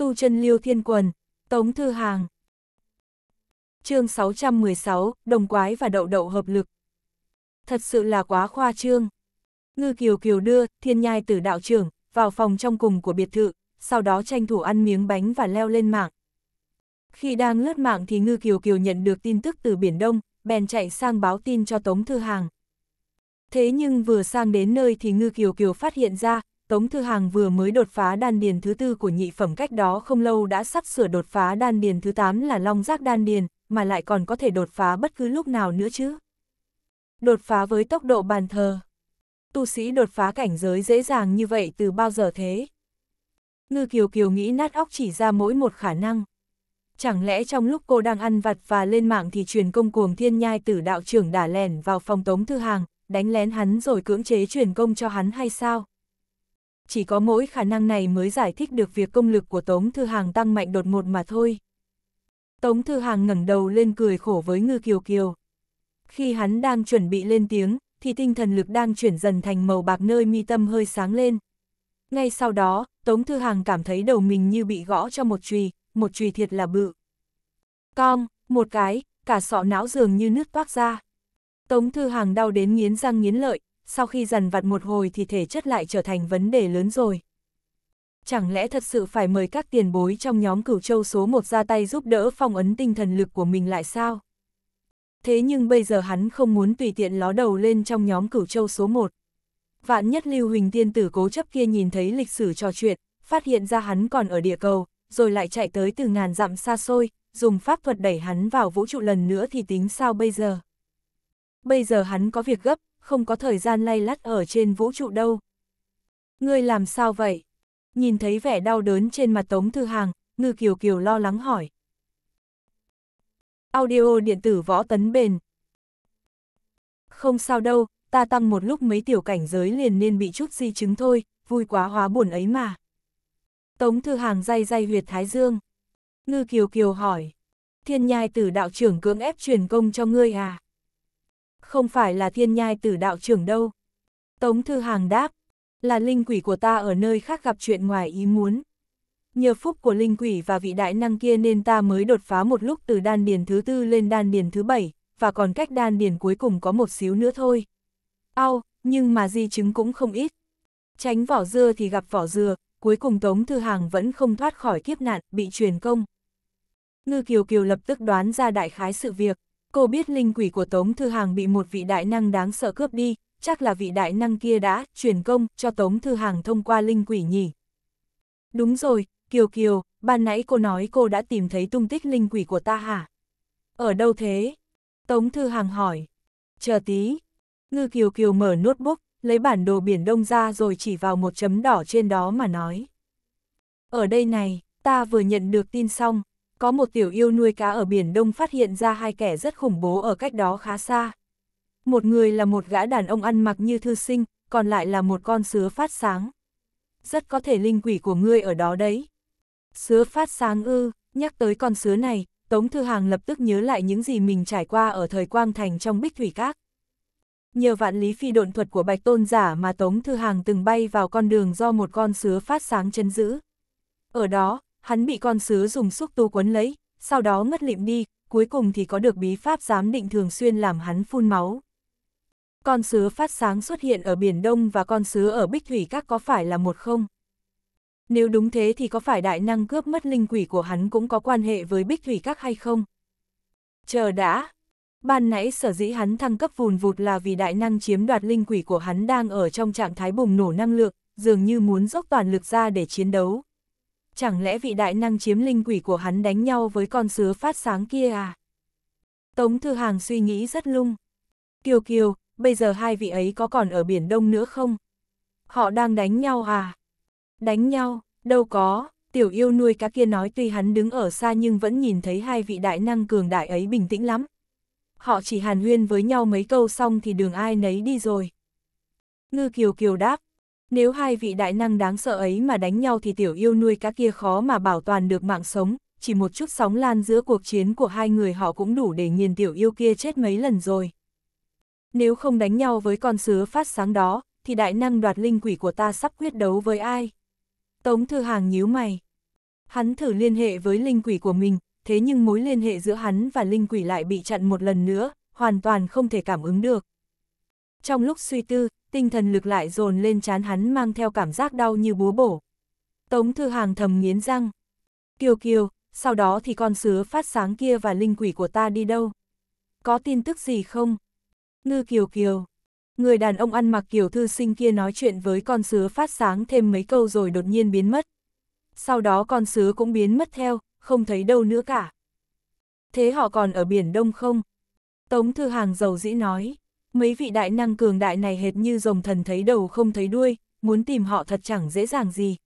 tu chân liêu thiên quần, tống thư hàng. chương 616, đồng quái và đậu đậu hợp lực. Thật sự là quá khoa trương. Ngư Kiều Kiều đưa, thiên nhai tử đạo trưởng, vào phòng trong cùng của biệt thự, sau đó tranh thủ ăn miếng bánh và leo lên mạng. Khi đang lướt mạng thì Ngư Kiều Kiều nhận được tin tức từ Biển Đông, bèn chạy sang báo tin cho Tống Thư Hàng. Thế nhưng vừa sang đến nơi thì Ngư Kiều Kiều phát hiện ra, Tống Thư Hàng vừa mới đột phá đan điền thứ tư của nhị phẩm cách đó không lâu đã sắp sửa đột phá đan điền thứ tám là long giác đan điền, mà lại còn có thể đột phá bất cứ lúc nào nữa chứ. Đột phá với tốc độ bàn thờ. Tu sĩ đột phá cảnh giới dễ dàng như vậy từ bao giờ thế? Ngư Kiều Kiều nghĩ nát óc chỉ ra mỗi một khả năng. Chẳng lẽ trong lúc cô đang ăn vặt và lên mạng thì truyền công cuồng thiên nhai tử đạo trưởng đả lẻn vào phòng tống thư hàng, đánh lén hắn rồi cưỡng chế truyền công cho hắn hay sao? chỉ có mỗi khả năng này mới giải thích được việc công lực của Tống Thư Hàng tăng mạnh đột ngột mà thôi. Tống Thư Hàng ngẩng đầu lên cười khổ với Ngư Kiều Kiều. Khi hắn đang chuẩn bị lên tiếng, thì tinh thần lực đang chuyển dần thành màu bạc nơi mi tâm hơi sáng lên. Ngay sau đó, Tống Thư Hàng cảm thấy đầu mình như bị gõ cho một chùy, một chùy thiệt là bự. Cong, một cái, cả sọ não dường như nứt toác ra. Tống Thư Hàng đau đến nghiến răng nghiến lợi, sau khi dần vặt một hồi thì thể chất lại trở thành vấn đề lớn rồi. Chẳng lẽ thật sự phải mời các tiền bối trong nhóm cửu châu số 1 ra tay giúp đỡ phong ấn tinh thần lực của mình lại sao? Thế nhưng bây giờ hắn không muốn tùy tiện ló đầu lên trong nhóm cửu châu số 1. Vạn nhất Lưu Huỳnh tiên tử cố chấp kia nhìn thấy lịch sử trò chuyện, phát hiện ra hắn còn ở địa cầu, rồi lại chạy tới từ ngàn dặm xa xôi, dùng pháp thuật đẩy hắn vào vũ trụ lần nữa thì tính sao bây giờ? Bây giờ hắn có việc gấp, không có thời gian lay lắt ở trên vũ trụ đâu. Ngươi làm sao vậy? Nhìn thấy vẻ đau đớn trên mặt Tống Thư Hàng, Ngư Kiều Kiều lo lắng hỏi. Audio điện tử võ tấn bền. Không sao đâu, ta tăng một lúc mấy tiểu cảnh giới liền nên bị chút di chứng thôi, vui quá hóa buồn ấy mà. Tống Thư Hàng day day huyệt Thái Dương. Ngư Kiều Kiều hỏi, thiên nhai tử đạo trưởng cưỡng ép truyền công cho ngươi à? không phải là thiên nhai tử đạo trưởng đâu. Tống Thư Hàng đáp, là linh quỷ của ta ở nơi khác gặp chuyện ngoài ý muốn. Nhờ phúc của linh quỷ và vị đại năng kia nên ta mới đột phá một lúc từ đan điền thứ tư lên đan điền thứ bảy, và còn cách đan điền cuối cùng có một xíu nữa thôi. Ao, nhưng mà di chứng cũng không ít. Tránh vỏ dưa thì gặp vỏ dừa, cuối cùng Tống Thư Hàng vẫn không thoát khỏi kiếp nạn, bị truyền công. Ngư Kiều Kiều lập tức đoán ra đại khái sự việc. Cô biết linh quỷ của Tống Thư Hàng bị một vị đại năng đáng sợ cướp đi, chắc là vị đại năng kia đã truyền công cho Tống Thư Hàng thông qua linh quỷ nhỉ. Đúng rồi, Kiều Kiều, ban nãy cô nói cô đã tìm thấy tung tích linh quỷ của ta hả? Ở đâu thế? Tống Thư Hàng hỏi. Chờ tí. Ngư Kiều Kiều mở notebook, lấy bản đồ biển đông ra rồi chỉ vào một chấm đỏ trên đó mà nói. Ở đây này, ta vừa nhận được tin xong có một tiểu yêu nuôi cá ở biển Đông phát hiện ra hai kẻ rất khủng bố ở cách đó khá xa. Một người là một gã đàn ông ăn mặc như thư sinh, còn lại là một con sứa phát sáng. Rất có thể linh quỷ của ngươi ở đó đấy. Sứa phát sáng ư, nhắc tới con sứa này, Tống Thư Hàng lập tức nhớ lại những gì mình trải qua ở thời Quang Thành trong Bích Thủy Các. Nhờ vạn lý phi độn thuật của Bạch Tôn Giả mà Tống Thư Hàng từng bay vào con đường do một con sứa phát sáng chân giữ. Ở đó, hắn bị con sứ dùng xúc tu quấn lấy, sau đó ngất lịm đi, cuối cùng thì có được bí pháp giám định thường xuyên làm hắn phun máu. Con sứ phát sáng xuất hiện ở Biển Đông và con sứ ở Bích Thủy Các có phải là một không? Nếu đúng thế thì có phải đại năng cướp mất linh quỷ của hắn cũng có quan hệ với Bích Thủy Các hay không? Chờ đã! Ban nãy sở dĩ hắn thăng cấp vùn vụt là vì đại năng chiếm đoạt linh quỷ của hắn đang ở trong trạng thái bùng nổ năng lượng, dường như muốn dốc toàn lực ra để chiến đấu chẳng lẽ vị đại năng chiếm linh quỷ của hắn đánh nhau với con sứa phát sáng kia à? Tống Thư Hàng suy nghĩ rất lung. Kiều Kiều, bây giờ hai vị ấy có còn ở Biển Đông nữa không? Họ đang đánh nhau à? Đánh nhau, đâu có, tiểu yêu nuôi cá kia nói tuy hắn đứng ở xa nhưng vẫn nhìn thấy hai vị đại năng cường đại ấy bình tĩnh lắm. Họ chỉ hàn huyên với nhau mấy câu xong thì đường ai nấy đi rồi. Ngư Kiều Kiều đáp, nếu hai vị đại năng đáng sợ ấy mà đánh nhau thì tiểu yêu nuôi cá kia khó mà bảo toàn được mạng sống, chỉ một chút sóng lan giữa cuộc chiến của hai người họ cũng đủ để nghiền tiểu yêu kia chết mấy lần rồi. Nếu không đánh nhau với con sứa phát sáng đó, thì đại năng đoạt linh quỷ của ta sắp quyết đấu với ai? Tống Thư Hàng nhíu mày. Hắn thử liên hệ với linh quỷ của mình, thế nhưng mối liên hệ giữa hắn và linh quỷ lại bị chặn một lần nữa, hoàn toàn không thể cảm ứng được. Trong lúc suy tư, tinh thần lực lại dồn lên chán hắn mang theo cảm giác đau như búa bổ. Tống Thư Hàng thầm nghiến răng. Kiều Kiều, sau đó thì con sứa phát sáng kia và linh quỷ của ta đi đâu? Có tin tức gì không? Ngư Kiều Kiều. Người đàn ông ăn mặc kiểu thư sinh kia nói chuyện với con sứa phát sáng thêm mấy câu rồi đột nhiên biến mất. Sau đó con sứa cũng biến mất theo, không thấy đâu nữa cả. Thế họ còn ở biển Đông không? Tống Thư Hàng giàu dĩ nói. Mấy vị đại năng cường đại này hệt như rồng thần thấy đầu không thấy đuôi, muốn tìm họ thật chẳng dễ dàng gì.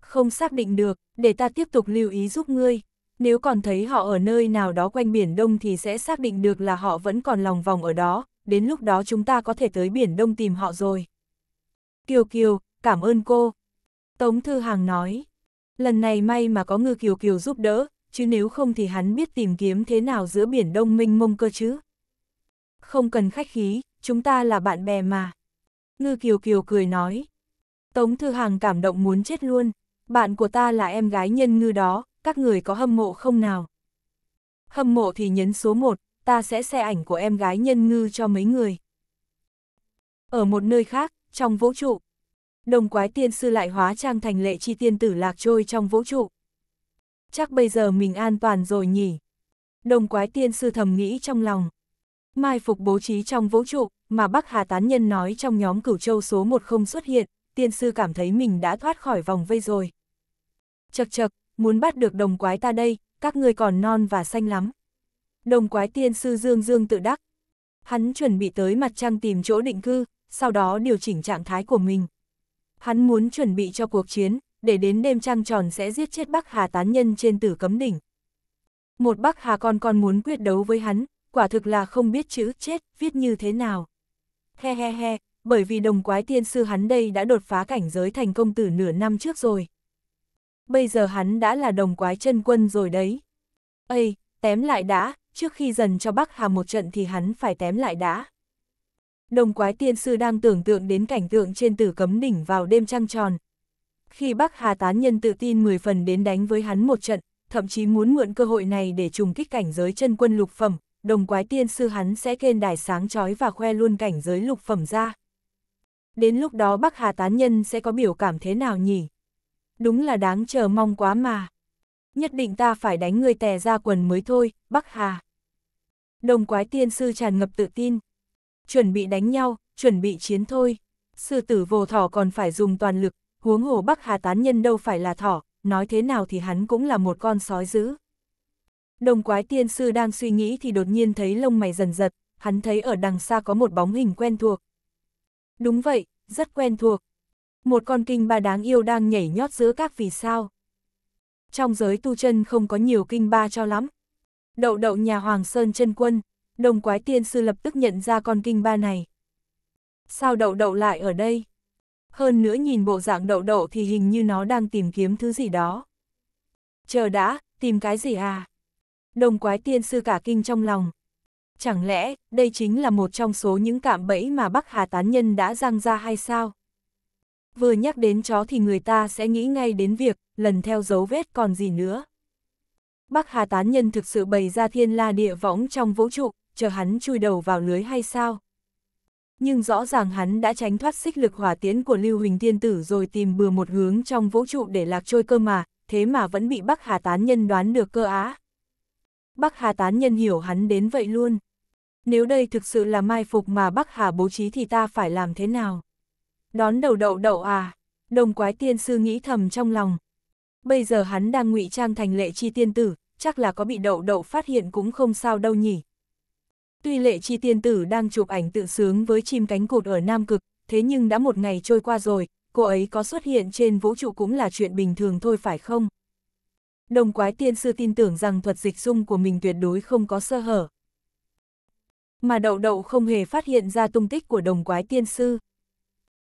Không xác định được, để ta tiếp tục lưu ý giúp ngươi. Nếu còn thấy họ ở nơi nào đó quanh Biển Đông thì sẽ xác định được là họ vẫn còn lòng vòng ở đó, đến lúc đó chúng ta có thể tới Biển Đông tìm họ rồi. Kiều Kiều, cảm ơn cô. Tống Thư Hàng nói, lần này may mà có ngư Kiều Kiều giúp đỡ, chứ nếu không thì hắn biết tìm kiếm thế nào giữa Biển Đông minh mông cơ chứ không cần khách khí, chúng ta là bạn bè mà. Ngư Kiều Kiều cười nói. Tống Thư Hàng cảm động muốn chết luôn, bạn của ta là em gái nhân ngư đó, các người có hâm mộ không nào? Hâm mộ thì nhấn số 1, ta sẽ xe ảnh của em gái nhân ngư cho mấy người. Ở một nơi khác, trong vũ trụ, đồng quái tiên sư lại hóa trang thành lệ chi tiên tử lạc trôi trong vũ trụ. Chắc bây giờ mình an toàn rồi nhỉ? Đồng quái tiên sư thầm nghĩ trong lòng. Mai phục bố trí trong vũ trụ, mà Bắc Hà Tán Nhân nói trong nhóm cửu châu số 1 không xuất hiện, tiên sư cảm thấy mình đã thoát khỏi vòng vây rồi. Chật chật, muốn bắt được đồng quái ta đây, các ngươi còn non và xanh lắm. Đồng quái tiên sư Dương Dương tự đắc. Hắn chuẩn bị tới mặt trăng tìm chỗ định cư, sau đó điều chỉnh trạng thái của mình. Hắn muốn chuẩn bị cho cuộc chiến, để đến đêm trăng tròn sẽ giết chết Bắc Hà tán nhân trên tử cấm đỉnh. Một Bắc Hà con con muốn quyết đấu với hắn, quả thực là không biết chữ chết, viết như thế nào. He he he, bởi vì đồng quái tiên sư hắn đây đã đột phá cảnh giới thành công từ nửa năm trước rồi. Bây giờ hắn đã là đồng quái chân quân rồi đấy. Ây, tém lại đã, trước khi dần cho Bắc Hà một trận thì hắn phải tém lại đã. Đồng quái tiên sư đang tưởng tượng đến cảnh tượng trên tử cấm đỉnh vào đêm trăng tròn. Khi Bắc Hà tán nhân tự tin 10 phần đến đánh với hắn một trận, thậm chí muốn mượn cơ hội này để trùng kích cảnh giới chân quân lục phẩm, đồng quái tiên sư hắn sẽ kên đài sáng chói và khoe luôn cảnh giới lục phẩm ra. Đến lúc đó Bắc Hà tán nhân sẽ có biểu cảm thế nào nhỉ? Đúng là đáng chờ mong quá mà. Nhất định ta phải đánh người tè ra quần mới thôi, Bắc Hà. Đồng quái tiên sư tràn ngập tự tin. Chuẩn bị đánh nhau, chuẩn bị chiến thôi. Sư tử vô thỏ còn phải dùng toàn lực, huống hồ Bắc Hà tán nhân đâu phải là thỏ, nói thế nào thì hắn cũng là một con sói dữ. Đồng quái tiên sư đang suy nghĩ thì đột nhiên thấy lông mày dần giật, hắn thấy ở đằng xa có một bóng hình quen thuộc. Đúng vậy, rất quen thuộc. Một con kinh ba đáng yêu đang nhảy nhót giữa các vì sao. Trong giới tu chân không có nhiều kinh ba cho lắm. Đậu đậu nhà Hoàng Sơn chân quân, đồng quái tiên sư lập tức nhận ra con kinh ba này. Sao đậu đậu lại ở đây? Hơn nữa nhìn bộ dạng đậu đậu thì hình như nó đang tìm kiếm thứ gì đó. Chờ đã, tìm cái gì à? đồng quái tiên sư cả kinh trong lòng. Chẳng lẽ, đây chính là một trong số những cạm bẫy mà Bắc Hà Tán Nhân đã răng ra hay sao? Vừa nhắc đến chó thì người ta sẽ nghĩ ngay đến việc, lần theo dấu vết còn gì nữa. Bắc Hà Tán Nhân thực sự bày ra thiên la địa võng trong vũ trụ, chờ hắn chui đầu vào lưới hay sao? Nhưng rõ ràng hắn đã tránh thoát xích lực hỏa tiến của Lưu Huỳnh Tiên Tử rồi tìm bừa một hướng trong vũ trụ để lạc trôi cơ mà, thế mà vẫn bị Bắc Hà Tán Nhân đoán được cơ á. Bắc Hà tán nhân hiểu hắn đến vậy luôn. Nếu đây thực sự là mai phục mà Bắc Hà bố trí thì ta phải làm thế nào? Đón đầu đậu đậu à? Đồng quái tiên sư nghĩ thầm trong lòng. Bây giờ hắn đang ngụy trang thành lệ chi tiên tử, chắc là có bị đậu đậu phát hiện cũng không sao đâu nhỉ. Tuy lệ chi tiên tử đang chụp ảnh tự sướng với chim cánh cụt ở Nam Cực, thế nhưng đã một ngày trôi qua rồi, cô ấy có xuất hiện trên vũ trụ cũng là chuyện bình thường thôi phải không? đồng quái tiên sư tin tưởng rằng thuật dịch dung của mình tuyệt đối không có sơ hở. Mà đậu đậu không hề phát hiện ra tung tích của đồng quái tiên sư.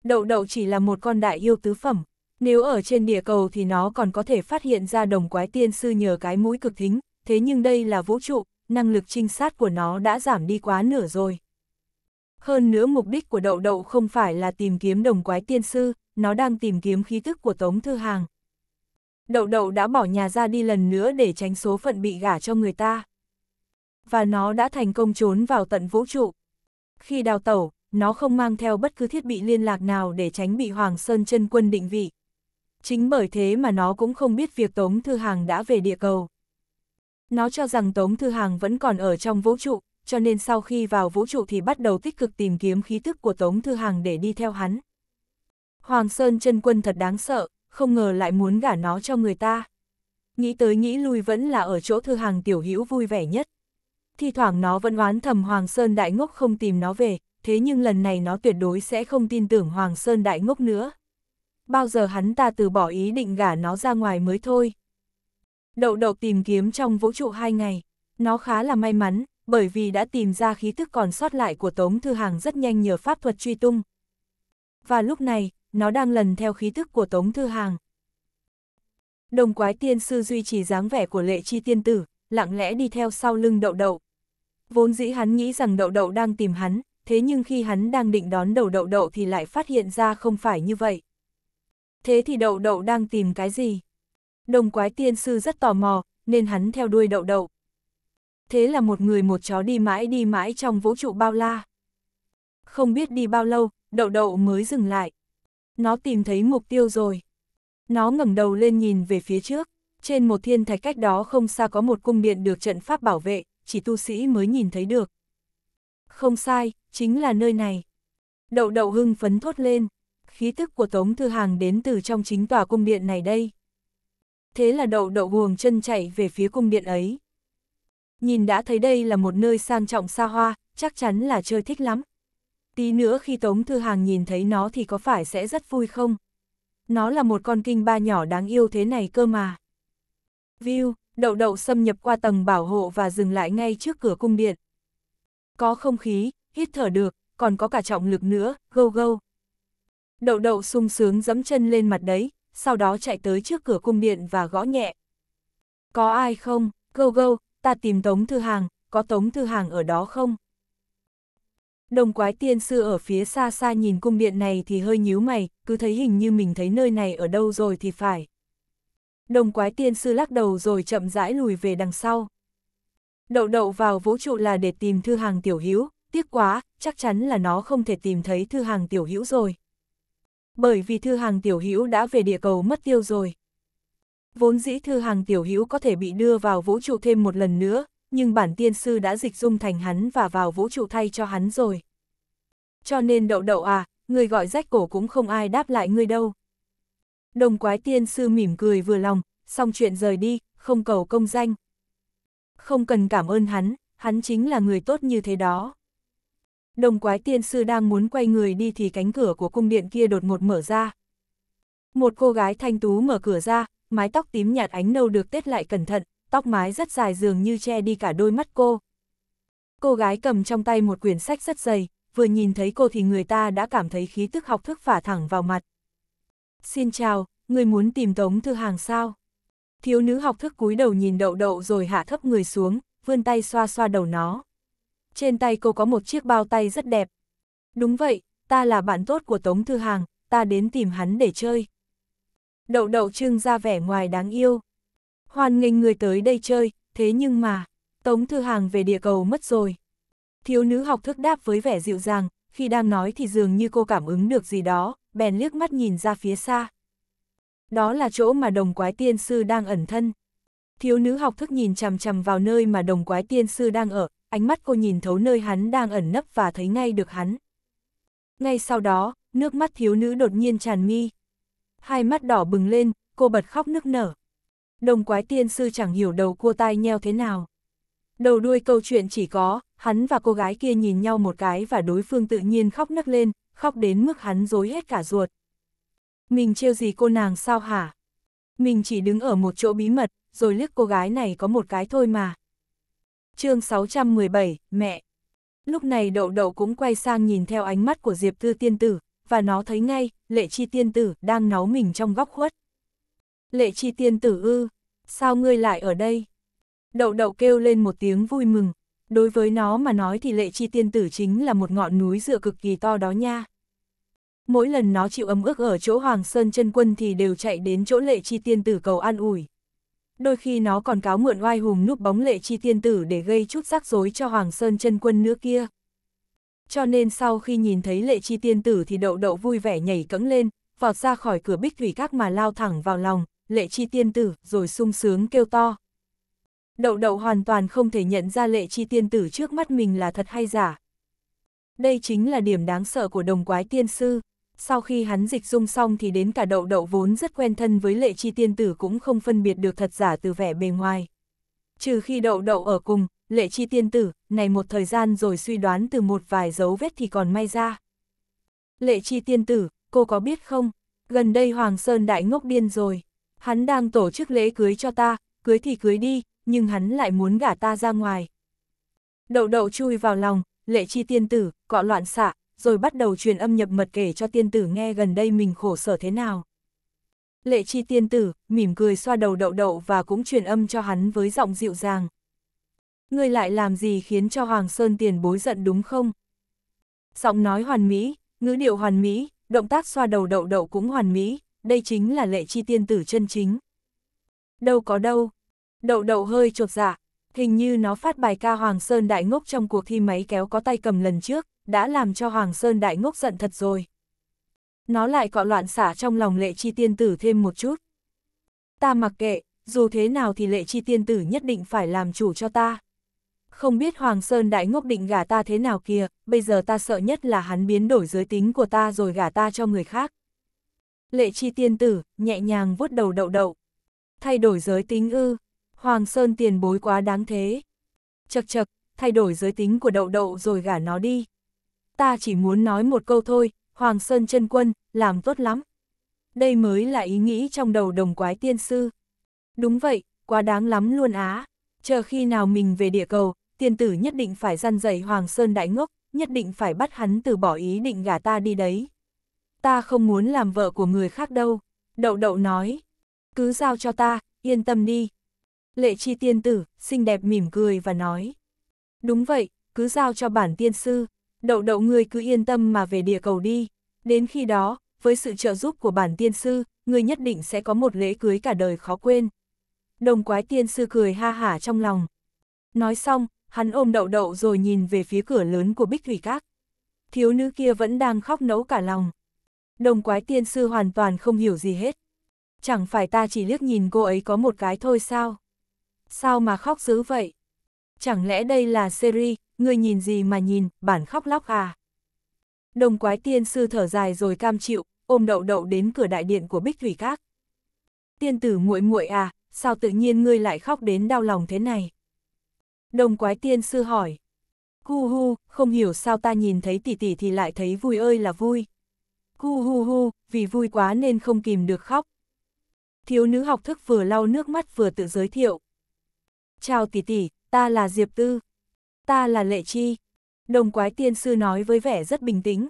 Đậu đậu chỉ là một con đại yêu tứ phẩm, nếu ở trên địa cầu thì nó còn có thể phát hiện ra đồng quái tiên sư nhờ cái mũi cực thính, thế nhưng đây là vũ trụ, năng lực trinh sát của nó đã giảm đi quá nửa rồi. Hơn nữa mục đích của đậu đậu không phải là tìm kiếm đồng quái tiên sư, nó đang tìm kiếm khí tức của Tống Thư Hàng. Đậu đậu đã bỏ nhà ra đi lần nữa để tránh số phận bị gả cho người ta. Và nó đã thành công trốn vào tận vũ trụ. Khi đào tẩu, nó không mang theo bất cứ thiết bị liên lạc nào để tránh bị Hoàng Sơn chân quân định vị. Chính bởi thế mà nó cũng không biết việc Tống Thư Hàng đã về địa cầu. Nó cho rằng Tống Thư Hàng vẫn còn ở trong vũ trụ, cho nên sau khi vào vũ trụ thì bắt đầu tích cực tìm kiếm khí thức của Tống Thư Hàng để đi theo hắn. Hoàng Sơn chân quân thật đáng sợ, không ngờ lại muốn gả nó cho người ta. Nghĩ tới nghĩ lui vẫn là ở chỗ thư hàng tiểu hữu vui vẻ nhất. thì thoảng nó vẫn oán thầm Hoàng Sơn Đại Ngốc không tìm nó về, thế nhưng lần này nó tuyệt đối sẽ không tin tưởng Hoàng Sơn Đại Ngốc nữa. Bao giờ hắn ta từ bỏ ý định gả nó ra ngoài mới thôi. Đậu đậu tìm kiếm trong vũ trụ hai ngày, nó khá là may mắn, bởi vì đã tìm ra khí thức còn sót lại của Tống Thư Hàng rất nhanh nhờ pháp thuật truy tung, và lúc này, nó đang lần theo khí thức của Tống Thư Hàng. Đồng quái tiên sư duy trì dáng vẻ của lệ chi tiên tử, lặng lẽ đi theo sau lưng đậu đậu. Vốn dĩ hắn nghĩ rằng đậu đậu đang tìm hắn, thế nhưng khi hắn đang định đón đầu đậu đậu thì lại phát hiện ra không phải như vậy. Thế thì đậu đậu đang tìm cái gì? Đồng quái tiên sư rất tò mò, nên hắn theo đuôi đậu đậu. Thế là một người một chó đi mãi đi mãi trong vũ trụ bao la. Không biết đi bao lâu, đậu đậu mới dừng lại. Nó tìm thấy mục tiêu rồi. Nó ngẩng đầu lên nhìn về phía trước, trên một thiên thạch cách đó không xa có một cung điện được trận pháp bảo vệ, chỉ tu sĩ mới nhìn thấy được. Không sai, chính là nơi này. Đậu đậu hưng phấn thốt lên, khí tức của Tống Thư Hàng đến từ trong chính tòa cung điện này đây. Thế là đậu đậu guồng chân chạy về phía cung điện ấy. Nhìn đã thấy đây là một nơi sang trọng xa hoa, chắc chắn là chơi thích lắm tí nữa khi Tống Thư Hàng nhìn thấy nó thì có phải sẽ rất vui không? Nó là một con kinh ba nhỏ đáng yêu thế này cơ mà. View, đậu đậu xâm nhập qua tầng bảo hộ và dừng lại ngay trước cửa cung điện. Có không khí, hít thở được, còn có cả trọng lực nữa, go go. Đậu đậu sung sướng dẫm chân lên mặt đấy, sau đó chạy tới trước cửa cung điện và gõ nhẹ. Có ai không, go go, ta tìm Tống Thư Hàng, có Tống Thư Hàng ở đó không? Đồng quái tiên sư ở phía xa xa nhìn cung điện này thì hơi nhíu mày, cứ thấy hình như mình thấy nơi này ở đâu rồi thì phải. Đồng quái tiên sư lắc đầu rồi chậm rãi lùi về đằng sau. Đậu đậu vào vũ trụ là để tìm thư hàng tiểu hữu, tiếc quá, chắc chắn là nó không thể tìm thấy thư hàng tiểu hữu rồi. Bởi vì thư hàng tiểu hữu đã về địa cầu mất tiêu rồi. Vốn dĩ thư hàng tiểu hữu có thể bị đưa vào vũ trụ thêm một lần nữa, nhưng bản tiên sư đã dịch dung thành hắn và vào vũ trụ thay cho hắn rồi. Cho nên đậu đậu à, người gọi rách cổ cũng không ai đáp lại ngươi đâu. Đồng quái tiên sư mỉm cười vừa lòng, xong chuyện rời đi, không cầu công danh. Không cần cảm ơn hắn, hắn chính là người tốt như thế đó. Đồng quái tiên sư đang muốn quay người đi thì cánh cửa của cung điện kia đột ngột mở ra. Một cô gái thanh tú mở cửa ra, mái tóc tím nhạt ánh nâu được tết lại cẩn thận, tóc mái rất dài dường như che đi cả đôi mắt cô. Cô gái cầm trong tay một quyển sách rất dày, vừa nhìn thấy cô thì người ta đã cảm thấy khí tức học thức phả thẳng vào mặt. Xin chào, người muốn tìm Tống Thư Hàng sao? Thiếu nữ học thức cúi đầu nhìn đậu đậu rồi hạ thấp người xuống, vươn tay xoa xoa đầu nó. Trên tay cô có một chiếc bao tay rất đẹp. Đúng vậy, ta là bạn tốt của Tống Thư Hàng, ta đến tìm hắn để chơi. Đậu đậu trưng ra vẻ ngoài đáng yêu. Hoan nghênh người tới đây chơi, thế nhưng mà, Tống Thư Hàng về địa cầu mất rồi. Thiếu nữ học thức đáp với vẻ dịu dàng, khi đang nói thì dường như cô cảm ứng được gì đó, bèn liếc mắt nhìn ra phía xa. Đó là chỗ mà đồng quái tiên sư đang ẩn thân. Thiếu nữ học thức nhìn chằm chằm vào nơi mà đồng quái tiên sư đang ở, ánh mắt cô nhìn thấu nơi hắn đang ẩn nấp và thấy ngay được hắn. Ngay sau đó, nước mắt thiếu nữ đột nhiên tràn mi. Hai mắt đỏ bừng lên, cô bật khóc nức nở. Đồng quái tiên sư chẳng hiểu đầu cua tai nheo thế nào. Đầu đuôi câu chuyện chỉ có, hắn và cô gái kia nhìn nhau một cái và đối phương tự nhiên khóc nấc lên, khóc đến mức hắn dối hết cả ruột. Mình trêu gì cô nàng sao hả? Mình chỉ đứng ở một chỗ bí mật, rồi liếc cô gái này có một cái thôi mà. chương 617, mẹ. Lúc này đậu đậu cũng quay sang nhìn theo ánh mắt của Diệp Tư Tiên Tử, và nó thấy ngay, lệ chi tiên tử đang náu mình trong góc khuất lệ chi tiên tử ư, sao ngươi lại ở đây? Đậu đậu kêu lên một tiếng vui mừng, đối với nó mà nói thì lệ chi tiên tử chính là một ngọn núi dựa cực kỳ to đó nha. Mỗi lần nó chịu ấm ức ở chỗ Hoàng Sơn chân Quân thì đều chạy đến chỗ lệ chi tiên tử cầu an ủi. Đôi khi nó còn cáo mượn oai hùng núp bóng lệ chi tiên tử để gây chút rắc rối cho Hoàng Sơn chân Quân nữa kia. Cho nên sau khi nhìn thấy lệ chi tiên tử thì đậu đậu vui vẻ nhảy cẫng lên, vọt ra khỏi cửa bích thủy các mà lao thẳng vào lòng, lệ chi tiên tử, rồi sung sướng kêu to. Đậu đậu hoàn toàn không thể nhận ra lệ chi tiên tử trước mắt mình là thật hay giả. Đây chính là điểm đáng sợ của đồng quái tiên sư. Sau khi hắn dịch dung xong thì đến cả đậu đậu vốn rất quen thân với lệ chi tiên tử cũng không phân biệt được thật giả từ vẻ bề ngoài. Trừ khi đậu đậu ở cùng, lệ chi tiên tử, này một thời gian rồi suy đoán từ một vài dấu vết thì còn may ra. Lệ chi tiên tử, cô có biết không, gần đây Hoàng Sơn Đại ngốc điên rồi hắn đang tổ chức lễ cưới cho ta, cưới thì cưới đi, nhưng hắn lại muốn gả ta ra ngoài. Đậu đậu chui vào lòng, lệ chi tiên tử, cọ loạn xạ, rồi bắt đầu truyền âm nhập mật kể cho tiên tử nghe gần đây mình khổ sở thế nào. Lệ chi tiên tử, mỉm cười xoa đầu đậu đậu và cũng truyền âm cho hắn với giọng dịu dàng. Ngươi lại làm gì khiến cho Hoàng Sơn tiền bối giận đúng không? Giọng nói hoàn mỹ, ngữ điệu hoàn mỹ, động tác xoa đầu đậu đậu cũng hoàn mỹ, đây chính là lệ chi tiên tử chân chính. Đâu có đâu, đậu đậu hơi chột dạ, hình như nó phát bài ca Hoàng Sơn Đại Ngốc trong cuộc thi máy kéo có tay cầm lần trước, đã làm cho Hoàng Sơn Đại Ngốc giận thật rồi. Nó lại cọ loạn xả trong lòng lệ chi tiên tử thêm một chút. Ta mặc kệ, dù thế nào thì lệ chi tiên tử nhất định phải làm chủ cho ta. Không biết Hoàng Sơn Đại Ngốc định gả ta thế nào kìa, bây giờ ta sợ nhất là hắn biến đổi giới tính của ta rồi gả ta cho người khác. Lệ chi tiên tử, nhẹ nhàng vuốt đầu đậu đậu. Thay đổi giới tính ư, Hoàng Sơn tiền bối quá đáng thế. Chật chật, thay đổi giới tính của đậu đậu rồi gả nó đi. Ta chỉ muốn nói một câu thôi, Hoàng Sơn chân quân, làm tốt lắm. Đây mới là ý nghĩ trong đầu đồng quái tiên sư. Đúng vậy, quá đáng lắm luôn á. Chờ khi nào mình về địa cầu, tiên tử nhất định phải răn dạy Hoàng Sơn đại ngốc, nhất định phải bắt hắn từ bỏ ý định gả ta đi đấy ta không muốn làm vợ của người khác đâu. Đậu đậu nói, cứ giao cho ta, yên tâm đi. Lệ chi tiên tử, xinh đẹp mỉm cười và nói. Đúng vậy, cứ giao cho bản tiên sư, đậu đậu người cứ yên tâm mà về địa cầu đi. Đến khi đó, với sự trợ giúp của bản tiên sư, người nhất định sẽ có một lễ cưới cả đời khó quên. Đồng quái tiên sư cười ha hả trong lòng. Nói xong, hắn ôm đậu đậu rồi nhìn về phía cửa lớn của Bích Thủy Các. Thiếu nữ kia vẫn đang khóc nấu cả lòng. Đồng quái tiên sư hoàn toàn không hiểu gì hết. Chẳng phải ta chỉ liếc nhìn cô ấy có một cái thôi sao? Sao mà khóc dữ vậy? Chẳng lẽ đây là Seri? người nhìn gì mà nhìn, bản khóc lóc à? Đồng quái tiên sư thở dài rồi cam chịu, ôm đậu đậu đến cửa đại điện của Bích Thủy Các. Tiên tử muội muội à, sao tự nhiên ngươi lại khóc đến đau lòng thế này? Đồng quái tiên sư hỏi. Hu hu, không hiểu sao ta nhìn thấy tỷ tỷ thì lại thấy vui ơi là vui. Hu hu hu, vì vui quá nên không kìm được khóc. Thiếu nữ học thức vừa lau nước mắt vừa tự giới thiệu. Chào tỷ tỷ, ta là Diệp Tư. Ta là Lệ Chi. Đồng quái tiên sư nói với vẻ rất bình tĩnh.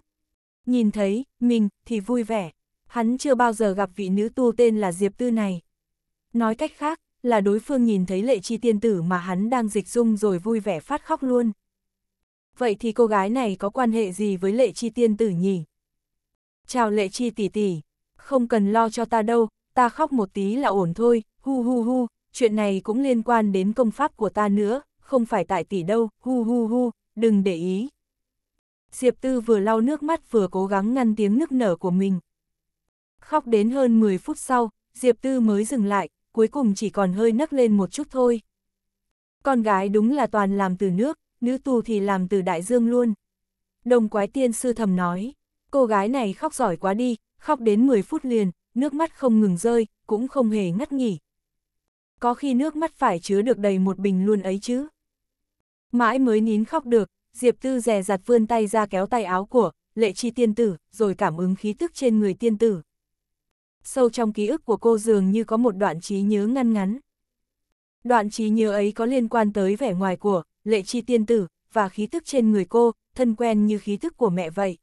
Nhìn thấy, mình, thì vui vẻ. Hắn chưa bao giờ gặp vị nữ tu tên là Diệp Tư này. Nói cách khác, là đối phương nhìn thấy lệ chi tiên tử mà hắn đang dịch dung rồi vui vẻ phát khóc luôn. Vậy thì cô gái này có quan hệ gì với lệ chi tiên tử nhỉ? chào lệ chi tỷ tỷ, không cần lo cho ta đâu, ta khóc một tí là ổn thôi, hu hu hu, chuyện này cũng liên quan đến công pháp của ta nữa, không phải tại tỷ đâu, hu hu hu, đừng để ý. Diệp Tư vừa lau nước mắt vừa cố gắng ngăn tiếng nức nở của mình. Khóc đến hơn 10 phút sau, Diệp Tư mới dừng lại, cuối cùng chỉ còn hơi nấc lên một chút thôi. Con gái đúng là toàn làm từ nước, nữ tù thì làm từ đại dương luôn. Đồng quái tiên sư thầm nói. Cô gái này khóc giỏi quá đi, khóc đến 10 phút liền, nước mắt không ngừng rơi, cũng không hề ngắt nghỉ. Có khi nước mắt phải chứa được đầy một bình luôn ấy chứ. Mãi mới nín khóc được, Diệp Tư rè rặt vươn tay ra kéo tay áo của lệ chi tiên tử, rồi cảm ứng khí tức trên người tiên tử. Sâu trong ký ức của cô dường như có một đoạn trí nhớ ngăn ngắn. Đoạn trí nhớ ấy có liên quan tới vẻ ngoài của lệ chi tiên tử và khí tức trên người cô, thân quen như khí tức của mẹ vậy.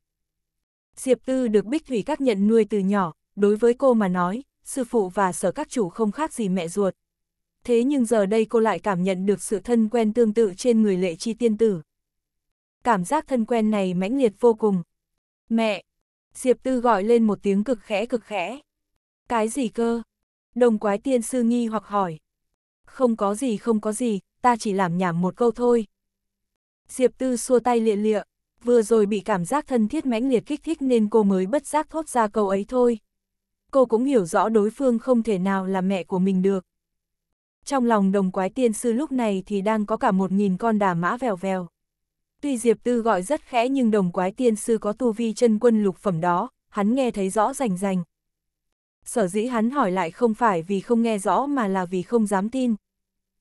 Diệp Tư được Bích Thủy các nhận nuôi từ nhỏ, đối với cô mà nói, sư phụ và sở các chủ không khác gì mẹ ruột. Thế nhưng giờ đây cô lại cảm nhận được sự thân quen tương tự trên người lệ chi tiên tử. Cảm giác thân quen này mãnh liệt vô cùng. Mẹ! Diệp Tư gọi lên một tiếng cực khẽ cực khẽ. Cái gì cơ? Đồng quái tiên sư nghi hoặc hỏi. Không có gì không có gì, ta chỉ làm nhảm một câu thôi. Diệp Tư xua tay lịa lịa vừa rồi bị cảm giác thân thiết mãnh liệt kích thích nên cô mới bất giác thốt ra câu ấy thôi. Cô cũng hiểu rõ đối phương không thể nào là mẹ của mình được. Trong lòng đồng quái tiên sư lúc này thì đang có cả một nghìn con đà mã vèo vèo. Tuy Diệp Tư gọi rất khẽ nhưng đồng quái tiên sư có tu vi chân quân lục phẩm đó, hắn nghe thấy rõ rành rành. Sở dĩ hắn hỏi lại không phải vì không nghe rõ mà là vì không dám tin.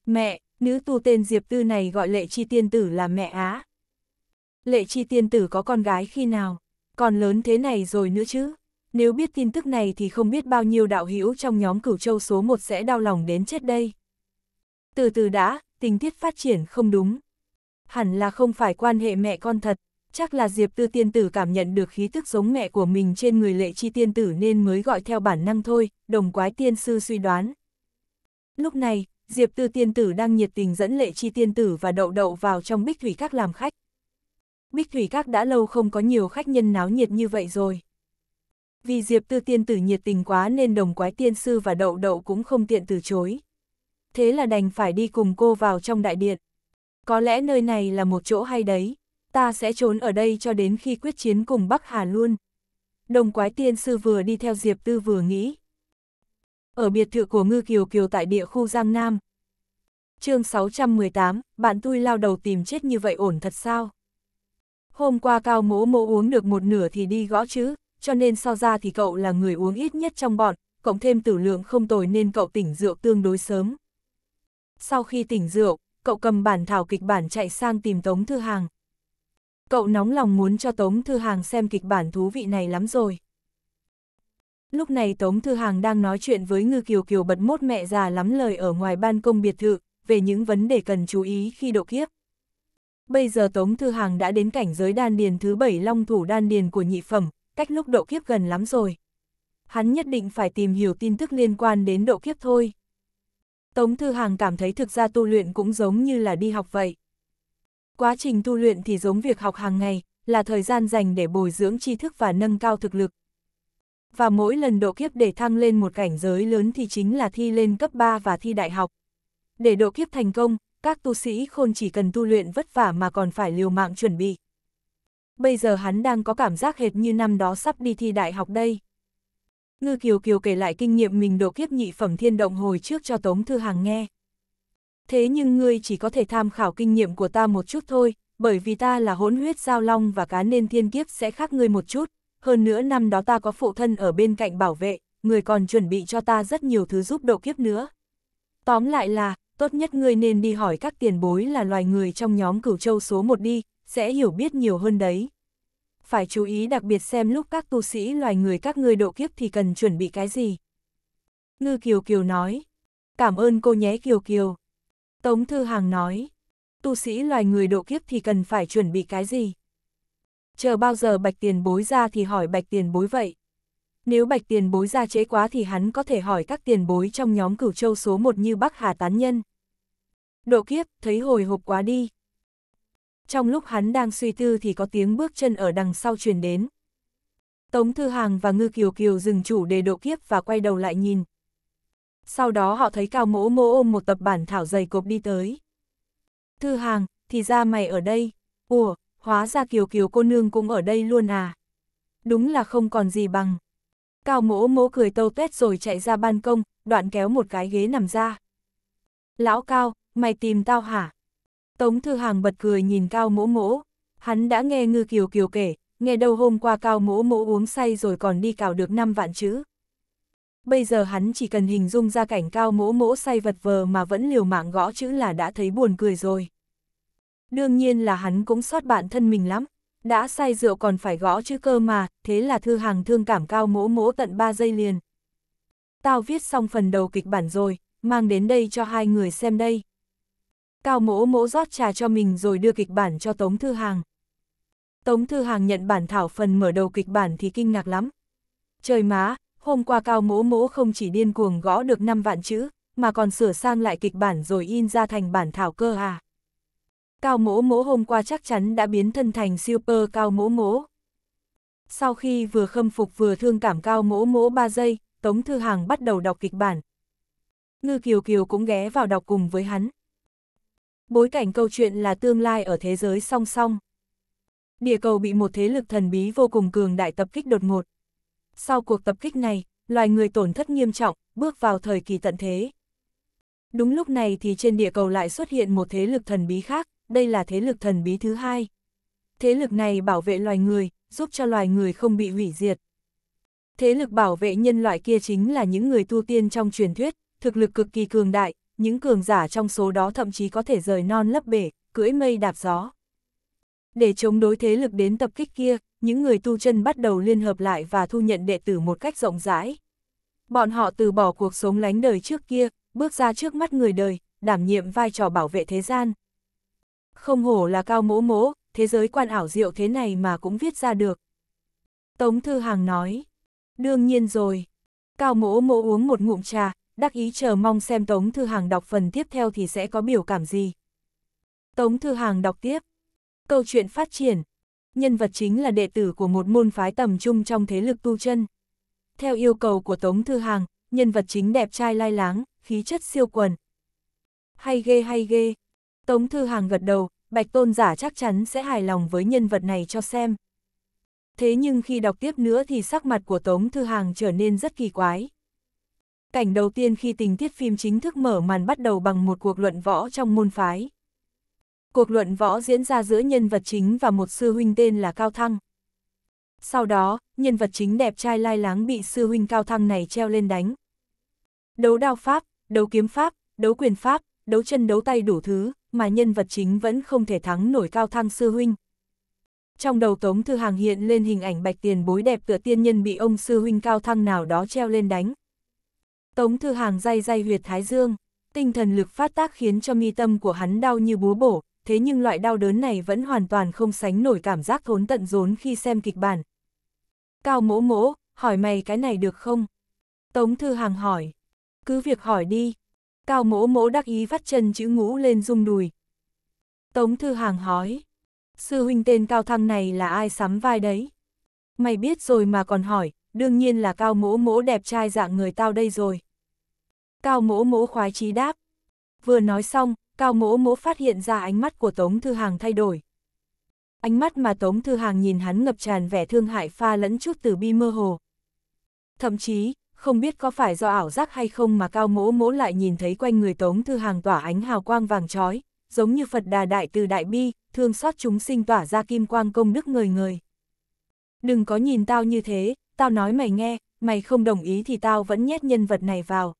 Mẹ, nữ tu tên Diệp Tư này gọi lệ chi tiên tử là mẹ á. Lệ chi tiên tử có con gái khi nào, còn lớn thế này rồi nữa chứ. Nếu biết tin tức này thì không biết bao nhiêu đạo hữu trong nhóm cửu châu số 1 sẽ đau lòng đến chết đây. Từ từ đã, tình tiết phát triển không đúng. Hẳn là không phải quan hệ mẹ con thật, chắc là Diệp Tư tiên tử cảm nhận được khí tức giống mẹ của mình trên người lệ chi tiên tử nên mới gọi theo bản năng thôi, đồng quái tiên sư suy đoán. Lúc này, Diệp Tư tiên tử đang nhiệt tình dẫn lệ chi tiên tử và đậu đậu vào trong bích thủy các làm khách. Bích Thủy Các đã lâu không có nhiều khách nhân náo nhiệt như vậy rồi. Vì Diệp Tư Tiên Tử nhiệt tình quá nên đồng quái tiên sư và đậu đậu cũng không tiện từ chối. Thế là đành phải đi cùng cô vào trong đại điện. Có lẽ nơi này là một chỗ hay đấy, ta sẽ trốn ở đây cho đến khi quyết chiến cùng Bắc Hà luôn. Đồng quái tiên sư vừa đi theo Diệp Tư vừa nghĩ. Ở biệt thự của Ngư Kiều Kiều tại địa khu Giang Nam. chương 618, bạn tôi lao đầu tìm chết như vậy ổn thật sao? hôm qua cao mố mố uống được một nửa thì đi gõ chứ, cho nên so ra thì cậu là người uống ít nhất trong bọn, cộng thêm tử lượng không tồi nên cậu tỉnh rượu tương đối sớm. Sau khi tỉnh rượu, cậu cầm bản thảo kịch bản chạy sang tìm Tống Thư Hàng. Cậu nóng lòng muốn cho Tống Thư Hàng xem kịch bản thú vị này lắm rồi. Lúc này Tống Thư Hàng đang nói chuyện với Ngư Kiều Kiều bật mốt mẹ già lắm lời ở ngoài ban công biệt thự, về những vấn đề cần chú ý khi độ kiếp. Bây giờ Tống Thư Hàng đã đến cảnh giới đan điền thứ bảy long thủ đan điền của nhị phẩm, cách lúc độ kiếp gần lắm rồi. Hắn nhất định phải tìm hiểu tin tức liên quan đến độ kiếp thôi. Tống Thư Hàng cảm thấy thực ra tu luyện cũng giống như là đi học vậy. Quá trình tu luyện thì giống việc học hàng ngày, là thời gian dành để bồi dưỡng tri thức và nâng cao thực lực. Và mỗi lần độ kiếp để thăng lên một cảnh giới lớn thì chính là thi lên cấp 3 và thi đại học. Để độ kiếp thành công, các tu sĩ khôn chỉ cần tu luyện vất vả mà còn phải liều mạng chuẩn bị. Bây giờ hắn đang có cảm giác hệt như năm đó sắp đi thi đại học đây. Ngư Kiều Kiều kể lại kinh nghiệm mình độ kiếp nhị phẩm thiên động hồi trước cho Tống Thư Hàng nghe. Thế nhưng ngươi chỉ có thể tham khảo kinh nghiệm của ta một chút thôi, bởi vì ta là hỗn huyết giao long và cá nên thiên kiếp sẽ khác ngươi một chút, hơn nữa năm đó ta có phụ thân ở bên cạnh bảo vệ, người còn chuẩn bị cho ta rất nhiều thứ giúp độ kiếp nữa. Tóm lại là, tốt nhất ngươi nên đi hỏi các tiền bối là loài người trong nhóm cửu châu số một đi, sẽ hiểu biết nhiều hơn đấy. Phải chú ý đặc biệt xem lúc các tu sĩ loài người các ngươi độ kiếp thì cần chuẩn bị cái gì. Ngư Kiều Kiều nói, cảm ơn cô nhé Kiều Kiều. Tống Thư Hàng nói, tu sĩ loài người độ kiếp thì cần phải chuẩn bị cái gì. Chờ bao giờ bạch tiền bối ra thì hỏi bạch tiền bối vậy. Nếu bạch tiền bối ra trễ quá thì hắn có thể hỏi các tiền bối trong nhóm cửu châu số một như Bắc Hà Tán Nhân. Độ kiếp, thấy hồi hộp quá đi. Trong lúc hắn đang suy tư thì có tiếng bước chân ở đằng sau truyền đến. Tống Thư Hàng và Ngư Kiều Kiều dừng chủ đề độ kiếp và quay đầu lại nhìn. Sau đó họ thấy Cao Mỗ Mỗ ôm một tập bản thảo dày cộp đi tới. Thư Hàng, thì ra mày ở đây. Ủa, hóa ra Kiều Kiều cô nương cũng ở đây luôn à. Đúng là không còn gì bằng. Cao mỗ mỗ cười tâu tuét rồi chạy ra ban công, đoạn kéo một cái ghế nằm ra. Lão Cao, mày tìm tao hả? Tống Thư Hàng bật cười nhìn Cao mỗ mỗ. Hắn đã nghe Ngư Kiều Kiều kể, nghe đâu hôm qua Cao mỗ mỗ uống say rồi còn đi cào được 5 vạn chữ. Bây giờ hắn chỉ cần hình dung ra cảnh Cao mỗ mỗ say vật vờ mà vẫn liều mạng gõ chữ là đã thấy buồn cười rồi. Đương nhiên là hắn cũng xót bạn thân mình lắm đã say rượu còn phải gõ chữ cơ mà, thế là thư hàng thương cảm cao mỗ mỗ tận 3 giây liền. Tao viết xong phần đầu kịch bản rồi, mang đến đây cho hai người xem đây. Cao mỗ mỗ rót trà cho mình rồi đưa kịch bản cho Tống Thư Hàng. Tống Thư Hàng nhận bản thảo phần mở đầu kịch bản thì kinh ngạc lắm. Trời má, hôm qua Cao mỗ mỗ không chỉ điên cuồng gõ được 5 vạn chữ, mà còn sửa sang lại kịch bản rồi in ra thành bản thảo cơ à. Cao mỗ mỗ hôm qua chắc chắn đã biến thân thành super cao mỗ mỗ. Sau khi vừa khâm phục vừa thương cảm cao mỗ mỗ 3 giây, Tống Thư Hàng bắt đầu đọc kịch bản. Ngư Kiều Kiều cũng ghé vào đọc cùng với hắn. Bối cảnh câu chuyện là tương lai ở thế giới song song. Địa cầu bị một thế lực thần bí vô cùng cường đại tập kích đột ngột. Sau cuộc tập kích này, loài người tổn thất nghiêm trọng, bước vào thời kỳ tận thế. Đúng lúc này thì trên địa cầu lại xuất hiện một thế lực thần bí khác, đây là thế lực thần bí thứ hai. Thế lực này bảo vệ loài người, giúp cho loài người không bị hủy diệt. Thế lực bảo vệ nhân loại kia chính là những người tu tiên trong truyền thuyết, thực lực cực kỳ cường đại, những cường giả trong số đó thậm chí có thể rời non lấp bể, cưỡi mây đạp gió. Để chống đối thế lực đến tập kích kia, những người tu chân bắt đầu liên hợp lại và thu nhận đệ tử một cách rộng rãi. Bọn họ từ bỏ cuộc sống lánh đời trước kia, bước ra trước mắt người đời, đảm nhiệm vai trò bảo vệ thế gian, không hổ là cao mỗ mỗ, thế giới quan ảo diệu thế này mà cũng viết ra được. Tống Thư Hàng nói, đương nhiên rồi. Cao mỗ mỗ uống một ngụm trà, đắc ý chờ mong xem Tống Thư Hàng đọc phần tiếp theo thì sẽ có biểu cảm gì. Tống Thư Hàng đọc tiếp. Câu chuyện phát triển. Nhân vật chính là đệ tử của một môn phái tầm trung trong thế lực tu chân. Theo yêu cầu của Tống Thư Hàng, nhân vật chính đẹp trai lai láng, khí chất siêu quần. Hay ghê hay ghê. Tống Thư Hàng gật đầu, Bạch Tôn giả chắc chắn sẽ hài lòng với nhân vật này cho xem. Thế nhưng khi đọc tiếp nữa thì sắc mặt của Tống Thư Hàng trở nên rất kỳ quái. Cảnh đầu tiên khi tình tiết phim chính thức mở màn bắt đầu bằng một cuộc luận võ trong môn phái. Cuộc luận võ diễn ra giữa nhân vật chính và một sư huynh tên là Cao Thăng. Sau đó, nhân vật chính đẹp trai lai láng bị sư huynh Cao Thăng này treo lên đánh. Đấu đao pháp, đấu kiếm pháp, đấu quyền pháp, đấu chân đấu tay đủ thứ, mà nhân vật chính vẫn không thể thắng nổi cao thăng sư huynh. Trong đầu Tống Thư Hàng hiện lên hình ảnh bạch tiền bối đẹp tựa tiên nhân bị ông sư huynh cao thăng nào đó treo lên đánh. Tống Thư Hàng day day huyệt thái dương, tinh thần lực phát tác khiến cho mi tâm của hắn đau như búa bổ, thế nhưng loại đau đớn này vẫn hoàn toàn không sánh nổi cảm giác thốn tận rốn khi xem kịch bản. Cao mỗ mỗ, hỏi mày cái này được không? Tống Thư Hàng hỏi. Cứ việc hỏi đi, Cao mỗ mỗ đắc ý vắt chân chữ ngũ lên rung đùi. Tống Thư Hàng hói. Sư huynh tên Cao Thăng này là ai sắm vai đấy? Mày biết rồi mà còn hỏi, đương nhiên là Cao mỗ mỗ đẹp trai dạng người tao đây rồi. Cao mỗ mỗ khoái trí đáp. Vừa nói xong, Cao mỗ mỗ phát hiện ra ánh mắt của Tống Thư Hàng thay đổi. Ánh mắt mà Tống Thư Hàng nhìn hắn ngập tràn vẻ thương hại pha lẫn chút từ bi mơ hồ. Thậm chí, không biết có phải do ảo giác hay không mà Cao Mỗ Mỗ lại nhìn thấy quanh người Tống Thư Hàng tỏa ánh hào quang vàng chói, giống như Phật Đà Đại Từ Đại Bi, thương xót chúng sinh tỏa ra kim quang công đức người người. Đừng có nhìn tao như thế, tao nói mày nghe, mày không đồng ý thì tao vẫn nhét nhân vật này vào.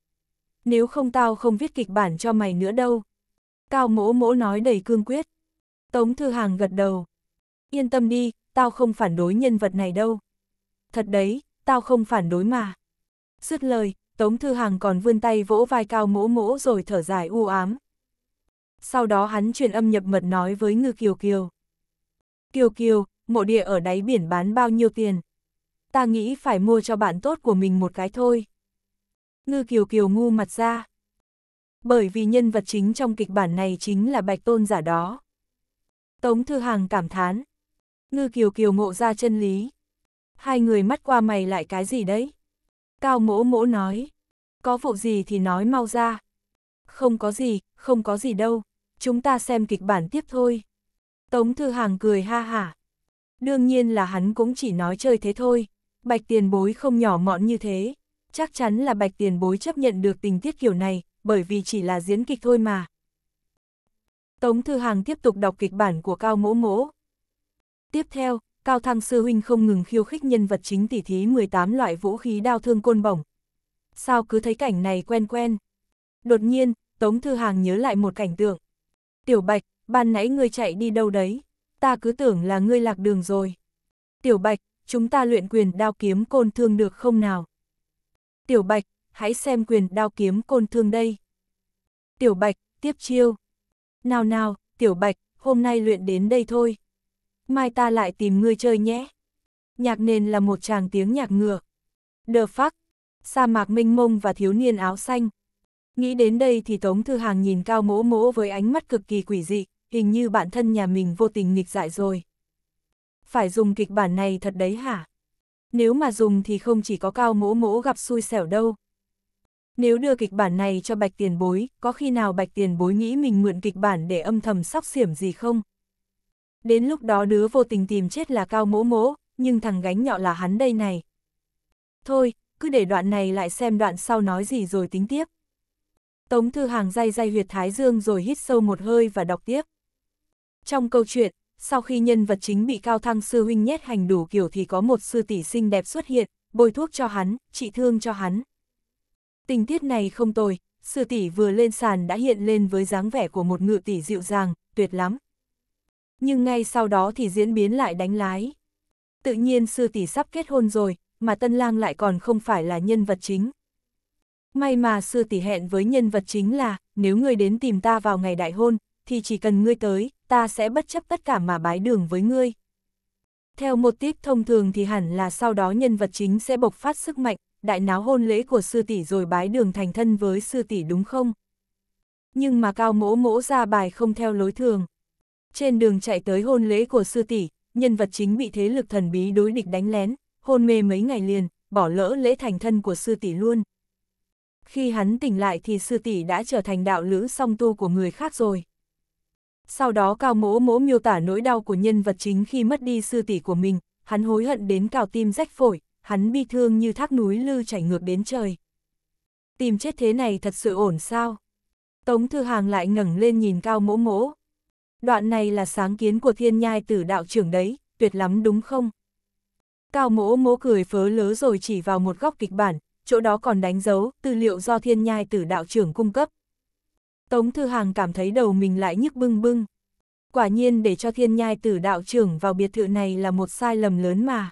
Nếu không tao không viết kịch bản cho mày nữa đâu. Cao Mỗ Mỗ nói đầy cương quyết. Tống Thư Hàng gật đầu. Yên tâm đi, tao không phản đối nhân vật này đâu. Thật đấy, tao không phản đối mà. Dứt lời, Tống Thư Hàng còn vươn tay vỗ vai cao mỗ mỗ rồi thở dài u ám. Sau đó hắn truyền âm nhập mật nói với Ngư Kiều Kiều. Kiều Kiều, mộ địa ở đáy biển bán bao nhiêu tiền? Ta nghĩ phải mua cho bạn tốt của mình một cái thôi. Ngư Kiều Kiều ngu mặt ra. Bởi vì nhân vật chính trong kịch bản này chính là Bạch Tôn giả đó. Tống Thư Hàng cảm thán. Ngư Kiều Kiều ngộ ra chân lý. Hai người mắt qua mày lại cái gì đấy? Cao mỗ mỗ nói. Có vụ gì thì nói mau ra. Không có gì, không có gì đâu. Chúng ta xem kịch bản tiếp thôi. Tống Thư Hàng cười ha hả. Đương nhiên là hắn cũng chỉ nói chơi thế thôi. Bạch tiền bối không nhỏ mọn như thế. Chắc chắn là bạch tiền bối chấp nhận được tình tiết kiểu này, bởi vì chỉ là diễn kịch thôi mà. Tống Thư Hàng tiếp tục đọc kịch bản của Cao Mỗ Mỗ. Tiếp theo, Cao Thăng Sư Huynh không ngừng khiêu khích nhân vật chính tỉ thí 18 loại vũ khí đao thương côn bổng. Sao cứ thấy cảnh này quen quen? Đột nhiên, Tống Thư Hàng nhớ lại một cảnh tượng. Tiểu Bạch, ban nãy ngươi chạy đi đâu đấy? Ta cứ tưởng là ngươi lạc đường rồi. Tiểu Bạch, chúng ta luyện quyền đao kiếm côn thương được không nào? Tiểu Bạch, hãy xem quyền đao kiếm côn thương đây. Tiểu Bạch, tiếp chiêu. Nào nào, Tiểu Bạch, hôm nay luyện đến đây thôi mai ta lại tìm ngươi chơi nhé. Nhạc nền là một chàng tiếng nhạc ngựa. Đờ phắc, sa mạc minh mông và thiếu niên áo xanh. Nghĩ đến đây thì Tống Thư Hàng nhìn cao mỗ mỗ với ánh mắt cực kỳ quỷ dị, hình như bản thân nhà mình vô tình nghịch dại rồi. Phải dùng kịch bản này thật đấy hả? Nếu mà dùng thì không chỉ có cao mỗ mỗ gặp xui xẻo đâu. Nếu đưa kịch bản này cho bạch tiền bối, có khi nào bạch tiền bối nghĩ mình mượn kịch bản để âm thầm sóc xiểm gì không? đến lúc đó đứa vô tình tìm chết là cao mỗ mỗ, nhưng thằng gánh nhọ là hắn đây này. Thôi, cứ để đoạn này lại xem đoạn sau nói gì rồi tính tiếp. Tống Thư Hàng day day huyệt thái dương rồi hít sâu một hơi và đọc tiếp. Trong câu chuyện, sau khi nhân vật chính bị Cao Thăng Sư Huynh nhét hành đủ kiểu thì có một sư tỷ xinh đẹp xuất hiện, bôi thuốc cho hắn, trị thương cho hắn. Tình tiết này không tồi, sư tỷ vừa lên sàn đã hiện lên với dáng vẻ của một ngự tỷ dịu dàng, tuyệt lắm nhưng ngay sau đó thì diễn biến lại đánh lái. Tự nhiên sư tỷ sắp kết hôn rồi, mà tân lang lại còn không phải là nhân vật chính. May mà sư tỷ hẹn với nhân vật chính là, nếu ngươi đến tìm ta vào ngày đại hôn, thì chỉ cần ngươi tới, ta sẽ bất chấp tất cả mà bái đường với ngươi. Theo một tiếp thông thường thì hẳn là sau đó nhân vật chính sẽ bộc phát sức mạnh, đại náo hôn lễ của sư tỷ rồi bái đường thành thân với sư tỷ đúng không? Nhưng mà cao mỗ mỗ ra bài không theo lối thường. Trên đường chạy tới hôn lễ của sư tỷ, nhân vật chính bị thế lực thần bí đối địch đánh lén, hôn mê mấy ngày liền, bỏ lỡ lễ thành thân của sư tỷ luôn. Khi hắn tỉnh lại thì sư tỷ đã trở thành đạo lữ song tu của người khác rồi. Sau đó Cao Mỗ Mỗ miêu tả nỗi đau của nhân vật chính khi mất đi sư tỷ của mình, hắn hối hận đến cào tim rách phổi, hắn bi thương như thác núi lư chảy ngược đến trời. Tìm chết thế này thật sự ổn sao? Tống Thư Hàng lại ngẩng lên nhìn Cao Mỗ Mỗ đoạn này là sáng kiến của thiên nhai tử đạo trưởng đấy, tuyệt lắm đúng không? Cao mỗ mỗ cười phớ lớ rồi chỉ vào một góc kịch bản, chỗ đó còn đánh dấu tư liệu do thiên nhai tử đạo trưởng cung cấp. Tống Thư Hàng cảm thấy đầu mình lại nhức bưng bưng. Quả nhiên để cho thiên nhai tử đạo trưởng vào biệt thự này là một sai lầm lớn mà.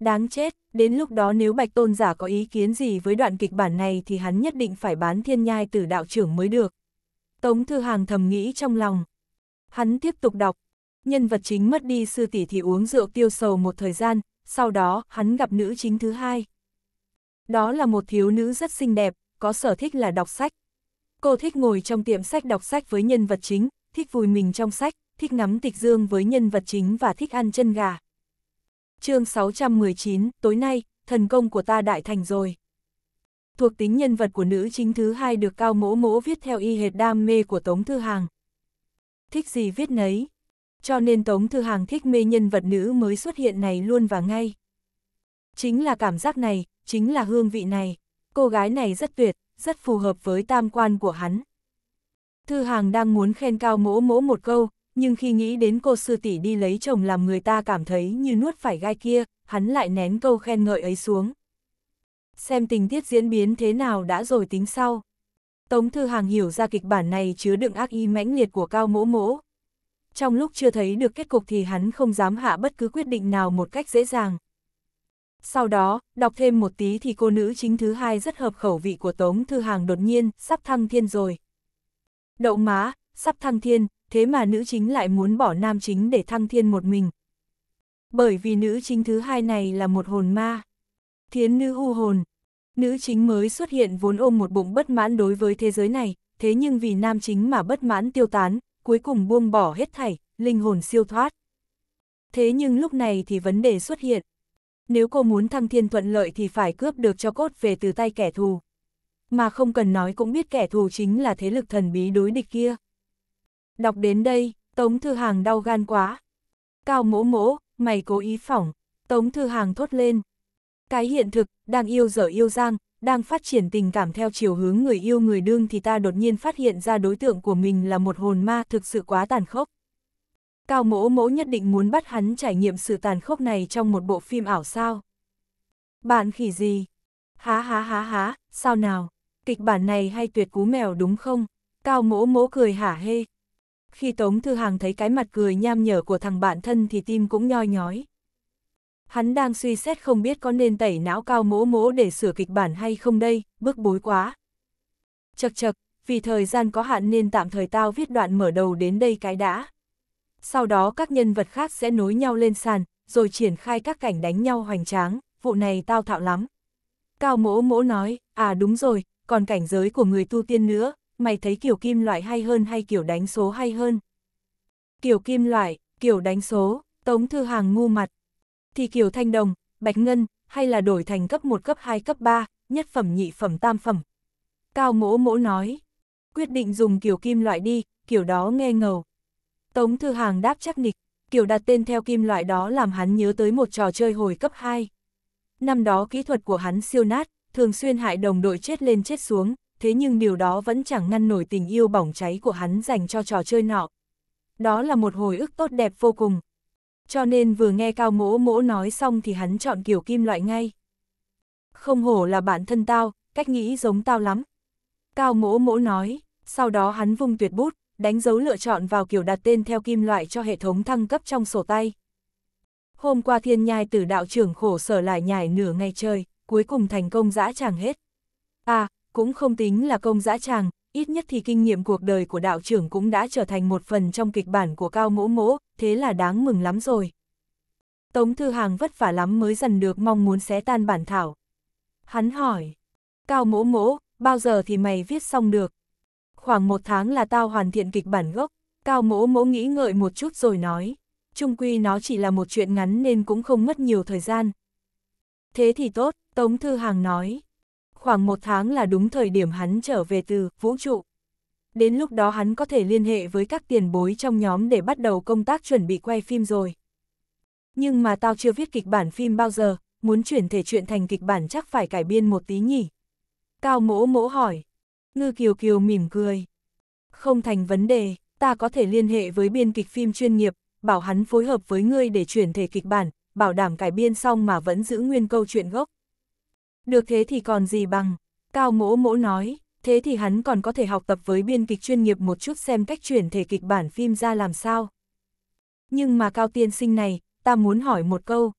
Đáng chết, đến lúc đó nếu Bạch Tôn Giả có ý kiến gì với đoạn kịch bản này thì hắn nhất định phải bán thiên nhai tử đạo trưởng mới được. Tống Thư Hàng thầm nghĩ trong lòng. Hắn tiếp tục đọc. Nhân vật chính mất đi sư tỷ thì uống rượu tiêu sầu một thời gian, sau đó hắn gặp nữ chính thứ hai. Đó là một thiếu nữ rất xinh đẹp, có sở thích là đọc sách. Cô thích ngồi trong tiệm sách đọc sách với nhân vật chính, thích vùi mình trong sách, thích ngắm tịch dương với nhân vật chính và thích ăn chân gà. chương 619, tối nay, thần công của ta đại thành rồi. Thuộc tính nhân vật của nữ chính thứ hai được cao mỗ mỗ viết theo y hệt đam mê của Tống Thư Hàng, thích gì viết nấy. Cho nên Tống Thư Hàng thích mê nhân vật nữ mới xuất hiện này luôn và ngay. Chính là cảm giác này, chính là hương vị này. Cô gái này rất tuyệt, rất phù hợp với tam quan của hắn. Thư Hàng đang muốn khen cao mỗ mỗ một câu, nhưng khi nghĩ đến cô sư tỷ đi lấy chồng làm người ta cảm thấy như nuốt phải gai kia, hắn lại nén câu khen ngợi ấy xuống. Xem tình tiết diễn biến thế nào đã rồi tính sau. Tống Thư Hàng hiểu ra kịch bản này chứa đựng ác ý mãnh liệt của Cao Mỗ Mỗ. Trong lúc chưa thấy được kết cục thì hắn không dám hạ bất cứ quyết định nào một cách dễ dàng. Sau đó, đọc thêm một tí thì cô nữ chính thứ hai rất hợp khẩu vị của Tống Thư Hàng đột nhiên, sắp thăng thiên rồi. Đậu má, sắp thăng thiên, thế mà nữ chính lại muốn bỏ nam chính để thăng thiên một mình. Bởi vì nữ chính thứ hai này là một hồn ma. Thiến nữ u hồn, Nữ chính mới xuất hiện vốn ôm một bụng bất mãn đối với thế giới này, thế nhưng vì nam chính mà bất mãn tiêu tán, cuối cùng buông bỏ hết thảy, linh hồn siêu thoát. Thế nhưng lúc này thì vấn đề xuất hiện. Nếu cô muốn thăng thiên thuận lợi thì phải cướp được cho cốt về từ tay kẻ thù. Mà không cần nói cũng biết kẻ thù chính là thế lực thần bí đối địch kia. Đọc đến đây, Tống Thư Hàng đau gan quá. Cao mỗ mỗ, mày cố ý phỏng. Tống Thư Hàng thốt lên. Cái hiện thực, đang yêu dở yêu giang, đang phát triển tình cảm theo chiều hướng người yêu người đương thì ta đột nhiên phát hiện ra đối tượng của mình là một hồn ma thực sự quá tàn khốc. Cao mỗ mỗ nhất định muốn bắt hắn trải nghiệm sự tàn khốc này trong một bộ phim ảo sao. Bạn khỉ gì? Há há há há, sao nào? Kịch bản này hay tuyệt cú mèo đúng không? Cao mỗ mỗ cười hả hê. Khi Tống Thư Hàng thấy cái mặt cười nham nhở của thằng bạn thân thì tim cũng nhoi nhói. Hắn đang suy xét không biết có nên tẩy não cao mỗ mỗ để sửa kịch bản hay không đây, bức bối quá. Chật chật, vì thời gian có hạn nên tạm thời tao viết đoạn mở đầu đến đây cái đã. Sau đó các nhân vật khác sẽ nối nhau lên sàn, rồi triển khai các cảnh đánh nhau hoành tráng, vụ này tao thạo lắm. Cao mỗ mỗ nói, à đúng rồi, còn cảnh giới của người tu tiên nữa, mày thấy kiểu kim loại hay hơn hay kiểu đánh số hay hơn? Kiểu kim loại, kiểu đánh số, Tống Thư Hàng ngu mặt, thì kiểu thanh đồng, bạch ngân, hay là đổi thành cấp 1 cấp 2 cấp 3, nhất phẩm nhị phẩm tam phẩm. Cao mỗ mỗ nói, quyết định dùng kiểu kim loại đi, kiểu đó nghe ngầu. Tống Thư Hàng đáp chắc nịch, kiểu đặt tên theo kim loại đó làm hắn nhớ tới một trò chơi hồi cấp 2. Năm đó kỹ thuật của hắn siêu nát, thường xuyên hại đồng đội chết lên chết xuống, thế nhưng điều đó vẫn chẳng ngăn nổi tình yêu bỏng cháy của hắn dành cho trò chơi nọ. Đó là một hồi ức tốt đẹp vô cùng, cho nên vừa nghe Cao Mỗ Mỗ nói xong thì hắn chọn kiểu kim loại ngay. Không hổ là bản thân tao, cách nghĩ giống tao lắm. Cao Mỗ Mỗ nói, sau đó hắn vung tuyệt bút, đánh dấu lựa chọn vào kiểu đặt tên theo kim loại cho hệ thống thăng cấp trong sổ tay. Hôm qua thiên nhai tử đạo trưởng khổ sở lại nhảy nửa ngày trời, cuối cùng thành công dã tràng hết. À, cũng không tính là công dã tràng, ít nhất thì kinh nghiệm cuộc đời của đạo trưởng cũng đã trở thành một phần trong kịch bản của Cao Mỗ Mỗ, thế là đáng mừng lắm rồi. Tống Thư Hàng vất vả lắm mới dần được mong muốn xé tan bản thảo. Hắn hỏi, Cao mỗ mỗ, bao giờ thì mày viết xong được? Khoảng một tháng là tao hoàn thiện kịch bản gốc, Cao mỗ mỗ nghĩ ngợi một chút rồi nói. Trung quy nó chỉ là một chuyện ngắn nên cũng không mất nhiều thời gian. Thế thì tốt, Tống Thư Hàng nói. Khoảng một tháng là đúng thời điểm hắn trở về từ vũ trụ đến lúc đó hắn có thể liên hệ với các tiền bối trong nhóm để bắt đầu công tác chuẩn bị quay phim rồi. Nhưng mà tao chưa viết kịch bản phim bao giờ, muốn chuyển thể chuyện thành kịch bản chắc phải cải biên một tí nhỉ. Cao mỗ mỗ hỏi. Ngư Kiều Kiều mỉm cười. Không thành vấn đề, ta có thể liên hệ với biên kịch phim chuyên nghiệp, bảo hắn phối hợp với ngươi để chuyển thể kịch bản, bảo đảm cải biên xong mà vẫn giữ nguyên câu chuyện gốc. Được thế thì còn gì bằng, Cao mỗ mỗ nói thế thì hắn còn có thể học tập với biên kịch chuyên nghiệp một chút xem cách chuyển thể kịch bản phim ra làm sao. Nhưng mà cao tiên sinh này, ta muốn hỏi một câu.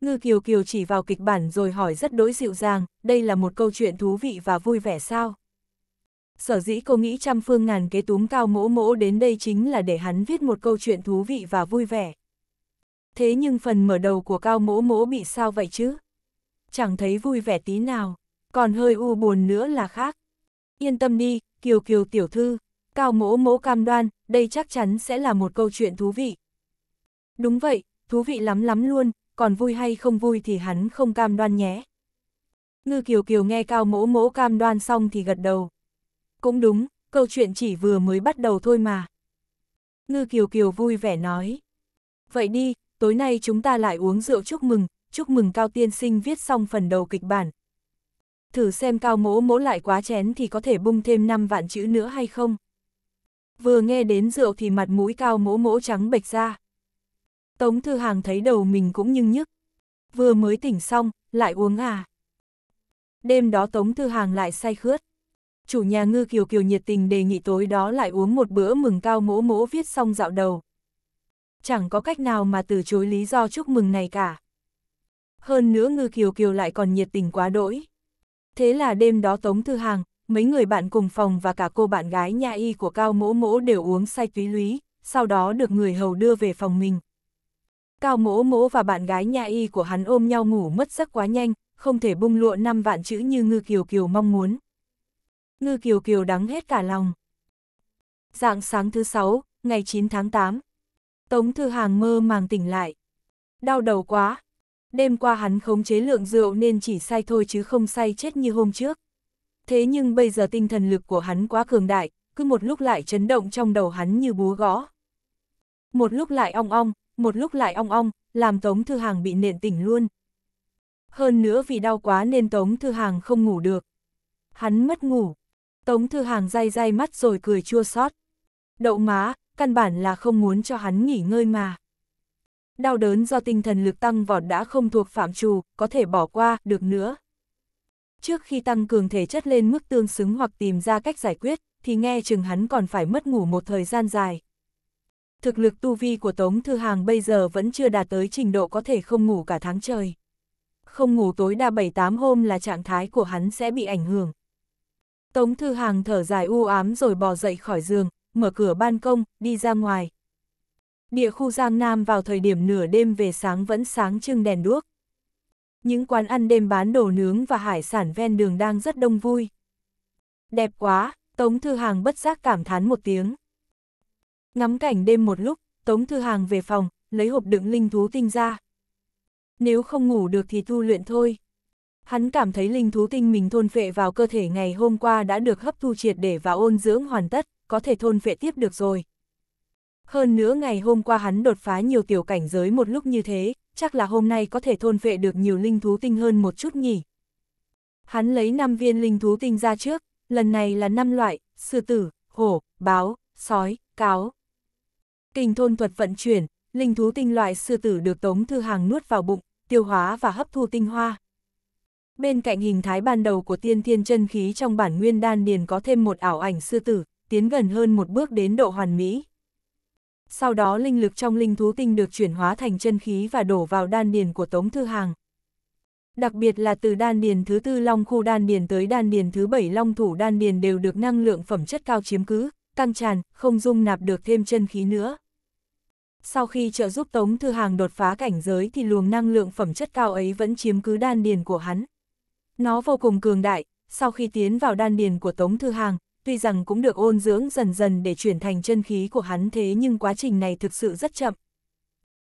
Ngư Kiều Kiều chỉ vào kịch bản rồi hỏi rất đối dịu dàng, đây là một câu chuyện thú vị và vui vẻ sao? Sở dĩ cô nghĩ trăm phương ngàn kế túm cao mỗ mỗ đến đây chính là để hắn viết một câu chuyện thú vị và vui vẻ. Thế nhưng phần mở đầu của cao mỗ mỗ bị sao vậy chứ? Chẳng thấy vui vẻ tí nào, còn hơi u buồn nữa là khác. Yên tâm đi, Kiều Kiều tiểu thư, Cao Mỗ Mỗ cam đoan, đây chắc chắn sẽ là một câu chuyện thú vị. Đúng vậy, thú vị lắm lắm luôn, còn vui hay không vui thì hắn không cam đoan nhé. Ngư Kiều Kiều nghe Cao Mỗ Mỗ cam đoan xong thì gật đầu. Cũng đúng, câu chuyện chỉ vừa mới bắt đầu thôi mà. Ngư Kiều Kiều vui vẻ nói. Vậy đi, tối nay chúng ta lại uống rượu chúc mừng, chúc mừng Cao Tiên Sinh viết xong phần đầu kịch bản, thử xem cao mỗ mỗ lại quá chén thì có thể bung thêm 5 vạn chữ nữa hay không. Vừa nghe đến rượu thì mặt mũi cao mỗ mỗ trắng bệch ra. Tống Thư Hàng thấy đầu mình cũng nhưng nhức. Vừa mới tỉnh xong, lại uống à. Đêm đó Tống Thư Hàng lại say khướt. Chủ nhà ngư kiều kiều nhiệt tình đề nghị tối đó lại uống một bữa mừng cao mỗ mỗ viết xong dạo đầu. Chẳng có cách nào mà từ chối lý do chúc mừng này cả. Hơn nữa ngư kiều kiều lại còn nhiệt tình quá đỗi. Thế là đêm đó Tống Thư Hàng, mấy người bạn cùng phòng và cả cô bạn gái nhà y của Cao Mỗ Mỗ đều uống say túy lúy, sau đó được người hầu đưa về phòng mình. Cao Mỗ Mỗ và bạn gái nhà y của hắn ôm nhau ngủ mất giấc quá nhanh, không thể bung lụa năm vạn chữ như Ngư Kiều Kiều mong muốn. Ngư Kiều Kiều đắng hết cả lòng. Dạng sáng thứ sáu, ngày 9 tháng 8, Tống Thư Hàng mơ màng tỉnh lại. Đau đầu quá, đêm qua hắn khống chế lượng rượu nên chỉ say thôi chứ không say chết như hôm trước. Thế nhưng bây giờ tinh thần lực của hắn quá cường đại, cứ một lúc lại chấn động trong đầu hắn như búa gõ. Một lúc lại ong ong, một lúc lại ong ong, làm Tống Thư Hàng bị nện tỉnh luôn. Hơn nữa vì đau quá nên Tống Thư Hàng không ngủ được. Hắn mất ngủ. Tống Thư Hàng day day mắt rồi cười chua xót. Đậu má, căn bản là không muốn cho hắn nghỉ ngơi mà đau đớn do tinh thần lực tăng vọt đã không thuộc phạm trù, có thể bỏ qua, được nữa. Trước khi tăng cường thể chất lên mức tương xứng hoặc tìm ra cách giải quyết, thì nghe chừng hắn còn phải mất ngủ một thời gian dài. Thực lực tu vi của Tống Thư Hàng bây giờ vẫn chưa đạt tới trình độ có thể không ngủ cả tháng trời. Không ngủ tối đa 7-8 hôm là trạng thái của hắn sẽ bị ảnh hưởng. Tống Thư Hàng thở dài u ám rồi bò dậy khỏi giường, mở cửa ban công, đi ra ngoài. Địa khu Giang Nam vào thời điểm nửa đêm về sáng vẫn sáng trưng đèn đuốc. Những quán ăn đêm bán đồ nướng và hải sản ven đường đang rất đông vui. Đẹp quá, Tống Thư Hàng bất giác cảm thán một tiếng. Ngắm cảnh đêm một lúc, Tống Thư Hàng về phòng, lấy hộp đựng linh thú tinh ra. Nếu không ngủ được thì tu luyện thôi. Hắn cảm thấy linh thú tinh mình thôn phệ vào cơ thể ngày hôm qua đã được hấp thu triệt để và ôn dưỡng hoàn tất, có thể thôn phệ tiếp được rồi. Hơn nữa ngày hôm qua hắn đột phá nhiều tiểu cảnh giới một lúc như thế, chắc là hôm nay có thể thôn vệ được nhiều linh thú tinh hơn một chút nhỉ. Hắn lấy 5 viên linh thú tinh ra trước, lần này là 5 loại, sư tử, hổ, báo, sói, cáo. Kinh thôn thuật vận chuyển, linh thú tinh loại sư tử được Tống Thư Hàng nuốt vào bụng, tiêu hóa và hấp thu tinh hoa. Bên cạnh hình thái ban đầu của tiên thiên chân khí trong bản nguyên đan điền có thêm một ảo ảnh sư tử, tiến gần hơn một bước đến độ hoàn mỹ. Sau đó linh lực trong linh thú tinh được chuyển hóa thành chân khí và đổ vào đan điền của Tống Thư Hàng. Đặc biệt là từ đan điền thứ tư long khu đan điền tới đan điền thứ bảy long thủ đan điền đều được năng lượng phẩm chất cao chiếm cứ, căng tràn, không dung nạp được thêm chân khí nữa. Sau khi trợ giúp Tống Thư Hàng đột phá cảnh giới thì luồng năng lượng phẩm chất cao ấy vẫn chiếm cứ đan điền của hắn. Nó vô cùng cường đại, sau khi tiến vào đan điền của Tống Thư Hàng, tuy rằng cũng được ôn dưỡng dần dần để chuyển thành chân khí của hắn thế nhưng quá trình này thực sự rất chậm.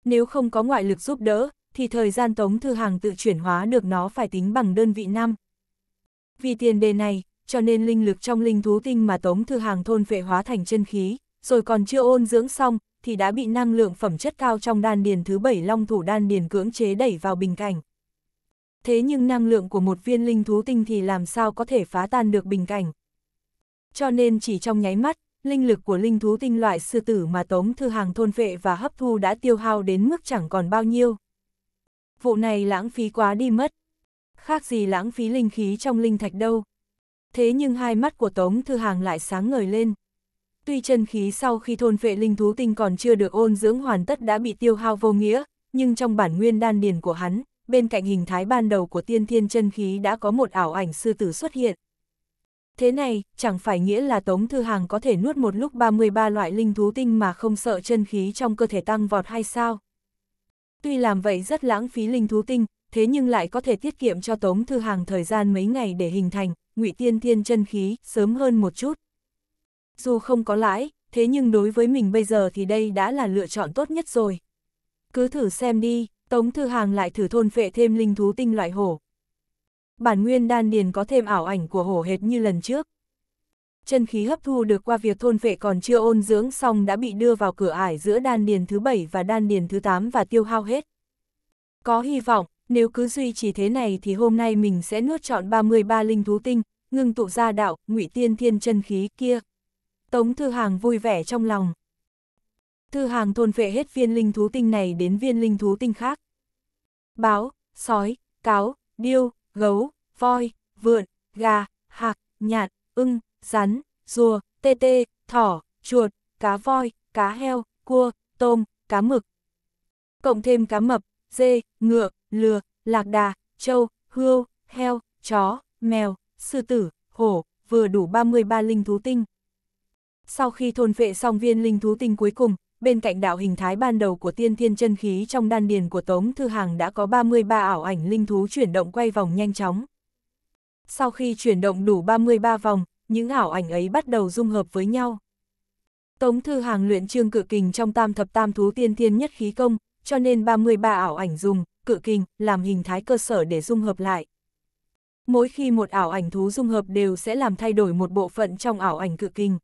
Nếu không có ngoại lực giúp đỡ, thì thời gian Tống Thư Hàng tự chuyển hóa được nó phải tính bằng đơn vị năm. Vì tiền đề này, cho nên linh lực trong linh thú tinh mà Tống Thư Hàng thôn vệ hóa thành chân khí, rồi còn chưa ôn dưỡng xong, thì đã bị năng lượng phẩm chất cao trong đan điền thứ bảy long thủ đan điền cưỡng chế đẩy vào bình cảnh. Thế nhưng năng lượng của một viên linh thú tinh thì làm sao có thể phá tan được bình cảnh, cho nên chỉ trong nháy mắt, linh lực của linh thú tinh loại sư tử mà Tống Thư Hàng thôn vệ và hấp thu đã tiêu hao đến mức chẳng còn bao nhiêu. Vụ này lãng phí quá đi mất. Khác gì lãng phí linh khí trong linh thạch đâu. Thế nhưng hai mắt của Tống Thư Hàng lại sáng ngời lên. Tuy chân khí sau khi thôn vệ linh thú tinh còn chưa được ôn dưỡng hoàn tất đã bị tiêu hao vô nghĩa, nhưng trong bản nguyên đan điền của hắn, bên cạnh hình thái ban đầu của tiên thiên chân khí đã có một ảo ảnh sư tử xuất hiện. Thế này, chẳng phải nghĩa là Tống Thư Hàng có thể nuốt một lúc 33 loại linh thú tinh mà không sợ chân khí trong cơ thể tăng vọt hay sao? Tuy làm vậy rất lãng phí linh thú tinh, thế nhưng lại có thể tiết kiệm cho Tống Thư Hàng thời gian mấy ngày để hình thành, ngụy tiên thiên chân khí, sớm hơn một chút. Dù không có lãi, thế nhưng đối với mình bây giờ thì đây đã là lựa chọn tốt nhất rồi. Cứ thử xem đi, Tống Thư Hàng lại thử thôn phệ thêm linh thú tinh loại hổ, bản nguyên đan điền có thêm ảo ảnh của hổ hệt như lần trước. Chân khí hấp thu được qua việc thôn vệ còn chưa ôn dưỡng xong đã bị đưa vào cửa ải giữa đan điền thứ 7 và đan điền thứ 8 và tiêu hao hết. Có hy vọng, nếu cứ duy trì thế này thì hôm nay mình sẽ nuốt trọn 33 linh thú tinh, ngưng tụ ra đạo, ngụy tiên thiên chân khí kia. Tống Thư Hàng vui vẻ trong lòng. Thư Hàng thôn vệ hết viên linh thú tinh này đến viên linh thú tinh khác. Báo, sói, cáo, điêu, gấu, voi, vượn, gà, hạc, nhạn, ưng, rắn, rùa, tê tê, thỏ, chuột, cá voi, cá heo, cua, tôm, cá mực. Cộng thêm cá mập, dê, ngựa, lừa, lạc đà, trâu, hươu, heo, chó, mèo, sư tử, hổ, vừa đủ 33 linh thú tinh. Sau khi thôn vệ xong viên linh thú tinh cuối cùng, bên cạnh đạo hình thái ban đầu của tiên thiên chân khí trong đan điền của Tống Thư Hàng đã có 33 ảo ảnh linh thú chuyển động quay vòng nhanh chóng. Sau khi chuyển động đủ 33 vòng, những ảo ảnh ấy bắt đầu dung hợp với nhau. Tống Thư Hàng luyện trương cự kình trong tam thập tam thú tiên thiên nhất khí công, cho nên 33 ảo ảnh dùng, cự kình, làm hình thái cơ sở để dung hợp lại. Mỗi khi một ảo ảnh thú dung hợp đều sẽ làm thay đổi một bộ phận trong ảo ảnh cự kình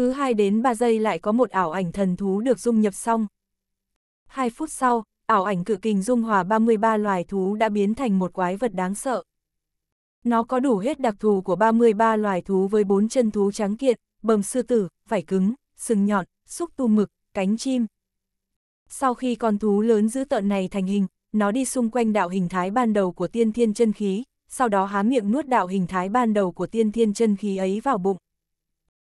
cứ 2 đến 3 giây lại có một ảo ảnh thần thú được dung nhập xong. 2 phút sau, ảo ảnh cự kình dung hòa 33 loài thú đã biến thành một quái vật đáng sợ. Nó có đủ hết đặc thù của 33 loài thú với bốn chân thú trắng kiện, bầm sư tử, vảy cứng, sừng nhọn, xúc tu mực, cánh chim. Sau khi con thú lớn dữ tợn này thành hình, nó đi xung quanh đạo hình thái ban đầu của tiên thiên chân khí, sau đó há miệng nuốt đạo hình thái ban đầu của tiên thiên chân khí ấy vào bụng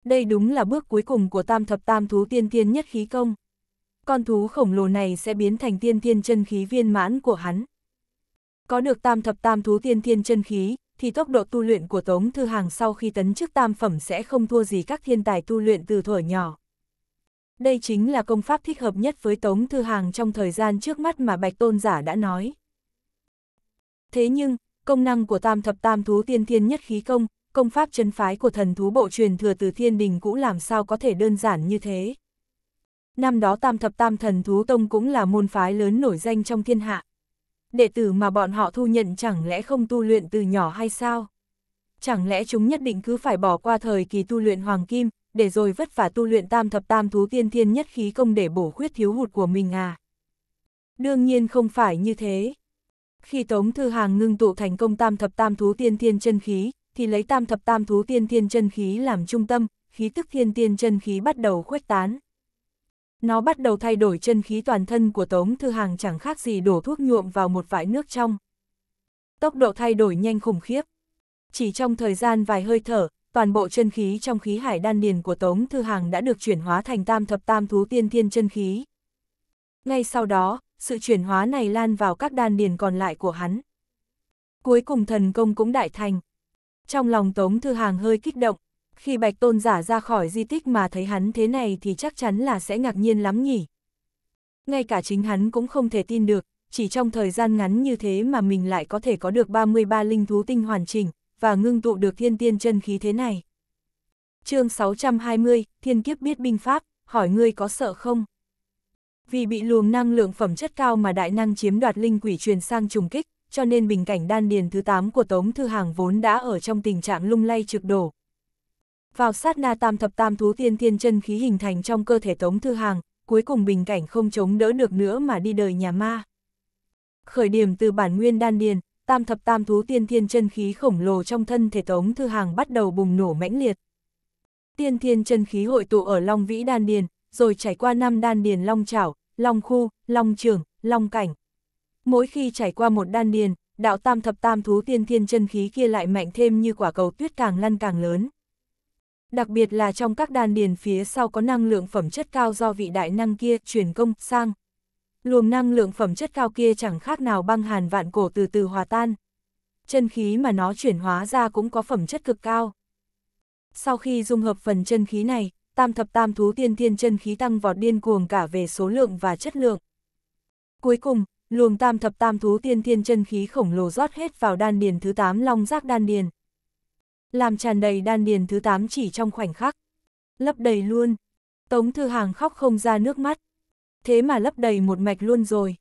đây đúng là bước cuối cùng của tam thập tam thú tiên tiên nhất khí công. Con thú khổng lồ này sẽ biến thành tiên tiên chân khí viên mãn của hắn. Có được tam thập tam thú tiên tiên chân khí, thì tốc độ tu luyện của Tống Thư Hàng sau khi tấn chức tam phẩm sẽ không thua gì các thiên tài tu luyện từ thuở nhỏ. Đây chính là công pháp thích hợp nhất với Tống Thư Hàng trong thời gian trước mắt mà Bạch Tôn Giả đã nói. Thế nhưng, công năng của tam thập tam thú tiên thiên nhất khí công công pháp chân phái của thần thú bộ truyền thừa từ thiên đình cũ làm sao có thể đơn giản như thế. Năm đó tam thập tam thần thú tông cũng là môn phái lớn nổi danh trong thiên hạ. Đệ tử mà bọn họ thu nhận chẳng lẽ không tu luyện từ nhỏ hay sao? Chẳng lẽ chúng nhất định cứ phải bỏ qua thời kỳ tu luyện hoàng kim, để rồi vất vả tu luyện tam thập tam thú tiên thiên nhất khí công để bổ khuyết thiếu hụt của mình à? Đương nhiên không phải như thế. Khi Tống Thư Hàng ngưng tụ thành công tam thập tam thú tiên thiên chân khí, thì lấy tam thập tam thú tiên thiên chân khí làm trung tâm, khí tức thiên tiên chân khí bắt đầu khuếch tán. Nó bắt đầu thay đổi chân khí toàn thân của Tống Thư Hàng chẳng khác gì đổ thuốc nhuộm vào một vải nước trong. Tốc độ thay đổi nhanh khủng khiếp. Chỉ trong thời gian vài hơi thở, toàn bộ chân khí trong khí hải đan điền của Tống Thư Hàng đã được chuyển hóa thành tam thập tam thú tiên thiên chân khí. Ngay sau đó, sự chuyển hóa này lan vào các đan điền còn lại của hắn. Cuối cùng thần công cũng đại thành. Trong lòng Tống Thư Hàng hơi kích động, khi Bạch Tôn giả ra khỏi di tích mà thấy hắn thế này thì chắc chắn là sẽ ngạc nhiên lắm nhỉ. Ngay cả chính hắn cũng không thể tin được, chỉ trong thời gian ngắn như thế mà mình lại có thể có được 33 linh thú tinh hoàn chỉnh, và ngưng tụ được thiên tiên chân khí thế này. chương 620, thiên kiếp biết binh pháp, hỏi ngươi có sợ không? Vì bị luồng năng lượng phẩm chất cao mà đại năng chiếm đoạt linh quỷ truyền sang trùng kích, cho nên bình cảnh đan điền thứ 8 của Tống Thư Hàng vốn đã ở trong tình trạng lung lay trực đổ. Vào sát na tam thập tam thú tiên thiên chân khí hình thành trong cơ thể Tống Thư Hàng, cuối cùng bình cảnh không chống đỡ được nữa mà đi đời nhà ma. Khởi điểm từ bản nguyên đan điền, tam thập tam thú tiên thiên chân khí khổng lồ trong thân thể Tống Thư Hàng bắt đầu bùng nổ mãnh liệt. Tiên thiên chân khí hội tụ ở Long Vĩ đan điền, rồi trải qua năm đan điền Long Trảo, Long Khu, Long Trường, Long Cảnh mỗi khi trải qua một đan điền, đạo tam thập tam thú tiên thiên chân khí kia lại mạnh thêm như quả cầu tuyết càng lăn càng lớn. Đặc biệt là trong các đan điền phía sau có năng lượng phẩm chất cao do vị đại năng kia truyền công sang. Luồng năng lượng phẩm chất cao kia chẳng khác nào băng hàn vạn cổ từ từ hòa tan. Chân khí mà nó chuyển hóa ra cũng có phẩm chất cực cao. Sau khi dung hợp phần chân khí này, tam thập tam thú tiên thiên chân khí tăng vọt điên cuồng cả về số lượng và chất lượng. Cuối cùng, luồng tam thập tam thú tiên thiên chân khí khổng lồ rót hết vào đan điền thứ tám long giác đan điền. Làm tràn đầy đan điền thứ tám chỉ trong khoảnh khắc. Lấp đầy luôn. Tống Thư Hàng khóc không ra nước mắt. Thế mà lấp đầy một mạch luôn rồi.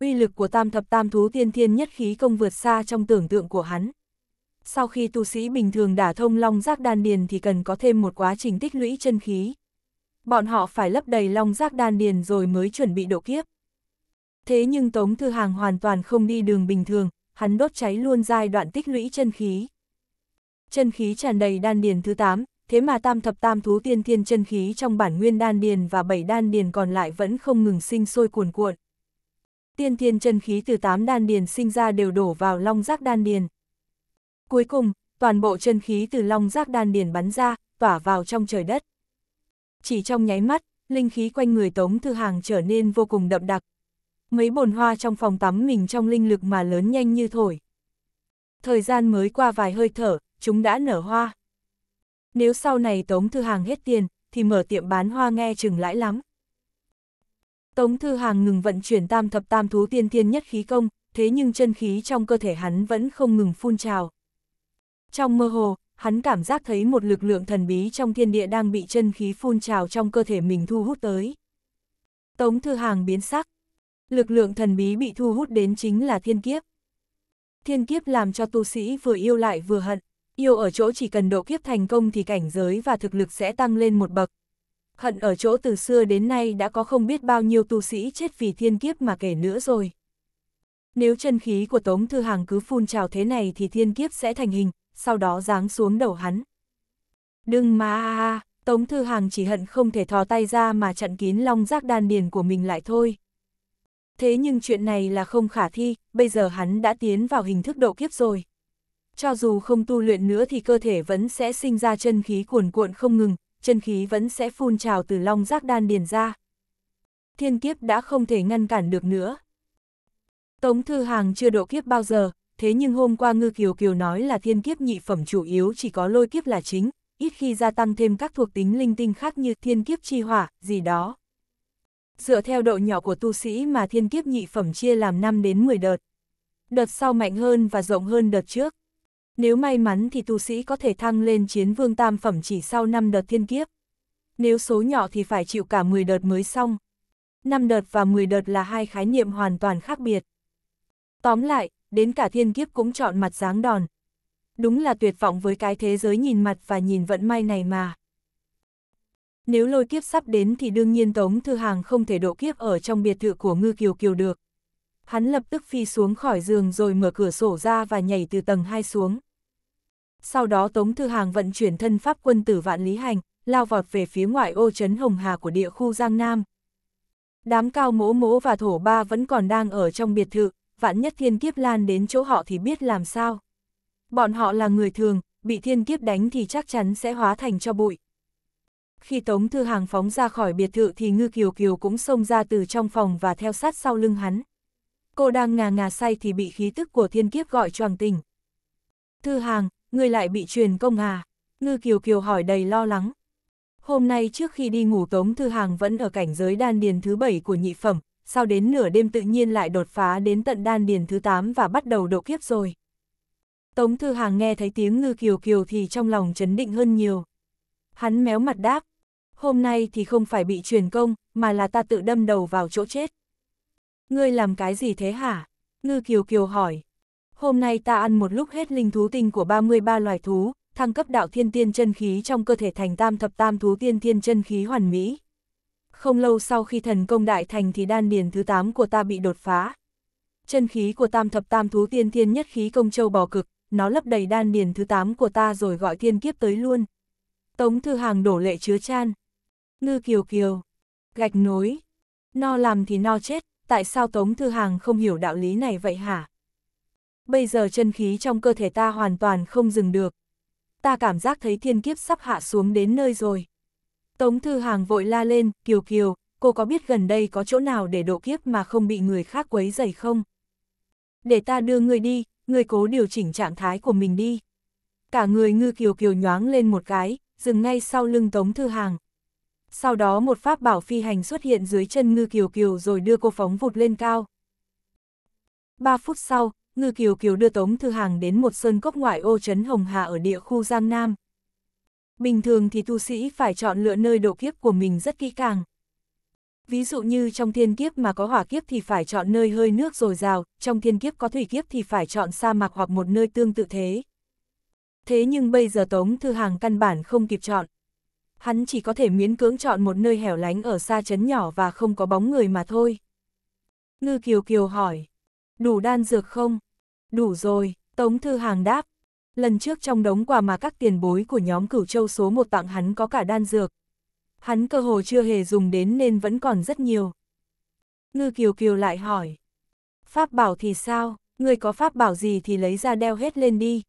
Uy lực của tam thập tam thú tiên thiên nhất khí công vượt xa trong tưởng tượng của hắn. Sau khi tu sĩ bình thường đả thông long giác đan điền thì cần có thêm một quá trình tích lũy chân khí. Bọn họ phải lấp đầy long giác đan điền rồi mới chuẩn bị độ kiếp. Thế nhưng Tống Thư Hàng hoàn toàn không đi đường bình thường, hắn đốt cháy luôn giai đoạn tích lũy chân khí. Chân khí tràn đầy đan điền thứ 8, thế mà tam thập tam thú tiên thiên chân khí trong bản nguyên đan điền và bảy đan điền còn lại vẫn không ngừng sinh sôi cuồn cuộn. Tiên thiên chân khí từ 8 đan điền sinh ra đều đổ vào long giác đan điền. Cuối cùng, toàn bộ chân khí từ long giác đan điền bắn ra, tỏa vào trong trời đất. Chỉ trong nháy mắt, linh khí quanh người Tống Thư Hàng trở nên vô cùng đậm đặc, mấy bồn hoa trong phòng tắm mình trong linh lực mà lớn nhanh như thổi. Thời gian mới qua vài hơi thở, chúng đã nở hoa. Nếu sau này Tống Thư Hàng hết tiền, thì mở tiệm bán hoa nghe chừng lãi lắm. Tống Thư Hàng ngừng vận chuyển tam thập tam thú tiên Thiên nhất khí công, thế nhưng chân khí trong cơ thể hắn vẫn không ngừng phun trào. Trong mơ hồ, hắn cảm giác thấy một lực lượng thần bí trong thiên địa đang bị chân khí phun trào trong cơ thể mình thu hút tới. Tống Thư Hàng biến sắc, lực lượng thần bí bị thu hút đến chính là thiên kiếp. Thiên kiếp làm cho tu sĩ vừa yêu lại vừa hận, yêu ở chỗ chỉ cần độ kiếp thành công thì cảnh giới và thực lực sẽ tăng lên một bậc. Hận ở chỗ từ xưa đến nay đã có không biết bao nhiêu tu sĩ chết vì thiên kiếp mà kể nữa rồi. Nếu chân khí của Tống Thư Hàng cứ phun trào thế này thì thiên kiếp sẽ thành hình, sau đó giáng xuống đầu hắn. Đừng mà Tống Thư Hàng chỉ hận không thể thò tay ra mà chặn kín long giác đan điền của mình lại thôi. Thế nhưng chuyện này là không khả thi, bây giờ hắn đã tiến vào hình thức độ kiếp rồi. Cho dù không tu luyện nữa thì cơ thể vẫn sẽ sinh ra chân khí cuồn cuộn không ngừng, chân khí vẫn sẽ phun trào từ long giác đan điền ra. Thiên kiếp đã không thể ngăn cản được nữa. Tống Thư Hàng chưa độ kiếp bao giờ, thế nhưng hôm qua Ngư Kiều Kiều nói là thiên kiếp nhị phẩm chủ yếu chỉ có lôi kiếp là chính, ít khi gia tăng thêm các thuộc tính linh tinh khác như thiên kiếp chi hỏa, gì đó dựa theo độ nhỏ của tu sĩ mà thiên kiếp nhị phẩm chia làm 5 đến 10 đợt. Đợt sau mạnh hơn và rộng hơn đợt trước. Nếu may mắn thì tu sĩ có thể thăng lên chiến vương tam phẩm chỉ sau 5 đợt thiên kiếp. Nếu số nhỏ thì phải chịu cả 10 đợt mới xong. 5 đợt và 10 đợt là hai khái niệm hoàn toàn khác biệt. Tóm lại, đến cả thiên kiếp cũng chọn mặt dáng đòn. Đúng là tuyệt vọng với cái thế giới nhìn mặt và nhìn vận may này mà nếu lôi kiếp sắp đến thì đương nhiên Tống Thư Hàng không thể độ kiếp ở trong biệt thự của Ngư Kiều Kiều được. Hắn lập tức phi xuống khỏi giường rồi mở cửa sổ ra và nhảy từ tầng 2 xuống. Sau đó Tống Thư Hàng vận chuyển thân pháp quân tử vạn lý hành, lao vọt về phía ngoại ô trấn Hồng Hà của địa khu Giang Nam. Đám cao mỗ mỗ và thổ ba vẫn còn đang ở trong biệt thự, vạn nhất thiên kiếp lan đến chỗ họ thì biết làm sao. Bọn họ là người thường, bị thiên kiếp đánh thì chắc chắn sẽ hóa thành cho bụi. Khi Tống Thư Hàng phóng ra khỏi biệt thự thì Ngư Kiều Kiều cũng xông ra từ trong phòng và theo sát sau lưng hắn. Cô đang ngà ngà say thì bị khí tức của thiên kiếp gọi choàng tỉnh. Thư Hàng, người lại bị truyền công à? Ngư Kiều Kiều hỏi đầy lo lắng. Hôm nay trước khi đi ngủ Tống Thư Hàng vẫn ở cảnh giới đan điền thứ bảy của nhị phẩm, sau đến nửa đêm tự nhiên lại đột phá đến tận đan điền thứ tám và bắt đầu độ kiếp rồi. Tống Thư Hàng nghe thấy tiếng Ngư Kiều Kiều thì trong lòng chấn định hơn nhiều. Hắn méo mặt đáp, hôm nay thì không phải bị truyền công, mà là ta tự đâm đầu vào chỗ chết. Ngươi làm cái gì thế hả? Ngư Kiều Kiều hỏi. Hôm nay ta ăn một lúc hết linh thú tinh của 33 loài thú, thăng cấp đạo thiên tiên chân khí trong cơ thể thành tam thập tam thú tiên tiên chân khí hoàn mỹ. Không lâu sau khi thần công đại thành thì đan điền thứ 8 của ta bị đột phá. Chân khí của tam thập tam thú tiên tiên nhất khí công châu bò cực, nó lấp đầy đan điền thứ 8 của ta rồi gọi tiên kiếp tới luôn. Tống Thư Hàng đổ lệ chứa chan ngư kiều kiều, gạch nối, no làm thì no chết, tại sao Tống Thư Hàng không hiểu đạo lý này vậy hả? Bây giờ chân khí trong cơ thể ta hoàn toàn không dừng được. Ta cảm giác thấy thiên kiếp sắp hạ xuống đến nơi rồi. Tống Thư Hàng vội la lên, kiều kiều, cô có biết gần đây có chỗ nào để độ kiếp mà không bị người khác quấy rầy không? Để ta đưa người đi, người cố điều chỉnh trạng thái của mình đi. Cả người ngư kiều kiều nhoáng lên một cái, dừng ngay sau lưng Tống Thư Hàng, sau đó một pháp bảo phi hành xuất hiện dưới chân Ngư Kiều Kiều rồi đưa cô phóng vụt lên cao. Ba phút sau, Ngư Kiều Kiều đưa Tống Thư Hàng đến một sơn cốc ngoại ô trấn Hồng Hà ở địa khu Giang Nam. Bình thường thì tu sĩ phải chọn lựa nơi độ kiếp của mình rất kỹ càng. Ví dụ như trong thiên kiếp mà có hỏa kiếp thì phải chọn nơi hơi nước dồi dào, trong thiên kiếp có thủy kiếp thì phải chọn sa mạc hoặc một nơi tương tự thế. Thế nhưng bây giờ Tống Thư Hàng căn bản không kịp chọn, hắn chỉ có thể miễn cưỡng chọn một nơi hẻo lánh ở xa chấn nhỏ và không có bóng người mà thôi. Ngư Kiều Kiều hỏi, đủ đan dược không? Đủ rồi, Tống Thư Hàng đáp. Lần trước trong đống quà mà các tiền bối của nhóm cửu châu số một tặng hắn có cả đan dược. Hắn cơ hồ chưa hề dùng đến nên vẫn còn rất nhiều. Ngư Kiều Kiều lại hỏi, pháp bảo thì sao, người có pháp bảo gì thì lấy ra đeo hết lên đi.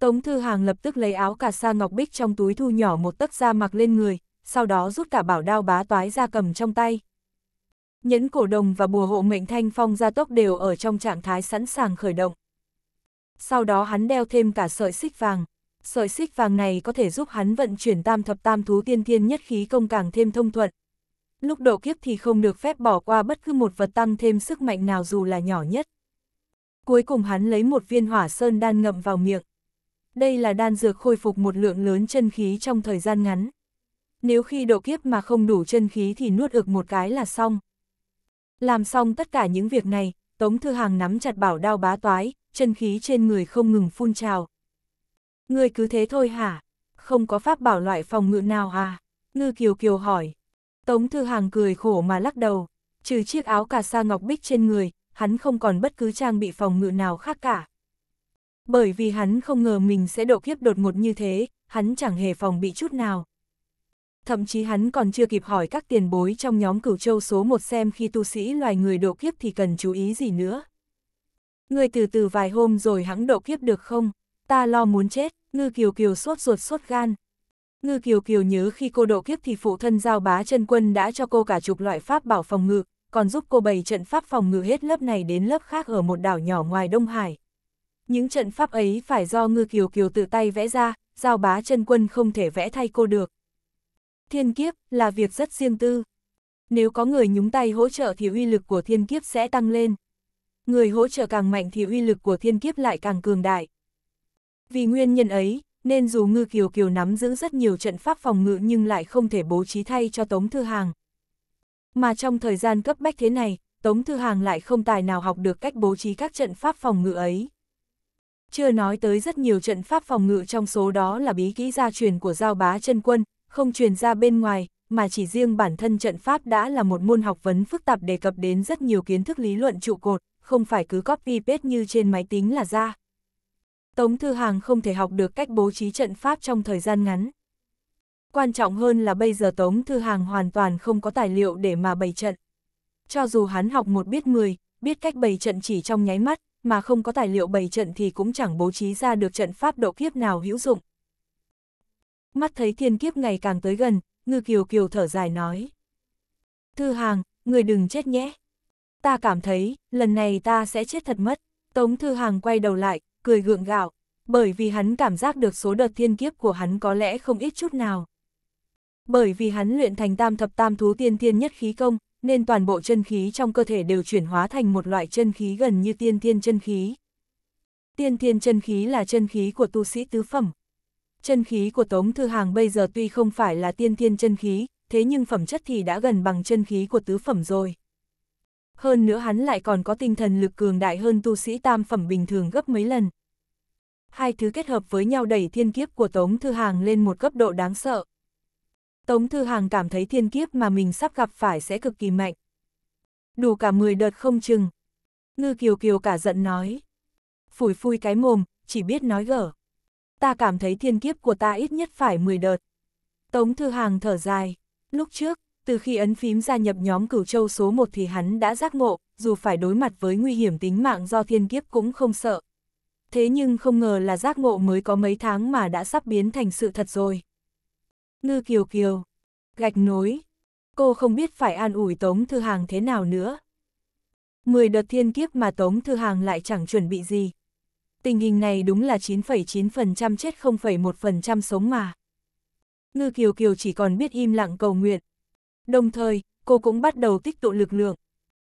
Tống Thư Hàng lập tức lấy áo cà sa ngọc bích trong túi thu nhỏ một tấc ra mặc lên người, sau đó rút cả bảo đao bá toái ra cầm trong tay. Nhẫn cổ đồng và bùa hộ mệnh thanh phong gia tốc đều ở trong trạng thái sẵn sàng khởi động. Sau đó hắn đeo thêm cả sợi xích vàng. Sợi xích vàng này có thể giúp hắn vận chuyển tam thập tam thú tiên thiên nhất khí công càng thêm thông thuận. Lúc độ kiếp thì không được phép bỏ qua bất cứ một vật tăng thêm sức mạnh nào dù là nhỏ nhất. Cuối cùng hắn lấy một viên hỏa sơn đan ngậm vào miệng đây là đan dược khôi phục một lượng lớn chân khí trong thời gian ngắn. Nếu khi độ kiếp mà không đủ chân khí thì nuốt ực một cái là xong. Làm xong tất cả những việc này, Tống Thư Hàng nắm chặt bảo đao bá toái, chân khí trên người không ngừng phun trào. ngươi cứ thế thôi hả? Không có pháp bảo loại phòng ngự nào à? Ngư Kiều Kiều hỏi. Tống Thư Hàng cười khổ mà lắc đầu, trừ chiếc áo cà sa ngọc bích trên người, hắn không còn bất cứ trang bị phòng ngự nào khác cả bởi vì hắn không ngờ mình sẽ độ kiếp đột ngột như thế, hắn chẳng hề phòng bị chút nào. Thậm chí hắn còn chưa kịp hỏi các tiền bối trong nhóm cửu châu số một xem khi tu sĩ loài người độ kiếp thì cần chú ý gì nữa. Người từ từ vài hôm rồi hắn độ kiếp được không? Ta lo muốn chết, ngư kiều kiều suốt ruột suốt gan. Ngư kiều kiều nhớ khi cô độ kiếp thì phụ thân giao bá chân quân đã cho cô cả chục loại pháp bảo phòng ngự, còn giúp cô bày trận pháp phòng ngự hết lớp này đến lớp khác ở một đảo nhỏ ngoài Đông Hải. Những trận pháp ấy phải do ngư kiều kiều tự tay vẽ ra, giao bá chân quân không thể vẽ thay cô được. Thiên kiếp là việc rất riêng tư. Nếu có người nhúng tay hỗ trợ thì uy lực của thiên kiếp sẽ tăng lên. Người hỗ trợ càng mạnh thì uy lực của thiên kiếp lại càng cường đại. Vì nguyên nhân ấy, nên dù ngư kiều kiều nắm giữ rất nhiều trận pháp phòng ngự nhưng lại không thể bố trí thay cho Tống Thư Hàng. Mà trong thời gian cấp bách thế này, Tống Thư Hàng lại không tài nào học được cách bố trí các trận pháp phòng ngự ấy. Chưa nói tới rất nhiều trận pháp phòng ngự trong số đó là bí kỹ gia truyền của Giao Bá chân Quân, không truyền ra bên ngoài, mà chỉ riêng bản thân trận pháp đã là một môn học vấn phức tạp đề cập đến rất nhiều kiến thức lý luận trụ cột, không phải cứ copy paste như trên máy tính là ra. Tống Thư Hàng không thể học được cách bố trí trận pháp trong thời gian ngắn. Quan trọng hơn là bây giờ Tống Thư Hàng hoàn toàn không có tài liệu để mà bày trận. Cho dù hắn học một biết 10, biết cách bày trận chỉ trong nháy mắt, mà không có tài liệu bày trận thì cũng chẳng bố trí ra được trận pháp độ kiếp nào hữu dụng. Mắt thấy thiên kiếp ngày càng tới gần, ngư kiều kiều thở dài nói. Thư hàng, người đừng chết nhé. Ta cảm thấy, lần này ta sẽ chết thật mất. Tống Thư Hàng quay đầu lại, cười gượng gạo, bởi vì hắn cảm giác được số đợt thiên kiếp của hắn có lẽ không ít chút nào. Bởi vì hắn luyện thành tam thập tam thú tiên thiên nhất khí công, nên toàn bộ chân khí trong cơ thể đều chuyển hóa thành một loại chân khí gần như tiên thiên chân khí. Tiên thiên chân khí là chân khí của tu sĩ tứ phẩm. Chân khí của Tống Thư Hàng bây giờ tuy không phải là tiên thiên chân khí, thế nhưng phẩm chất thì đã gần bằng chân khí của tứ phẩm rồi. Hơn nữa hắn lại còn có tinh thần lực cường đại hơn tu sĩ tam phẩm bình thường gấp mấy lần. Hai thứ kết hợp với nhau đẩy thiên kiếp của Tống Thư Hàng lên một cấp độ đáng sợ. Tống Thư Hàng cảm thấy thiên kiếp mà mình sắp gặp phải sẽ cực kỳ mạnh. Đủ cả 10 đợt không chừng. Ngư Kiều Kiều cả giận nói. Phủi phui cái mồm, chỉ biết nói gở. Ta cảm thấy thiên kiếp của ta ít nhất phải 10 đợt. Tống Thư Hàng thở dài. Lúc trước, từ khi ấn phím gia nhập nhóm cửu châu số 1 thì hắn đã giác ngộ, dù phải đối mặt với nguy hiểm tính mạng do thiên kiếp cũng không sợ. Thế nhưng không ngờ là giác ngộ mới có mấy tháng mà đã sắp biến thành sự thật rồi. Ngư Kiều Kiều, gạch nối, cô không biết phải an ủi Tống Thư Hàng thế nào nữa. Mười đợt thiên kiếp mà Tống Thư Hàng lại chẳng chuẩn bị gì. Tình hình này đúng là 9,9% chết 0,1% sống mà. Ngư Kiều Kiều chỉ còn biết im lặng cầu nguyện. Đồng thời, cô cũng bắt đầu tích tụ lực lượng.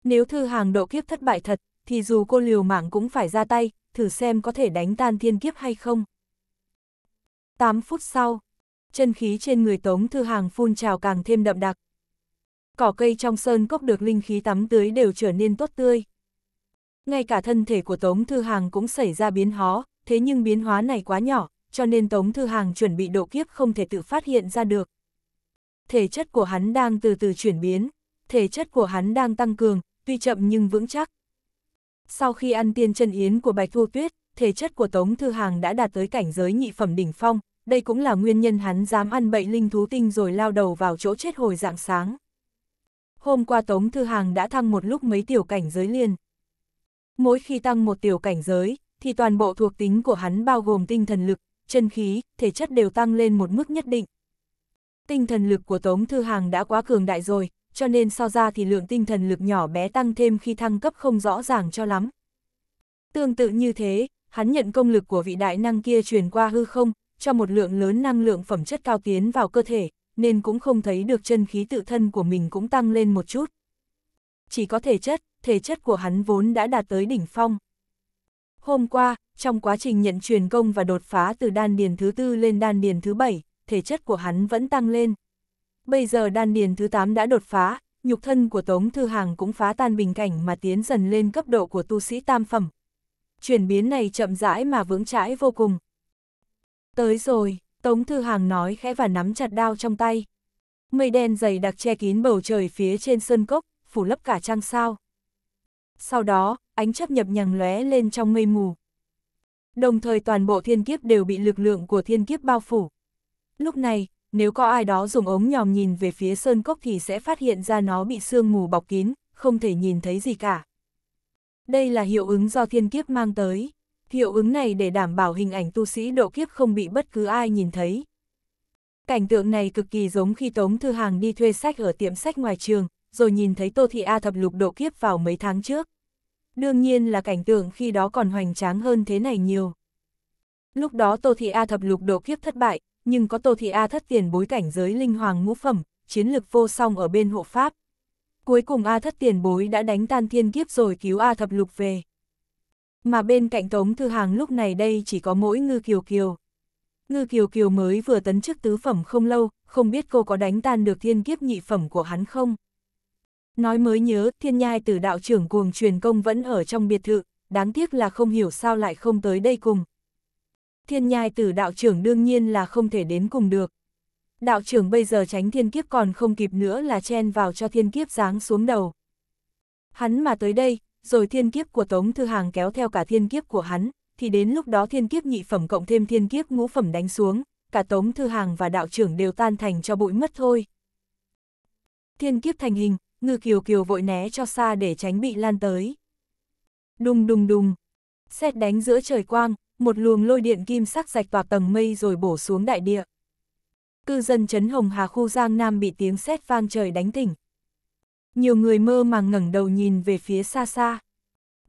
Nếu Thư Hàng độ kiếp thất bại thật, thì dù cô liều mạng cũng phải ra tay, thử xem có thể đánh tan thiên kiếp hay không. 8 phút sau, chân khí trên người Tống Thư Hàng phun trào càng thêm đậm đặc. Cỏ cây trong sơn cốc được linh khí tắm tưới đều trở nên tốt tươi. Ngay cả thân thể của Tống Thư Hàng cũng xảy ra biến hóa, thế nhưng biến hóa này quá nhỏ, cho nên Tống Thư Hàng chuẩn bị độ kiếp không thể tự phát hiện ra được. Thể chất của hắn đang từ từ chuyển biến, thể chất của hắn đang tăng cường, tuy chậm nhưng vững chắc. Sau khi ăn tiên chân yến của Bạch Thu Tuyết, thể chất của Tống Thư Hàng đã đạt tới cảnh giới nhị phẩm đỉnh phong, đây cũng là nguyên nhân hắn dám ăn bậy linh thú tinh rồi lao đầu vào chỗ chết hồi dạng sáng. Hôm qua Tống Thư Hàng đã thăng một lúc mấy tiểu cảnh giới liền. Mỗi khi tăng một tiểu cảnh giới, thì toàn bộ thuộc tính của hắn bao gồm tinh thần lực, chân khí, thể chất đều tăng lên một mức nhất định. Tinh thần lực của Tống Thư Hàng đã quá cường đại rồi, cho nên so ra thì lượng tinh thần lực nhỏ bé tăng thêm khi thăng cấp không rõ ràng cho lắm. Tương tự như thế, hắn nhận công lực của vị đại năng kia truyền qua hư không, cho một lượng lớn năng lượng phẩm chất cao tiến vào cơ thể, nên cũng không thấy được chân khí tự thân của mình cũng tăng lên một chút. Chỉ có thể chất, thể chất của hắn vốn đã đạt tới đỉnh phong. Hôm qua, trong quá trình nhận truyền công và đột phá từ đan điền thứ tư lên đan điền thứ bảy, thể chất của hắn vẫn tăng lên. Bây giờ đan điền thứ tám đã đột phá, nhục thân của Tống Thư Hàng cũng phá tan bình cảnh mà tiến dần lên cấp độ của tu sĩ tam phẩm. Chuyển biến này chậm rãi mà vững chãi vô cùng, Tới rồi, Tống Thư Hàng nói khẽ và nắm chặt đao trong tay. Mây đen dày đặc che kín bầu trời phía trên sơn cốc, phủ lấp cả trăng sao. Sau đó, ánh chấp nhập nhằng lóe lên trong mây mù. Đồng thời toàn bộ thiên kiếp đều bị lực lượng của thiên kiếp bao phủ. Lúc này, nếu có ai đó dùng ống nhòm nhìn về phía sơn cốc thì sẽ phát hiện ra nó bị sương mù bọc kín, không thể nhìn thấy gì cả. Đây là hiệu ứng do thiên kiếp mang tới. Hiệu ứng này để đảm bảo hình ảnh tu sĩ độ kiếp không bị bất cứ ai nhìn thấy. Cảnh tượng này cực kỳ giống khi Tống Thư Hàng đi thuê sách ở tiệm sách ngoài trường, rồi nhìn thấy Tô Thị A thập lục độ kiếp vào mấy tháng trước. Đương nhiên là cảnh tượng khi đó còn hoành tráng hơn thế này nhiều. Lúc đó Tô Thị A thập lục độ kiếp thất bại, nhưng có Tô Thị A thất tiền bối cảnh giới linh hoàng ngũ phẩm, chiến lực vô song ở bên hộ pháp. Cuối cùng A thất tiền bối đã đánh tan thiên kiếp rồi cứu A thập lục về. Mà bên cạnh Tống Thư Hàng lúc này đây chỉ có mỗi Ngư Kiều Kiều. Ngư Kiều Kiều mới vừa tấn chức tứ phẩm không lâu, không biết cô có đánh tan được thiên kiếp nhị phẩm của hắn không? Nói mới nhớ, thiên nhai tử đạo trưởng cuồng truyền công vẫn ở trong biệt thự, đáng tiếc là không hiểu sao lại không tới đây cùng. Thiên nhai tử đạo trưởng đương nhiên là không thể đến cùng được. Đạo trưởng bây giờ tránh thiên kiếp còn không kịp nữa là chen vào cho thiên kiếp giáng xuống đầu. Hắn mà tới đây, rồi thiên kiếp của Tống Thư Hàng kéo theo cả thiên kiếp của hắn, thì đến lúc đó thiên kiếp nhị phẩm cộng thêm thiên kiếp ngũ phẩm đánh xuống, cả Tống Thư Hàng và đạo trưởng đều tan thành cho bụi mất thôi. Thiên kiếp thành hình, ngư kiều kiều vội né cho xa để tránh bị lan tới. Đùng đùng đùng, xét đánh giữa trời quang, một luồng lôi điện kim sắc rạch toạc tầng mây rồi bổ xuống đại địa. Cư dân chấn Hồng Hà khu Giang Nam bị tiếng sét vang trời đánh tỉnh, nhiều người mơ màng ngẩng đầu nhìn về phía xa xa.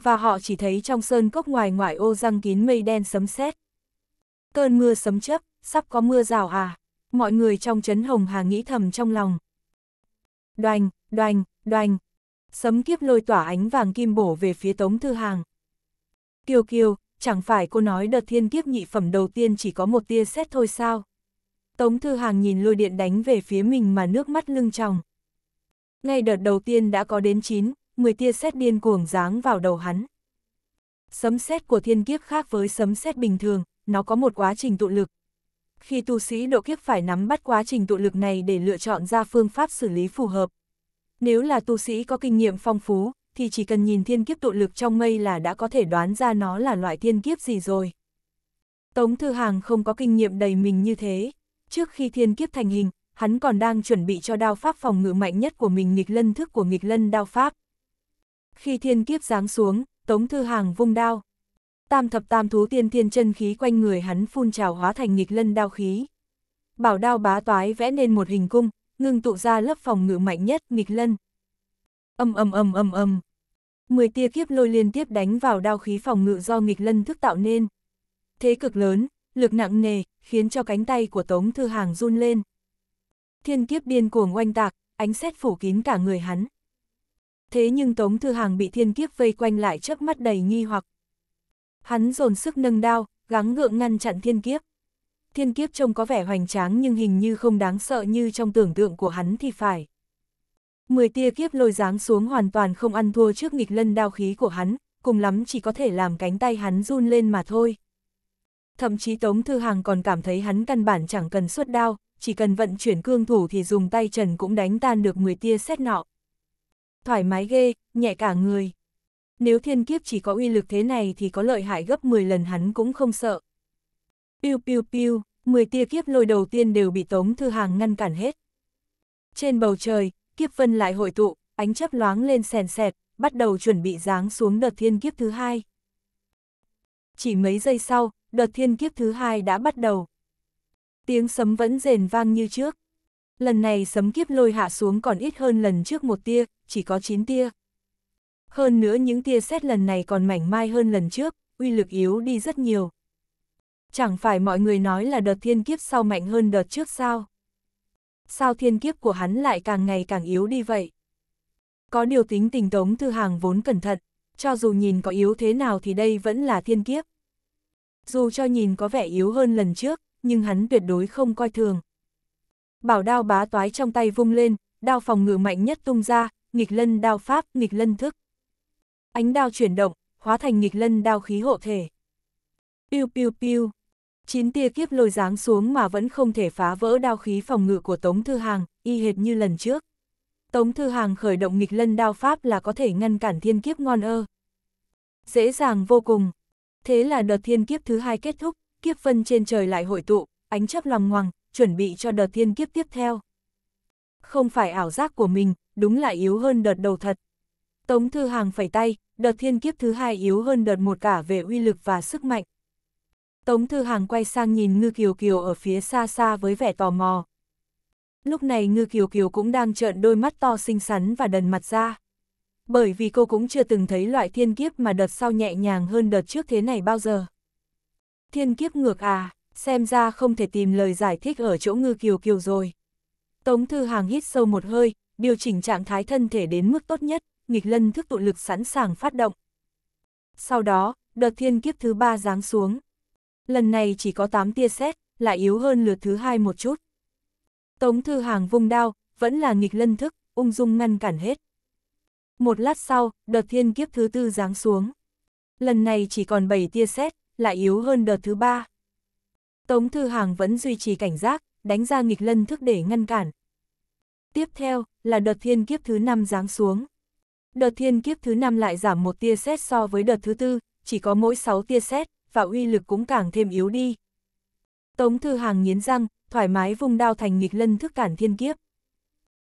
Và họ chỉ thấy trong sơn cốc ngoài ngoại ô răng kín mây đen sấm sét. Cơn mưa sấm chớp, sắp có mưa rào à? Mọi người trong trấn Hồng Hà nghĩ thầm trong lòng. Đoành, đoành, đoành. Sấm kiếp lôi tỏa ánh vàng kim bổ về phía Tống Thư Hàng. Kiều Kiều, chẳng phải cô nói đợt thiên kiếp nhị phẩm đầu tiên chỉ có một tia sét thôi sao? Tống Thư Hàng nhìn lôi điện đánh về phía mình mà nước mắt lưng tròng. Ngay đợt đầu tiên đã có đến 9, 10 tia sét điên cuồng giáng vào đầu hắn. Sấm sét của thiên kiếp khác với sấm sét bình thường, nó có một quá trình tụ lực. Khi tu sĩ độ kiếp phải nắm bắt quá trình tụ lực này để lựa chọn ra phương pháp xử lý phù hợp. Nếu là tu sĩ có kinh nghiệm phong phú, thì chỉ cần nhìn thiên kiếp tụ lực trong mây là đã có thể đoán ra nó là loại thiên kiếp gì rồi. Tống Thư Hàng không có kinh nghiệm đầy mình như thế. Trước khi thiên kiếp thành hình, hắn còn đang chuẩn bị cho đao pháp phòng ngự mạnh nhất của mình nghịch lân thức của nghịch lân đao pháp. Khi thiên kiếp giáng xuống, Tống Thư Hàng vung đao. Tam thập tam thú tiên thiên chân khí quanh người hắn phun trào hóa thành nghịch lân đao khí. Bảo đao bá toái vẽ nên một hình cung, ngưng tụ ra lớp phòng ngự mạnh nhất nghịch lân. Âm âm âm âm âm. Mười tia kiếp lôi liên tiếp đánh vào đao khí phòng ngự do nghịch lân thức tạo nên. Thế cực lớn, lực nặng nề, khiến cho cánh tay của Tống Thư Hàng run lên thiên kiếp điên cuồng oanh tạc, ánh sét phủ kín cả người hắn. Thế nhưng Tống Thư Hàng bị thiên kiếp vây quanh lại chớp mắt đầy nghi hoặc. Hắn dồn sức nâng đao, gắng gượng ngăn chặn thiên kiếp. Thiên kiếp trông có vẻ hoành tráng nhưng hình như không đáng sợ như trong tưởng tượng của hắn thì phải. Mười tia kiếp lôi dáng xuống hoàn toàn không ăn thua trước nghịch lân đao khí của hắn, cùng lắm chỉ có thể làm cánh tay hắn run lên mà thôi. Thậm chí Tống Thư Hàng còn cảm thấy hắn căn bản chẳng cần xuất đao, chỉ cần vận chuyển cương thủ thì dùng tay trần cũng đánh tan được 10 tia xét nọ. Thoải mái ghê, nhẹ cả người. Nếu thiên kiếp chỉ có uy lực thế này thì có lợi hại gấp 10 lần hắn cũng không sợ. Piu piu piu, 10 tia kiếp lôi đầu tiên đều bị Tống Thư Hàng ngăn cản hết. Trên bầu trời, kiếp vân lại hội tụ, ánh chấp loáng lên sèn sẹt, bắt đầu chuẩn bị giáng xuống đợt thiên kiếp thứ hai. Chỉ mấy giây sau, đợt thiên kiếp thứ hai đã bắt đầu tiếng sấm vẫn rền vang như trước. Lần này sấm kiếp lôi hạ xuống còn ít hơn lần trước một tia, chỉ có 9 tia. Hơn nữa những tia xét lần này còn mảnh mai hơn lần trước, uy lực yếu đi rất nhiều. Chẳng phải mọi người nói là đợt thiên kiếp sau mạnh hơn đợt trước sao? Sao thiên kiếp của hắn lại càng ngày càng yếu đi vậy? Có điều tính tình tống thư hàng vốn cẩn thận, cho dù nhìn có yếu thế nào thì đây vẫn là thiên kiếp. Dù cho nhìn có vẻ yếu hơn lần trước, nhưng hắn tuyệt đối không coi thường. Bảo đao bá toái trong tay vung lên, đao phòng ngự mạnh nhất tung ra, nghịch lân đao pháp, nghịch lân thức. Ánh đao chuyển động, hóa thành nghịch lân đao khí hộ thể. Piu piu piu. Chín tia kiếp lôi giáng xuống mà vẫn không thể phá vỡ đao khí phòng ngự của Tống Thư Hàng, y hệt như lần trước. Tống Thư Hàng khởi động nghịch lân đao pháp là có thể ngăn cản thiên kiếp ngon ơ. Dễ dàng vô cùng. Thế là đợt thiên kiếp thứ hai kết thúc, kiếp vân trên trời lại hội tụ, ánh chấp lòng ngoằng, chuẩn bị cho đợt thiên kiếp tiếp theo. Không phải ảo giác của mình, đúng là yếu hơn đợt đầu thật. Tống Thư Hàng phẩy tay, đợt thiên kiếp thứ hai yếu hơn đợt một cả về uy lực và sức mạnh. Tống Thư Hàng quay sang nhìn Ngư Kiều Kiều ở phía xa xa với vẻ tò mò. Lúc này Ngư Kiều Kiều cũng đang trợn đôi mắt to xinh xắn và đần mặt ra. Bởi vì cô cũng chưa từng thấy loại thiên kiếp mà đợt sau nhẹ nhàng hơn đợt trước thế này bao giờ. Thiên kiếp ngược à, xem ra không thể tìm lời giải thích ở chỗ ngư kiều kiều rồi. Tống Thư Hàng hít sâu một hơi, điều chỉnh trạng thái thân thể đến mức tốt nhất, nghịch lân thức tụ lực sẵn sàng phát động. Sau đó, đợt thiên kiếp thứ ba giáng xuống. Lần này chỉ có 8 tia sét, lại yếu hơn lượt thứ hai một chút. Tống Thư Hàng vung đao, vẫn là nghịch lân thức, ung dung ngăn cản hết. Một lát sau, đợt thiên kiếp thứ tư giáng xuống. Lần này chỉ còn 7 tia sét, lại yếu hơn đợt thứ ba. Tống Thư Hàng vẫn duy trì cảnh giác, đánh ra nghịch lân thức để ngăn cản. Tiếp theo là đợt thiên kiếp thứ năm giáng xuống. Đợt thiên kiếp thứ năm lại giảm một tia xét so với đợt thứ tư, chỉ có mỗi sáu tia xét, và uy lực cũng càng thêm yếu đi. Tống Thư Hàng nghiến răng, thoải mái vùng đao thành nghịch lân thức cản thiên kiếp.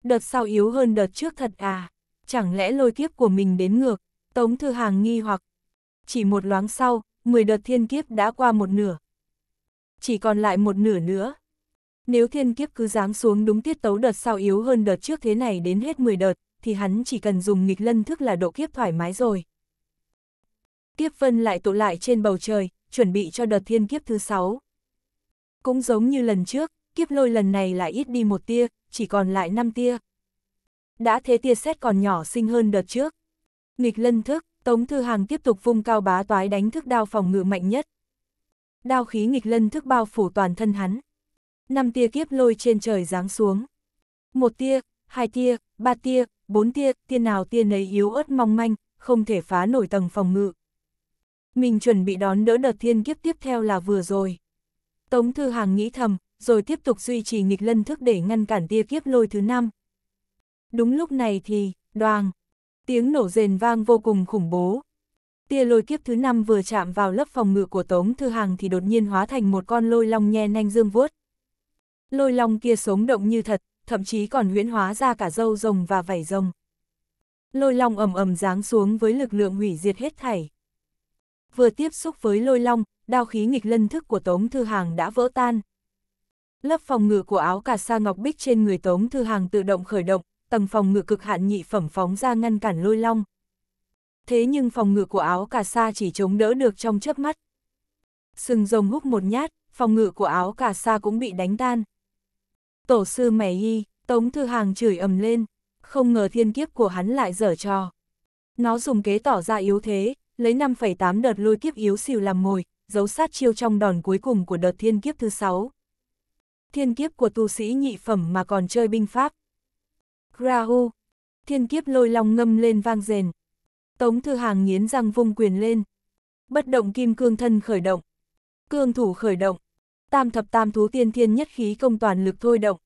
Đợt sau yếu hơn đợt trước thật à, chẳng lẽ lôi kiếp của mình đến ngược, Tống Thư Hàng nghi hoặc. Chỉ một loáng sau, 10 đợt thiên kiếp đã qua một nửa. Chỉ còn lại một nửa nữa. Nếu thiên kiếp cứ giáng xuống đúng tiết tấu đợt sau yếu hơn đợt trước thế này đến hết 10 đợt, thì hắn chỉ cần dùng nghịch lân thức là độ kiếp thoải mái rồi. Kiếp vân lại tụ lại trên bầu trời, chuẩn bị cho đợt thiên kiếp thứ 6. Cũng giống như lần trước, kiếp lôi lần này lại ít đi một tia, chỉ còn lại 5 tia. Đã thế tia xét còn nhỏ xinh hơn đợt trước. Nghịch lân thức, Tống Thư Hàng tiếp tục vung cao bá toái đánh thức đao phòng ngự mạnh nhất. Đao khí nghịch lân thức bao phủ toàn thân hắn. Năm tia kiếp lôi trên trời giáng xuống. Một tia, hai tia, ba tia, bốn tia, tia nào tia nấy yếu ớt mong manh, không thể phá nổi tầng phòng ngự. Mình chuẩn bị đón đỡ đợt thiên kiếp tiếp theo là vừa rồi. Tống Thư Hàng nghĩ thầm, rồi tiếp tục duy trì nghịch lân thức để ngăn cản tia kiếp lôi thứ năm. Đúng lúc này thì, đoàn, Tiếng nổ rền vang vô cùng khủng bố. Tia lôi kiếp thứ năm vừa chạm vào lớp phòng ngự của Tống Thư Hàng thì đột nhiên hóa thành một con lôi long nhe nanh dương vuốt. Lôi long kia sống động như thật, thậm chí còn huyễn hóa ra cả dâu rồng và vảy rồng. Lôi long ầm ầm giáng xuống với lực lượng hủy diệt hết thảy. Vừa tiếp xúc với lôi long, đao khí nghịch lân thức của Tống Thư Hàng đã vỡ tan. Lớp phòng ngự của áo cà sa ngọc bích trên người Tống Thư Hàng tự động khởi động, tầng phòng ngự cực hạn nhị phẩm phóng ra ngăn cản lôi long. Thế nhưng phòng ngự của áo cà sa chỉ chống đỡ được trong chớp mắt. Sừng rồng hút một nhát, phòng ngự của áo cà sa cũng bị đánh tan. Tổ sư mẻ y, Tống Thư Hàng chửi ầm lên, không ngờ thiên kiếp của hắn lại dở trò. Nó dùng kế tỏ ra yếu thế, lấy 5,8 đợt lôi kiếp yếu xìu làm mồi, giấu sát chiêu trong đòn cuối cùng của đợt thiên kiếp thứ 6. Thiên kiếp của tu sĩ nhị phẩm mà còn chơi binh pháp. Rahu! Thiên kiếp lôi long ngâm lên vang rền. Tống thư hàng nghiến răng vung quyền lên. Bất động kim cương thân khởi động. Cương thủ khởi động. Tam thập tam thú tiên thiên nhất khí công toàn lực thôi động.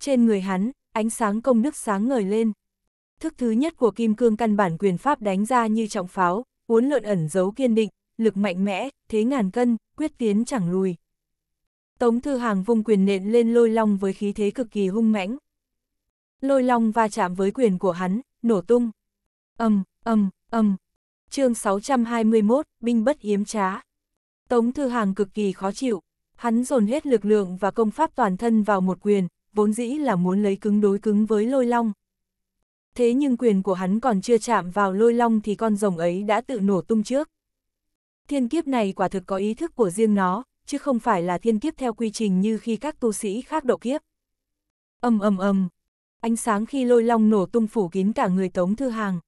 Trên người hắn, ánh sáng công đức sáng ngời lên. Thức thứ nhất của kim cương căn bản quyền pháp đánh ra như trọng pháo, uốn lượn ẩn giấu kiên định, lực mạnh mẽ, thế ngàn cân, quyết tiến chẳng lùi. Tống Thư Hàng vung quyền nện lên lôi long với khí thế cực kỳ hung mãnh, lôi long va chạm với quyền của hắn, nổ tung. ầm ầm ầm chương 621, binh bất hiếm trá. Tống Thư Hàng cực kỳ khó chịu, hắn dồn hết lực lượng và công pháp toàn thân vào một quyền, vốn dĩ là muốn lấy cứng đối cứng với lôi long. Thế nhưng quyền của hắn còn chưa chạm vào lôi long thì con rồng ấy đã tự nổ tung trước. Thiên kiếp này quả thực có ý thức của riêng nó, chứ không phải là thiên kiếp theo quy trình như khi các tu sĩ khác độ kiếp. Âm âm âm, ánh sáng khi lôi long nổ tung phủ kín cả người Tống Thư Hàng.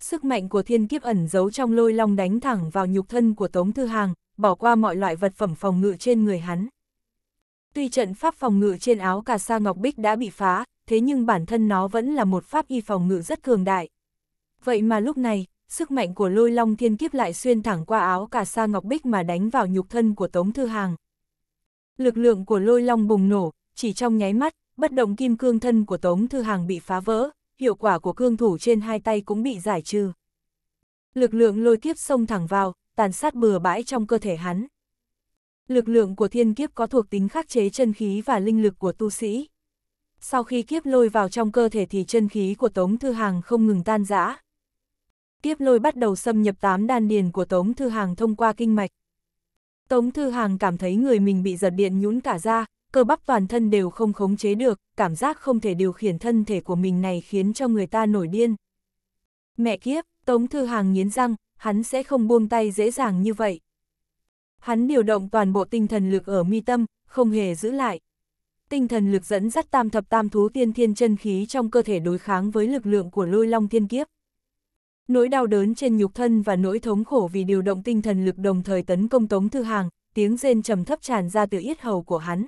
Sức mạnh của thiên kiếp ẩn giấu trong lôi long đánh thẳng vào nhục thân của Tống Thư Hàng, bỏ qua mọi loại vật phẩm phòng ngự trên người hắn. Tuy trận pháp phòng ngự trên áo cà sa ngọc bích đã bị phá, thế nhưng bản thân nó vẫn là một pháp y phòng ngự rất cường đại. Vậy mà lúc này, sức mạnh của lôi long thiên kiếp lại xuyên thẳng qua áo cà sa ngọc bích mà đánh vào nhục thân của Tống Thư Hàng. Lực lượng của lôi long bùng nổ, chỉ trong nháy mắt, bất động kim cương thân của Tống Thư Hàng bị phá vỡ, hiệu quả của cương thủ trên hai tay cũng bị giải trừ. Lực lượng lôi kiếp xông thẳng vào, tàn sát bừa bãi trong cơ thể hắn. Lực lượng của thiên kiếp có thuộc tính khắc chế chân khí và linh lực của tu sĩ. Sau khi kiếp lôi vào trong cơ thể thì chân khí của Tống Thư Hàng không ngừng tan rã. Kiếp lôi bắt đầu xâm nhập tám đan điền của Tống Thư Hàng thông qua kinh mạch. Tống Thư Hàng cảm thấy người mình bị giật điện nhũn cả ra, cơ bắp toàn thân đều không khống chế được, cảm giác không thể điều khiển thân thể của mình này khiến cho người ta nổi điên. Mẹ kiếp, Tống Thư Hàng nghiến răng, hắn sẽ không buông tay dễ dàng như vậy. Hắn điều động toàn bộ tinh thần lực ở mi tâm, không hề giữ lại. Tinh thần lực dẫn dắt tam thập tam thú tiên thiên chân khí trong cơ thể đối kháng với lực lượng của lôi long thiên kiếp. Nỗi đau đớn trên nhục thân và nỗi thống khổ vì điều động tinh thần lực đồng thời tấn công Tống Thư Hàng, tiếng rên trầm thấp tràn ra từ yết hầu của hắn.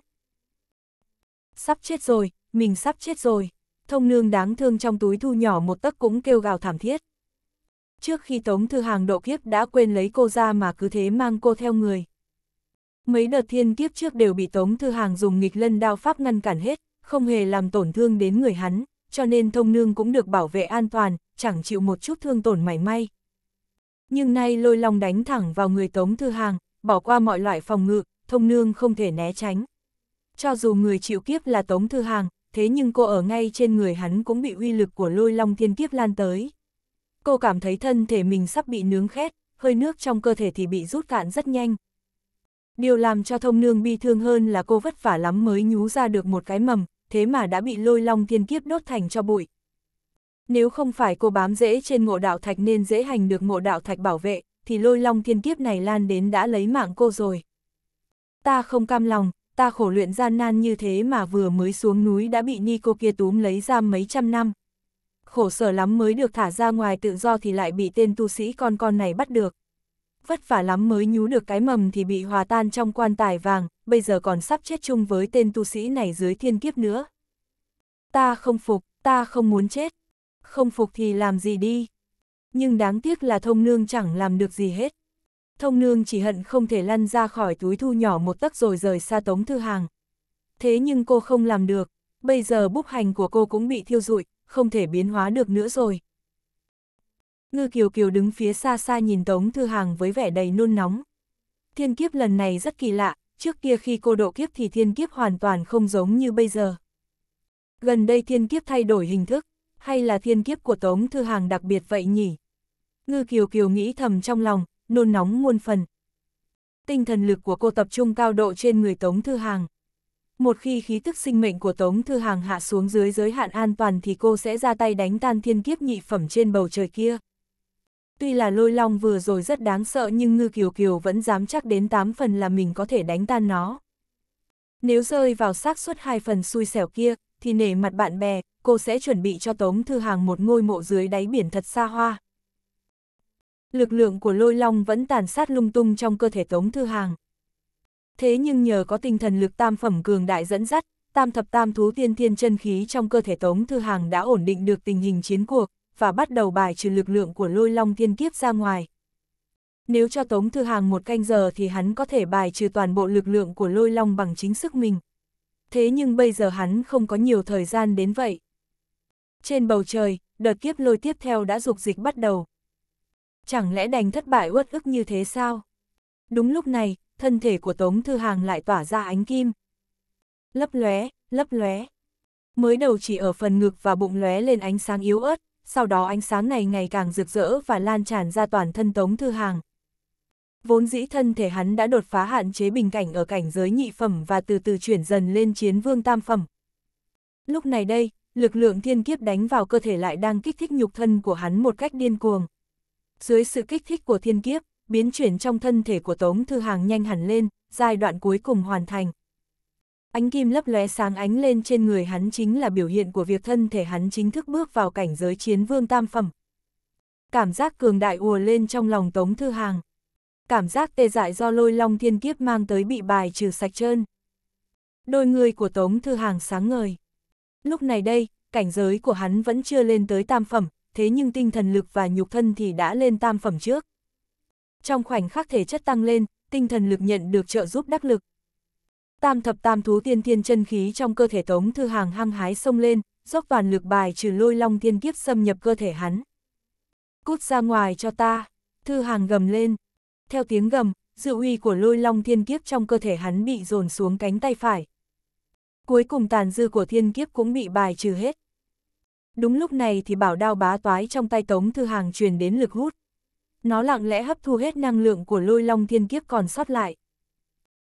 Sắp chết rồi, mình sắp chết rồi. Thông nương đáng thương trong túi thu nhỏ một tấc cũng kêu gào thảm thiết. Trước khi Tống Thư Hàng độ kiếp đã quên lấy cô ra mà cứ thế mang cô theo người. Mấy đợt thiên kiếp trước đều bị Tống Thư Hàng dùng nghịch lân đao pháp ngăn cản hết, không hề làm tổn thương đến người hắn, cho nên thông nương cũng được bảo vệ an toàn, chẳng chịu một chút thương tổn mảy may. Nhưng nay lôi long đánh thẳng vào người Tống Thư Hàng, bỏ qua mọi loại phòng ngự, thông nương không thể né tránh cho dù người chịu kiếp là Tống Thư Hàng, thế nhưng cô ở ngay trên người hắn cũng bị uy lực của lôi long thiên kiếp lan tới. Cô cảm thấy thân thể mình sắp bị nướng khét, hơi nước trong cơ thể thì bị rút cạn rất nhanh. Điều làm cho thông nương bi thương hơn là cô vất vả lắm mới nhú ra được một cái mầm, thế mà đã bị lôi long thiên kiếp đốt thành cho bụi. Nếu không phải cô bám dễ trên ngộ đạo thạch nên dễ hành được ngộ đạo thạch bảo vệ, thì lôi long thiên kiếp này lan đến đã lấy mạng cô rồi. Ta không cam lòng, ta khổ luyện gian nan như thế mà vừa mới xuống núi đã bị ni cô kia túm lấy ra mấy trăm năm. Khổ sở lắm mới được thả ra ngoài tự do thì lại bị tên tu sĩ con con này bắt được. Vất vả lắm mới nhú được cái mầm thì bị hòa tan trong quan tài vàng, bây giờ còn sắp chết chung với tên tu sĩ này dưới thiên kiếp nữa. Ta không phục, ta không muốn chết. Không phục thì làm gì đi. Nhưng đáng tiếc là thông nương chẳng làm được gì hết thông nương chỉ hận không thể lăn ra khỏi túi thu nhỏ một tấc rồi rời xa tống thư hàng. Thế nhưng cô không làm được, bây giờ búp hành của cô cũng bị thiêu rụi, không thể biến hóa được nữa rồi. Ngư Kiều Kiều đứng phía xa xa nhìn Tống Thư Hàng với vẻ đầy nôn nóng. Thiên kiếp lần này rất kỳ lạ, trước kia khi cô độ kiếp thì thiên kiếp hoàn toàn không giống như bây giờ. Gần đây thiên kiếp thay đổi hình thức, hay là thiên kiếp của Tống Thư Hàng đặc biệt vậy nhỉ? Ngư Kiều Kiều nghĩ thầm trong lòng, nôn nóng muôn phần. Tinh thần lực của cô tập trung cao độ trên người Tống Thư Hàng. Một khi khí tức sinh mệnh của Tống Thư Hàng hạ xuống dưới giới hạn an toàn thì cô sẽ ra tay đánh tan thiên kiếp nhị phẩm trên bầu trời kia. Tuy là lôi long vừa rồi rất đáng sợ nhưng ngư kiều kiều vẫn dám chắc đến 8 phần là mình có thể đánh tan nó. Nếu rơi vào xác suất hai phần xui xẻo kia, thì nể mặt bạn bè, cô sẽ chuẩn bị cho Tống Thư Hàng một ngôi mộ dưới đáy biển thật xa hoa lực lượng của lôi long vẫn tàn sát lung tung trong cơ thể Tống Thư Hàng. Thế nhưng nhờ có tinh thần lực tam phẩm cường đại dẫn dắt, tam thập tam thú tiên thiên chân khí trong cơ thể Tống Thư Hàng đã ổn định được tình hình chiến cuộc, và bắt đầu bài trừ lực lượng của lôi long thiên kiếp ra ngoài. Nếu cho Tống Thư Hàng một canh giờ thì hắn có thể bài trừ toàn bộ lực lượng của lôi long bằng chính sức mình. Thế nhưng bây giờ hắn không có nhiều thời gian đến vậy. Trên bầu trời, đợt kiếp lôi tiếp theo đã dục dịch bắt đầu. Chẳng lẽ đành thất bại uất ức như thế sao? Đúng lúc này, thân thể của Tống Thư Hàng lại tỏa ra ánh kim. Lấp lóe, lấp lóe. Mới đầu chỉ ở phần ngực và bụng lóe lên ánh sáng yếu ớt, sau đó ánh sáng này ngày càng rực rỡ và lan tràn ra toàn thân Tống Thư Hàng. Vốn dĩ thân thể hắn đã đột phá hạn chế bình cảnh ở cảnh giới nhị phẩm và từ từ chuyển dần lên chiến vương tam phẩm. Lúc này đây, lực lượng thiên kiếp đánh vào cơ thể lại đang kích thích nhục thân của hắn một cách điên cuồng dưới sự kích thích của thiên kiếp, biến chuyển trong thân thể của Tống Thư Hàng nhanh hẳn lên, giai đoạn cuối cùng hoàn thành. Ánh kim lấp lóe sáng ánh lên trên người hắn chính là biểu hiện của việc thân thể hắn chính thức bước vào cảnh giới chiến vương tam phẩm. Cảm giác cường đại ùa lên trong lòng Tống Thư Hàng. Cảm giác tê dại do lôi long thiên kiếp mang tới bị bài trừ sạch trơn. Đôi người của Tống Thư Hàng sáng ngời. Lúc này đây, cảnh giới của hắn vẫn chưa lên tới tam phẩm, thế nhưng tinh thần lực và nhục thân thì đã lên tam phẩm trước. Trong khoảnh khắc thể chất tăng lên, tinh thần lực nhận được trợ giúp đắc lực. Tam thập tam thú tiên thiên chân khí trong cơ thể Tống Thư Hàng hăng hái xông lên, dốc toàn lực bài trừ lôi long thiên kiếp xâm nhập cơ thể hắn. Cút ra ngoài cho ta, Thư Hàng gầm lên. Theo tiếng gầm, dự uy của lôi long thiên kiếp trong cơ thể hắn bị dồn xuống cánh tay phải. Cuối cùng tàn dư của thiên kiếp cũng bị bài trừ hết. Đúng lúc này thì bảo đao bá toái trong tay Tống Thư Hàng truyền đến lực hút. Nó lặng lẽ hấp thu hết năng lượng của lôi long thiên kiếp còn sót lại.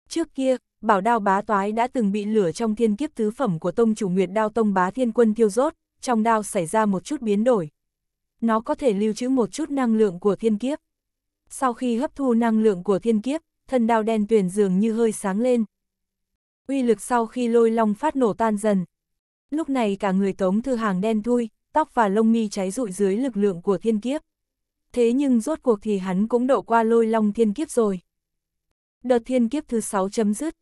Trước kia, bảo đao bá toái đã từng bị lửa trong thiên kiếp tứ phẩm của tông chủ nguyệt đao tông bá thiên quân thiêu rốt, trong đao xảy ra một chút biến đổi. Nó có thể lưu trữ một chút năng lượng của thiên kiếp. Sau khi hấp thu năng lượng của thiên kiếp, thân đao đen tuyền dường như hơi sáng lên. Uy lực sau khi lôi long phát nổ tan dần, lúc này cả người Tống Thư Hàng đen thui, tóc và lông mi cháy rụi dưới lực lượng của thiên kiếp. Thế nhưng rốt cuộc thì hắn cũng độ qua lôi long thiên kiếp rồi. Đợt thiên kiếp thứ 6 chấm dứt.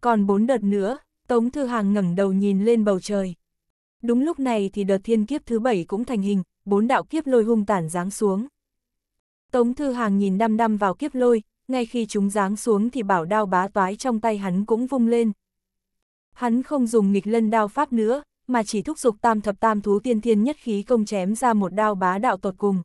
Còn 4 đợt nữa, Tống Thư Hàng ngẩng đầu nhìn lên bầu trời. Đúng lúc này thì đợt thiên kiếp thứ 7 cũng thành hình, bốn đạo kiếp lôi hung tản giáng xuống. Tống Thư Hàng nhìn đăm đăm vào kiếp lôi, ngay khi chúng giáng xuống thì bảo đao bá toái trong tay hắn cũng vung lên, hắn không dùng nghịch lân đao pháp nữa, mà chỉ thúc giục tam thập tam thú tiên thiên nhất khí công chém ra một đao bá đạo tột cùng.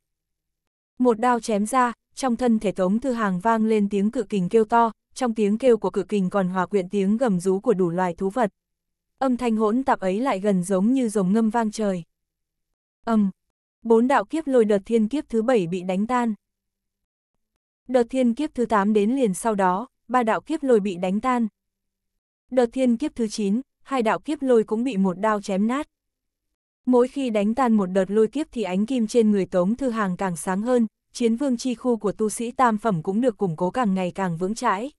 Một đao chém ra, trong thân thể Tống Thư Hàng vang lên tiếng cự kình kêu to, trong tiếng kêu của cự kình còn hòa quyện tiếng gầm rú của đủ loài thú vật. Âm thanh hỗn tạp ấy lại gần giống như rồng ngâm vang trời. Âm, bốn đạo kiếp lôi đợt thiên kiếp thứ bảy bị đánh tan. Đợt thiên kiếp thứ tám đến liền sau đó, ba đạo kiếp lôi bị đánh tan, đợt thiên kiếp thứ 9, hai đạo kiếp lôi cũng bị một đao chém nát. Mỗi khi đánh tan một đợt lôi kiếp thì ánh kim trên người Tống Thư Hàng càng sáng hơn, chiến vương chi khu của tu sĩ tam phẩm cũng được củng cố càng ngày càng vững chãi.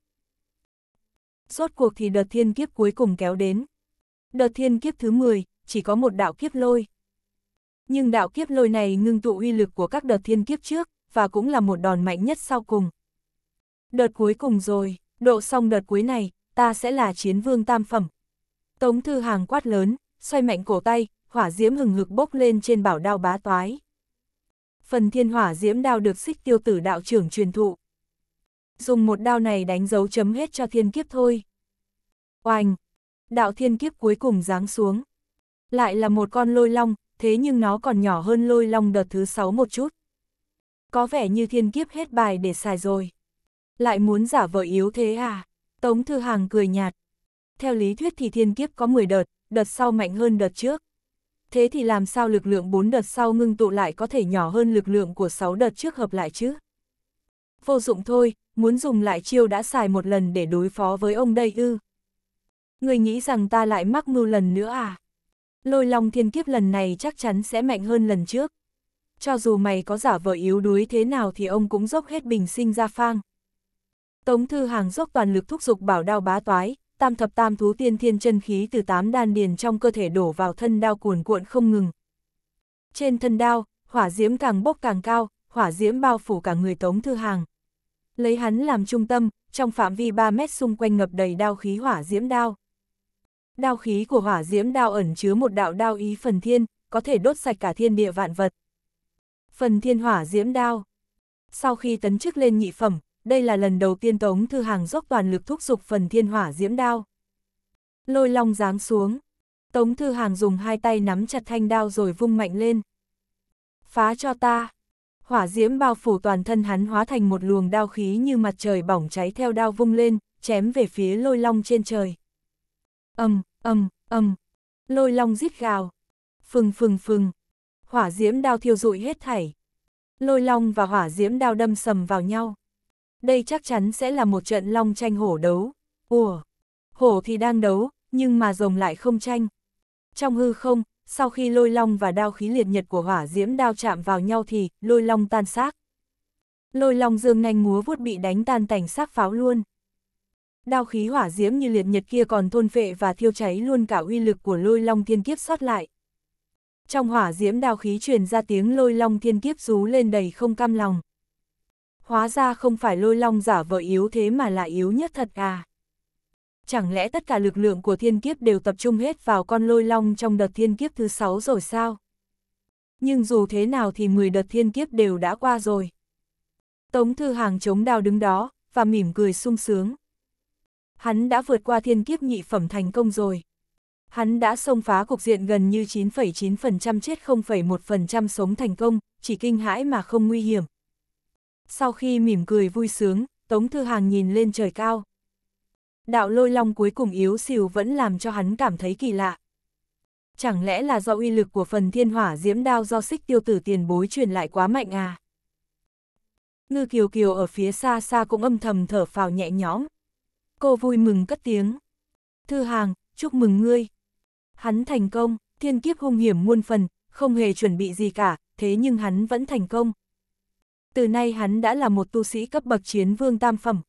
Rốt cuộc thì đợt thiên kiếp cuối cùng kéo đến. Đợt thiên kiếp thứ 10, chỉ có một đạo kiếp lôi. Nhưng đạo kiếp lôi này ngưng tụ uy lực của các đợt thiên kiếp trước, và cũng là một đòn mạnh nhất sau cùng. Đợt cuối cùng rồi, độ xong đợt cuối này, ta sẽ là chiến vương tam phẩm. Tống Thư Hàng quát lớn, xoay mạnh cổ tay, hỏa diễm hừng hực bốc lên trên bảo đao bá toái. Phần thiên hỏa diễm đao được xích tiêu tử đạo trưởng truyền thụ. Dùng một đao này đánh dấu chấm hết cho thiên kiếp thôi. Oanh! Đạo thiên kiếp cuối cùng giáng xuống. Lại là một con lôi long, thế nhưng nó còn nhỏ hơn lôi long đợt thứ sáu một chút. Có vẻ như thiên kiếp hết bài để xài rồi. Lại muốn giả vờ yếu thế à? Tống Thư Hàng cười nhạt. Theo lý thuyết thì thiên kiếp có 10 đợt, đợt sau mạnh hơn đợt trước. Thế thì làm sao lực lượng 4 đợt sau ngưng tụ lại có thể nhỏ hơn lực lượng của 6 đợt trước hợp lại chứ? Vô dụng thôi, muốn dùng lại chiêu đã xài một lần để đối phó với ông đây ư. Người nghĩ rằng ta lại mắc mưu lần nữa à? Lôi long thiên kiếp lần này chắc chắn sẽ mạnh hơn lần trước. Cho dù mày có giả vờ yếu đuối thế nào thì ông cũng dốc hết bình sinh ra phang. Tống Thư Hàng dốc toàn lực thúc dục bảo đao bá toái, tam thập tam thú tiên thiên chân khí từ tám đan điền trong cơ thể đổ vào thân đao cuồn cuộn không ngừng. Trên thân đao, hỏa diễm càng bốc càng cao, hỏa diễm bao phủ cả người Tống Thư Hàng. Lấy hắn làm trung tâm, trong phạm vi 3 mét xung quanh ngập đầy đao khí hỏa diễm đao. Đao khí của hỏa diễm đao ẩn chứa một đạo đao ý phần thiên, có thể đốt sạch cả thiên địa vạn vật. Phần thiên hỏa diễm đao. Sau khi tấn chức lên nhị phẩm, đây là lần đầu tiên Tống Thư Hàng dốc toàn lực thúc giục phần thiên hỏa diễm đao. Lôi long giáng xuống, Tống Thư Hàng dùng hai tay nắm chặt thanh đao rồi vung mạnh lên. Phá cho ta! Hỏa diễm bao phủ toàn thân hắn hóa thành một luồng đao khí như mặt trời bỏng cháy theo đao vung lên, chém về phía lôi long trên trời. ầm ầm ầm lôi long rít gào. Phừng phừng phừng, hỏa diễm đao thiêu rụi hết thảy. Lôi long và hỏa diễm đao đâm sầm vào nhau đây chắc chắn sẽ là một trận long tranh hổ đấu. Ủa, hổ thì đang đấu, nhưng mà rồng lại không tranh. Trong hư không, sau khi lôi long và đao khí liệt nhật của hỏa diễm đao chạm vào nhau thì lôi long tan xác. Lôi long dương nhanh múa vuốt bị đánh tan tành xác pháo luôn. Đao khí hỏa diễm như liệt nhật kia còn thôn phệ và thiêu cháy luôn cả uy lực của lôi long thiên kiếp sót lại. Trong hỏa diễm đao khí truyền ra tiếng lôi long thiên kiếp rú lên đầy không cam lòng hóa ra không phải lôi long giả vợ yếu thế mà là yếu nhất thật à. Chẳng lẽ tất cả lực lượng của thiên kiếp đều tập trung hết vào con lôi long trong đợt thiên kiếp thứ 6 rồi sao? Nhưng dù thế nào thì 10 đợt thiên kiếp đều đã qua rồi. Tống Thư Hàng chống đao đứng đó, và mỉm cười sung sướng. Hắn đã vượt qua thiên kiếp nhị phẩm thành công rồi. Hắn đã xông phá cục diện gần như 9,9% chết 0,1% sống thành công, chỉ kinh hãi mà không nguy hiểm sau khi mỉm cười vui sướng, Tống Thư Hàng nhìn lên trời cao. Đạo lôi long cuối cùng yếu xìu vẫn làm cho hắn cảm thấy kỳ lạ. Chẳng lẽ là do uy lực của phần thiên hỏa diễm đao do xích tiêu tử tiền bối truyền lại quá mạnh à? Ngư Kiều Kiều ở phía xa xa cũng âm thầm thở phào nhẹ nhõm. Cô vui mừng cất tiếng. Thư Hàng, chúc mừng ngươi. Hắn thành công, thiên kiếp hung hiểm muôn phần, không hề chuẩn bị gì cả, thế nhưng hắn vẫn thành công từ nay hắn đã là một tu sĩ cấp bậc chiến vương tam phẩm.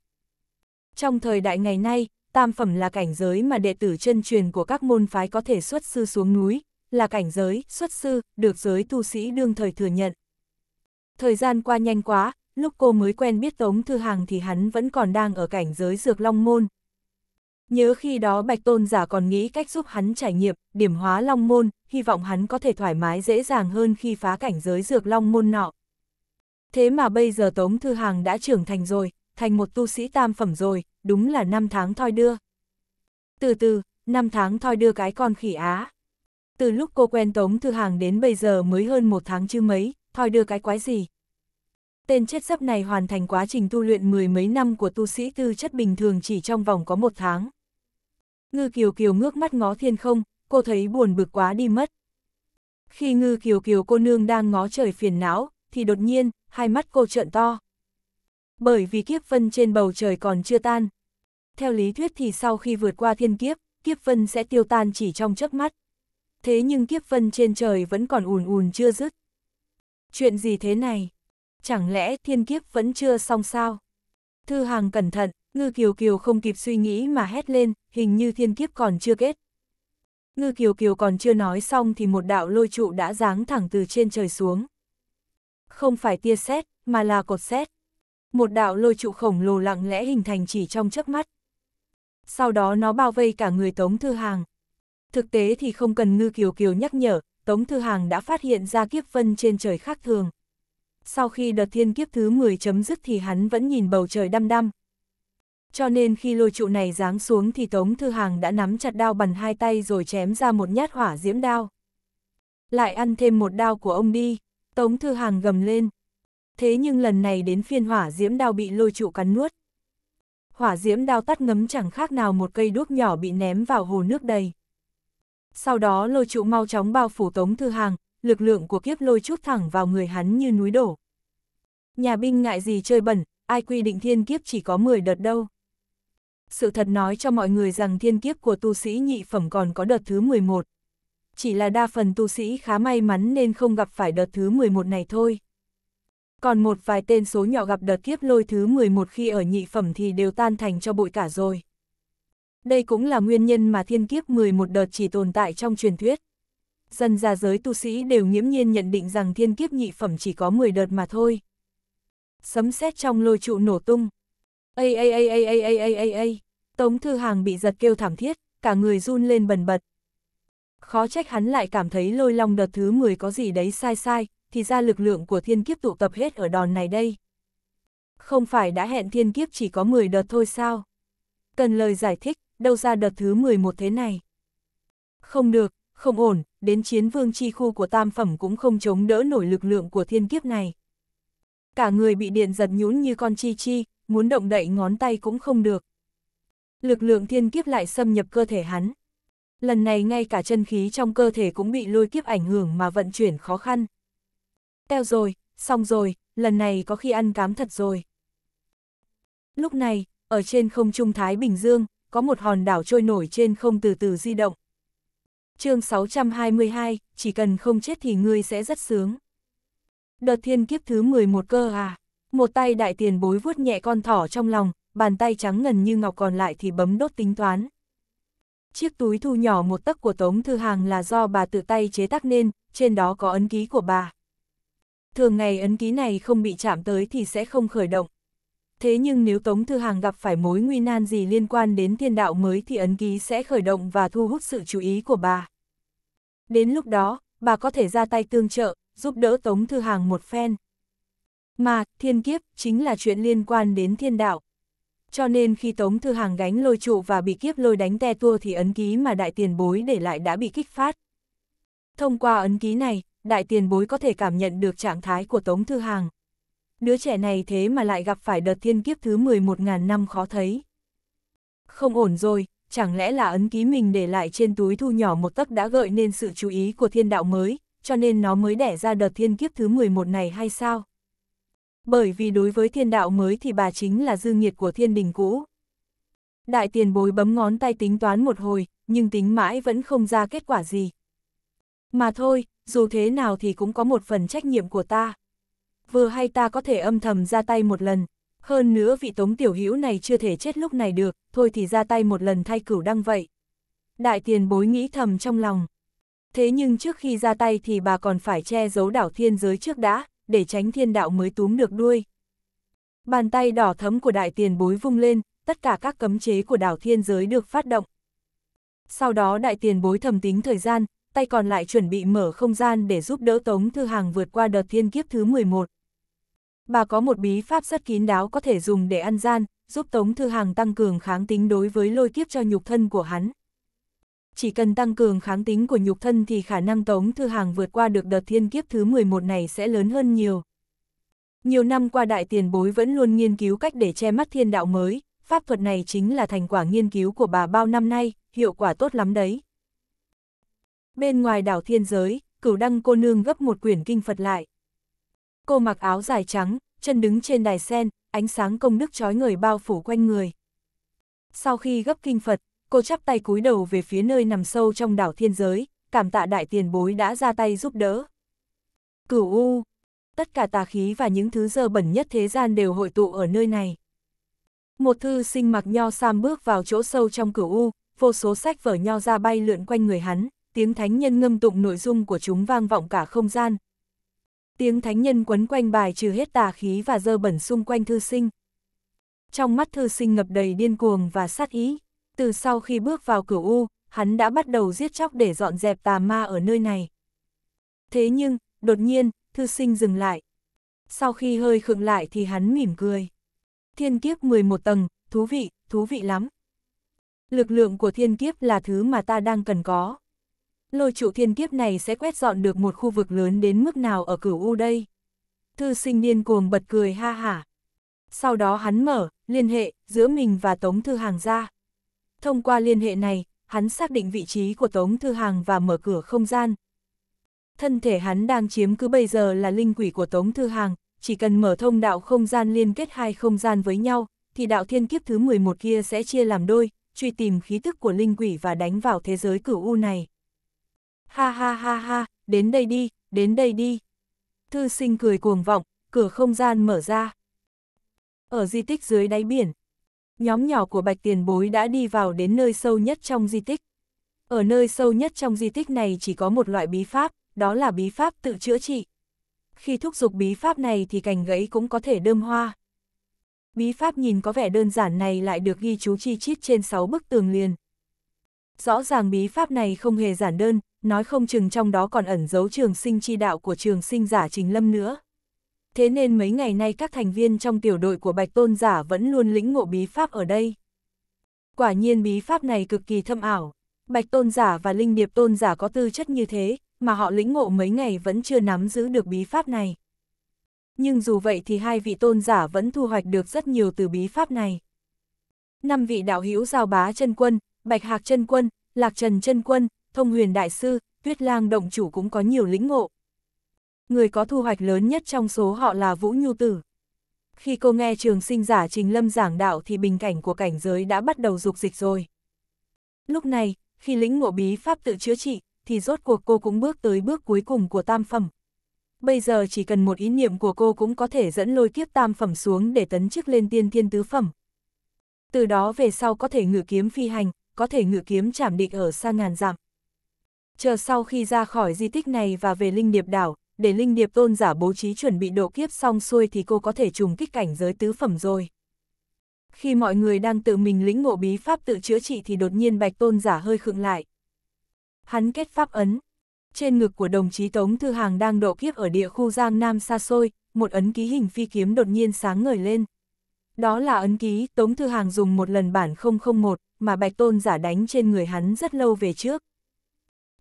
Trong thời đại ngày nay, tam phẩm là cảnh giới mà đệ tử chân truyền của các môn phái có thể xuất sư xuống núi, là cảnh giới, xuất sư, được giới tu sĩ đương thời thừa nhận. Thời gian qua nhanh quá, lúc cô mới quen biết Tống Thư Hàng thì hắn vẫn còn đang ở cảnh giới dược long môn. Nhớ khi đó Bạch Tôn giả còn nghĩ cách giúp hắn trải nghiệm, điểm hóa long môn, hy vọng hắn có thể thoải mái dễ dàng hơn khi phá cảnh giới dược long môn nọ. Thế mà bây giờ Tống Thư Hàng đã trưởng thành rồi, thành một tu sĩ tam phẩm rồi, đúng là năm tháng thoi đưa. Từ từ, năm tháng thoi đưa cái con khỉ á. Từ lúc cô quen Tống Thư Hàng đến bây giờ mới hơn một tháng chứ mấy, thoi đưa cái quái gì. Tên chết dấp này hoàn thành quá trình tu luyện mười mấy năm của tu sĩ tư chất bình thường chỉ trong vòng có một tháng. Ngư Kiều Kiều ngước mắt ngó thiên không, cô thấy buồn bực quá đi mất. Khi Ngư Kiều Kiều cô nương đang ngó trời phiền não, thì đột nhiên, hai mắt cô trợn to. Bởi vì kiếp vân trên bầu trời còn chưa tan. Theo lý thuyết thì sau khi vượt qua thiên kiếp, kiếp vân sẽ tiêu tan chỉ trong chớp mắt. Thế nhưng kiếp vân trên trời vẫn còn ùn ùn chưa dứt. Chuyện gì thế này? Chẳng lẽ thiên kiếp vẫn chưa xong sao? Thư hàng cẩn thận, ngư kiều kiều không kịp suy nghĩ mà hét lên, hình như thiên kiếp còn chưa kết. Ngư kiều kiều còn chưa nói xong thì một đạo lôi trụ đã giáng thẳng từ trên trời xuống không phải tia sét, mà là cột sét. Một đạo lôi trụ khổng lồ lặng lẽ hình thành chỉ trong chớp mắt. Sau đó nó bao vây cả người Tống Thư Hàng. Thực tế thì không cần Ngư Kiều Kiều nhắc nhở, Tống Thư Hàng đã phát hiện ra kiếp vân trên trời khác thường. Sau khi đợt thiên kiếp thứ 10 chấm dứt thì hắn vẫn nhìn bầu trời đăm đăm. Cho nên khi lôi trụ này giáng xuống thì Tống Thư Hàng đã nắm chặt đao bằng hai tay rồi chém ra một nhát hỏa diễm đao. Lại ăn thêm một đao của ông đi. Tống Thư Hàng gầm lên. Thế nhưng lần này đến phiên hỏa diễm đao bị lôi trụ cắn nuốt. Hỏa diễm đao tắt ngấm chẳng khác nào một cây đuốc nhỏ bị ném vào hồ nước đầy. Sau đó lôi trụ mau chóng bao phủ Tống Thư Hàng, lực lượng của kiếp lôi chút thẳng vào người hắn như núi đổ. Nhà binh ngại gì chơi bẩn, ai quy định thiên kiếp chỉ có 10 đợt đâu. Sự thật nói cho mọi người rằng thiên kiếp của tu sĩ nhị phẩm còn có đợt thứ 11 chỉ là đa phần tu sĩ khá may mắn nên không gặp phải đợt thứ 11 này thôi. Còn một vài tên số nhỏ gặp đợt kiếp lôi thứ 11 khi ở nhị phẩm thì đều tan thành cho bụi cả rồi. Đây cũng là nguyên nhân mà thiên kiếp 11 đợt chỉ tồn tại trong truyền thuyết. Dân gia giới tu sĩ đều nghiễm nhiên nhận định rằng thiên kiếp nhị phẩm chỉ có 10 đợt mà thôi. Sấm sét trong lôi trụ nổ tung. a a a a a a a a Tống Thư Hàng bị giật kêu thảm thiết, cả người run lên bần bật. Khó trách hắn lại cảm thấy lôi long đợt thứ 10 có gì đấy sai sai, thì ra lực lượng của thiên kiếp tụ tập hết ở đòn này đây. Không phải đã hẹn thiên kiếp chỉ có 10 đợt thôi sao? Cần lời giải thích, đâu ra đợt thứ 11 thế này? Không được, không ổn, đến chiến vương chi khu của tam phẩm cũng không chống đỡ nổi lực lượng của thiên kiếp này. Cả người bị điện giật nhũn như con chi chi, muốn động đậy ngón tay cũng không được. Lực lượng thiên kiếp lại xâm nhập cơ thể hắn lần này ngay cả chân khí trong cơ thể cũng bị lôi kiếp ảnh hưởng mà vận chuyển khó khăn. Teo rồi, xong rồi, lần này có khi ăn cám thật rồi. Lúc này, ở trên không trung Thái Bình Dương, có một hòn đảo trôi nổi trên không từ từ di động. chương 622, chỉ cần không chết thì ngươi sẽ rất sướng. Đợt thiên kiếp thứ 11 cơ à, một tay đại tiền bối vuốt nhẹ con thỏ trong lòng, bàn tay trắng ngần như ngọc còn lại thì bấm đốt tính toán. Chiếc túi thu nhỏ một tấc của Tống Thư Hàng là do bà tự tay chế tác nên, trên đó có ấn ký của bà. Thường ngày ấn ký này không bị chạm tới thì sẽ không khởi động. Thế nhưng nếu Tống Thư Hàng gặp phải mối nguy nan gì liên quan đến thiên đạo mới thì ấn ký sẽ khởi động và thu hút sự chú ý của bà. Đến lúc đó, bà có thể ra tay tương trợ, giúp đỡ Tống Thư Hàng một phen. Mà, thiên kiếp, chính là chuyện liên quan đến thiên đạo cho nên khi Tống Thư Hàng gánh lôi trụ và bị kiếp lôi đánh te tua thì ấn ký mà đại tiền bối để lại đã bị kích phát. Thông qua ấn ký này, đại tiền bối có thể cảm nhận được trạng thái của Tống Thư Hàng. Đứa trẻ này thế mà lại gặp phải đợt thiên kiếp thứ 11.000 năm khó thấy. Không ổn rồi, chẳng lẽ là ấn ký mình để lại trên túi thu nhỏ một tấc đã gợi nên sự chú ý của thiên đạo mới, cho nên nó mới đẻ ra đợt thiên kiếp thứ 11 này hay sao? bởi vì đối với thiên đạo mới thì bà chính là dư nghiệt của thiên đình cũ. Đại tiền bối bấm ngón tay tính toán một hồi, nhưng tính mãi vẫn không ra kết quả gì. Mà thôi, dù thế nào thì cũng có một phần trách nhiệm của ta. Vừa hay ta có thể âm thầm ra tay một lần, hơn nữa vị tống tiểu hữu này chưa thể chết lúc này được, thôi thì ra tay một lần thay cửu đăng vậy. Đại tiền bối nghĩ thầm trong lòng. Thế nhưng trước khi ra tay thì bà còn phải che giấu đảo thiên giới trước đã, để tránh thiên đạo mới túm được đuôi. Bàn tay đỏ thấm của đại tiền bối vung lên, tất cả các cấm chế của đảo thiên giới được phát động. Sau đó đại tiền bối thầm tính thời gian, tay còn lại chuẩn bị mở không gian để giúp đỡ Tống Thư Hàng vượt qua đợt thiên kiếp thứ 11. Bà có một bí pháp rất kín đáo có thể dùng để ăn gian, giúp Tống Thư Hàng tăng cường kháng tính đối với lôi kiếp cho nhục thân của hắn chỉ cần tăng cường kháng tính của nhục thân thì khả năng Tống Thư Hàng vượt qua được đợt thiên kiếp thứ 11 này sẽ lớn hơn nhiều. Nhiều năm qua đại tiền bối vẫn luôn nghiên cứu cách để che mắt thiên đạo mới, pháp thuật này chính là thành quả nghiên cứu của bà bao năm nay, hiệu quả tốt lắm đấy. Bên ngoài đảo thiên giới, cửu đăng cô nương gấp một quyển kinh Phật lại. Cô mặc áo dài trắng, chân đứng trên đài sen, ánh sáng công đức trói người bao phủ quanh người. Sau khi gấp kinh Phật, cô chắp tay cúi đầu về phía nơi nằm sâu trong đảo thiên giới, cảm tạ đại tiền bối đã ra tay giúp đỡ. Cửu U, tất cả tà khí và những thứ dơ bẩn nhất thế gian đều hội tụ ở nơi này. Một thư sinh mặc nho sam bước vào chỗ sâu trong cửu U, vô số sách vở nho ra bay lượn quanh người hắn, tiếng thánh nhân ngâm tụng nội dung của chúng vang vọng cả không gian. Tiếng thánh nhân quấn quanh bài trừ hết tà khí và dơ bẩn xung quanh thư sinh. Trong mắt thư sinh ngập đầy điên cuồng và sát ý. Từ sau khi bước vào cửu U, hắn đã bắt đầu giết chóc để dọn dẹp tà ma ở nơi này. Thế nhưng, đột nhiên, thư sinh dừng lại. Sau khi hơi khựng lại thì hắn mỉm cười. Thiên kiếp 11 tầng, thú vị, thú vị lắm. Lực lượng của thiên kiếp là thứ mà ta đang cần có. Lôi trụ thiên kiếp này sẽ quét dọn được một khu vực lớn đến mức nào ở cửu U đây? Thư sinh điên cuồng bật cười ha hả. Sau đó hắn mở, liên hệ, giữa mình và Tống Thư Hàng ra. Thông qua liên hệ này, hắn xác định vị trí của Tống Thư Hàng và mở cửa không gian. Thân thể hắn đang chiếm cứ bây giờ là linh quỷ của Tống Thư Hàng, chỉ cần mở thông đạo không gian liên kết hai không gian với nhau, thì đạo thiên kiếp thứ 11 kia sẽ chia làm đôi, truy tìm khí tức của linh quỷ và đánh vào thế giới cửu u này. Ha ha ha ha, đến đây đi, đến đây đi. Thư sinh cười cuồng vọng, cửa không gian mở ra. Ở di tích dưới đáy biển, Nhóm nhỏ của bạch tiền bối đã đi vào đến nơi sâu nhất trong di tích. Ở nơi sâu nhất trong di tích này chỉ có một loại bí pháp, đó là bí pháp tự chữa trị. Khi thúc giục bí pháp này thì cành gãy cũng có thể đơm hoa. Bí pháp nhìn có vẻ đơn giản này lại được ghi chú chi chít trên 6 bức tường liền. Rõ ràng bí pháp này không hề giản đơn, nói không chừng trong đó còn ẩn dấu trường sinh chi đạo của trường sinh giả Trình Lâm nữa thế nên mấy ngày nay các thành viên trong tiểu đội của Bạch Tôn Giả vẫn luôn lĩnh ngộ bí pháp ở đây. Quả nhiên bí pháp này cực kỳ thâm ảo, Bạch Tôn Giả và Linh Điệp Tôn Giả có tư chất như thế, mà họ lĩnh ngộ mấy ngày vẫn chưa nắm giữ được bí pháp này. Nhưng dù vậy thì hai vị tôn giả vẫn thu hoạch được rất nhiều từ bí pháp này. Năm vị đạo hữu Giao Bá chân Quân, Bạch Hạc chân Quân, Lạc Trần chân Quân, Thông Huyền Đại Sư, Tuyết Lang Động Chủ cũng có nhiều lĩnh ngộ, Người có thu hoạch lớn nhất trong số họ là Vũ Nhu Tử. Khi cô nghe trường sinh giả Trình Lâm giảng đạo thì bình cảnh của cảnh giới đã bắt đầu dục dịch rồi. Lúc này, khi lĩnh ngộ bí pháp tự chữa trị, thì rốt cuộc cô cũng bước tới bước cuối cùng của tam phẩm. Bây giờ chỉ cần một ý niệm của cô cũng có thể dẫn lôi kiếp tam phẩm xuống để tấn chức lên tiên thiên tứ phẩm. Từ đó về sau có thể ngự kiếm phi hành, có thể ngự kiếm chảm địch ở xa ngàn dặm. Chờ sau khi ra khỏi di tích này và về linh điệp đảo, để linh điệp tôn giả bố trí chuẩn bị độ kiếp xong xuôi thì cô có thể trùng kích cảnh giới tứ phẩm rồi. Khi mọi người đang tự mình lĩnh ngộ bí pháp tự chữa trị thì đột nhiên bạch tôn giả hơi khựng lại. Hắn kết pháp ấn. Trên ngực của đồng chí Tống Thư Hàng đang độ kiếp ở địa khu Giang Nam xa xôi, một ấn ký hình phi kiếm đột nhiên sáng ngời lên. Đó là ấn ký Tống Thư Hàng dùng một lần bản 001 mà bạch tôn giả đánh trên người hắn rất lâu về trước.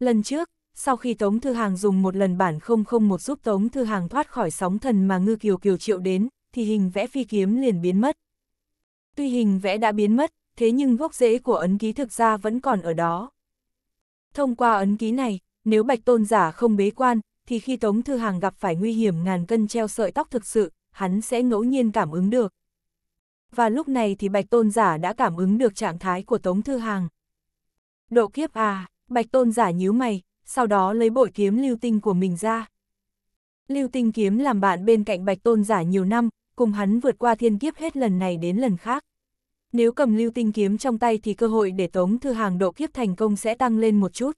Lần trước, sau khi Tống Thư Hàng dùng một lần bản 001 giúp Tống Thư Hàng thoát khỏi sóng thần mà Ngư Kiều Kiều triệu đến, thì hình vẽ phi kiếm liền biến mất. Tuy hình vẽ đã biến mất, thế nhưng gốc rễ của ấn ký thực ra vẫn còn ở đó. Thông qua ấn ký này, nếu Bạch Tôn giả không bế quan, thì khi Tống Thư Hàng gặp phải nguy hiểm ngàn cân treo sợi tóc thực sự, hắn sẽ ngẫu nhiên cảm ứng được. Và lúc này thì Bạch Tôn giả đã cảm ứng được trạng thái của Tống Thư Hàng. Độ kiếp à, Bạch Tôn giả nhíu mày, sau đó lấy bội kiếm lưu tinh của mình ra. Lưu tinh kiếm làm bạn bên cạnh bạch tôn giả nhiều năm, cùng hắn vượt qua thiên kiếp hết lần này đến lần khác. Nếu cầm lưu tinh kiếm trong tay thì cơ hội để tống thư hàng độ kiếp thành công sẽ tăng lên một chút.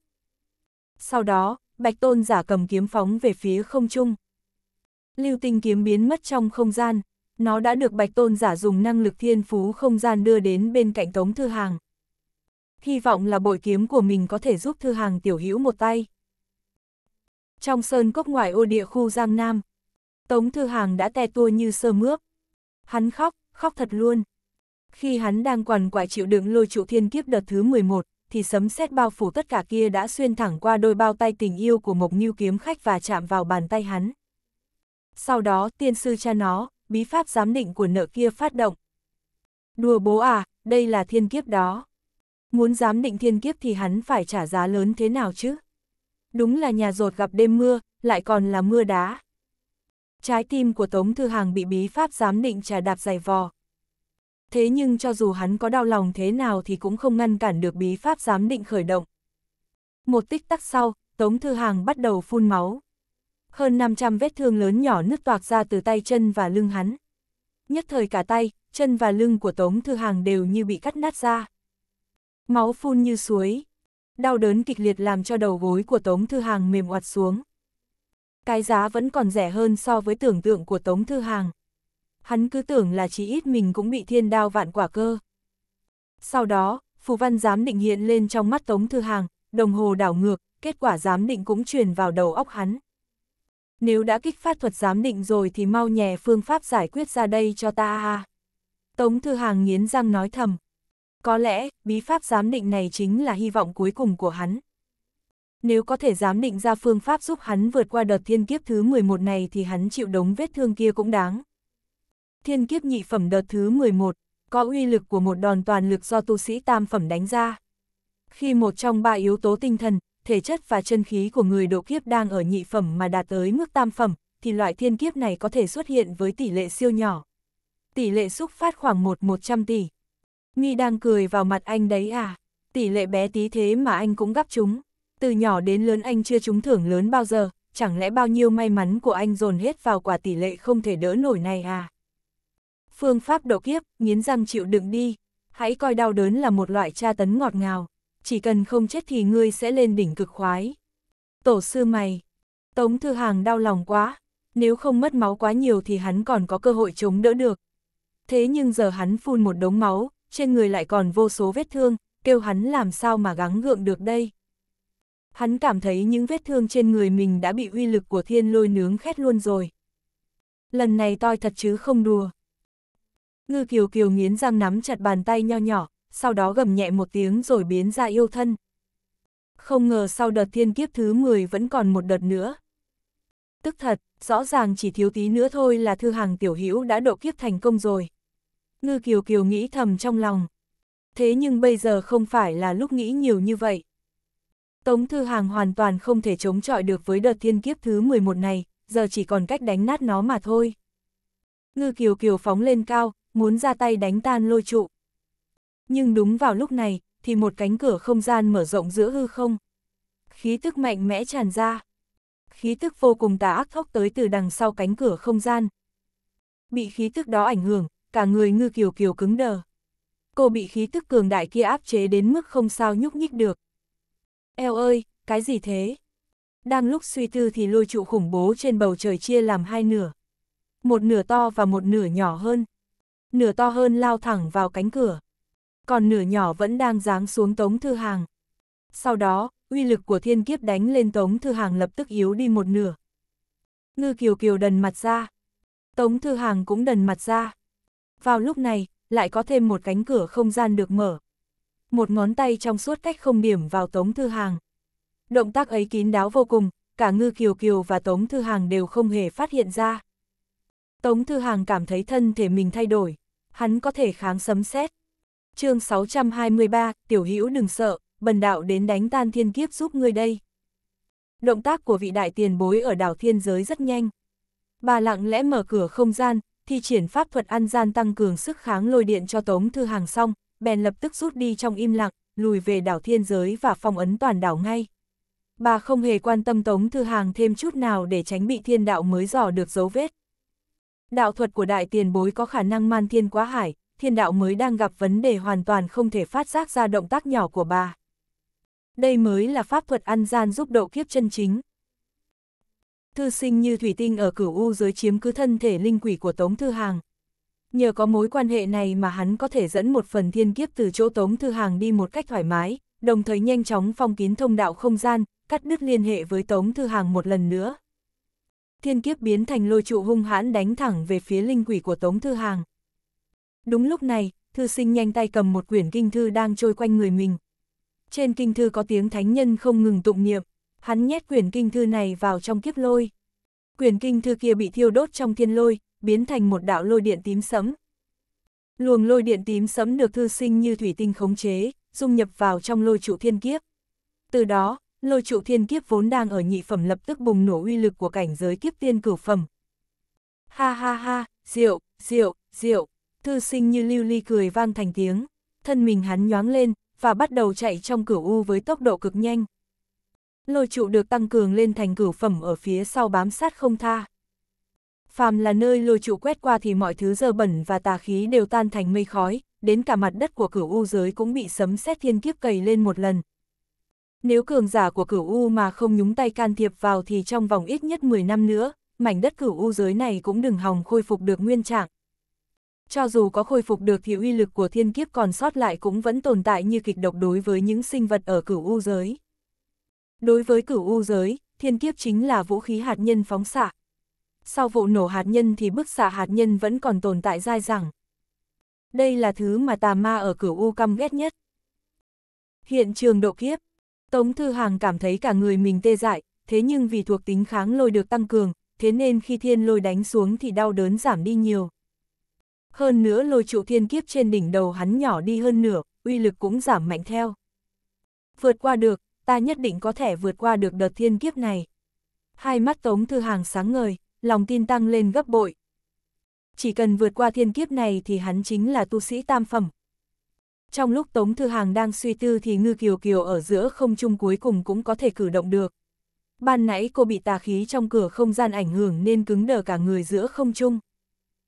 Sau đó, bạch tôn giả cầm kiếm phóng về phía không trung. Lưu tinh kiếm biến mất trong không gian, nó đã được bạch tôn giả dùng năng lực thiên phú không gian đưa đến bên cạnh tống thư hàng hy vọng là bội kiếm của mình có thể giúp Thư Hàng tiểu hữu một tay. Trong sơn cốc ngoài ô địa khu Giang Nam, Tống Thư Hàng đã te tua như sơ mướp. Hắn khóc, khóc thật luôn. Khi hắn đang quằn quại chịu đựng lôi trụ thiên kiếp đợt thứ 11, thì sấm sét bao phủ tất cả kia đã xuyên thẳng qua đôi bao tay tình yêu của Mộc Ngưu kiếm khách và chạm vào bàn tay hắn. Sau đó, tiên sư cha nó, bí pháp giám định của nợ kia phát động. Đùa bố à, đây là thiên kiếp đó. Muốn dám định thiên kiếp thì hắn phải trả giá lớn thế nào chứ? Đúng là nhà rột gặp đêm mưa, lại còn là mưa đá. Trái tim của Tống Thư Hàng bị bí pháp giám định trà đạp dày vò. Thế nhưng cho dù hắn có đau lòng thế nào thì cũng không ngăn cản được bí pháp giám định khởi động. Một tích tắc sau, Tống Thư Hàng bắt đầu phun máu. Hơn 500 vết thương lớn nhỏ nứt toạc ra từ tay chân và lưng hắn. Nhất thời cả tay, chân và lưng của Tống Thư Hàng đều như bị cắt nát ra. Máu phun như suối. Đau đớn kịch liệt làm cho đầu gối của Tống Thư Hàng mềm oặt xuống. Cái giá vẫn còn rẻ hơn so với tưởng tượng của Tống Thư Hàng. Hắn cứ tưởng là chỉ ít mình cũng bị thiên đao vạn quả cơ. Sau đó, phù văn giám định hiện lên trong mắt Tống Thư Hàng, đồng hồ đảo ngược, kết quả giám định cũng truyền vào đầu óc hắn. Nếu đã kích phát thuật giám định rồi thì mau nhẹ phương pháp giải quyết ra đây cho ta a. Tống Thư Hàng nghiến răng nói thầm. Có lẽ, bí pháp giám định này chính là hy vọng cuối cùng của hắn. Nếu có thể giám định ra phương pháp giúp hắn vượt qua đợt thiên kiếp thứ 11 này thì hắn chịu đống vết thương kia cũng đáng. Thiên kiếp nhị phẩm đợt thứ 11, có uy lực của một đòn toàn lực do tu sĩ tam phẩm đánh ra. Khi một trong ba yếu tố tinh thần, thể chất và chân khí của người độ kiếp đang ở nhị phẩm mà đạt tới mức tam phẩm, thì loại thiên kiếp này có thể xuất hiện với tỷ lệ siêu nhỏ. Tỷ lệ xúc phát khoảng 1 100 tỷ. Nghi đang cười vào mặt anh đấy à, tỷ lệ bé tí thế mà anh cũng gắp chúng. Từ nhỏ đến lớn anh chưa trúng thưởng lớn bao giờ, chẳng lẽ bao nhiêu may mắn của anh dồn hết vào quả tỷ lệ không thể đỡ nổi này à? Phương pháp độ kiếp, nghiến răng chịu đựng đi, hãy coi đau đớn là một loại tra tấn ngọt ngào, chỉ cần không chết thì ngươi sẽ lên đỉnh cực khoái. Tổ sư mày, Tống Thư Hàng đau lòng quá, nếu không mất máu quá nhiều thì hắn còn có cơ hội chống đỡ được. Thế nhưng giờ hắn phun một đống máu, trên người lại còn vô số vết thương, kêu hắn làm sao mà gắng gượng được đây. Hắn cảm thấy những vết thương trên người mình đã bị uy lực của thiên lôi nướng khét luôn rồi. Lần này toi thật chứ không đùa. Ngư kiều kiều nghiến răng nắm chặt bàn tay nho nhỏ, sau đó gầm nhẹ một tiếng rồi biến ra yêu thân. Không ngờ sau đợt thiên kiếp thứ 10 vẫn còn một đợt nữa. Tức thật, rõ ràng chỉ thiếu tí nữa thôi là thư hàng tiểu hữu đã độ kiếp thành công rồi. Ngư Kiều Kiều nghĩ thầm trong lòng. Thế nhưng bây giờ không phải là lúc nghĩ nhiều như vậy. Tống Thư Hàng hoàn toàn không thể chống chọi được với đợt thiên kiếp thứ 11 này, giờ chỉ còn cách đánh nát nó mà thôi. Ngư Kiều Kiều phóng lên cao, muốn ra tay đánh tan lôi trụ. Nhưng đúng vào lúc này, thì một cánh cửa không gian mở rộng giữa hư không. Khí tức mạnh mẽ tràn ra. Khí tức vô cùng tà ác thốc tới từ đằng sau cánh cửa không gian. Bị khí tức đó ảnh hưởng, cả người ngư kiều kiều cứng đờ. Cô bị khí tức cường đại kia áp chế đến mức không sao nhúc nhích được. Eo ơi, cái gì thế? Đang lúc suy tư thì lôi trụ khủng bố trên bầu trời chia làm hai nửa. Một nửa to và một nửa nhỏ hơn. Nửa to hơn lao thẳng vào cánh cửa. Còn nửa nhỏ vẫn đang giáng xuống tống thư hàng. Sau đó, uy lực của thiên kiếp đánh lên tống thư hàng lập tức yếu đi một nửa. Ngư kiều kiều đần mặt ra. Tống thư hàng cũng đần mặt ra. Vào lúc này, lại có thêm một cánh cửa không gian được mở. Một ngón tay trong suốt cách không điểm vào Tống Thư Hàng. Động tác ấy kín đáo vô cùng, cả Ngư Kiều Kiều và Tống Thư Hàng đều không hề phát hiện ra. Tống Thư Hàng cảm thấy thân thể mình thay đổi, hắn có thể kháng sấm sét. chương 623, Tiểu Hữu đừng sợ, bần đạo đến đánh tan thiên kiếp giúp ngươi đây. Động tác của vị đại tiền bối ở đảo thiên giới rất nhanh. Bà lặng lẽ mở cửa không gian, thi triển pháp thuật ăn gian tăng cường sức kháng lôi điện cho Tống Thư Hàng xong, bèn lập tức rút đi trong im lặng, lùi về đảo thiên giới và phong ấn toàn đảo ngay. Bà không hề quan tâm Tống Thư Hàng thêm chút nào để tránh bị thiên đạo mới dò được dấu vết. Đạo thuật của đại tiền bối có khả năng man thiên quá hải, thiên đạo mới đang gặp vấn đề hoàn toàn không thể phát giác ra động tác nhỏ của bà. Đây mới là pháp thuật ăn gian giúp độ kiếp chân chính, thư sinh như thủy tinh ở cửu u dưới chiếm cứ thân thể linh quỷ của Tống Thư Hàng. Nhờ có mối quan hệ này mà hắn có thể dẫn một phần thiên kiếp từ chỗ Tống Thư Hàng đi một cách thoải mái, đồng thời nhanh chóng phong kín thông đạo không gian, cắt đứt liên hệ với Tống Thư Hàng một lần nữa. Thiên kiếp biến thành lôi trụ hung hãn đánh thẳng về phía linh quỷ của Tống Thư Hàng. Đúng lúc này, thư sinh nhanh tay cầm một quyển kinh thư đang trôi quanh người mình. Trên kinh thư có tiếng thánh nhân không ngừng tụng niệm. Hắn nhét quyển kinh thư này vào trong kiếp lôi. Quyển kinh thư kia bị thiêu đốt trong thiên lôi, biến thành một đạo lôi điện tím sẫm. Luồng lôi điện tím sẫm được thư sinh như thủy tinh khống chế, dung nhập vào trong lôi trụ thiên kiếp. Từ đó, lôi trụ thiên kiếp vốn đang ở nhị phẩm lập tức bùng nổ uy lực của cảnh giới kiếp tiên cửu phẩm. Ha ha ha, rượu, rượu, rượu, thư sinh như lưu ly cười vang thành tiếng, thân mình hắn nhoáng lên, và bắt đầu chạy trong cửu u với tốc độ cực nhanh lôi trụ được tăng cường lên thành cửu phẩm ở phía sau bám sát không tha. Phàm là nơi lôi trụ quét qua thì mọi thứ dơ bẩn và tà khí đều tan thành mây khói, đến cả mặt đất của cửu u giới cũng bị sấm sét thiên kiếp cầy lên một lần. Nếu cường giả của cửu u mà không nhúng tay can thiệp vào thì trong vòng ít nhất 10 năm nữa, mảnh đất cửu u giới này cũng đừng hòng khôi phục được nguyên trạng. Cho dù có khôi phục được thì uy lực của thiên kiếp còn sót lại cũng vẫn tồn tại như kịch độc đối với những sinh vật ở cửu u giới. Đối với cửu u giới, thiên kiếp chính là vũ khí hạt nhân phóng xạ. Sau vụ nổ hạt nhân thì bức xạ hạt nhân vẫn còn tồn tại dai dẳng. Đây là thứ mà tà ma ở cửu u căm ghét nhất. Hiện trường độ kiếp, Tống Thư Hàng cảm thấy cả người mình tê dại, thế nhưng vì thuộc tính kháng lôi được tăng cường, thế nên khi thiên lôi đánh xuống thì đau đớn giảm đi nhiều. Hơn nữa lôi trụ thiên kiếp trên đỉnh đầu hắn nhỏ đi hơn nửa, uy lực cũng giảm mạnh theo. Vượt qua được, ta nhất định có thể vượt qua được đợt thiên kiếp này. Hai mắt Tống Thư Hàng sáng ngời, lòng tin tăng lên gấp bội. Chỉ cần vượt qua thiên kiếp này thì hắn chính là tu sĩ tam phẩm. Trong lúc Tống Thư Hàng đang suy tư thì ngư kiều kiều ở giữa không trung cuối cùng cũng có thể cử động được. Ban nãy cô bị tà khí trong cửa không gian ảnh hưởng nên cứng đờ cả người giữa không trung.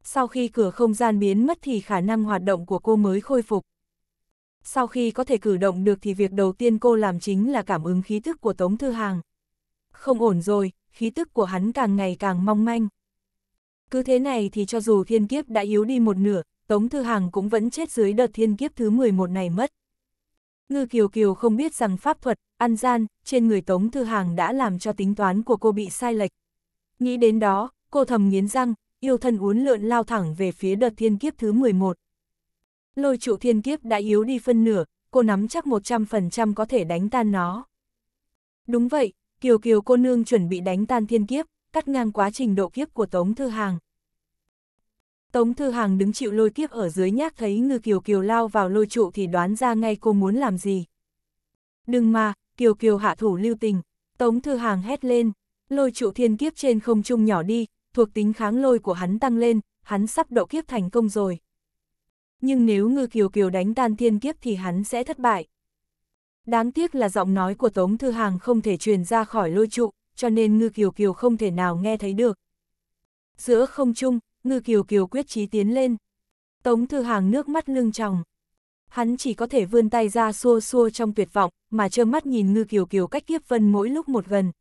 Sau khi cửa không gian biến mất thì khả năng hoạt động của cô mới khôi phục sau khi có thể cử động được thì việc đầu tiên cô làm chính là cảm ứng khí tức của Tống Thư Hàng. Không ổn rồi, khí tức của hắn càng ngày càng mong manh. Cứ thế này thì cho dù thiên kiếp đã yếu đi một nửa, Tống Thư Hàng cũng vẫn chết dưới đợt thiên kiếp thứ 11 này mất. Ngư Kiều Kiều không biết rằng pháp thuật, ăn gian, trên người Tống Thư Hàng đã làm cho tính toán của cô bị sai lệch. Nghĩ đến đó, cô thầm nghiến răng, yêu thân uốn lượn lao thẳng về phía đợt thiên kiếp thứ 11 lôi trụ thiên kiếp đã yếu đi phân nửa, cô nắm chắc 100% có thể đánh tan nó. Đúng vậy, Kiều Kiều cô nương chuẩn bị đánh tan thiên kiếp, cắt ngang quá trình độ kiếp của Tống Thư Hàng. Tống Thư Hàng đứng chịu lôi kiếp ở dưới nhác thấy ngư Kiều Kiều lao vào lôi trụ thì đoán ra ngay cô muốn làm gì. Đừng mà, Kiều Kiều hạ thủ lưu tình, Tống Thư Hàng hét lên, lôi trụ thiên kiếp trên không trung nhỏ đi, thuộc tính kháng lôi của hắn tăng lên, hắn sắp độ kiếp thành công rồi. Nhưng nếu ngư kiều kiều đánh tan thiên kiếp thì hắn sẽ thất bại. Đáng tiếc là giọng nói của Tống Thư Hàng không thể truyền ra khỏi lôi trụ, cho nên ngư kiều kiều không thể nào nghe thấy được. Giữa không trung, ngư kiều kiều quyết chí tiến lên. Tống Thư Hàng nước mắt lưng tròng. Hắn chỉ có thể vươn tay ra xua xua trong tuyệt vọng, mà trơ mắt nhìn ngư kiều kiều cách kiếp vân mỗi lúc một gần.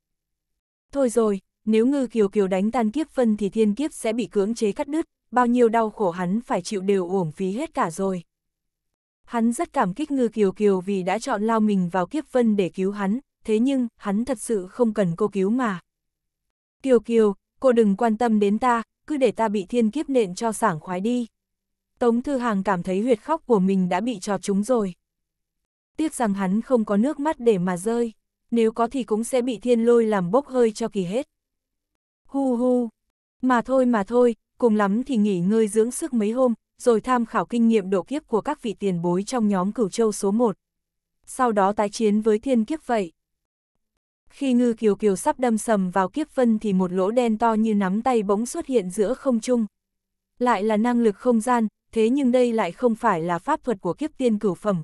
Thôi rồi, nếu ngư kiều kiều đánh tan kiếp vân thì thiên kiếp sẽ bị cưỡng chế cắt đứt, bao nhiêu đau khổ hắn phải chịu đều uổng phí hết cả rồi. Hắn rất cảm kích ngư kiều kiều vì đã chọn lao mình vào kiếp vân để cứu hắn, thế nhưng, hắn thật sự không cần cô cứu mà. Kiều kiều, cô đừng quan tâm đến ta, cứ để ta bị thiên kiếp nện cho sảng khoái đi. Tống Thư Hàng cảm thấy huyệt khóc của mình đã bị trò trúng rồi. Tiếc rằng hắn không có nước mắt để mà rơi, nếu có thì cũng sẽ bị thiên lôi làm bốc hơi cho kỳ hết. Hu hu, mà thôi mà thôi, cùng lắm thì nghỉ ngơi dưỡng sức mấy hôm, rồi tham khảo kinh nghiệm độ kiếp của các vị tiền bối trong nhóm cửu châu số 1. Sau đó tái chiến với thiên kiếp vậy. Khi ngư kiều kiều sắp đâm sầm vào kiếp vân thì một lỗ đen to như nắm tay bỗng xuất hiện giữa không trung. Lại là năng lực không gian, thế nhưng đây lại không phải là pháp thuật của kiếp tiên cửu phẩm.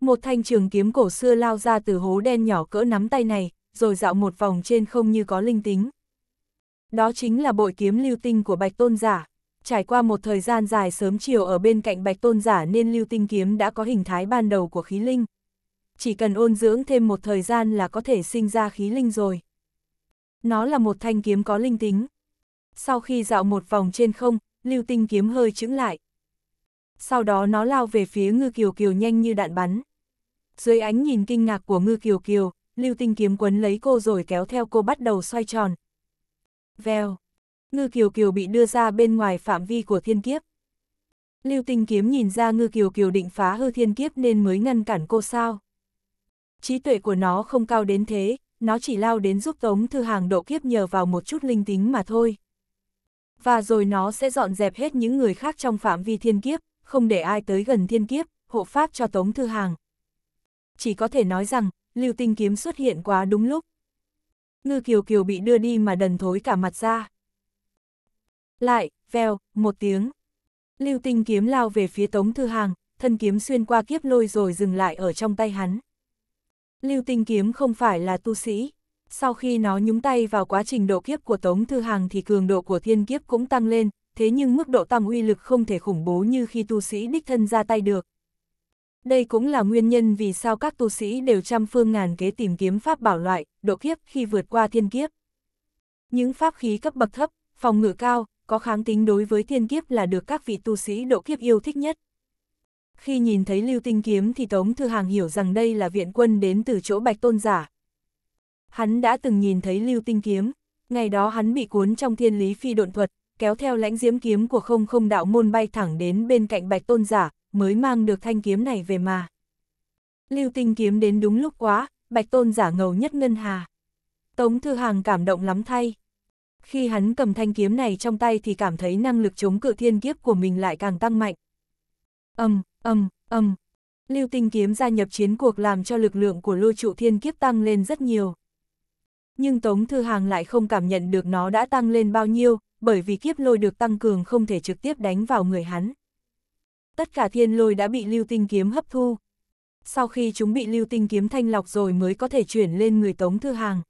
Một thanh trường kiếm cổ xưa lao ra từ hố đen nhỏ cỡ nắm tay này, rồi dạo một vòng trên không như có linh tính. Đó chính là bội kiếm lưu tinh của Bạch Tôn Giả. Trải qua một thời gian dài sớm chiều ở bên cạnh Bạch Tôn Giả nên lưu tinh kiếm đã có hình thái ban đầu của khí linh. Chỉ cần ôn dưỡng thêm một thời gian là có thể sinh ra khí linh rồi. Nó là một thanh kiếm có linh tính. Sau khi dạo một vòng trên không, lưu tinh kiếm hơi chững lại. Sau đó nó lao về phía ngư kiều kiều nhanh như đạn bắn. Dưới ánh nhìn kinh ngạc của ngư kiều kiều, lưu tinh kiếm quấn lấy cô rồi kéo theo cô bắt đầu xoay tròn, Vèo. Ngư Kiều Kiều bị đưa ra bên ngoài phạm vi của thiên kiếp. Lưu Tinh Kiếm nhìn ra Ngư Kiều Kiều định phá hư thiên kiếp nên mới ngăn cản cô sao. Trí tuệ của nó không cao đến thế, nó chỉ lao đến giúp Tống Thư Hàng độ kiếp nhờ vào một chút linh tính mà thôi. Và rồi nó sẽ dọn dẹp hết những người khác trong phạm vi thiên kiếp, không để ai tới gần thiên kiếp, hộ pháp cho Tống Thư Hàng. Chỉ có thể nói rằng, Lưu Tinh Kiếm xuất hiện quá đúng lúc ngư kiều kiều bị đưa đi mà đần thối cả mặt ra. Lại, veo, một tiếng. Lưu tinh kiếm lao về phía tống thư hàng, thân kiếm xuyên qua kiếp lôi rồi dừng lại ở trong tay hắn. Lưu tinh kiếm không phải là tu sĩ. Sau khi nó nhúng tay vào quá trình độ kiếp của Tống Thư Hàng thì cường độ của thiên kiếp cũng tăng lên, thế nhưng mức độ tăng uy lực không thể khủng bố như khi tu sĩ đích thân ra tay được. Đây cũng là nguyên nhân vì sao các tu sĩ đều trăm phương ngàn kế tìm kiếm pháp bảo loại, độ kiếp khi vượt qua thiên kiếp. Những pháp khí cấp bậc thấp, phòng ngự cao, có kháng tính đối với thiên kiếp là được các vị tu sĩ độ kiếp yêu thích nhất. Khi nhìn thấy lưu tinh kiếm thì Tống Thư Hàng hiểu rằng đây là viện quân đến từ chỗ bạch tôn giả. Hắn đã từng nhìn thấy lưu tinh kiếm, ngày đó hắn bị cuốn trong thiên lý phi độn thuật, kéo theo lãnh diễm kiếm của không không đạo môn bay thẳng đến bên cạnh bạch tôn giả, mới mang được thanh kiếm này về mà. Lưu tinh kiếm đến đúng lúc quá, bạch tôn giả ngầu nhất ngân hà. Tống Thư Hàng cảm động lắm thay. Khi hắn cầm thanh kiếm này trong tay thì cảm thấy năng lực chống cự thiên kiếp của mình lại càng tăng mạnh. Âm, âm, âm. Lưu tinh kiếm gia nhập chiến cuộc làm cho lực lượng của lôi trụ thiên kiếp tăng lên rất nhiều. Nhưng Tống Thư Hàng lại không cảm nhận được nó đã tăng lên bao nhiêu, bởi vì kiếp lôi được tăng cường không thể trực tiếp đánh vào người hắn. Tất cả thiên lôi đã bị lưu tinh kiếm hấp thu. Sau khi chúng bị lưu tinh kiếm thanh lọc rồi mới có thể chuyển lên người Tống Thư Hàng.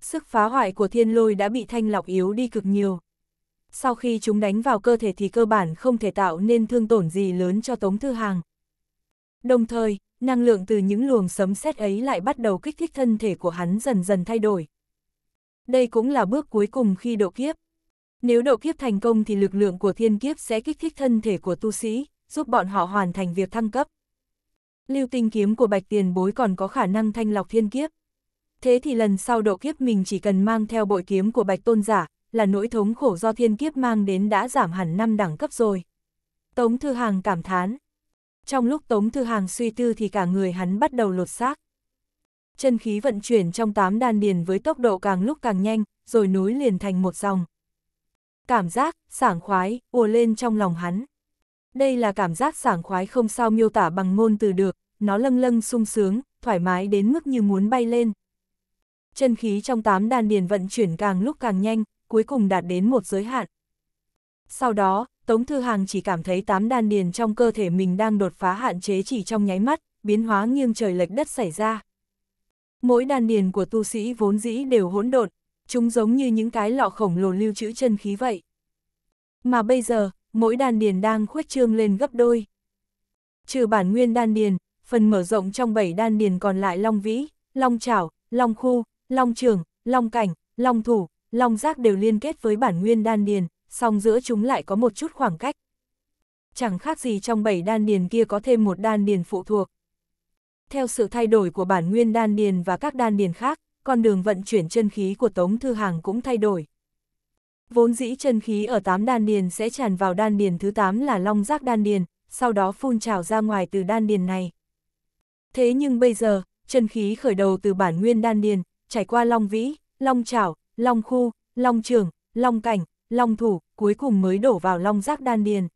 Sức phá hoại của thiên lôi đã bị thanh lọc yếu đi cực nhiều. Sau khi chúng đánh vào cơ thể thì cơ bản không thể tạo nên thương tổn gì lớn cho Tống Thư Hàng. Đồng thời, năng lượng từ những luồng sấm sét ấy lại bắt đầu kích thích thân thể của hắn dần dần thay đổi. Đây cũng là bước cuối cùng khi độ kiếp. Nếu độ kiếp thành công thì lực lượng của thiên kiếp sẽ kích thích thân thể của tu sĩ, giúp bọn họ hoàn thành việc thăng cấp. Lưu tinh kiếm của bạch tiền bối còn có khả năng thanh lọc thiên kiếp. Thế thì lần sau độ kiếp mình chỉ cần mang theo bội kiếm của bạch tôn giả, là nỗi thống khổ do thiên kiếp mang đến đã giảm hẳn năm đẳng cấp rồi. Tống Thư Hàng cảm thán. Trong lúc Tống Thư Hàng suy tư thì cả người hắn bắt đầu lột xác. Chân khí vận chuyển trong tám đan điền với tốc độ càng lúc càng nhanh, rồi nối liền thành một dòng, cảm giác, sảng khoái, ùa lên trong lòng hắn. Đây là cảm giác sảng khoái không sao miêu tả bằng ngôn từ được, nó lâng lâng sung sướng, thoải mái đến mức như muốn bay lên. Chân khí trong tám đan điền vận chuyển càng lúc càng nhanh, cuối cùng đạt đến một giới hạn. Sau đó, Tống Thư Hàng chỉ cảm thấy tám đan điền trong cơ thể mình đang đột phá hạn chế chỉ trong nháy mắt, biến hóa nghiêng trời lệch đất xảy ra. Mỗi đan điền của tu sĩ vốn dĩ đều hỗn độn, chúng giống như những cái lọ khổng lồ lưu trữ chân khí vậy. Mà bây giờ, mỗi đan điền đang khuếch trương lên gấp đôi. Trừ bản nguyên đan điền, phần mở rộng trong 7 đan điền còn lại long vĩ, long trảo, long khu, long trường, long cảnh, long thủ, long giác đều liên kết với bản nguyên đan điền, song giữa chúng lại có một chút khoảng cách. Chẳng khác gì trong 7 đan điền kia có thêm một đan điền phụ thuộc. Theo sự thay đổi của bản nguyên đan điền và các đan điền khác, con đường vận chuyển chân khí của Tống Thư Hàng cũng thay đổi. Vốn dĩ chân khí ở tám đan điền sẽ tràn vào đan điền thứ tám là long giác đan điền, sau đó phun trào ra ngoài từ đan điền này. Thế nhưng bây giờ, chân khí khởi đầu từ bản nguyên đan điền, trải qua long vĩ, long trảo, long khu, long trường, long cảnh, long thủ, cuối cùng mới đổ vào long giác đan điền.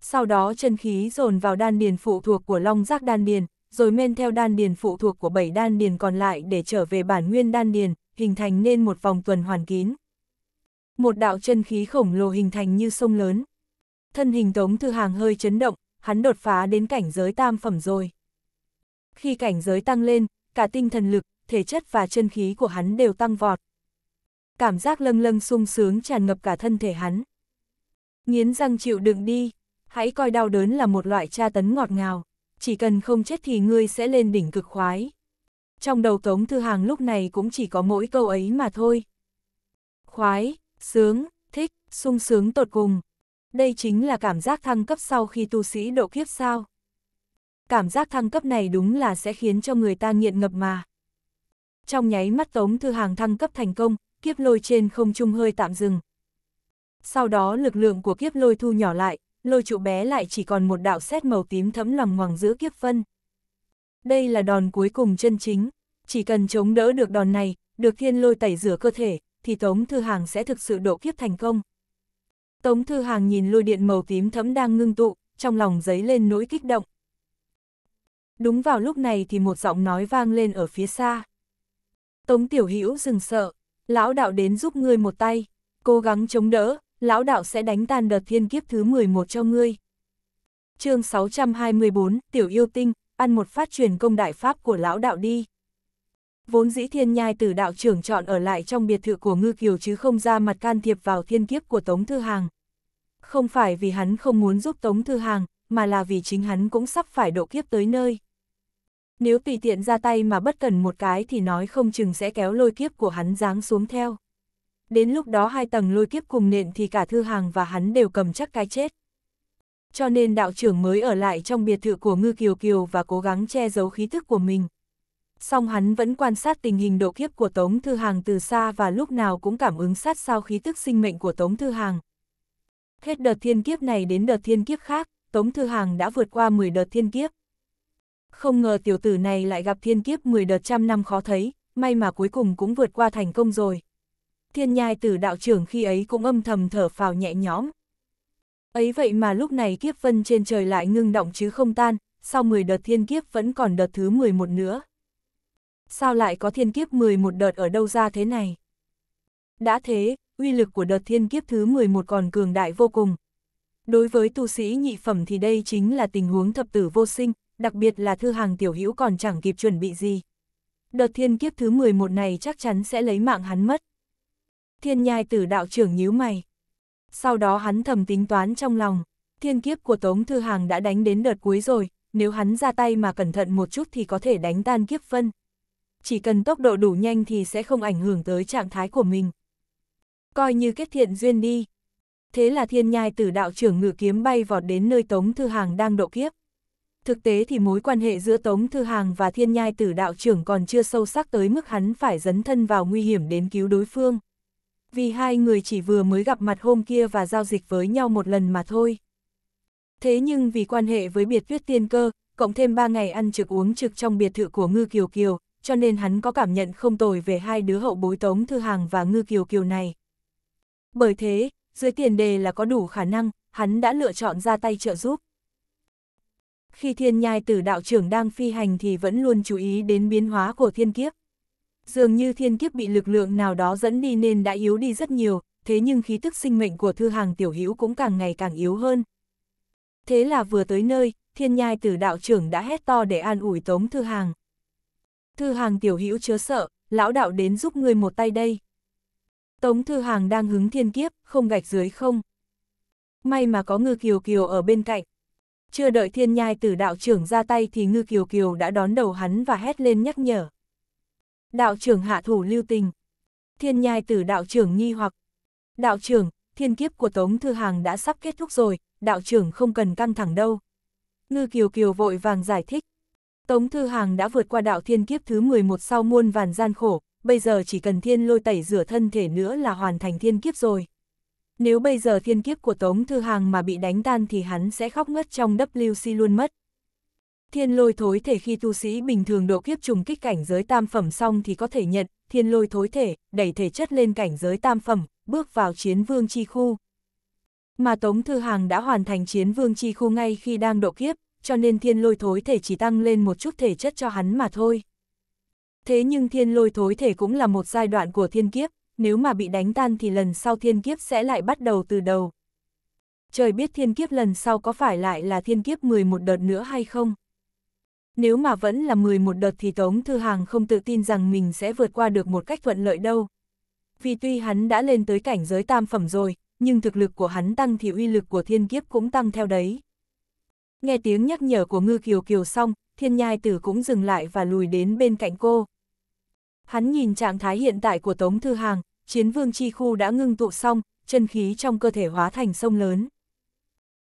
Sau đó chân khí dồn vào đan điền phụ thuộc của long giác đan điền, rồi men theo đan điền phụ thuộc của bảy đan điền còn lại để trở về bản nguyên đan điền, hình thành nên một vòng tuần hoàn kín. Một đạo chân khí khổng lồ hình thành như sông lớn. Thân hình Tống Thư Hàng hơi chấn động, hắn đột phá đến cảnh giới tam phẩm rồi. Khi cảnh giới tăng lên, cả tinh thần lực, thể chất và chân khí của hắn đều tăng vọt. Cảm giác lâng lâng sung sướng tràn ngập cả thân thể hắn. Nghiến răng chịu đựng đi, hãy coi đau đớn là một loại tra tấn ngọt ngào chỉ cần không chết thì ngươi sẽ lên đỉnh cực khoái. Trong đầu Tống Thư Hàng lúc này cũng chỉ có mỗi câu ấy mà thôi. Khoái, sướng, thích, sung sướng tột cùng. Đây chính là cảm giác thăng cấp sau khi tu sĩ độ kiếp sao. Cảm giác thăng cấp này đúng là sẽ khiến cho người ta nghiện ngập mà. Trong nháy mắt Tống Thư Hàng thăng cấp thành công, kiếp lôi trên không trung hơi tạm dừng. Sau đó lực lượng của kiếp lôi thu nhỏ lại, lôi trụ bé lại chỉ còn một đạo xét màu tím thấm lòng ngoằng giữa kiếp phân. Đây là đòn cuối cùng chân chính, chỉ cần chống đỡ được đòn này, được thiên lôi tẩy rửa cơ thể, thì Tống Thư Hàng sẽ thực sự độ kiếp thành công. Tống Thư Hàng nhìn lôi điện màu tím thấm đang ngưng tụ, trong lòng giấy lên nỗi kích động. Đúng vào lúc này thì một giọng nói vang lên ở phía xa. Tống Tiểu Hữu dừng sợ, lão đạo đến giúp ngươi một tay, cố gắng chống đỡ, lão đạo sẽ đánh tan đợt thiên kiếp thứ 11 cho ngươi. chương 624, Tiểu Yêu Tinh, ăn một phát truyền công đại pháp của lão đạo đi. Vốn dĩ thiên nhai tử đạo trưởng chọn ở lại trong biệt thự của ngư kiều chứ không ra mặt can thiệp vào thiên kiếp của Tống Thư Hàng. Không phải vì hắn không muốn giúp Tống Thư Hàng, mà là vì chính hắn cũng sắp phải độ kiếp tới nơi. Nếu tùy tiện ra tay mà bất cần một cái thì nói không chừng sẽ kéo lôi kiếp của hắn giáng xuống theo đến lúc đó hai tầng lôi kiếp cùng nện thì cả Thư Hàng và hắn đều cầm chắc cái chết. Cho nên đạo trưởng mới ở lại trong biệt thự của Ngư Kiều Kiều và cố gắng che giấu khí thức của mình. Song hắn vẫn quan sát tình hình độ kiếp của Tống Thư Hàng từ xa và lúc nào cũng cảm ứng sát sao khí tức sinh mệnh của Tống Thư Hàng. Hết đợt thiên kiếp này đến đợt thiên kiếp khác, Tống Thư Hàng đã vượt qua 10 đợt thiên kiếp. Không ngờ tiểu tử này lại gặp thiên kiếp 10 đợt trăm năm khó thấy, may mà cuối cùng cũng vượt qua thành công rồi thiên nhai tử đạo trưởng khi ấy cũng âm thầm thở phào nhẹ nhõm. Ấy vậy mà lúc này kiếp vân trên trời lại ngưng động chứ không tan, sau 10 đợt thiên kiếp vẫn còn đợt thứ 11 nữa. Sao lại có thiên kiếp 11 đợt ở đâu ra thế này? Đã thế, uy lực của đợt thiên kiếp thứ 11 còn cường đại vô cùng. Đối với tu sĩ nhị phẩm thì đây chính là tình huống thập tử vô sinh, đặc biệt là thư hàng tiểu hữu còn chẳng kịp chuẩn bị gì. Đợt thiên kiếp thứ 11 này chắc chắn sẽ lấy mạng hắn mất thiên nhai tử đạo trưởng nhíu mày. Sau đó hắn thầm tính toán trong lòng, thiên kiếp của Tống Thư Hàng đã đánh đến đợt cuối rồi, nếu hắn ra tay mà cẩn thận một chút thì có thể đánh tan kiếp phân. Chỉ cần tốc độ đủ nhanh thì sẽ không ảnh hưởng tới trạng thái của mình. Coi như kết thiện duyên đi. Thế là thiên nhai tử đạo trưởng ngự kiếm bay vọt đến nơi Tống Thư Hàng đang độ kiếp. Thực tế thì mối quan hệ giữa Tống Thư Hàng và thiên nhai tử đạo trưởng còn chưa sâu sắc tới mức hắn phải dấn thân vào nguy hiểm đến cứu đối phương vì hai người chỉ vừa mới gặp mặt hôm kia và giao dịch với nhau một lần mà thôi. Thế nhưng vì quan hệ với biệt tuyết tiên cơ, cộng thêm ba ngày ăn trực uống trực trong biệt thự của Ngư Kiều Kiều, cho nên hắn có cảm nhận không tồi về hai đứa hậu bối Tống Thư Hàng và Ngư Kiều Kiều này. Bởi thế, dưới tiền đề là có đủ khả năng, hắn đã lựa chọn ra tay trợ giúp. Khi thiên nhai tử đạo trưởng đang phi hành thì vẫn luôn chú ý đến biến hóa của thiên kiếp dường như thiên kiếp bị lực lượng nào đó dẫn đi nên đã yếu đi rất nhiều, thế nhưng khí tức sinh mệnh của thư hàng tiểu hữu cũng càng ngày càng yếu hơn. Thế là vừa tới nơi, thiên nhai tử đạo trưởng đã hét to để an ủi tống thư hàng. Thư hàng tiểu hữu chớ sợ, lão đạo đến giúp người một tay đây. Tống thư hàng đang hứng thiên kiếp, không gạch dưới không. May mà có ngư kiều kiều ở bên cạnh. Chưa đợi thiên nhai tử đạo trưởng ra tay thì ngư kiều kiều đã đón đầu hắn và hét lên nhắc nhở. Đạo trưởng hạ thủ lưu tình. Thiên nhai tử đạo trưởng nghi hoặc. Đạo trưởng, thiên kiếp của Tống Thư Hàng đã sắp kết thúc rồi, đạo trưởng không cần căng thẳng đâu. Ngư Kiều Kiều vội vàng giải thích. Tống Thư Hàng đã vượt qua đạo thiên kiếp thứ 11 sau muôn vàn gian khổ, bây giờ chỉ cần thiên lôi tẩy rửa thân thể nữa là hoàn thành thiên kiếp rồi. Nếu bây giờ thiên kiếp của Tống Thư Hàng mà bị đánh tan thì hắn sẽ khóc ngất trong WC luôn mất. Thiên lôi thối thể khi tu sĩ bình thường độ kiếp trùng kích cảnh giới tam phẩm xong thì có thể nhận, thiên lôi thối thể, đẩy thể chất lên cảnh giới tam phẩm, bước vào chiến vương chi khu. Mà Tống Thư Hàng đã hoàn thành chiến vương chi khu ngay khi đang độ kiếp, cho nên thiên lôi thối thể chỉ tăng lên một chút thể chất cho hắn mà thôi. Thế nhưng thiên lôi thối thể cũng là một giai đoạn của thiên kiếp, nếu mà bị đánh tan thì lần sau thiên kiếp sẽ lại bắt đầu từ đầu. Trời biết thiên kiếp lần sau có phải lại là thiên kiếp 11 đợt nữa hay không? nếu mà vẫn là 11 đợt thì Tống Thư Hàng không tự tin rằng mình sẽ vượt qua được một cách thuận lợi đâu. Vì tuy hắn đã lên tới cảnh giới tam phẩm rồi, nhưng thực lực của hắn tăng thì uy lực của thiên kiếp cũng tăng theo đấy. Nghe tiếng nhắc nhở của ngư kiều kiều xong, thiên nhai tử cũng dừng lại và lùi đến bên cạnh cô. Hắn nhìn trạng thái hiện tại của Tống Thư Hàng, chiến vương chi khu đã ngưng tụ xong, chân khí trong cơ thể hóa thành sông lớn.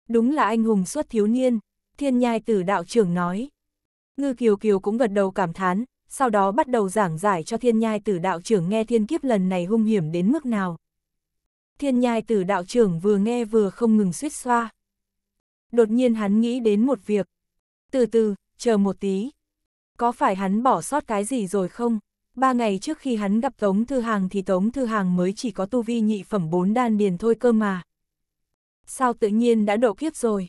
Đúng là anh hùng xuất thiếu niên, thiên nhai tử đạo trưởng nói. Ngư Kiều Kiều cũng gật đầu cảm thán, sau đó bắt đầu giảng giải cho thiên nhai tử đạo trưởng nghe thiên kiếp lần này hung hiểm đến mức nào. Thiên nhai tử đạo trưởng vừa nghe vừa không ngừng suýt xoa. Đột nhiên hắn nghĩ đến một việc. Từ từ, chờ một tí. Có phải hắn bỏ sót cái gì rồi không? Ba ngày trước khi hắn gặp Tống Thư Hàng thì Tống Thư Hàng mới chỉ có tu vi nhị phẩm bốn đan điền thôi cơ mà. Sao tự nhiên đã độ kiếp rồi?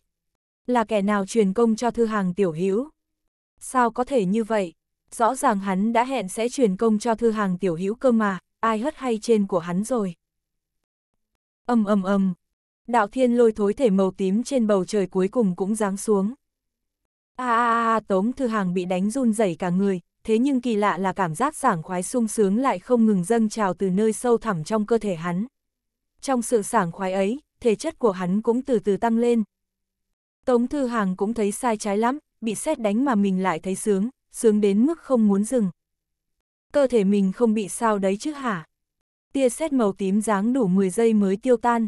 Là kẻ nào truyền công cho Thư Hàng tiểu hữu Sao có thể như vậy? Rõ ràng hắn đã hẹn sẽ truyền công cho thư hàng tiểu hữu cơ mà, ai hất hay trên của hắn rồi. Âm âm âm, đạo thiên lôi thối thể màu tím trên bầu trời cuối cùng cũng giáng xuống. A a a tống thư hàng bị đánh run rẩy cả người, thế nhưng kỳ lạ là cảm giác sảng khoái sung sướng lại không ngừng dâng trào từ nơi sâu thẳm trong cơ thể hắn. Trong sự sảng khoái ấy, thể chất của hắn cũng từ từ tăng lên. Tống Thư Hàng cũng thấy sai trái lắm, bị xét đánh mà mình lại thấy sướng, sướng đến mức không muốn dừng. Cơ thể mình không bị sao đấy chứ hả? Tia xét màu tím dáng đủ 10 giây mới tiêu tan.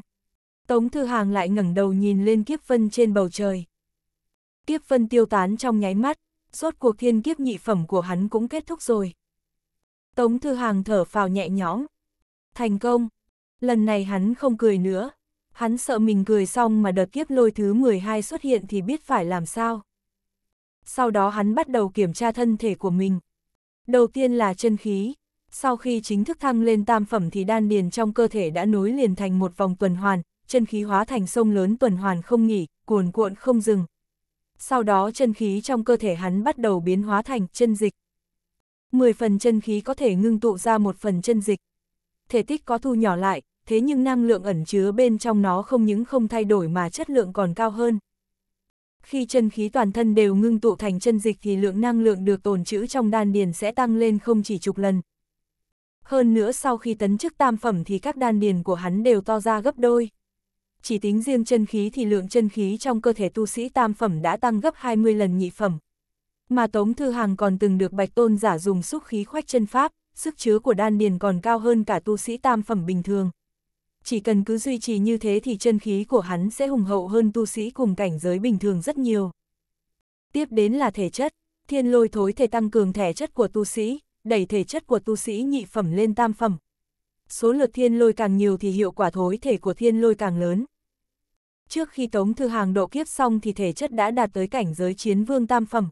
Tống Thư Hàng lại ngẩng đầu nhìn lên kiếp vân trên bầu trời. Kiếp vân tiêu tán trong nháy mắt, suốt cuộc thiên kiếp nhị phẩm của hắn cũng kết thúc rồi. Tống Thư Hàng thở phào nhẹ nhõm. Thành công! Lần này hắn không cười nữa. Hắn sợ mình cười xong mà đợt kiếp lôi thứ 12 xuất hiện thì biết phải làm sao. Sau đó hắn bắt đầu kiểm tra thân thể của mình. Đầu tiên là chân khí. Sau khi chính thức thăng lên tam phẩm thì đan điền trong cơ thể đã nối liền thành một vòng tuần hoàn, chân khí hóa thành sông lớn tuần hoàn không nghỉ, cuồn cuộn không dừng. Sau đó chân khí trong cơ thể hắn bắt đầu biến hóa thành chân dịch. 10 phần chân khí có thể ngưng tụ ra một phần chân dịch. Thể tích có thu nhỏ lại, thế nhưng năng lượng ẩn chứa bên trong nó không những không thay đổi mà chất lượng còn cao hơn. Khi chân khí toàn thân đều ngưng tụ thành chân dịch thì lượng năng lượng được tồn trữ trong đan điền sẽ tăng lên không chỉ chục lần. Hơn nữa sau khi tấn chức tam phẩm thì các đan điền của hắn đều to ra gấp đôi. Chỉ tính riêng chân khí thì lượng chân khí trong cơ thể tu sĩ tam phẩm đã tăng gấp 20 lần nhị phẩm. Mà Tống Thư Hàng còn từng được Bạch Tôn giả dùng xúc khí khoách chân pháp, sức chứa của đan điền còn cao hơn cả tu sĩ tam phẩm bình thường chỉ cần cứ duy trì như thế thì chân khí của hắn sẽ hùng hậu hơn tu sĩ cùng cảnh giới bình thường rất nhiều. Tiếp đến là thể chất, thiên lôi thối thể tăng cường thể chất của tu sĩ, đẩy thể chất của tu sĩ nhị phẩm lên tam phẩm. Số lượt thiên lôi càng nhiều thì hiệu quả thối thể của thiên lôi càng lớn. Trước khi Tống Thư Hàng độ kiếp xong thì thể chất đã đạt tới cảnh giới chiến vương tam phẩm.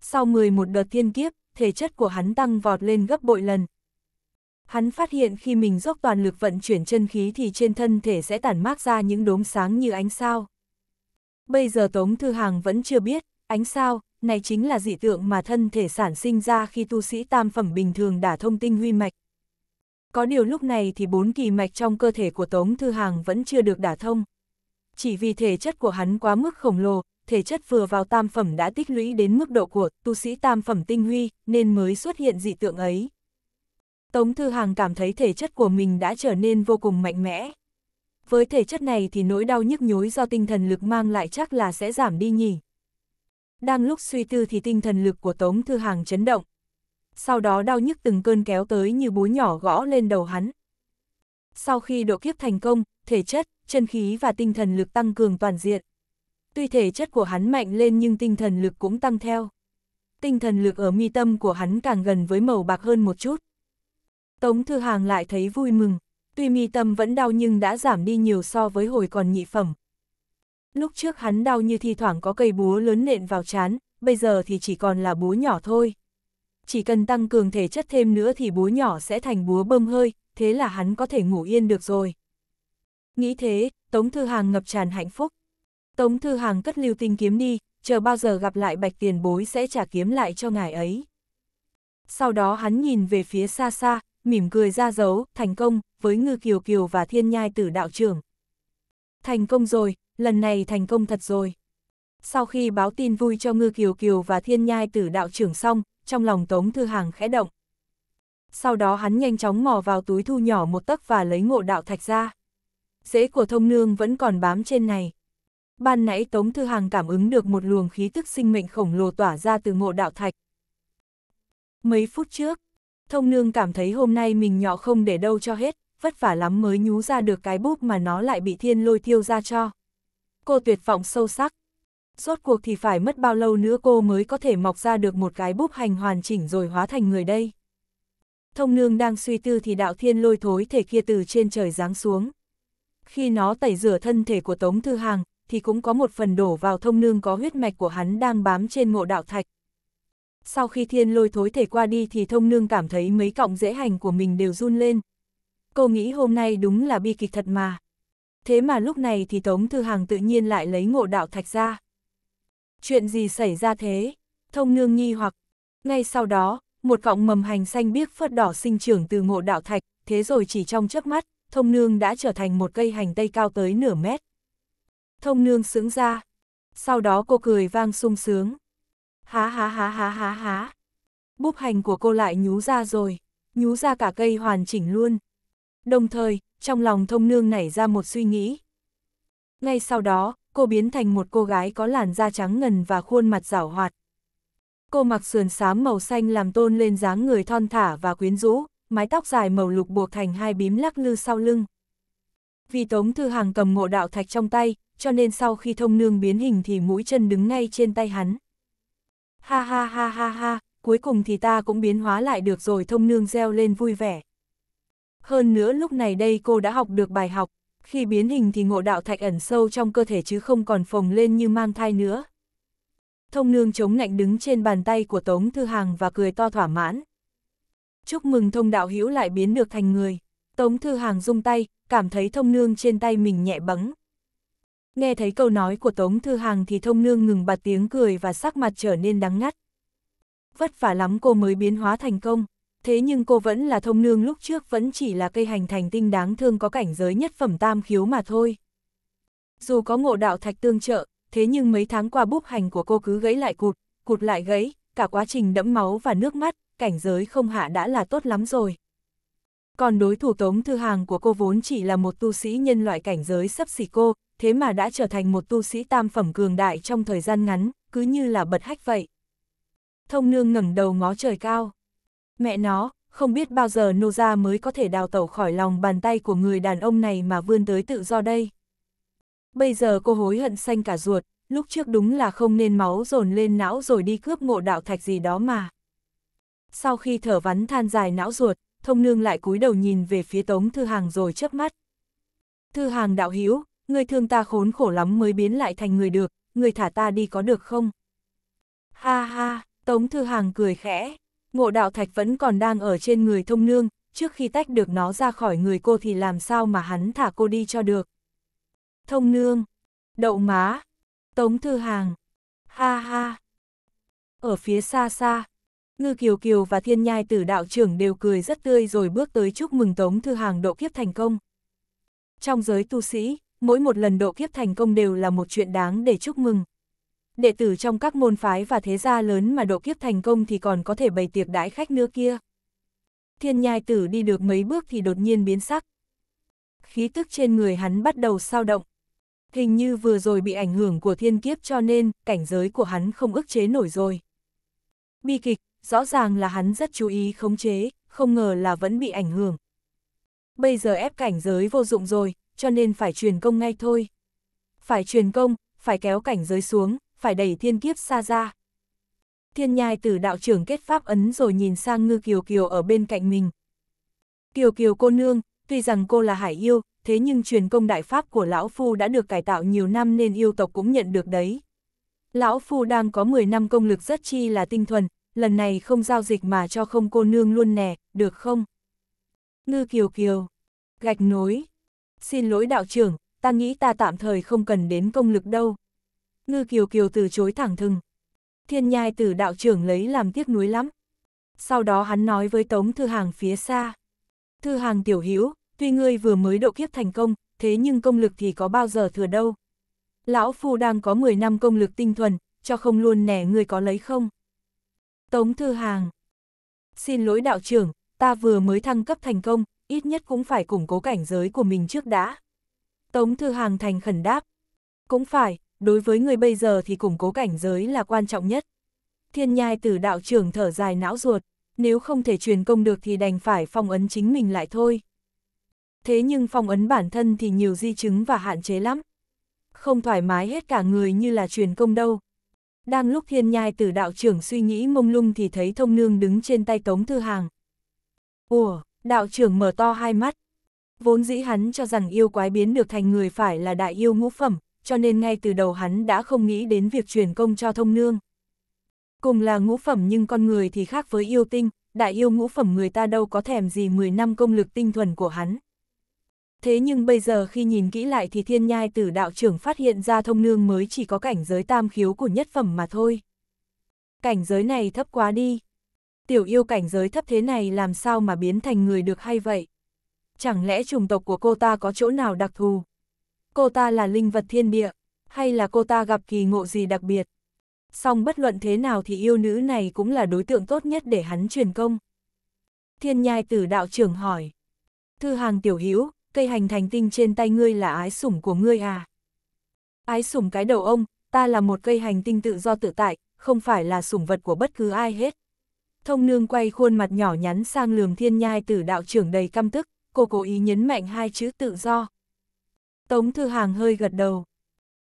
Sau 11 đợt thiên kiếp, thể chất của hắn tăng vọt lên gấp bội lần, Hắn phát hiện khi mình dốc toàn lực vận chuyển chân khí thì trên thân thể sẽ tản mát ra những đốm sáng như ánh sao. Bây giờ Tống Thư Hàng vẫn chưa biết, ánh sao, này chính là dị tượng mà thân thể sản sinh ra khi tu sĩ tam phẩm bình thường đả thông tinh huy mạch. Có điều lúc này thì bốn kỳ mạch trong cơ thể của Tống Thư Hàng vẫn chưa được đả thông. Chỉ vì thể chất của hắn quá mức khổng lồ, thể chất vừa vào tam phẩm đã tích lũy đến mức độ của tu sĩ tam phẩm tinh huy, nên mới xuất hiện dị tượng ấy. Tống Thư Hàng cảm thấy thể chất của mình đã trở nên vô cùng mạnh mẽ. Với thể chất này thì nỗi đau nhức nhối do tinh thần lực mang lại chắc là sẽ giảm đi nhỉ. Đang lúc suy tư thì tinh thần lực của Tống Thư Hàng chấn động. Sau đó đau nhức từng cơn kéo tới như búa nhỏ gõ lên đầu hắn. Sau khi độ kiếp thành công, thể chất, chân khí và tinh thần lực tăng cường toàn diện. Tuy thể chất của hắn mạnh lên nhưng tinh thần lực cũng tăng theo. Tinh thần lực ở mi tâm của hắn càng gần với màu bạc hơn một chút. Tống Thư Hàng lại thấy vui mừng, tuy mi tâm vẫn đau nhưng đã giảm đi nhiều so với hồi còn nhị phẩm. Lúc trước hắn đau như thi thoảng có cây búa lớn nện vào chán, bây giờ thì chỉ còn là búa nhỏ thôi. Chỉ cần tăng cường thể chất thêm nữa thì búa nhỏ sẽ thành búa bơm hơi, thế là hắn có thể ngủ yên được rồi. Nghĩ thế, Tống Thư Hàng ngập tràn hạnh phúc. Tống Thư Hàng cất lưu tinh kiếm đi, chờ bao giờ gặp lại bạch tiền bối sẽ trả kiếm lại cho ngài ấy. Sau đó hắn nhìn về phía xa xa, mỉm cười ra dấu, thành công, với Ngư Kiều Kiều và Thiên Nhai Tử đạo trưởng. Thành công rồi, lần này thành công thật rồi. Sau khi báo tin vui cho Ngư Kiều Kiều và Thiên Nhai Tử đạo trưởng xong, trong lòng Tống Thư Hàng khẽ động. Sau đó hắn nhanh chóng mò vào túi thu nhỏ một tấc và lấy ngộ đạo thạch ra. Dễ của thông nương vẫn còn bám trên này. Ban nãy Tống Thư Hàng cảm ứng được một luồng khí tức sinh mệnh khổng lồ tỏa ra từ ngộ đạo thạch. Mấy phút trước, thông nương cảm thấy hôm nay mình nhỏ không để đâu cho hết, vất vả lắm mới nhú ra được cái búp mà nó lại bị thiên lôi thiêu ra cho. Cô tuyệt vọng sâu sắc. Rốt cuộc thì phải mất bao lâu nữa cô mới có thể mọc ra được một cái búp hành hoàn chỉnh rồi hóa thành người đây. Thông nương đang suy tư thì đạo thiên lôi thối thể kia từ trên trời giáng xuống. Khi nó tẩy rửa thân thể của Tống Thư Hàng, thì cũng có một phần đổ vào thông nương có huyết mạch của hắn đang bám trên ngộ đạo thạch, sau khi thiên lôi thối thể qua đi thì thông nương cảm thấy mấy cọng dễ hành của mình đều run lên. Cô nghĩ hôm nay đúng là bi kịch thật mà. Thế mà lúc này thì Tống Thư Hàng tự nhiên lại lấy ngộ đạo thạch ra. Chuyện gì xảy ra thế? Thông nương nghi hoặc. Ngay sau đó, một cọng mầm hành xanh biếc phớt đỏ sinh trưởng từ ngộ đạo thạch, thế rồi chỉ trong chớp mắt, thông nương đã trở thành một cây hành tây cao tới nửa mét. Thông nương sướng ra. Sau đó cô cười vang sung sướng há há há há há há. Búp hành của cô lại nhú ra rồi, nhú ra cả cây hoàn chỉnh luôn. Đồng thời, trong lòng thông nương nảy ra một suy nghĩ. Ngay sau đó, cô biến thành một cô gái có làn da trắng ngần và khuôn mặt rảo hoạt. Cô mặc sườn xám màu xanh làm tôn lên dáng người thon thả và quyến rũ, mái tóc dài màu lục buộc thành hai bím lắc lư sau lưng. Vì Tống Thư Hàng cầm ngộ đạo thạch trong tay, cho nên sau khi thông nương biến hình thì mũi chân đứng ngay trên tay hắn. Ha ha ha ha ha, cuối cùng thì ta cũng biến hóa lại được rồi thông nương reo lên vui vẻ. Hơn nữa lúc này đây cô đã học được bài học, khi biến hình thì ngộ đạo thạch ẩn sâu trong cơ thể chứ không còn phồng lên như mang thai nữa. Thông nương chống ngạnh đứng trên bàn tay của Tống Thư Hàng và cười to thỏa mãn. Chúc mừng thông đạo hữu lại biến được thành người. Tống Thư Hàng rung tay, cảm thấy thông nương trên tay mình nhẹ bấng. Nghe thấy câu nói của Tống Thư Hàng thì thông nương ngừng bật tiếng cười và sắc mặt trở nên đắng ngắt. Vất vả lắm cô mới biến hóa thành công, thế nhưng cô vẫn là thông nương lúc trước vẫn chỉ là cây hành thành tinh đáng thương có cảnh giới nhất phẩm tam khiếu mà thôi. Dù có ngộ đạo thạch tương trợ, thế nhưng mấy tháng qua búp hành của cô cứ gãy lại cụt, cụt lại gãy, cả quá trình đẫm máu và nước mắt, cảnh giới không hạ đã là tốt lắm rồi. Còn đối thủ Tống Thư Hàng của cô vốn chỉ là một tu sĩ nhân loại cảnh giới sắp xỉ cô, thế mà đã trở thành một tu sĩ tam phẩm cường đại trong thời gian ngắn, cứ như là bật hách vậy. Thông nương ngẩng đầu ngó trời cao. Mẹ nó, không biết bao giờ nô gia mới có thể đào tẩu khỏi lòng bàn tay của người đàn ông này mà vươn tới tự do đây. Bây giờ cô hối hận xanh cả ruột, lúc trước đúng là không nên máu dồn lên não rồi đi cướp ngộ đạo thạch gì đó mà. Sau khi thở vắn than dài não ruột, thông nương lại cúi đầu nhìn về phía tống thư hàng rồi chớp mắt. Thư hàng đạo hiếu ngươi thương ta khốn khổ lắm mới biến lại thành người được, ngươi thả ta đi có được không? Ha ha, Tống Thư Hàng cười khẽ, ngộ đạo thạch vẫn còn đang ở trên người thông nương, trước khi tách được nó ra khỏi người cô thì làm sao mà hắn thả cô đi cho được. Thông nương, đậu má, Tống Thư Hàng, ha ha. Ở phía xa xa, Ngư Kiều Kiều và Thiên Nhai Tử đạo trưởng đều cười rất tươi rồi bước tới chúc mừng Tống Thư Hàng độ kiếp thành công. Trong giới tu sĩ, mỗi một lần độ kiếp thành công đều là một chuyện đáng để chúc mừng. Đệ tử trong các môn phái và thế gia lớn mà độ kiếp thành công thì còn có thể bày tiệc đãi khách nữa kia. Thiên nhai tử đi được mấy bước thì đột nhiên biến sắc. Khí tức trên người hắn bắt đầu sao động. Hình như vừa rồi bị ảnh hưởng của thiên kiếp cho nên cảnh giới của hắn không ức chế nổi rồi. Bi kịch, rõ ràng là hắn rất chú ý khống chế, không ngờ là vẫn bị ảnh hưởng. Bây giờ ép cảnh giới vô dụng rồi, cho nên phải truyền công ngay thôi. Phải truyền công, phải kéo cảnh giới xuống, phải đẩy thiên kiếp xa ra. Thiên nhai tử đạo trưởng kết pháp ấn rồi nhìn sang ngư kiều kiều ở bên cạnh mình. Kiều kiều cô nương, tuy rằng cô là hải yêu, thế nhưng truyền công đại pháp của lão phu đã được cải tạo nhiều năm nên yêu tộc cũng nhận được đấy. Lão phu đang có 10 năm công lực rất chi là tinh thuần, lần này không giao dịch mà cho không cô nương luôn nè, được không? Ngư kiều kiều, gạch nối, xin lỗi đạo trưởng, ta nghĩ ta tạm thời không cần đến công lực đâu. Ngư Kiều Kiều từ chối thẳng thừng. Thiên nhai tử đạo trưởng lấy làm tiếc nuối lắm. Sau đó hắn nói với Tống Thư Hàng phía xa. Thư Hàng tiểu hữu tuy ngươi vừa mới độ kiếp thành công, thế nhưng công lực thì có bao giờ thừa đâu. Lão Phu đang có 10 năm công lực tinh thuần, cho không luôn nẻ ngươi có lấy không. Tống Thư Hàng. Xin lỗi đạo trưởng, ta vừa mới thăng cấp thành công, ít nhất cũng phải củng cố cảnh giới của mình trước đã. Tống Thư Hàng thành khẩn đáp. Cũng phải, đối với người bây giờ thì củng cố cảnh giới là quan trọng nhất. Thiên nhai tử đạo trưởng thở dài não ruột, nếu không thể truyền công được thì đành phải phong ấn chính mình lại thôi. Thế nhưng phong ấn bản thân thì nhiều di chứng và hạn chế lắm. Không thoải mái hết cả người như là truyền công đâu. Đang lúc thiên nhai tử đạo trưởng suy nghĩ mông lung thì thấy thông nương đứng trên tay tống thư hàng. Ủa, Đạo trưởng mở to hai mắt. Vốn dĩ hắn cho rằng yêu quái biến được thành người phải là đại yêu ngũ phẩm, cho nên ngay từ đầu hắn đã không nghĩ đến việc truyền công cho thông nương. Cùng là ngũ phẩm nhưng con người thì khác với yêu tinh, đại yêu ngũ phẩm người ta đâu có thèm gì 10 năm công lực tinh thuần của hắn. Thế nhưng bây giờ khi nhìn kỹ lại thì thiên nhai tử đạo trưởng phát hiện ra thông nương mới chỉ có cảnh giới tam khiếu của nhất phẩm mà thôi. Cảnh giới này thấp quá đi tiểu yêu cảnh giới thấp thế này làm sao mà biến thành người được hay vậy? Chẳng lẽ chủng tộc của cô ta có chỗ nào đặc thù? Cô ta là linh vật thiên địa, hay là cô ta gặp kỳ ngộ gì đặc biệt? Song bất luận thế nào thì yêu nữ này cũng là đối tượng tốt nhất để hắn truyền công. Thiên nhai tử đạo trưởng hỏi. Thư hàng tiểu hữu cây hành thành tinh trên tay ngươi là ái sủng của ngươi à? Ái sủng cái đầu ông, ta là một cây hành tinh tự do tự tại, không phải là sủng vật của bất cứ ai hết thông nương quay khuôn mặt nhỏ nhắn sang lường thiên nhai tử đạo trưởng đầy căm tức, cô cố ý nhấn mạnh hai chữ tự do. Tống Thư Hàng hơi gật đầu.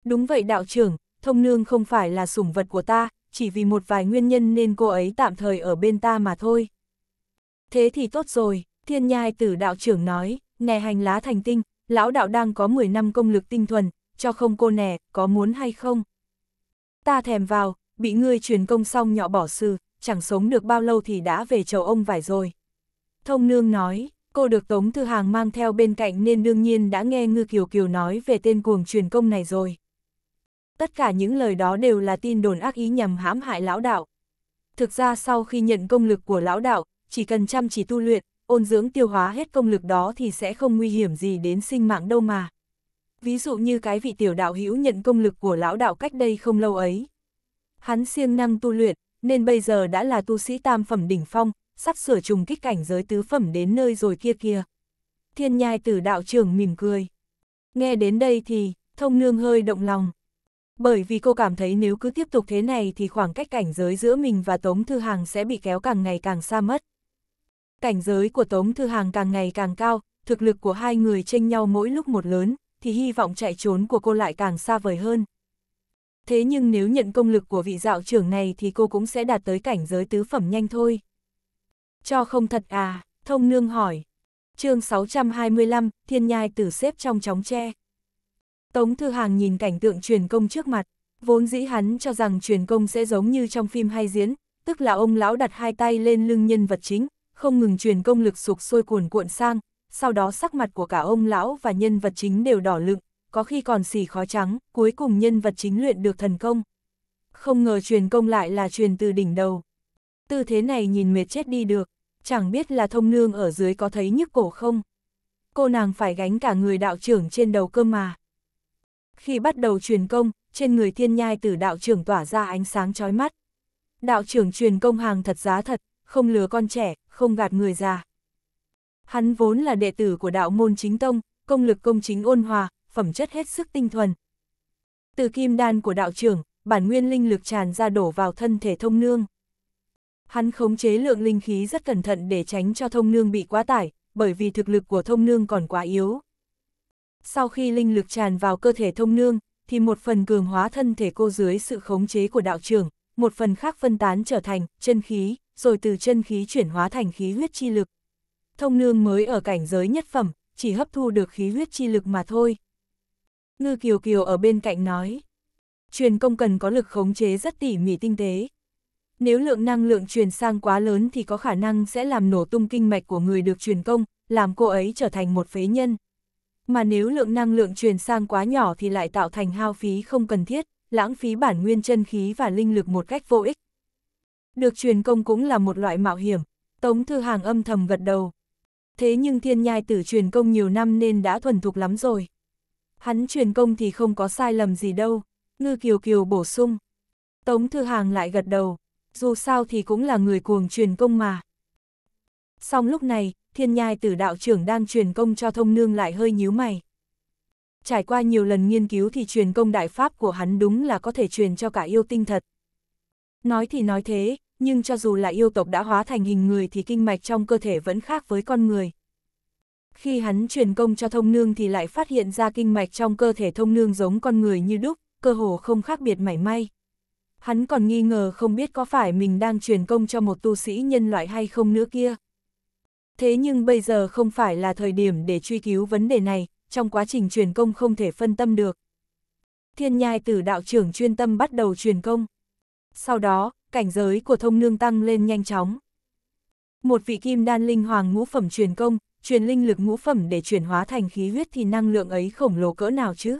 Đúng vậy đạo trưởng, thông nương không phải là sủng vật của ta, chỉ vì một vài nguyên nhân nên cô ấy tạm thời ở bên ta mà thôi. Thế thì tốt rồi, thiên nhai tử đạo trưởng nói, nè hành lá thành tinh, lão đạo đang có 10 năm công lực tinh thuần, cho không cô nè, có muốn hay không? Ta thèm vào, bị ngươi truyền công xong nhỏ bỏ sư, chẳng sống được bao lâu thì đã về chầu ông vải rồi. Thông nương nói, cô được Tống Thư Hàng mang theo bên cạnh nên đương nhiên đã nghe Ngư Kiều Kiều nói về tên cuồng truyền công này rồi. Tất cả những lời đó đều là tin đồn ác ý nhằm hãm hại lão đạo. Thực ra sau khi nhận công lực của lão đạo, chỉ cần chăm chỉ tu luyện, ôn dưỡng tiêu hóa hết công lực đó thì sẽ không nguy hiểm gì đến sinh mạng đâu mà. Ví dụ như cái vị tiểu đạo hữu nhận công lực của lão đạo cách đây không lâu ấy. Hắn siêng năng tu luyện, nên bây giờ đã là tu sĩ tam phẩm đỉnh phong, sắp sửa trùng kích cảnh giới tứ phẩm đến nơi rồi kia kia. Thiên nhai tử đạo trưởng mỉm cười. Nghe đến đây thì, thông nương hơi động lòng. Bởi vì cô cảm thấy nếu cứ tiếp tục thế này thì khoảng cách cảnh giới giữa mình và Tống Thư Hàng sẽ bị kéo càng ngày càng xa mất. Cảnh giới của Tống Thư Hàng càng ngày càng cao, thực lực của hai người tranh nhau mỗi lúc một lớn, thì hy vọng chạy trốn của cô lại càng xa vời hơn thế nhưng nếu nhận công lực của vị dạo trưởng này thì cô cũng sẽ đạt tới cảnh giới tứ phẩm nhanh thôi. Cho không thật à, thông nương hỏi. chương 625, thiên nhai tử xếp trong chóng tre. Tống Thư Hàng nhìn cảnh tượng truyền công trước mặt, vốn dĩ hắn cho rằng truyền công sẽ giống như trong phim hay diễn, tức là ông lão đặt hai tay lên lưng nhân vật chính, không ngừng truyền công lực sụp sôi cuồn cuộn sang, sau đó sắc mặt của cả ông lão và nhân vật chính đều đỏ lựng, có khi còn xì khó trắng, cuối cùng nhân vật chính luyện được thần công. Không ngờ truyền công lại là truyền từ đỉnh đầu. Tư thế này nhìn mệt chết đi được, chẳng biết là thông nương ở dưới có thấy nhức cổ không. Cô nàng phải gánh cả người đạo trưởng trên đầu cơ mà. Khi bắt đầu truyền công, trên người thiên nhai tử đạo trưởng tỏa ra ánh sáng chói mắt. Đạo trưởng truyền công hàng thật giá thật, không lừa con trẻ, không gạt người già. Hắn vốn là đệ tử của đạo môn chính tông, công lực công chính ôn hòa, phẩm chất hết sức tinh thuần. Từ kim đan của đạo trưởng, bản nguyên linh lực tràn ra đổ vào thân thể thông nương. Hắn khống chế lượng linh khí rất cẩn thận để tránh cho thông nương bị quá tải, bởi vì thực lực của thông nương còn quá yếu. Sau khi linh lực tràn vào cơ thể thông nương, thì một phần cường hóa thân thể cô dưới sự khống chế của đạo trưởng, một phần khác phân tán trở thành chân khí, rồi từ chân khí chuyển hóa thành khí huyết chi lực. Thông nương mới ở cảnh giới nhất phẩm, chỉ hấp thu được khí huyết chi lực mà thôi, Ngư Kiều Kiều ở bên cạnh nói. Truyền công cần có lực khống chế rất tỉ mỉ tinh tế. Nếu lượng năng lượng truyền sang quá lớn thì có khả năng sẽ làm nổ tung kinh mạch của người được truyền công, làm cô ấy trở thành một phế nhân. Mà nếu lượng năng lượng truyền sang quá nhỏ thì lại tạo thành hao phí không cần thiết, lãng phí bản nguyên chân khí và linh lực một cách vô ích. Được truyền công cũng là một loại mạo hiểm, Tống Thư Hàng âm thầm gật đầu. Thế nhưng thiên nhai tử truyền công nhiều năm nên đã thuần thục lắm rồi. Hắn truyền công thì không có sai lầm gì đâu, ngư kiều kiều bổ sung. Tống Thư Hàng lại gật đầu, dù sao thì cũng là người cuồng truyền công mà. Xong lúc này, thiên nhai tử đạo trưởng đang truyền công cho thông nương lại hơi nhíu mày. Trải qua nhiều lần nghiên cứu thì truyền công đại pháp của hắn đúng là có thể truyền cho cả yêu tinh thật. Nói thì nói thế, nhưng cho dù là yêu tộc đã hóa thành hình người thì kinh mạch trong cơ thể vẫn khác với con người. Khi hắn truyền công cho thông nương thì lại phát hiện ra kinh mạch trong cơ thể thông nương giống con người như đúc, cơ hồ không khác biệt mảy may. Hắn còn nghi ngờ không biết có phải mình đang truyền công cho một tu sĩ nhân loại hay không nữa kia. Thế nhưng bây giờ không phải là thời điểm để truy cứu vấn đề này, trong quá trình truyền công không thể phân tâm được. Thiên nhai tử đạo trưởng chuyên tâm bắt đầu truyền công. Sau đó, cảnh giới của thông nương tăng lên nhanh chóng. Một vị kim đan linh hoàng ngũ phẩm truyền công, truyền linh lực ngũ phẩm để chuyển hóa thành khí huyết thì năng lượng ấy khổng lồ cỡ nào chứ?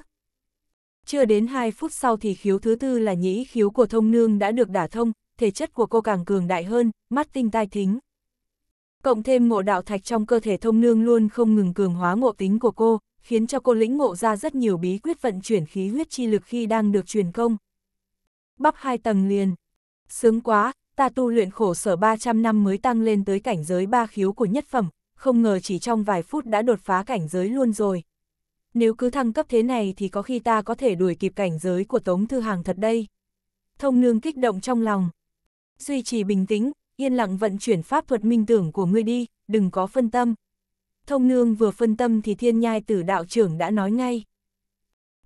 Chưa đến 2 phút sau thì khiếu thứ tư là nhĩ khiếu của thông nương đã được đả thông, thể chất của cô càng cường đại hơn, mắt tinh tai thính. Cộng thêm ngộ đạo thạch trong cơ thể thông nương luôn không ngừng cường hóa ngộ tính của cô, khiến cho cô lĩnh ngộ ra rất nhiều bí quyết vận chuyển khí huyết chi lực khi đang được truyền công. Bắp hai tầng liền. Sướng quá, ta tu luyện khổ sở 300 năm mới tăng lên tới cảnh giới ba khiếu của nhất phẩm, không ngờ chỉ trong vài phút đã đột phá cảnh giới luôn rồi. Nếu cứ thăng cấp thế này thì có khi ta có thể đuổi kịp cảnh giới của Tống Thư Hàng thật đây. Thông nương kích động trong lòng. Duy trì bình tĩnh, yên lặng vận chuyển pháp thuật minh tưởng của ngươi đi, đừng có phân tâm. Thông nương vừa phân tâm thì thiên nhai tử đạo trưởng đã nói ngay.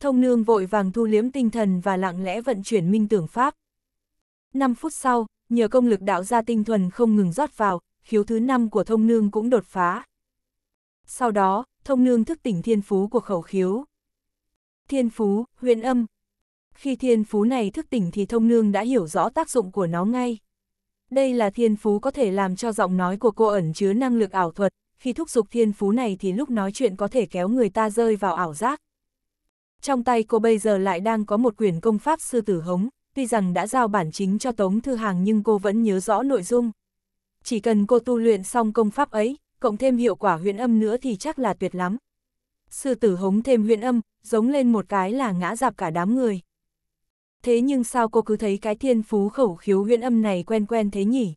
Thông nương vội vàng thu liếm tinh thần và lặng lẽ vận chuyển minh tưởng pháp. 5 phút sau, nhờ công lực đạo gia tinh thuần không ngừng rót vào, khiếu thứ năm của thông nương cũng đột phá. Sau đó, thông nương thức tỉnh thiên phú của khẩu khiếu. Thiên phú, huyền âm. Khi thiên phú này thức tỉnh thì thông nương đã hiểu rõ tác dụng của nó ngay. Đây là thiên phú có thể làm cho giọng nói của cô ẩn chứa năng lực ảo thuật, khi thúc giục thiên phú này thì lúc nói chuyện có thể kéo người ta rơi vào ảo giác. Trong tay cô bây giờ lại đang có một quyển công pháp sư tử hống, tuy rằng đã giao bản chính cho Tống Thư Hàng nhưng cô vẫn nhớ rõ nội dung chỉ cần cô tu luyện xong công pháp ấy, cộng thêm hiệu quả huyễn âm nữa thì chắc là tuyệt lắm. Sư tử hống thêm huyễn âm, giống lên một cái là ngã dạp cả đám người. Thế nhưng sao cô cứ thấy cái thiên phú khẩu khiếu huyễn âm này quen quen thế nhỉ?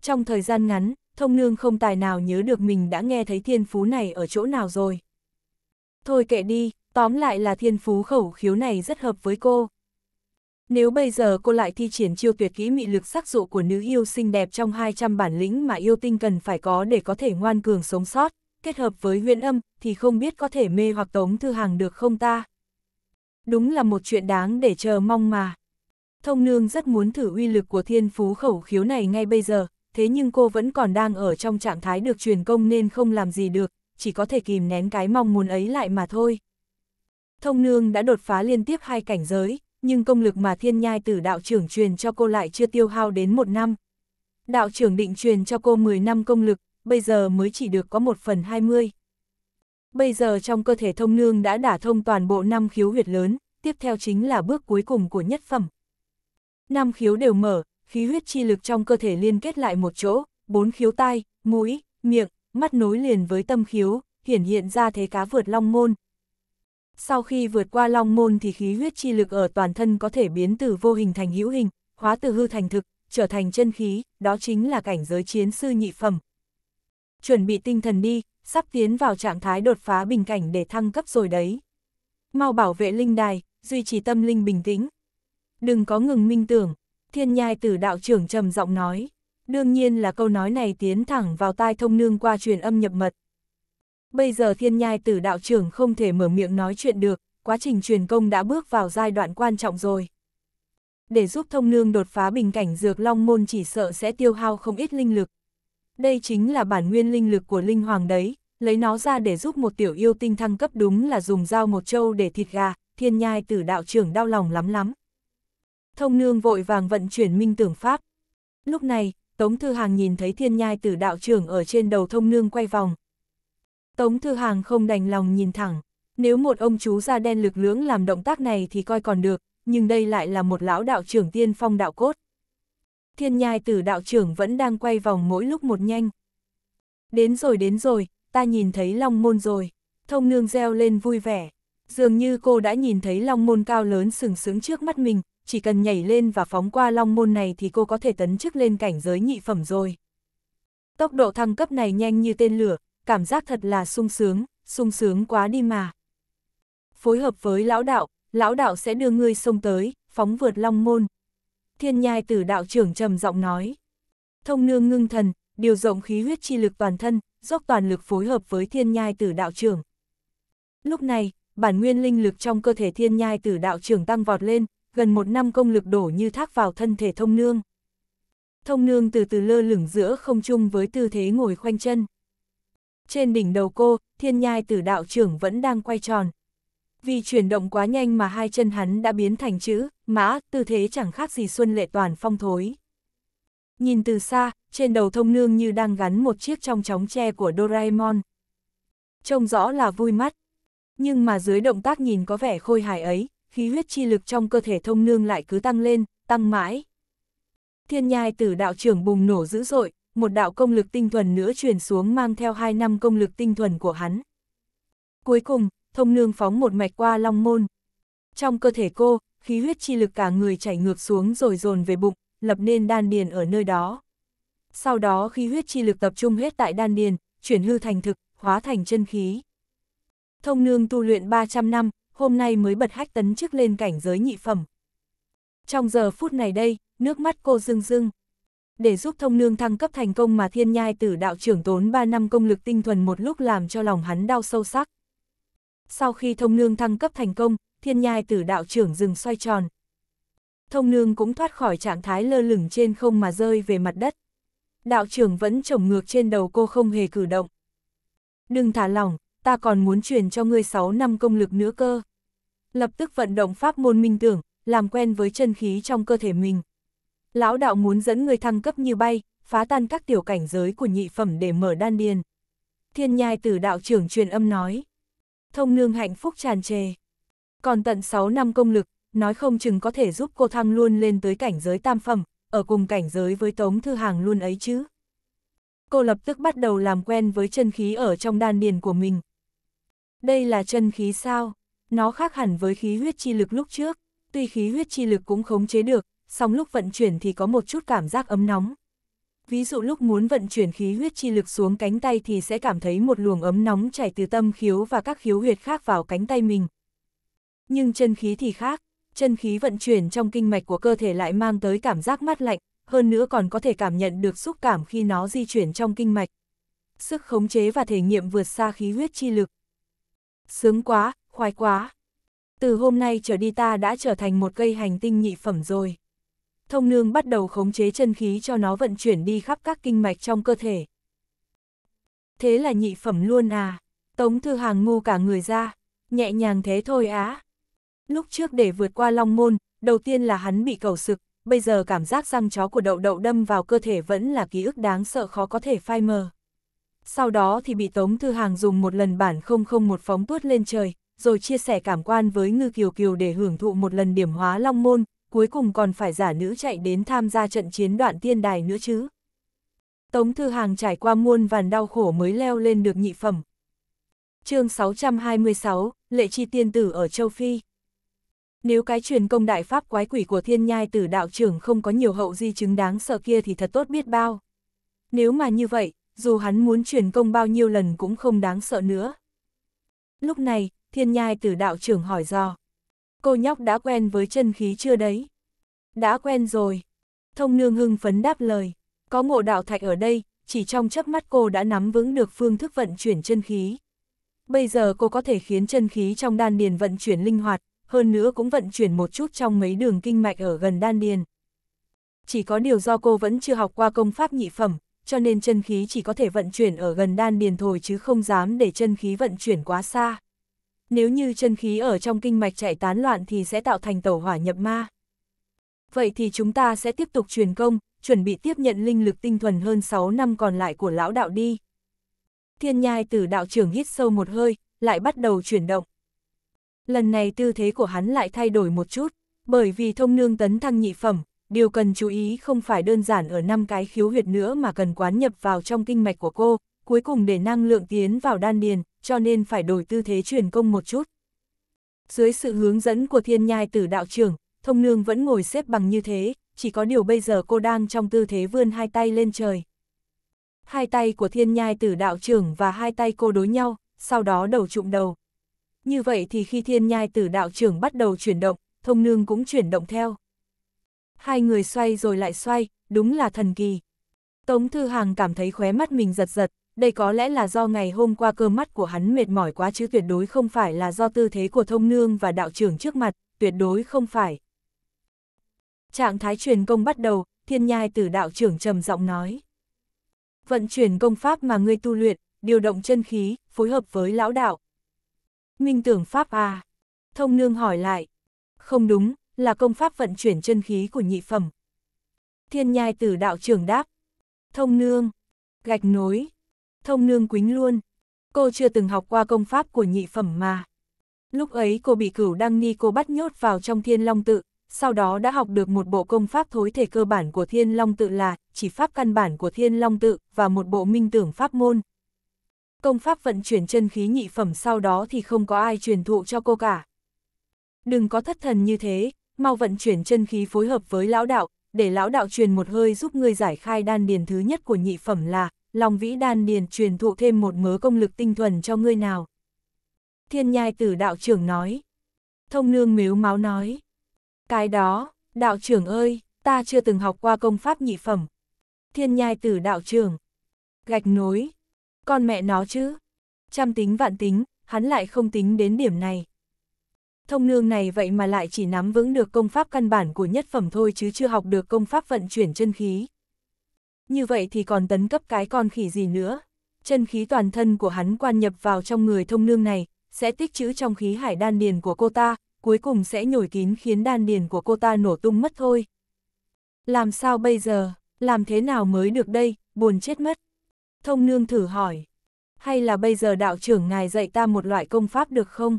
Trong thời gian ngắn, thông nương không tài nào nhớ được mình đã nghe thấy thiên phú này ở chỗ nào rồi. Thôi kệ đi, tóm lại là thiên phú khẩu khiếu này rất hợp với cô. Nếu bây giờ cô lại thi triển chiêu tuyệt kỹ mị lực sắc dụ của nữ yêu xinh đẹp trong 200 bản lĩnh mà yêu tinh cần phải có để có thể ngoan cường sống sót, kết hợp với huyễn âm, thì không biết có thể mê hoặc tống thư hàng được không ta? Đúng là một chuyện đáng để chờ mong mà. Thông nương rất muốn thử uy lực của thiên phú khẩu khiếu này ngay bây giờ, thế nhưng cô vẫn còn đang ở trong trạng thái được truyền công nên không làm gì được, chỉ có thể kìm nén cái mong muốn ấy lại mà thôi. Thông nương đã đột phá liên tiếp hai cảnh giới, nhưng công lực mà thiên nhai tử đạo trưởng truyền cho cô lại chưa tiêu hao đến một năm. Đạo trưởng định truyền cho cô 10 năm công lực, bây giờ mới chỉ được có 1 phần 20. Bây giờ trong cơ thể thông nương đã đả thông toàn bộ năm khiếu huyệt lớn, tiếp theo chính là bước cuối cùng của nhất phẩm. Năm khiếu đều mở, khí huyết chi lực trong cơ thể liên kết lại một chỗ, bốn khiếu tai, mũi, miệng, mắt nối liền với tâm khiếu, hiển hiện ra thế cá vượt long môn, sau khi vượt qua long môn thì khí huyết chi lực ở toàn thân có thể biến từ vô hình thành hữu hình, hóa từ hư thành thực, trở thành chân khí, đó chính là cảnh giới chiến sư nhị phẩm. Chuẩn bị tinh thần đi, sắp tiến vào trạng thái đột phá bình cảnh để thăng cấp rồi đấy. Mau bảo vệ linh đài, duy trì tâm linh bình tĩnh. Đừng có ngừng minh tưởng, thiên nhai tử đạo trưởng trầm giọng nói. Đương nhiên là câu nói này tiến thẳng vào tai thông nương qua truyền âm nhập mật bây giờ thiên nhai tử đạo trưởng không thể mở miệng nói chuyện được, quá trình truyền công đã bước vào giai đoạn quan trọng rồi. Để giúp thông nương đột phá bình cảnh dược long môn chỉ sợ sẽ tiêu hao không ít linh lực. Đây chính là bản nguyên linh lực của linh hoàng đấy, lấy nó ra để giúp một tiểu yêu tinh thăng cấp đúng là dùng dao một trâu để thịt gà, thiên nhai tử đạo trưởng đau lòng lắm lắm. Thông nương vội vàng vận chuyển minh tưởng pháp. Lúc này, Tống Thư Hàng nhìn thấy thiên nhai tử đạo trưởng ở trên đầu thông nương quay vòng, Tống Thư Hàng không đành lòng nhìn thẳng, nếu một ông chú da đen lực lưỡng làm động tác này thì coi còn được, nhưng đây lại là một lão đạo trưởng tiên phong đạo cốt. Thiên nhai tử đạo trưởng vẫn đang quay vòng mỗi lúc một nhanh. Đến rồi đến rồi, ta nhìn thấy long môn rồi, thông nương reo lên vui vẻ. Dường như cô đã nhìn thấy long môn cao lớn sừng sững trước mắt mình, chỉ cần nhảy lên và phóng qua long môn này thì cô có thể tấn chức lên cảnh giới nhị phẩm rồi. Tốc độ thăng cấp này nhanh như tên lửa, cảm giác thật là sung sướng, sung sướng quá đi mà. Phối hợp với lão đạo, lão đạo sẽ đưa ngươi sông tới, phóng vượt long môn. Thiên nhai tử đạo trưởng trầm giọng nói. Thông nương ngưng thần, điều rộng khí huyết chi lực toàn thân, dốc toàn lực phối hợp với thiên nhai tử đạo trưởng. Lúc này, bản nguyên linh lực trong cơ thể thiên nhai tử đạo trưởng tăng vọt lên, gần một năm công lực đổ như thác vào thân thể thông nương. Thông nương từ từ lơ lửng giữa không trung với tư thế ngồi khoanh chân. Trên đỉnh đầu cô, thiên nhai tử đạo trưởng vẫn đang quay tròn. Vì chuyển động quá nhanh mà hai chân hắn đã biến thành chữ, mã, tư thế chẳng khác gì Xuân Lệ Toàn phong thối. Nhìn từ xa, trên đầu thông nương như đang gắn một chiếc trong chóng tre của Doraemon. Trông rõ là vui mắt. Nhưng mà dưới động tác nhìn có vẻ khôi hài ấy, khí huyết chi lực trong cơ thể thông nương lại cứ tăng lên, tăng mãi. Thiên nhai tử đạo trưởng bùng nổ dữ dội, một đạo công lực tinh thuần nữa truyền xuống mang theo hai năm công lực tinh thuần của hắn. Cuối cùng, thông nương phóng một mạch qua long môn. Trong cơ thể cô, khí huyết chi lực cả người chảy ngược xuống rồi dồn về bụng, lập nên đan điền ở nơi đó. Sau đó khí huyết chi lực tập trung hết tại đan điền, chuyển hư thành thực, hóa thành chân khí. Thông nương tu luyện 300 năm, hôm nay mới bật hách tấn chức lên cảnh giới nhị phẩm. Trong giờ phút này đây, nước mắt cô rưng rưng. Để giúp thông nương thăng cấp thành công mà thiên nhai tử đạo trưởng tốn 3 năm công lực tinh thuần một lúc làm cho lòng hắn đau sâu sắc. Sau khi thông nương thăng cấp thành công, thiên nhai tử đạo trưởng dừng xoay tròn. Thông nương cũng thoát khỏi trạng thái lơ lửng trên không mà rơi về mặt đất. Đạo trưởng vẫn trồng ngược trên đầu cô không hề cử động. Đừng thả lỏng, ta còn muốn truyền cho ngươi 6 năm công lực nữa cơ. Lập tức vận động pháp môn minh tưởng, làm quen với chân khí trong cơ thể mình. Lão đạo muốn dẫn người thăng cấp như bay, phá tan các tiểu cảnh giới của nhị phẩm để mở đan điền. Thiên nhai tử đạo trưởng truyền âm nói. Thông nương hạnh phúc tràn trề. Còn tận 6 năm công lực, nói không chừng có thể giúp cô thăng luôn lên tới cảnh giới tam phẩm, ở cùng cảnh giới với tống thư hàng luôn ấy chứ. Cô lập tức bắt đầu làm quen với chân khí ở trong đan điền của mình. Đây là chân khí sao? Nó khác hẳn với khí huyết chi lực lúc trước, tuy khí huyết chi lực cũng khống chế được, song lúc vận chuyển thì có một chút cảm giác ấm nóng. Ví dụ lúc muốn vận chuyển khí huyết chi lực xuống cánh tay thì sẽ cảm thấy một luồng ấm nóng chảy từ tâm khiếu và các khiếu huyệt khác vào cánh tay mình. Nhưng chân khí thì khác, chân khí vận chuyển trong kinh mạch của cơ thể lại mang tới cảm giác mát lạnh, hơn nữa còn có thể cảm nhận được xúc cảm khi nó di chuyển trong kinh mạch. Sức khống chế và thể nghiệm vượt xa khí huyết chi lực. Sướng quá, khoái quá. Từ hôm nay trở đi ta đã trở thành một cây hành tinh nhị phẩm rồi thông nương bắt đầu khống chế chân khí cho nó vận chuyển đi khắp các kinh mạch trong cơ thể. Thế là nhị phẩm luôn à, Tống Thư Hàng ngu cả người ra, nhẹ nhàng thế thôi á. Lúc trước để vượt qua long môn, đầu tiên là hắn bị cầu sực, bây giờ cảm giác răng chó của đậu đậu đâm vào cơ thể vẫn là ký ức đáng sợ khó có thể phai mờ. Sau đó thì bị Tống Thư Hàng dùng một lần bản không không một phóng tuốt lên trời, rồi chia sẻ cảm quan với Ngư Kiều Kiều để hưởng thụ một lần điểm hóa long môn, cuối cùng còn phải giả nữ chạy đến tham gia trận chiến đoạn tiên đài nữa chứ. Tống Thư Hàng trải qua muôn vàn đau khổ mới leo lên được nhị phẩm. chương 626, Lệ Chi Tiên Tử ở Châu Phi Nếu cái truyền công đại pháp quái quỷ của thiên nhai tử đạo trưởng không có nhiều hậu di chứng đáng sợ kia thì thật tốt biết bao. Nếu mà như vậy, dù hắn muốn truyền công bao nhiêu lần cũng không đáng sợ nữa. Lúc này, thiên nhai tử đạo trưởng hỏi do cô nhóc đã quen với chân khí chưa đấy? Đã quen rồi. Thông nương hưng phấn đáp lời, có ngộ đạo thạch ở đây, chỉ trong chớp mắt cô đã nắm vững được phương thức vận chuyển chân khí. Bây giờ cô có thể khiến chân khí trong đan điền vận chuyển linh hoạt, hơn nữa cũng vận chuyển một chút trong mấy đường kinh mạch ở gần đan điền. Chỉ có điều do cô vẫn chưa học qua công pháp nhị phẩm, cho nên chân khí chỉ có thể vận chuyển ở gần đan điền thôi chứ không dám để chân khí vận chuyển quá xa. Nếu như chân khí ở trong kinh mạch chạy tán loạn thì sẽ tạo thành tẩu hỏa nhập ma. Vậy thì chúng ta sẽ tiếp tục truyền công, chuẩn bị tiếp nhận linh lực tinh thuần hơn 6 năm còn lại của lão đạo đi. Thiên nhai tử đạo trưởng hít sâu một hơi, lại bắt đầu chuyển động. Lần này tư thế của hắn lại thay đổi một chút, bởi vì thông nương tấn thăng nhị phẩm, điều cần chú ý không phải đơn giản ở năm cái khiếu huyệt nữa mà cần quán nhập vào trong kinh mạch của cô, cuối cùng để năng lượng tiến vào đan điền, cho nên phải đổi tư thế truyền công một chút. Dưới sự hướng dẫn của thiên nhai tử đạo trưởng, thông nương vẫn ngồi xếp bằng như thế, chỉ có điều bây giờ cô đang trong tư thế vươn hai tay lên trời. Hai tay của thiên nhai tử đạo trưởng và hai tay cô đối nhau, sau đó đầu trụng đầu. Như vậy thì khi thiên nhai tử đạo trưởng bắt đầu chuyển động, thông nương cũng chuyển động theo. Hai người xoay rồi lại xoay, đúng là thần kỳ. Tống Thư Hàng cảm thấy khóe mắt mình giật giật, đây có lẽ là do ngày hôm qua cơ mắt của hắn mệt mỏi quá chứ tuyệt đối không phải là do tư thế của thông nương và đạo trưởng trước mặt, tuyệt đối không phải. Trạng thái truyền công bắt đầu, thiên nhai tử đạo trưởng trầm giọng nói. Vận chuyển công pháp mà ngươi tu luyện, điều động chân khí, phối hợp với lão đạo. Minh tưởng pháp à? Thông nương hỏi lại. Không đúng, là công pháp vận chuyển chân khí của nhị phẩm. Thiên nhai tử đạo trưởng đáp. Thông nương, gạch nối, thông nương quính luôn. Cô chưa từng học qua công pháp của nhị phẩm mà. Lúc ấy cô bị cửu đăng ni cô bắt nhốt vào trong thiên long tự, sau đó đã học được một bộ công pháp thối thể cơ bản của thiên long tự là chỉ pháp căn bản của thiên long tự và một bộ minh tưởng pháp môn. Công pháp vận chuyển chân khí nhị phẩm sau đó thì không có ai truyền thụ cho cô cả. Đừng có thất thần như thế, mau vận chuyển chân khí phối hợp với lão đạo, để lão đạo truyền một hơi giúp ngươi giải khai đan điền thứ nhất của nhị phẩm là lòng vĩ đan điền truyền thụ thêm một mớ công lực tinh thuần cho ngươi nào. Thiên nhai tử đạo trưởng nói. Thông nương miếu máu nói. Cái đó, đạo trưởng ơi, ta chưa từng học qua công pháp nhị phẩm. Thiên nhai tử đạo trưởng. Gạch nối. Con mẹ nó chứ. Trăm tính vạn tính, hắn lại không tính đến điểm này. Thông nương này vậy mà lại chỉ nắm vững được công pháp căn bản của nhất phẩm thôi chứ chưa học được công pháp vận chuyển chân khí. Như vậy thì còn tấn cấp cái con khỉ gì nữa. Chân khí toàn thân của hắn quan nhập vào trong người thông nương này, sẽ tích trữ trong khí hải đan điền của cô ta, cuối cùng sẽ nhồi kín khiến đan điền của cô ta nổ tung mất thôi. Làm sao bây giờ, làm thế nào mới được đây, buồn chết mất. Thông nương thử hỏi, hay là bây giờ đạo trưởng ngài dạy ta một loại công pháp được không?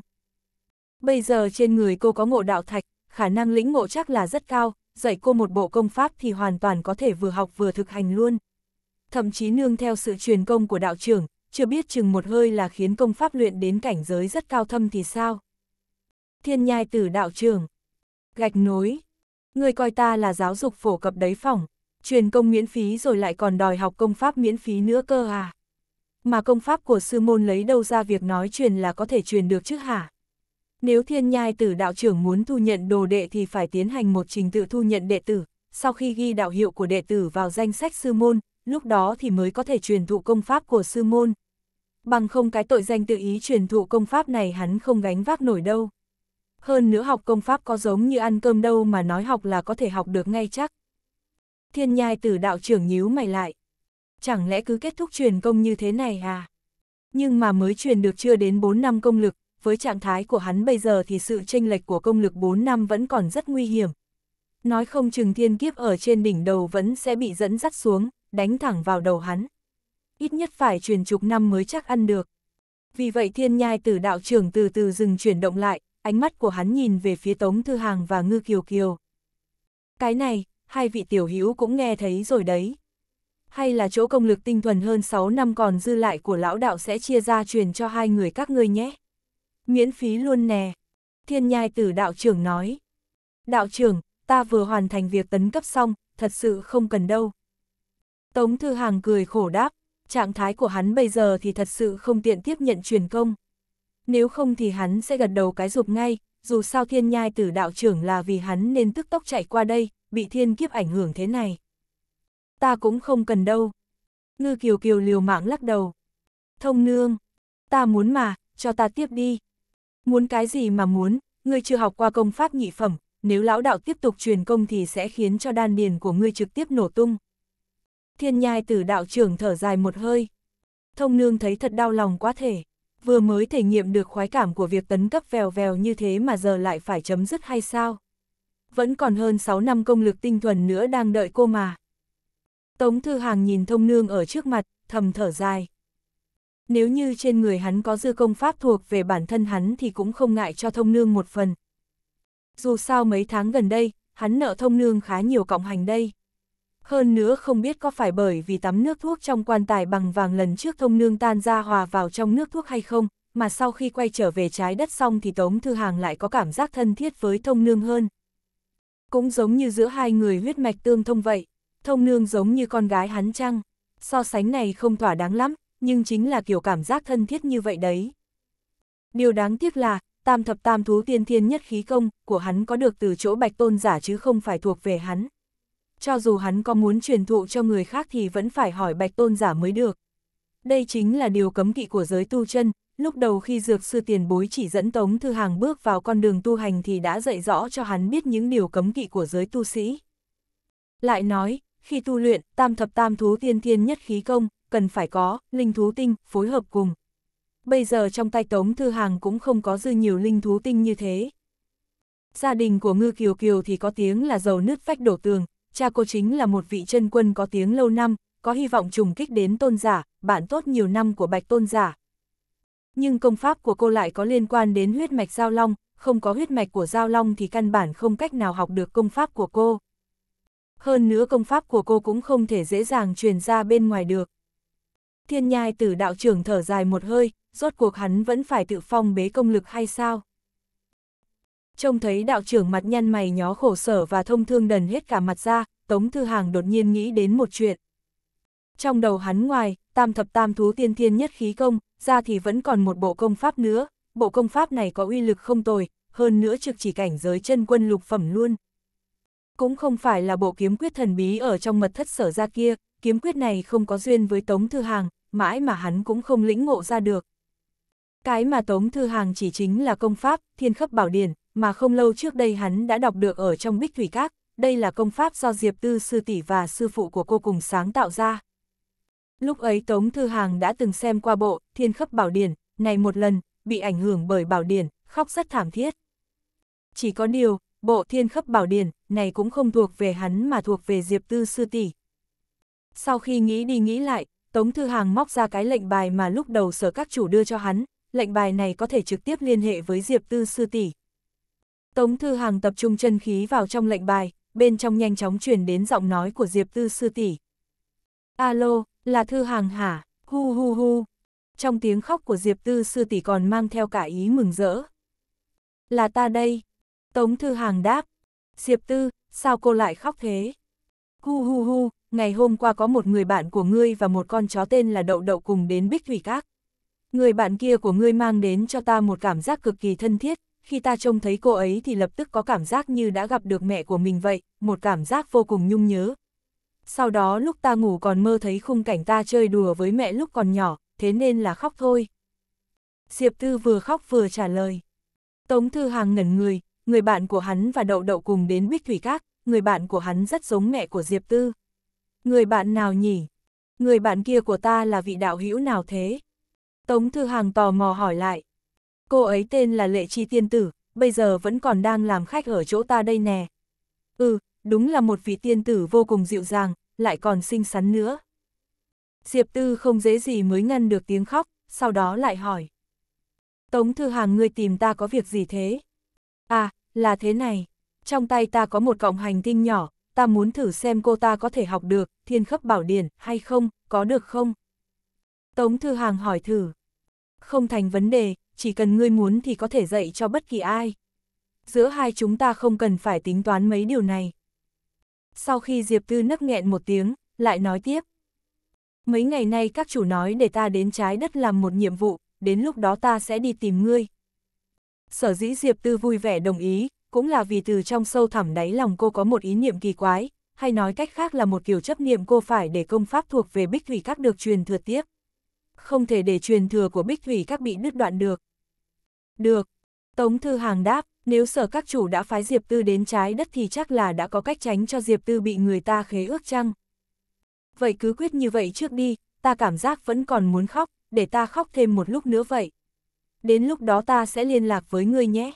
Bây giờ trên người cô có ngộ đạo thạch, khả năng lĩnh ngộ chắc là rất cao, dạy cô một bộ công pháp thì hoàn toàn có thể vừa học vừa thực hành luôn. Thậm chí nương theo sự truyền công của đạo trưởng, chưa biết chừng một hơi là khiến công pháp luyện đến cảnh giới rất cao thâm thì sao. Thiên nhai tử đạo trưởng, gạch nối, người coi ta là giáo dục phổ cập đấy phỏng, truyền công miễn phí rồi lại còn đòi học công pháp miễn phí nữa cơ à. Mà công pháp của sư môn lấy đâu ra việc nói truyền là có thể truyền được chứ hả? Nếu thiên nhai tử đạo trưởng muốn thu nhận đồ đệ thì phải tiến hành một trình tự thu nhận đệ tử, sau khi ghi đạo hiệu của đệ tử vào danh sách sư môn, lúc đó thì mới có thể truyền thụ công pháp của sư môn. Bằng không cái tội danh tự ý truyền thụ công pháp này hắn không gánh vác nổi đâu. Hơn nữa học công pháp có giống như ăn cơm đâu mà nói học là có thể học được ngay chắc. Thiên nhai tử đạo trưởng nhíu mày lại. Chẳng lẽ cứ kết thúc truyền công như thế này à? Nhưng mà mới truyền được chưa đến 4 năm công lực, với trạng thái của hắn bây giờ thì sự chênh lệch của công lực 4 năm vẫn còn rất nguy hiểm. Nói không chừng thiên kiếp ở trên đỉnh đầu vẫn sẽ bị dẫn dắt xuống, đánh thẳng vào đầu hắn. Ít nhất phải truyền chục năm mới chắc ăn được. Vì vậy thiên nhai tử đạo trưởng từ từ dừng chuyển động lại, ánh mắt của hắn nhìn về phía Tống Thư Hàng và Ngư Kiều Kiều. Cái này, hai vị tiểu hữu cũng nghe thấy rồi đấy. Hay là chỗ công lực tinh thuần hơn 6 năm còn dư lại của lão đạo sẽ chia ra truyền cho hai người các ngươi nhé. Miễn phí luôn nè. Thiên nhai tử đạo trưởng nói. Đạo trưởng, ta vừa hoàn thành việc tấn cấp xong, thật sự không cần đâu. Tống Thư Hàng cười khổ đáp, trạng thái của hắn bây giờ thì thật sự không tiện tiếp nhận truyền công. Nếu không thì hắn sẽ gật đầu cái rụp ngay, dù sao thiên nhai tử đạo trưởng là vì hắn nên tức tốc chạy qua đây, bị thiên kiếp ảnh hưởng thế này. Ta cũng không cần đâu. Ngư Kiều Kiều liều mạng lắc đầu. Thông nương, ta muốn mà, cho ta tiếp đi. Muốn cái gì mà muốn, ngươi chưa học qua công pháp nhị phẩm, nếu lão đạo tiếp tục truyền công thì sẽ khiến cho đan điền của ngươi trực tiếp nổ tung. Thiên nhai tử đạo trưởng thở dài một hơi. Thông nương thấy thật đau lòng quá thể. Vừa mới thể nghiệm được khoái cảm của việc tấn cấp vèo vèo như thế mà giờ lại phải chấm dứt hay sao? Vẫn còn hơn 6 năm công lực tinh thuần nữa đang đợi cô mà. Tống Thư Hàng nhìn thông nương ở trước mặt, thầm thở dài. Nếu như trên người hắn có dư công pháp thuộc về bản thân hắn thì cũng không ngại cho thông nương một phần. Dù sao mấy tháng gần đây, hắn nợ thông nương khá nhiều cộng hành đây. Hơn nữa không biết có phải bởi vì tắm nước thuốc trong quan tài bằng vàng lần trước thông nương tan ra hòa vào trong nước thuốc hay không, mà sau khi quay trở về trái đất xong thì Tống Thư Hàng lại có cảm giác thân thiết với thông nương hơn. Cũng giống như giữa hai người huyết mạch tương thông vậy, thông nương giống như con gái hắn chăng, so sánh này không thỏa đáng lắm, nhưng chính là kiểu cảm giác thân thiết như vậy đấy. Điều đáng tiếc là, tam thập tam thú tiên thiên nhất khí công của hắn có được từ chỗ bạch tôn giả chứ không phải thuộc về hắn. Cho dù hắn có muốn truyền thụ cho người khác thì vẫn phải hỏi bạch tôn giả mới được. Đây chính là điều cấm kỵ của giới tu chân, lúc đầu khi dược sư tiền bối chỉ dẫn Tống Thư Hàng bước vào con đường tu hành thì đã dạy rõ cho hắn biết những điều cấm kỵ của giới tu sĩ. Lại nói, khi tu luyện, tam thập tam thú tiên thiên nhất khí công, cần phải có, linh thú tinh, phối hợp cùng. Bây giờ trong tay Tống Thư Hàng cũng không có dư nhiều linh thú tinh như thế. Gia đình của Ngư Kiều Kiều thì có tiếng là giàu nứt vách đổ tường, cha cô chính là một vị chân quân có tiếng lâu năm, có hy vọng trùng kích đến tôn giả, bạn tốt nhiều năm của bạch tôn giả. Nhưng công pháp của cô lại có liên quan đến huyết mạch giao long, không có huyết mạch của giao long thì căn bản không cách nào học được công pháp của cô. Hơn nữa công pháp của cô cũng không thể dễ dàng truyền ra bên ngoài được. Thiên nhai tử đạo trưởng thở dài một hơi, rốt cuộc hắn vẫn phải tự phong bế công lực hay sao? Trông thấy đạo trưởng mặt nhăn mày nhó khổ sở và thông thương đần hết cả mặt ra, Tống Thư Hàng đột nhiên nghĩ đến một chuyện. Trong đầu hắn ngoài, tam thập tam thú tiên thiên nhất khí công, ra thì vẫn còn một bộ công pháp nữa, bộ công pháp này có uy lực không tồi, hơn nữa trực chỉ cảnh giới chân quân lục phẩm luôn. Cũng không phải là bộ kiếm quyết thần bí ở trong mật thất sở ra kia, kiếm quyết này không có duyên với Tống Thư Hàng, mãi mà hắn cũng không lĩnh ngộ ra được. Cái mà Tống Thư Hàng chỉ chính là công pháp, thiên khấp bảo điển, mà không lâu trước đây hắn đã đọc được ở trong Bích Thủy Các, đây là công pháp do Diệp Tư sư tỷ và sư phụ của cô cùng sáng tạo ra. Lúc ấy Tống Thư Hàng đã từng xem qua bộ Thiên Khấp Bảo Điển, này một lần, bị ảnh hưởng bởi Bảo Điển, khóc rất thảm thiết. Chỉ có điều, bộ Thiên Khấp Bảo Điển, này cũng không thuộc về hắn mà thuộc về Diệp Tư Sư Tỷ. Sau khi nghĩ đi nghĩ lại, Tống Thư Hàng móc ra cái lệnh bài mà lúc đầu sở các chủ đưa cho hắn, lệnh bài này có thể trực tiếp liên hệ với Diệp Tư Sư Tỷ. Tống Thư Hàng tập trung chân khí vào trong lệnh bài, bên trong nhanh chóng truyền đến giọng nói của Diệp Tư Sư Tỷ. Alo, là Thư Hàng hả? Hu hu hu. Trong tiếng khóc của Diệp Tư Sư Tỷ còn mang theo cả ý mừng rỡ. Là ta đây. Tống Thư Hàng đáp. Diệp Tư, sao cô lại khóc thế? Hu hu hu, ngày hôm qua có một người bạn của ngươi và một con chó tên là Đậu Đậu cùng đến Bích Thủy Các. Người bạn kia của ngươi mang đến cho ta một cảm giác cực kỳ thân thiết, khi ta trông thấy cô ấy thì lập tức có cảm giác như đã gặp được mẹ của mình vậy, một cảm giác vô cùng nhung nhớ. Sau đó lúc ta ngủ còn mơ thấy khung cảnh ta chơi đùa với mẹ lúc còn nhỏ, thế nên là khóc thôi. Diệp Tư vừa khóc vừa trả lời. Tống Thư Hàng ngẩn người, người bạn của hắn và Đậu Đậu cùng đến Bích Thủy Các, người bạn của hắn rất giống mẹ của Diệp Tư. Người bạn nào nhỉ? Người bạn kia của ta là vị đạo hữu nào thế? Tống Thư Hàng tò mò hỏi lại. Cô ấy tên là Lệ Chi Tiên Tử, bây giờ vẫn còn đang làm khách ở chỗ ta đây nè. Ừ, đúng là một vị tiên tử vô cùng dịu dàng, lại còn xinh xắn nữa. Diệp Tư không dễ gì mới ngăn được tiếng khóc, sau đó lại hỏi. Tống Thư Hàng ngươi tìm ta có việc gì thế? À, là thế này. Trong tay ta có một cọng hành tinh nhỏ, ta muốn thử xem cô ta có thể học được thiên khấp bảo điển hay không, có được không? Tống Thư Hàng hỏi thử. Không thành vấn đề, chỉ cần ngươi muốn thì có thể dạy cho bất kỳ ai. Giữa hai chúng ta không cần phải tính toán mấy điều này. Sau khi Diệp Tư nấc nghẹn một tiếng, lại nói tiếp. Mấy ngày nay các chủ nói để ta đến trái đất làm một nhiệm vụ, đến lúc đó ta sẽ đi tìm ngươi. Sở dĩ Diệp Tư vui vẻ đồng ý, cũng là vì từ trong sâu thẳm đáy lòng cô có một ý niệm kỳ quái, hay nói cách khác là một kiểu chấp niệm cô phải để công pháp thuộc về Bích Thủy Các được truyền thừa tiếp. Không thể để truyền thừa của Bích Thủy Các bị đứt đoạn được. Được. Tống Thư Hàng đáp, nếu sở các chủ đã phái Diệp Tư đến trái đất thì chắc là đã có cách tránh cho Diệp Tư bị người ta khế ước chăng. Vậy cứ quyết như vậy trước đi, ta cảm giác vẫn còn muốn khóc, để ta khóc thêm một lúc nữa vậy. Đến lúc đó ta sẽ liên lạc với ngươi nhé.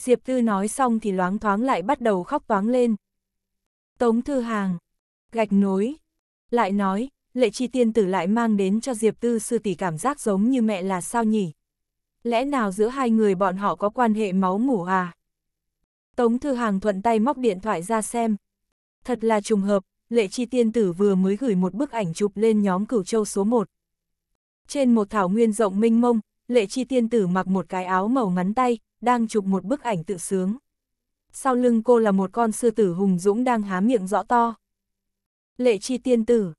Diệp Tư nói xong thì loáng thoáng lại bắt đầu khóc toáng lên. Tống Thư Hàng, gạch nối, lại nói, lệ chi tiên tử lại mang đến cho Diệp Tư sư tỷ cảm giác giống như mẹ là sao nhỉ? Lẽ nào giữa hai người bọn họ có quan hệ máu mủ à? Tống Thư Hàng thuận tay móc điện thoại ra xem. Thật là trùng hợp, lệ chi tiên tử vừa mới gửi một bức ảnh chụp lên nhóm cửu châu số 1. Trên một thảo nguyên rộng minh mông, lệ chi tiên tử mặc một cái áo màu ngắn tay, đang chụp một bức ảnh tự sướng. Sau lưng cô là một con sư tử hùng dũng đang há miệng rõ to. Lệ chi tiên tử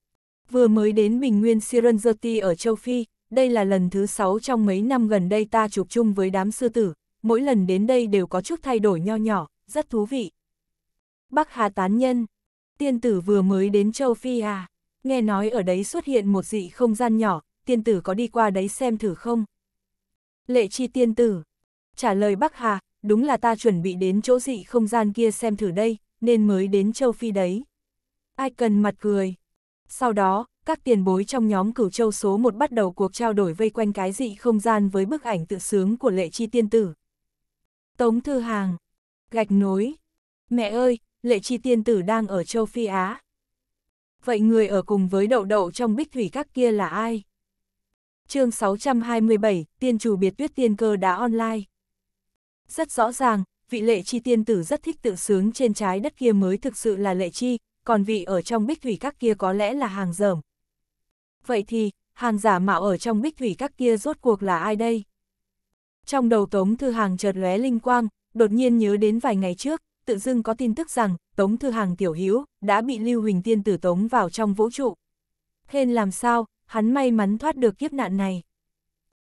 Vừa mới đến bình nguyên Sirenjoti ở châu Phi, đây là lần thứ 6 trong mấy năm gần đây ta chụp chung với đám sư tử, mỗi lần đến đây đều có chút thay đổi nho nhỏ, rất thú vị. Bắc Hà Tán Nhân Tiên tử vừa mới đến châu Phi à? Nghe nói ở đấy xuất hiện một dị không gian nhỏ, tiên tử có đi qua đấy xem thử không? Lệ chi tiên tử. Trả lời Bắc Hà, đúng là ta chuẩn bị đến chỗ dị không gian kia xem thử đây, nên mới đến châu Phi đấy. Ai cần mặt cười. Sau đó, các tiền bối trong nhóm cửu châu số một bắt đầu cuộc trao đổi vây quanh cái dị không gian với bức ảnh tự sướng của lệ chi tiên tử. Tống Thư Hàng. Gạch nối. Mẹ ơi, lệ chi tiên tử đang ở châu Phi Á. Vậy người ở cùng với đậu đậu trong bích thủy các kia là ai? chương 627, tiên chủ biệt tuyết tiên cơ đá online. Rất rõ ràng, vị lệ chi tiên tử rất thích tự sướng trên trái đất kia mới thực sự là lệ chi, còn vị ở trong bích thủy các kia có lẽ là hàng dởm. Vậy thì, hàng giả mạo ở trong bích thủy các kia rốt cuộc là ai đây? Trong đầu Tống Thư Hàng chợt lóe linh quang, đột nhiên nhớ đến vài ngày trước, tự dưng có tin tức rằng Tống Thư Hàng tiểu hữu đã bị Lưu Huỳnh Tiên tử tống vào trong vũ trụ. Hên làm sao, hắn may mắn thoát được kiếp nạn này.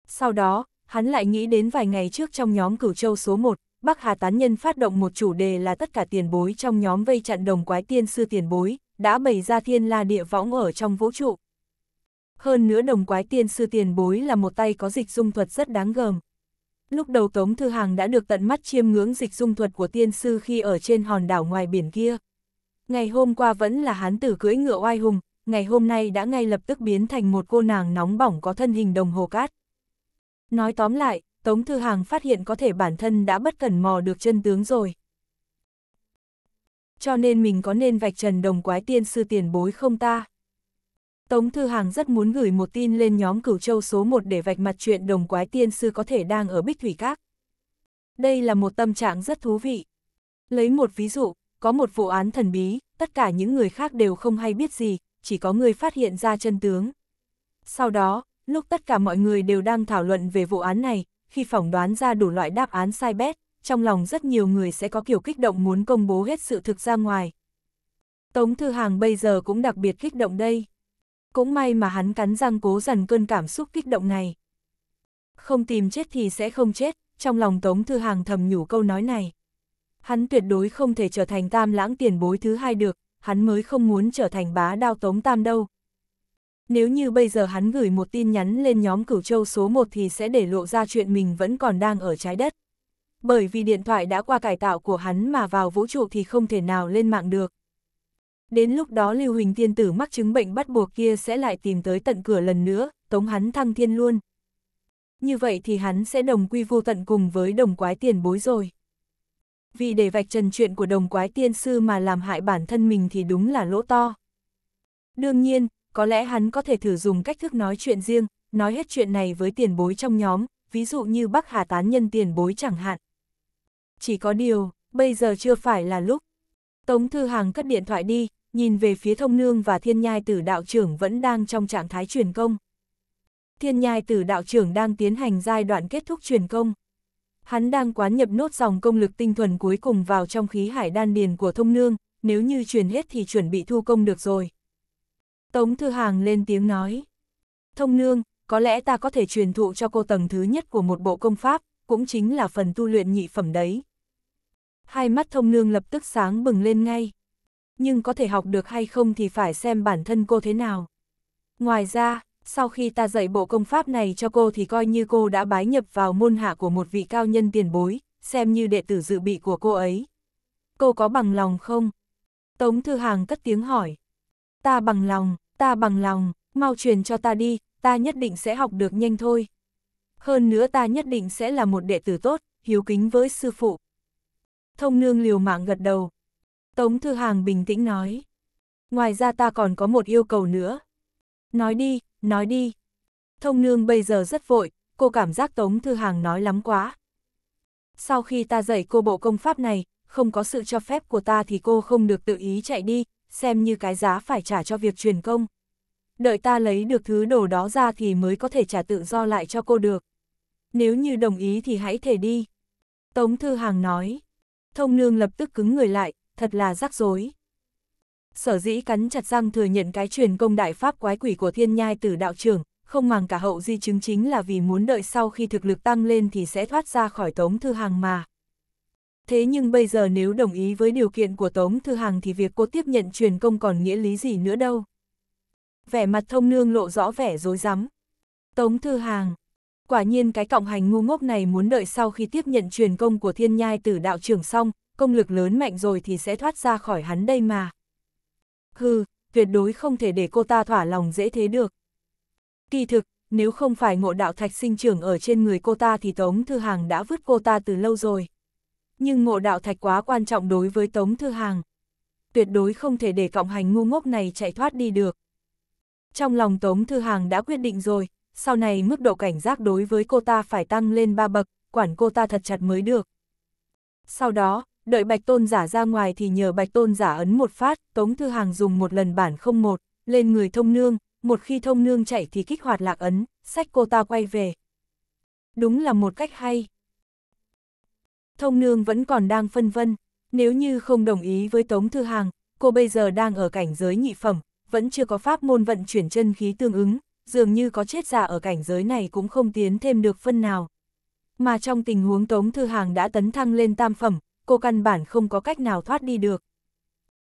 Sau đó, hắn lại nghĩ đến vài ngày trước trong nhóm cửu châu số 1, Bắc Hà Tán Nhân phát động một chủ đề là tất cả tiền bối trong nhóm vây chặn đồng quái tiên sư tiền bối, đã bày ra thiên la địa võng ở trong vũ trụ. Hơn nữa đồng quái tiên sư tiền bối là một tay có dịch dung thuật rất đáng gờm. Lúc đầu Tống Thư Hàng đã được tận mắt chiêm ngưỡng dịch dung thuật của tiên sư khi ở trên hòn đảo ngoài biển kia. Ngày hôm qua vẫn là hán tử cưỡi ngựa oai hùng, ngày hôm nay đã ngay lập tức biến thành một cô nàng nóng bỏng có thân hình đồng hồ cát. Nói tóm lại, Tống Thư Hàng phát hiện có thể bản thân đã bất cẩn mò được chân tướng rồi. Cho nên mình có nên vạch trần đồng quái tiên sư tiền bối không ta? Tống Thư Hàng rất muốn gửi một tin lên nhóm cửu châu số 1 để vạch mặt chuyện đồng quái tiên sư có thể đang ở Bích Thủy Các. Đây là một tâm trạng rất thú vị. Lấy một ví dụ, có một vụ án thần bí, tất cả những người khác đều không hay biết gì, chỉ có người phát hiện ra chân tướng. Sau đó, lúc tất cả mọi người đều đang thảo luận về vụ án này, khi phỏng đoán ra đủ loại đáp án sai bét, trong lòng rất nhiều người sẽ có kiểu kích động muốn công bố hết sự thực ra ngoài. Tống Thư Hàng bây giờ cũng đặc biệt kích động đây. Cũng may mà hắn cắn răng cố dần cơn cảm xúc kích động này. Không tìm chết thì sẽ không chết, trong lòng Tống Thư Hàng thầm nhủ câu nói này. Hắn tuyệt đối không thể trở thành tam lãng tiền bối thứ hai được, hắn mới không muốn trở thành bá đao tống tam đâu. Nếu như bây giờ hắn gửi một tin nhắn lên nhóm cửu châu số 1 thì sẽ để lộ ra chuyện mình vẫn còn đang ở trái đất. Bởi vì điện thoại đã qua cải tạo của hắn mà vào vũ trụ thì không thể nào lên mạng được. Đến lúc đó Lưu Huỳnh Tiên Tử mắc chứng bệnh bắt buộc kia sẽ lại tìm tới tận cửa lần nữa, tống hắn thăng thiên luôn. Như vậy thì hắn sẽ đồng quy vô tận cùng với đồng quái tiền bối rồi vì để vạch trần chuyện của đồng quái tiên sư mà làm hại bản thân mình thì đúng là lỗ to. Đương nhiên, có lẽ hắn có thể thử dùng cách thức nói chuyện riêng, nói hết chuyện này với tiền bối trong nhóm, ví dụ như Bắc Hà Tán Nhân tiền bối chẳng hạn. Chỉ có điều, bây giờ chưa phải là lúc. Tống Thư Hàng cất điện thoại đi, nhìn về phía thông nương và thiên nhai tử đạo trưởng vẫn đang trong trạng thái truyền công. Thiên nhai tử đạo trưởng đang tiến hành giai đoạn kết thúc truyền công. Hắn đang quán nhập nốt dòng công lực tinh thuần cuối cùng vào trong khí hải đan điền của thông nương, nếu như truyền hết thì chuẩn bị thu công được rồi. Tống Thư Hàng lên tiếng nói. Thông nương, có lẽ ta có thể truyền thụ cho cô tầng thứ nhất của một bộ công pháp, cũng chính là phần tu luyện nhị phẩm đấy. Hai mắt thông nương lập tức sáng bừng lên ngay. Nhưng có thể học được hay không thì phải xem bản thân cô thế nào. Ngoài ra, sau khi ta dạy bộ công pháp này cho cô thì coi như cô đã bái nhập vào môn hạ của một vị cao nhân tiền bối, xem như đệ tử dự bị của cô ấy. Cô có bằng lòng không? Tống Thư Hàng cất tiếng hỏi. Ta bằng lòng, ta bằng lòng, mau truyền cho ta đi, ta nhất định sẽ học được nhanh thôi. Hơn nữa ta nhất định sẽ là một đệ tử tốt, hiếu kính với sư phụ. Thông nương liều mạng gật đầu. Tống Thư Hàng bình tĩnh nói. Ngoài ra ta còn có một yêu cầu nữa. Nói đi, nói đi. Thông nương bây giờ rất vội, cô cảm giác Tống Thư Hàng nói lắm quá. Sau khi ta dạy cô bộ công pháp này, không có sự cho phép của ta thì cô không được tự ý chạy đi, xem như cái giá phải trả cho việc truyền công. Đợi ta lấy được thứ đồ đó ra thì mới có thể trả tự do lại cho cô được. Nếu như đồng ý thì hãy thể đi. Tống Thư Hàng nói. Thông nương lập tức cứng người lại, thật là rắc rối sở dĩ cắn chặt răng thừa nhận cái truyền công đại pháp quái quỷ của thiên nhai tử đạo trưởng, không màng cả hậu di chứng chính là vì muốn đợi sau khi thực lực tăng lên thì sẽ thoát ra khỏi Tống Thư Hàng mà. Thế nhưng bây giờ nếu đồng ý với điều kiện của Tống Thư Hàng thì việc cô tiếp nhận truyền công còn nghĩa lý gì nữa đâu. Vẻ mặt thông nương lộ rõ vẻ dối rắm Tống Thư Hàng Quả nhiên cái cộng hành ngu ngốc này muốn đợi sau khi tiếp nhận truyền công của thiên nhai tử đạo trưởng xong, công lực lớn mạnh rồi thì sẽ thoát ra khỏi hắn đây mà hừ, tuyệt đối không thể để cô ta thỏa lòng dễ thế được. Kỳ thực, nếu không phải ngộ đạo thạch sinh trưởng ở trên người cô ta thì Tống Thư Hàng đã vứt cô ta từ lâu rồi. Nhưng ngộ đạo thạch quá quan trọng đối với Tống Thư Hàng. Tuyệt đối không thể để cộng hành ngu ngốc này chạy thoát đi được. Trong lòng Tống Thư Hàng đã quyết định rồi, sau này mức độ cảnh giác đối với cô ta phải tăng lên ba bậc, quản cô ta thật chặt mới được. Sau đó, đợi bạch tôn giả ra ngoài thì nhờ bạch tôn giả ấn một phát, Tống Thư Hàng dùng một lần bản không một, lên người thông nương, một khi thông nương chạy thì kích hoạt lạc ấn, sách cô ta quay về. Đúng là một cách hay. Thông nương vẫn còn đang phân vân, nếu như không đồng ý với Tống Thư Hàng, cô bây giờ đang ở cảnh giới nhị phẩm, vẫn chưa có pháp môn vận chuyển chân khí tương ứng, dường như có chết giả ở cảnh giới này cũng không tiến thêm được phân nào. Mà trong tình huống Tống Thư Hàng đã tấn thăng lên tam phẩm, cô căn bản không có cách nào thoát đi được.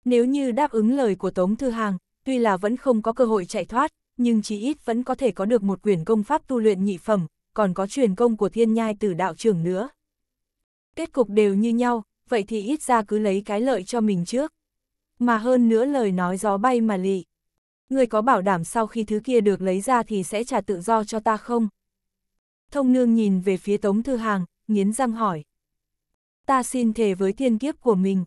Nếu như đáp ứng lời của Tống Thư Hàng, tuy là vẫn không có cơ hội chạy thoát, nhưng chí ít vẫn có thể có được một quyển công pháp tu luyện nhị phẩm, còn có truyền công của thiên nhai tử đạo trưởng nữa. Kết cục đều như nhau, vậy thì ít ra cứ lấy cái lợi cho mình trước. Mà hơn nữa lời nói gió bay mà lị. Người có bảo đảm sau khi thứ kia được lấy ra thì sẽ trả tự do cho ta không? Thông nương nhìn về phía Tống Thư Hàng, nghiến răng hỏi ta xin thề với thiên kiếp của mình.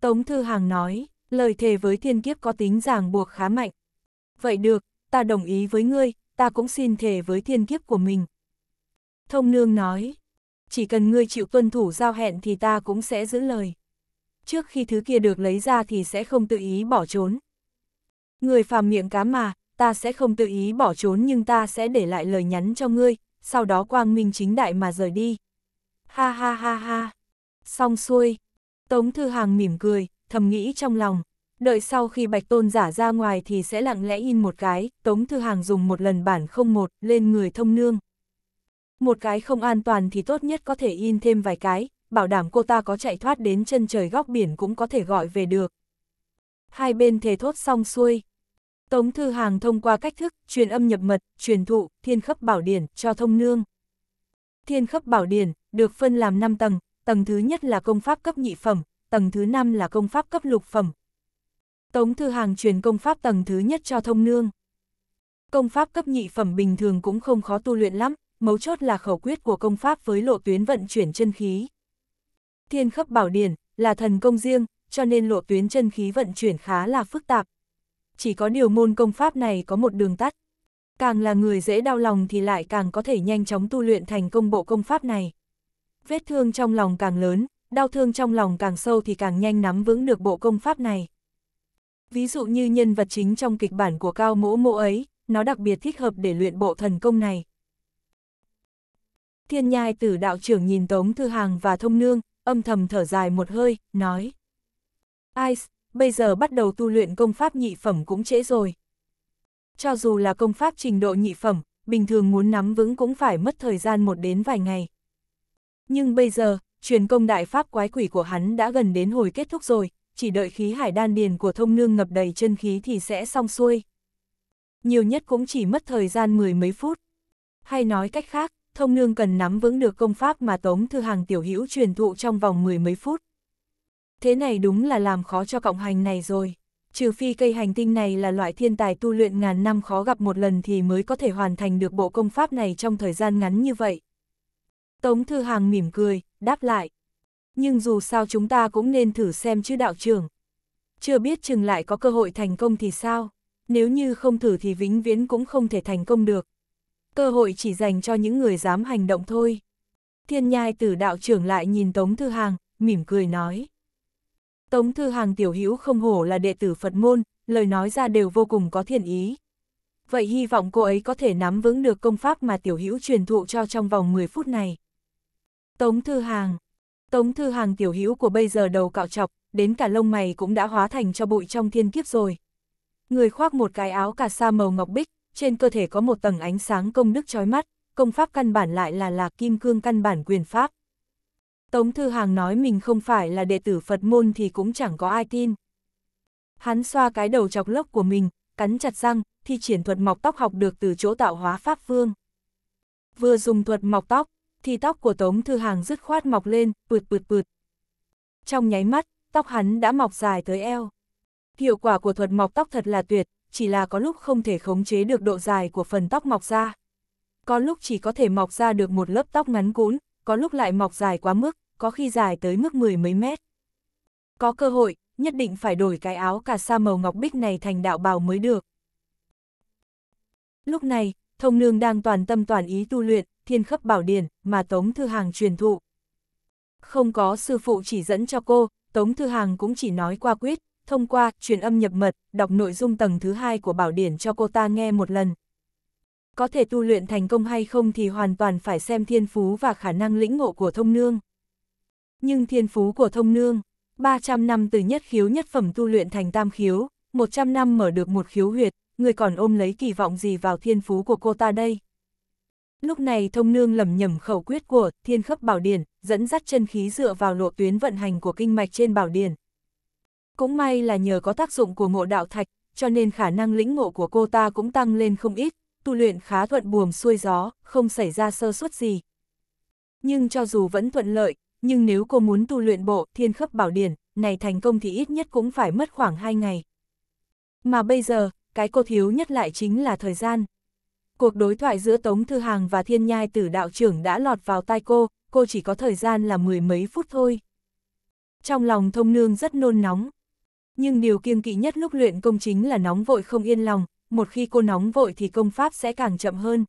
Tống Thư Hàng nói, lời thề với thiên kiếp có tính ràng buộc khá mạnh. Vậy được, ta đồng ý với ngươi, ta cũng xin thề với thiên kiếp của mình. Thông Nương nói, chỉ cần ngươi chịu tuân thủ giao hẹn thì ta cũng sẽ giữ lời. Trước khi thứ kia được lấy ra thì sẽ không tự ý bỏ trốn. Người phàm miệng cá mà, ta sẽ không tự ý bỏ trốn nhưng ta sẽ để lại lời nhắn cho ngươi, sau đó quang minh chính đại mà rời đi. Ha ha ha ha xong xuôi. Tống Thư Hàng mỉm cười, thầm nghĩ trong lòng. Đợi sau khi Bạch Tôn giả ra ngoài thì sẽ lặng lẽ in một cái, Tống Thư Hàng dùng một lần bản không một lên người thông nương. Một cái không an toàn thì tốt nhất có thể in thêm vài cái, bảo đảm cô ta có chạy thoát đến chân trời góc biển cũng có thể gọi về được. Hai bên thề thốt xong xuôi. Tống Thư Hàng thông qua cách thức truyền âm nhập mật, truyền thụ, thiên khấp bảo điển cho thông nương. Thiên khấp bảo điển, được phân làm 5 tầng, tầng thứ nhất là công pháp cấp nhị phẩm, tầng thứ năm là công pháp cấp lục phẩm. Tống Thư Hàng truyền công pháp tầng thứ nhất cho thông nương. Công pháp cấp nhị phẩm bình thường cũng không khó tu luyện lắm, mấu chốt là khẩu quyết của công pháp với lộ tuyến vận chuyển chân khí. Thiên khắp bảo điển là thần công riêng, cho nên lộ tuyến chân khí vận chuyển khá là phức tạp. Chỉ có điều môn công pháp này có một đường tắt. Càng là người dễ đau lòng thì lại càng có thể nhanh chóng tu luyện thành công bộ công pháp này vết thương trong lòng càng lớn, đau thương trong lòng càng sâu thì càng nhanh nắm vững được bộ công pháp này. Ví dụ như nhân vật chính trong kịch bản của Cao Mỗ Mỗ ấy, nó đặc biệt thích hợp để luyện bộ thần công này. Thiên nhai tử đạo trưởng nhìn Tống Thư Hàng và Thông Nương, âm thầm thở dài một hơi, nói. Ice, bây giờ bắt đầu tu luyện công pháp nhị phẩm cũng trễ rồi. Cho dù là công pháp trình độ nhị phẩm, bình thường muốn nắm vững cũng phải mất thời gian một đến vài ngày. Nhưng bây giờ, truyền công đại pháp quái quỷ của hắn đã gần đến hồi kết thúc rồi, chỉ đợi khí hải đan điền của thông nương ngập đầy chân khí thì sẽ xong xuôi. Nhiều nhất cũng chỉ mất thời gian mười mấy phút. Hay nói cách khác, thông nương cần nắm vững được công pháp mà Tống Thư Hàng tiểu hữu truyền thụ trong vòng mười mấy phút. Thế này đúng là làm khó cho cộng hành này rồi. Trừ phi cây hành tinh này là loại thiên tài tu luyện ngàn năm khó gặp một lần thì mới có thể hoàn thành được bộ công pháp này trong thời gian ngắn như vậy. Tống Thư Hàng mỉm cười, đáp lại. Nhưng dù sao chúng ta cũng nên thử xem chứ đạo trưởng. Chưa biết chừng lại có cơ hội thành công thì sao, nếu như không thử thì vĩnh viễn cũng không thể thành công được. Cơ hội chỉ dành cho những người dám hành động thôi. Thiên nhai tử đạo trưởng lại nhìn Tống Thư Hàng, mỉm cười nói. Tống Thư Hàng tiểu hữu không hổ là đệ tử Phật môn, lời nói ra đều vô cùng có thiện ý. Vậy hy vọng cô ấy có thể nắm vững được công pháp mà tiểu hữu truyền thụ cho trong vòng 10 phút này. Tống Thư Hàng Tống Thư Hàng tiểu hữu của bây giờ đầu cạo chọc, đến cả lông mày cũng đã hóa thành cho bụi trong thiên kiếp rồi. Người khoác một cái áo cà sa màu ngọc bích, trên cơ thể có một tầng ánh sáng công đức chói mắt, công pháp căn bản lại là là kim cương căn bản quyền pháp. Tống Thư Hàng nói mình không phải là đệ tử Phật môn thì cũng chẳng có ai tin. Hắn xoa cái đầu chọc lốc của mình, cắn chặt răng, thi triển thuật mọc tóc học được từ chỗ tạo hóa Pháp Vương. Vừa dùng thuật mọc tóc, thì tóc của Tống Thư Hàng dứt khoát mọc lên, bượt bượt bượt. Trong nháy mắt, tóc hắn đã mọc dài tới eo. Hiệu quả của thuật mọc tóc thật là tuyệt, chỉ là có lúc không thể khống chế được độ dài của phần tóc mọc ra. Có lúc chỉ có thể mọc ra được một lớp tóc ngắn cún, có lúc lại mọc dài quá mức, có khi dài tới mức mười mấy mét. Có cơ hội, nhất định phải đổi cái áo cà sa màu ngọc bích này thành đạo bào mới được. Lúc này, thông nương đang toàn tâm toàn ý tu luyện, thiên khấp bảo điển, mà Tống Thư Hàng truyền thụ. Không có sư phụ chỉ dẫn cho cô, Tống Thư Hàng cũng chỉ nói qua quyết, thông qua truyền âm nhập mật, đọc nội dung tầng thứ hai của bảo điển cho cô ta nghe một lần. Có thể tu luyện thành công hay không thì hoàn toàn phải xem thiên phú và khả năng lĩnh ngộ của thông nương. Nhưng thiên phú của thông nương, 300 năm từ nhất khiếu nhất phẩm tu luyện thành tam khiếu, 100 năm mở được một khiếu huyệt, người còn ôm lấy kỳ vọng gì vào thiên phú của cô ta đây? Lúc này thông nương lầm nhầm khẩu quyết của thiên khấp bảo điển, dẫn dắt chân khí dựa vào lộ tuyến vận hành của kinh mạch trên bảo điển. Cũng may là nhờ có tác dụng của ngộ đạo thạch, cho nên khả năng lĩnh ngộ của cô ta cũng tăng lên không ít, tu luyện khá thuận buồm xuôi gió, không xảy ra sơ suất gì. Nhưng cho dù vẫn thuận lợi, nhưng nếu cô muốn tu luyện bộ thiên khấp bảo điển, này thành công thì ít nhất cũng phải mất khoảng 2 ngày. Mà bây giờ, cái cô thiếu nhất lại chính là thời gian. Cuộc đối thoại giữa Tống Thư Hàng và Thiên Nhai Tử đạo trưởng đã lọt vào tai cô, cô chỉ có thời gian là mười mấy phút thôi. Trong lòng thông nương rất nôn nóng. Nhưng điều kiêng kỵ nhất lúc luyện công chính là nóng vội không yên lòng, một khi cô nóng vội thì công pháp sẽ càng chậm hơn.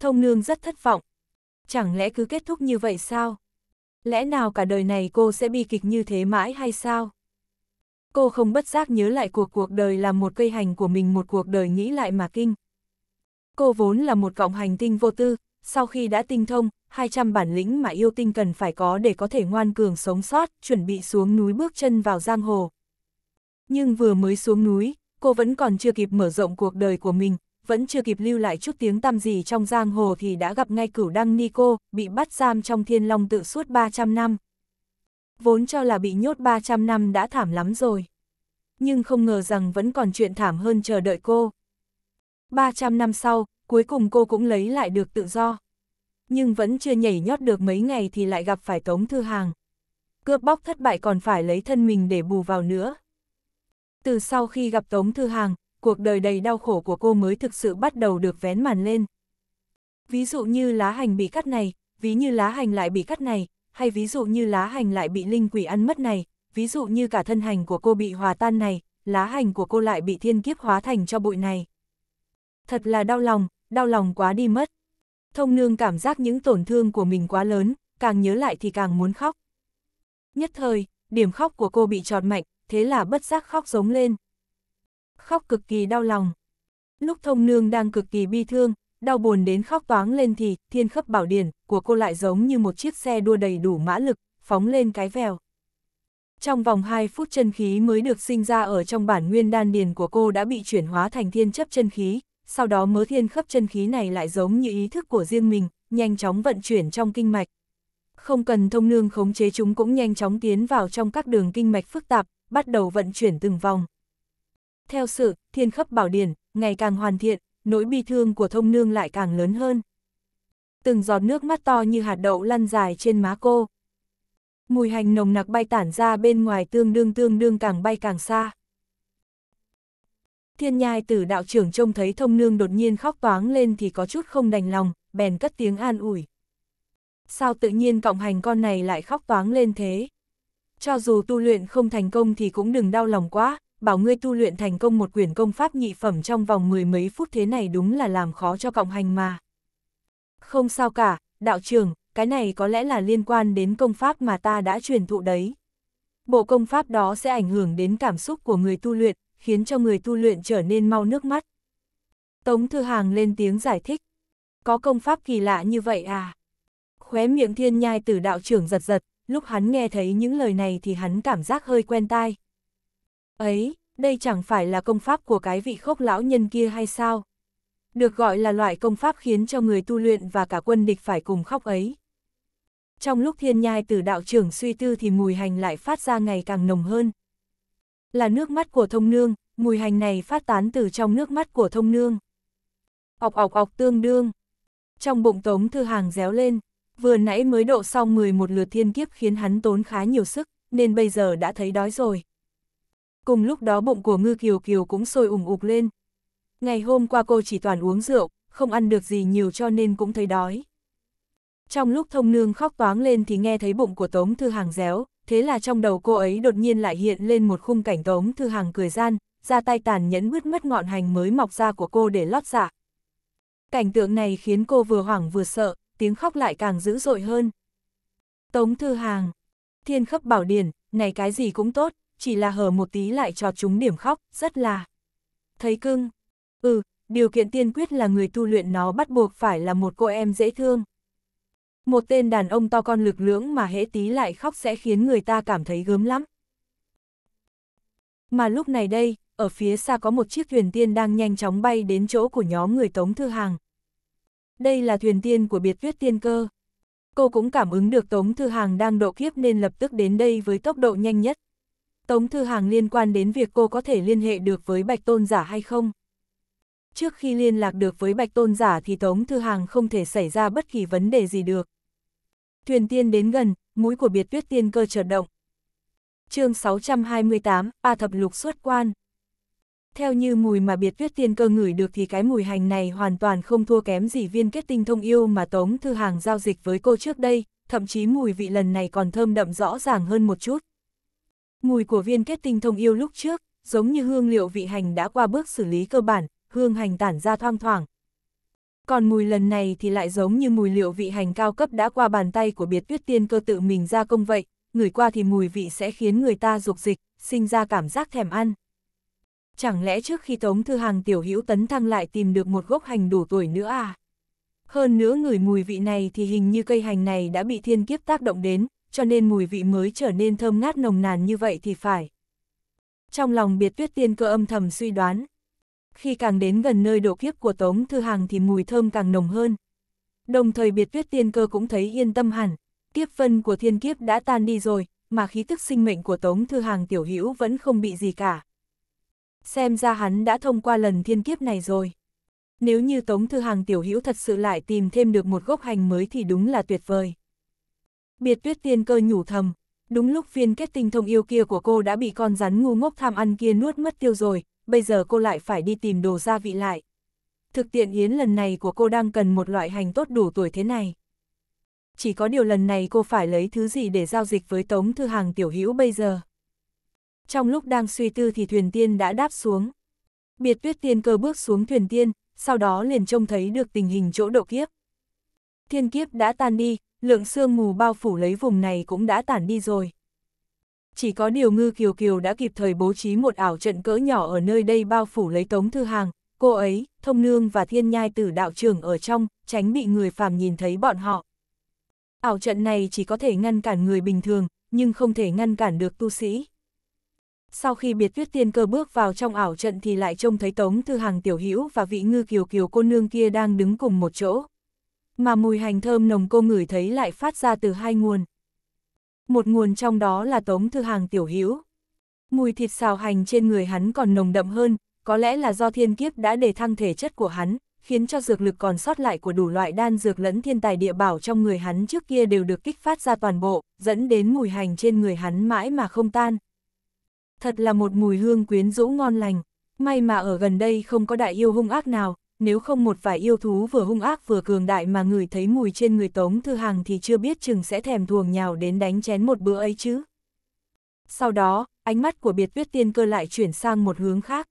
Thông nương rất thất vọng. Chẳng lẽ cứ kết thúc như vậy sao? Lẽ nào cả đời này cô sẽ bi kịch như thế mãi hay sao? cô không bất giác nhớ lại cuộc cuộc đời làm một cây hành của mình một cuộc đời nghĩ lại mà kinh. Cô vốn là một vọng hành tinh vô tư, sau khi đã tinh thông, 200 bản lĩnh mà yêu tinh cần phải có để có thể ngoan cường sống sót, chuẩn bị xuống núi bước chân vào giang hồ. Nhưng vừa mới xuống núi, cô vẫn còn chưa kịp mở rộng cuộc đời của mình, vẫn chưa kịp lưu lại chút tiếng tăm gì trong giang hồ thì đã gặp ngay cửu đăng Nico, bị bắt giam trong thiên long tự suốt 300 năm vốn cho là bị nhốt 300 năm đã thảm lắm rồi. Nhưng không ngờ rằng vẫn còn chuyện thảm hơn chờ đợi cô. 300 năm sau, cuối cùng cô cũng lấy lại được tự do. Nhưng vẫn chưa nhảy nhót được mấy ngày thì lại gặp phải Tống Thư Hàng. Cướp bóc thất bại còn phải lấy thân mình để bù vào nữa. Từ sau khi gặp Tống Thư Hàng, cuộc đời đầy đau khổ của cô mới thực sự bắt đầu được vén màn lên. Ví dụ như lá hành bị cắt này, ví như lá hành lại bị cắt này, hay ví dụ như lá hành lại bị linh quỷ ăn mất này, ví dụ như cả thân hành của cô bị hòa tan này, lá hành của cô lại bị thiên kiếp hóa thành cho bụi này. Thật là đau lòng, đau lòng quá đi mất. Thông nương cảm giác những tổn thương của mình quá lớn, càng nhớ lại thì càng muốn khóc. Nhất thời, điểm khóc của cô bị trọt mạnh, thế là bất giác khóc giống lên. Khóc cực kỳ đau lòng. Lúc thông nương đang cực kỳ bi thương, đau buồn đến khóc toáng lên thì thiên khấp bảo điển của cô lại giống như một chiếc xe đua đầy đủ mã lực, phóng lên cái vèo. Trong vòng 2 phút chân khí mới được sinh ra ở trong bản nguyên đan điền của cô đã bị chuyển hóa thành thiên chấp chân khí, sau đó mớ thiên khấp chân khí này lại giống như ý thức của riêng mình, nhanh chóng vận chuyển trong kinh mạch. Không cần thông nương khống chế chúng cũng nhanh chóng tiến vào trong các đường kinh mạch phức tạp, bắt đầu vận chuyển từng vòng. Theo sự, thiên khấp bảo điển, ngày càng hoàn thiện, nỗi bi thương của thông nương lại càng lớn hơn. Từng giọt nước mắt to như hạt đậu lăn dài trên má cô. Mùi hành nồng nặc bay tản ra bên ngoài tương đương tương đương càng bay càng xa. Thiên nhai tử đạo trưởng trông thấy thông nương đột nhiên khóc toáng lên thì có chút không đành lòng, bèn cất tiếng an ủi. Sao tự nhiên cộng hành con này lại khóc toáng lên thế? Cho dù tu luyện không thành công thì cũng đừng đau lòng quá, bảo ngươi tu luyện thành công một quyển công pháp nhị phẩm trong vòng mười mấy phút thế này đúng là làm khó cho cộng hành mà. Không sao cả, đạo trưởng, cái này có lẽ là liên quan đến công pháp mà ta đã truyền thụ đấy. Bộ công pháp đó sẽ ảnh hưởng đến cảm xúc của người tu luyện, khiến cho người tu luyện trở nên mau nước mắt. Tống Thư Hàng lên tiếng giải thích. Có công pháp kỳ lạ như vậy à? Khóe miệng thiên nhai tử đạo trưởng giật giật, lúc hắn nghe thấy những lời này thì hắn cảm giác hơi quen tai, Ấy, đây chẳng phải là công pháp của cái vị khốc lão nhân kia hay sao? Được gọi là loại công pháp khiến cho người tu luyện và cả quân địch phải cùng khóc ấy. Trong lúc thiên nhai tử đạo trưởng suy tư thì mùi hành lại phát ra ngày càng nồng hơn. Là nước mắt của thông nương, mùi hành này phát tán từ trong nước mắt của thông nương. Ọc ọc ọc tương đương. Trong bụng tống thư hàng réo lên, vừa nãy mới độ xong 11 lượt thiên kiếp khiến hắn tốn khá nhiều sức, nên bây giờ đã thấy đói rồi. Cùng lúc đó bụng của Ngư Kiều Kiều cũng sôi ủng ục lên. Ngày hôm qua cô chỉ toàn uống rượu, không ăn được gì nhiều cho nên cũng thấy đói. Trong lúc thông nương khóc toáng lên thì nghe thấy bụng của Tống Thư Hàng réo, thế là trong đầu cô ấy đột nhiên lại hiện lên một khung cảnh Tống Thư Hàng cười gian, ra tay tàn nhẫn bứt mất ngọn hành mới mọc ra của cô để lót dạ. Cảnh tượng này khiến cô vừa hoảng vừa sợ, tiếng khóc lại càng dữ dội hơn. Tống Thư Hàng, thiên khấp bảo điển, này cái gì cũng tốt, chỉ là hở một tí lại cho chúng điểm khóc, rất là thấy cưng. Ừ, điều kiện tiên quyết là người tu luyện nó bắt buộc phải là một cô em dễ thương. Một tên đàn ông to con lực lưỡng mà hễ tí lại khóc sẽ khiến người ta cảm thấy gớm lắm. Mà lúc này đây, ở phía xa có một chiếc thuyền tiên đang nhanh chóng bay đến chỗ của nhóm người Tống Thư Hàng. Đây là thuyền tiên của biệt viết tiên cơ. Cô cũng cảm ứng được Tống Thư Hàng đang độ kiếp nên lập tức đến đây với tốc độ nhanh nhất. Tống Thư Hàng liên quan đến việc cô có thể liên hệ được với Bạch Tôn Giả hay không. Trước khi liên lạc được với Bạch Tôn Giả thì Tống Thư Hàng không thể xảy ra bất kỳ vấn đề gì được. Thuyền tiên đến gần, mũi của biệt tuyết tiên cơ chợt động. chương 628, A Thập Lục xuất quan. Theo như mùi mà biệt tuyết tiên cơ ngửi được thì cái mùi hành này hoàn toàn không thua kém gì viên kết tinh thông yêu mà Tống Thư Hàng giao dịch với cô trước đây, thậm chí mùi vị lần này còn thơm đậm rõ ràng hơn một chút. Mùi của viên kết tinh thông yêu lúc trước, giống như hương liệu vị hành đã qua bước xử lý cơ bản, hương hành tản ra thoang thoảng. Còn mùi lần này thì lại giống như mùi liệu vị hành cao cấp đã qua bàn tay của biệt tuyết tiên cơ tự mình ra công vậy, ngửi qua thì mùi vị sẽ khiến người ta dục dịch, sinh ra cảm giác thèm ăn. Chẳng lẽ trước khi Tống Thư Hàng tiểu hữu tấn thăng lại tìm được một gốc hành đủ tuổi nữa à? Hơn nữa người mùi vị này thì hình như cây hành này đã bị thiên kiếp tác động đến, cho nên mùi vị mới trở nên thơm ngát nồng nàn như vậy thì phải. Trong lòng biệt tuyết tiên cơ âm thầm suy đoán. Khi càng đến gần nơi độ kiếp của Tống Thư Hàng thì mùi thơm càng nồng hơn. Đồng thời biệt tuyết tiên cơ cũng thấy yên tâm hẳn, kiếp vân của thiên kiếp đã tan đi rồi, mà khí tức sinh mệnh của Tống Thư Hàng tiểu hữu vẫn không bị gì cả. Xem ra hắn đã thông qua lần thiên kiếp này rồi. Nếu như Tống Thư Hàng tiểu hữu thật sự lại tìm thêm được một gốc hành mới thì đúng là tuyệt vời. Biệt tuyết tiên cơ nhủ thầm, đúng lúc viên kết tinh thông yêu kia của cô đã bị con rắn ngu ngốc tham ăn kia nuốt mất tiêu rồi, bây giờ cô lại phải đi tìm đồ gia vị lại. Thực tiện yến lần này của cô đang cần một loại hành tốt đủ tuổi thế này. Chỉ có điều lần này cô phải lấy thứ gì để giao dịch với tống thư hàng tiểu hữu bây giờ. Trong lúc đang suy tư thì thuyền tiên đã đáp xuống. Biệt tuyết tiên cơ bước xuống thuyền tiên, sau đó liền trông thấy được tình hình chỗ độ kiếp. Thiên kiếp đã tan đi, lượng sương mù bao phủ lấy vùng này cũng đã tản đi rồi. Chỉ có điều ngư kiều kiều đã kịp thời bố trí một ảo trận cỡ nhỏ ở nơi đây bao phủ lấy tống thư hàng, cô ấy, thông nương và thiên nhai tử đạo trưởng ở trong, tránh bị người phàm nhìn thấy bọn họ. Ảo trận này chỉ có thể ngăn cản người bình thường, nhưng không thể ngăn cản được tu sĩ. Sau khi biệt tuyết tiên cơ bước vào trong ảo trận thì lại trông thấy Tống Thư Hàng Tiểu Hữu và vị ngư kiều kiều cô nương kia đang đứng cùng một chỗ mà mùi hành thơm nồng cô ngửi thấy lại phát ra từ hai nguồn. Một nguồn trong đó là tống thư hàng tiểu hữu Mùi thịt xào hành trên người hắn còn nồng đậm hơn, có lẽ là do thiên kiếp đã đề thăng thể chất của hắn, khiến cho dược lực còn sót lại của đủ loại đan dược lẫn thiên tài địa bảo trong người hắn trước kia đều được kích phát ra toàn bộ, dẫn đến mùi hành trên người hắn mãi mà không tan. Thật là một mùi hương quyến rũ ngon lành, may mà ở gần đây không có đại yêu hung ác nào, nếu không một vài yêu thú vừa hung ác vừa cường đại mà người thấy mùi trên người Tống Thư Hàng thì chưa biết chừng sẽ thèm thuồng nhào đến đánh chén một bữa ấy chứ. Sau đó, ánh mắt của biệt tuyết tiên cơ lại chuyển sang một hướng khác.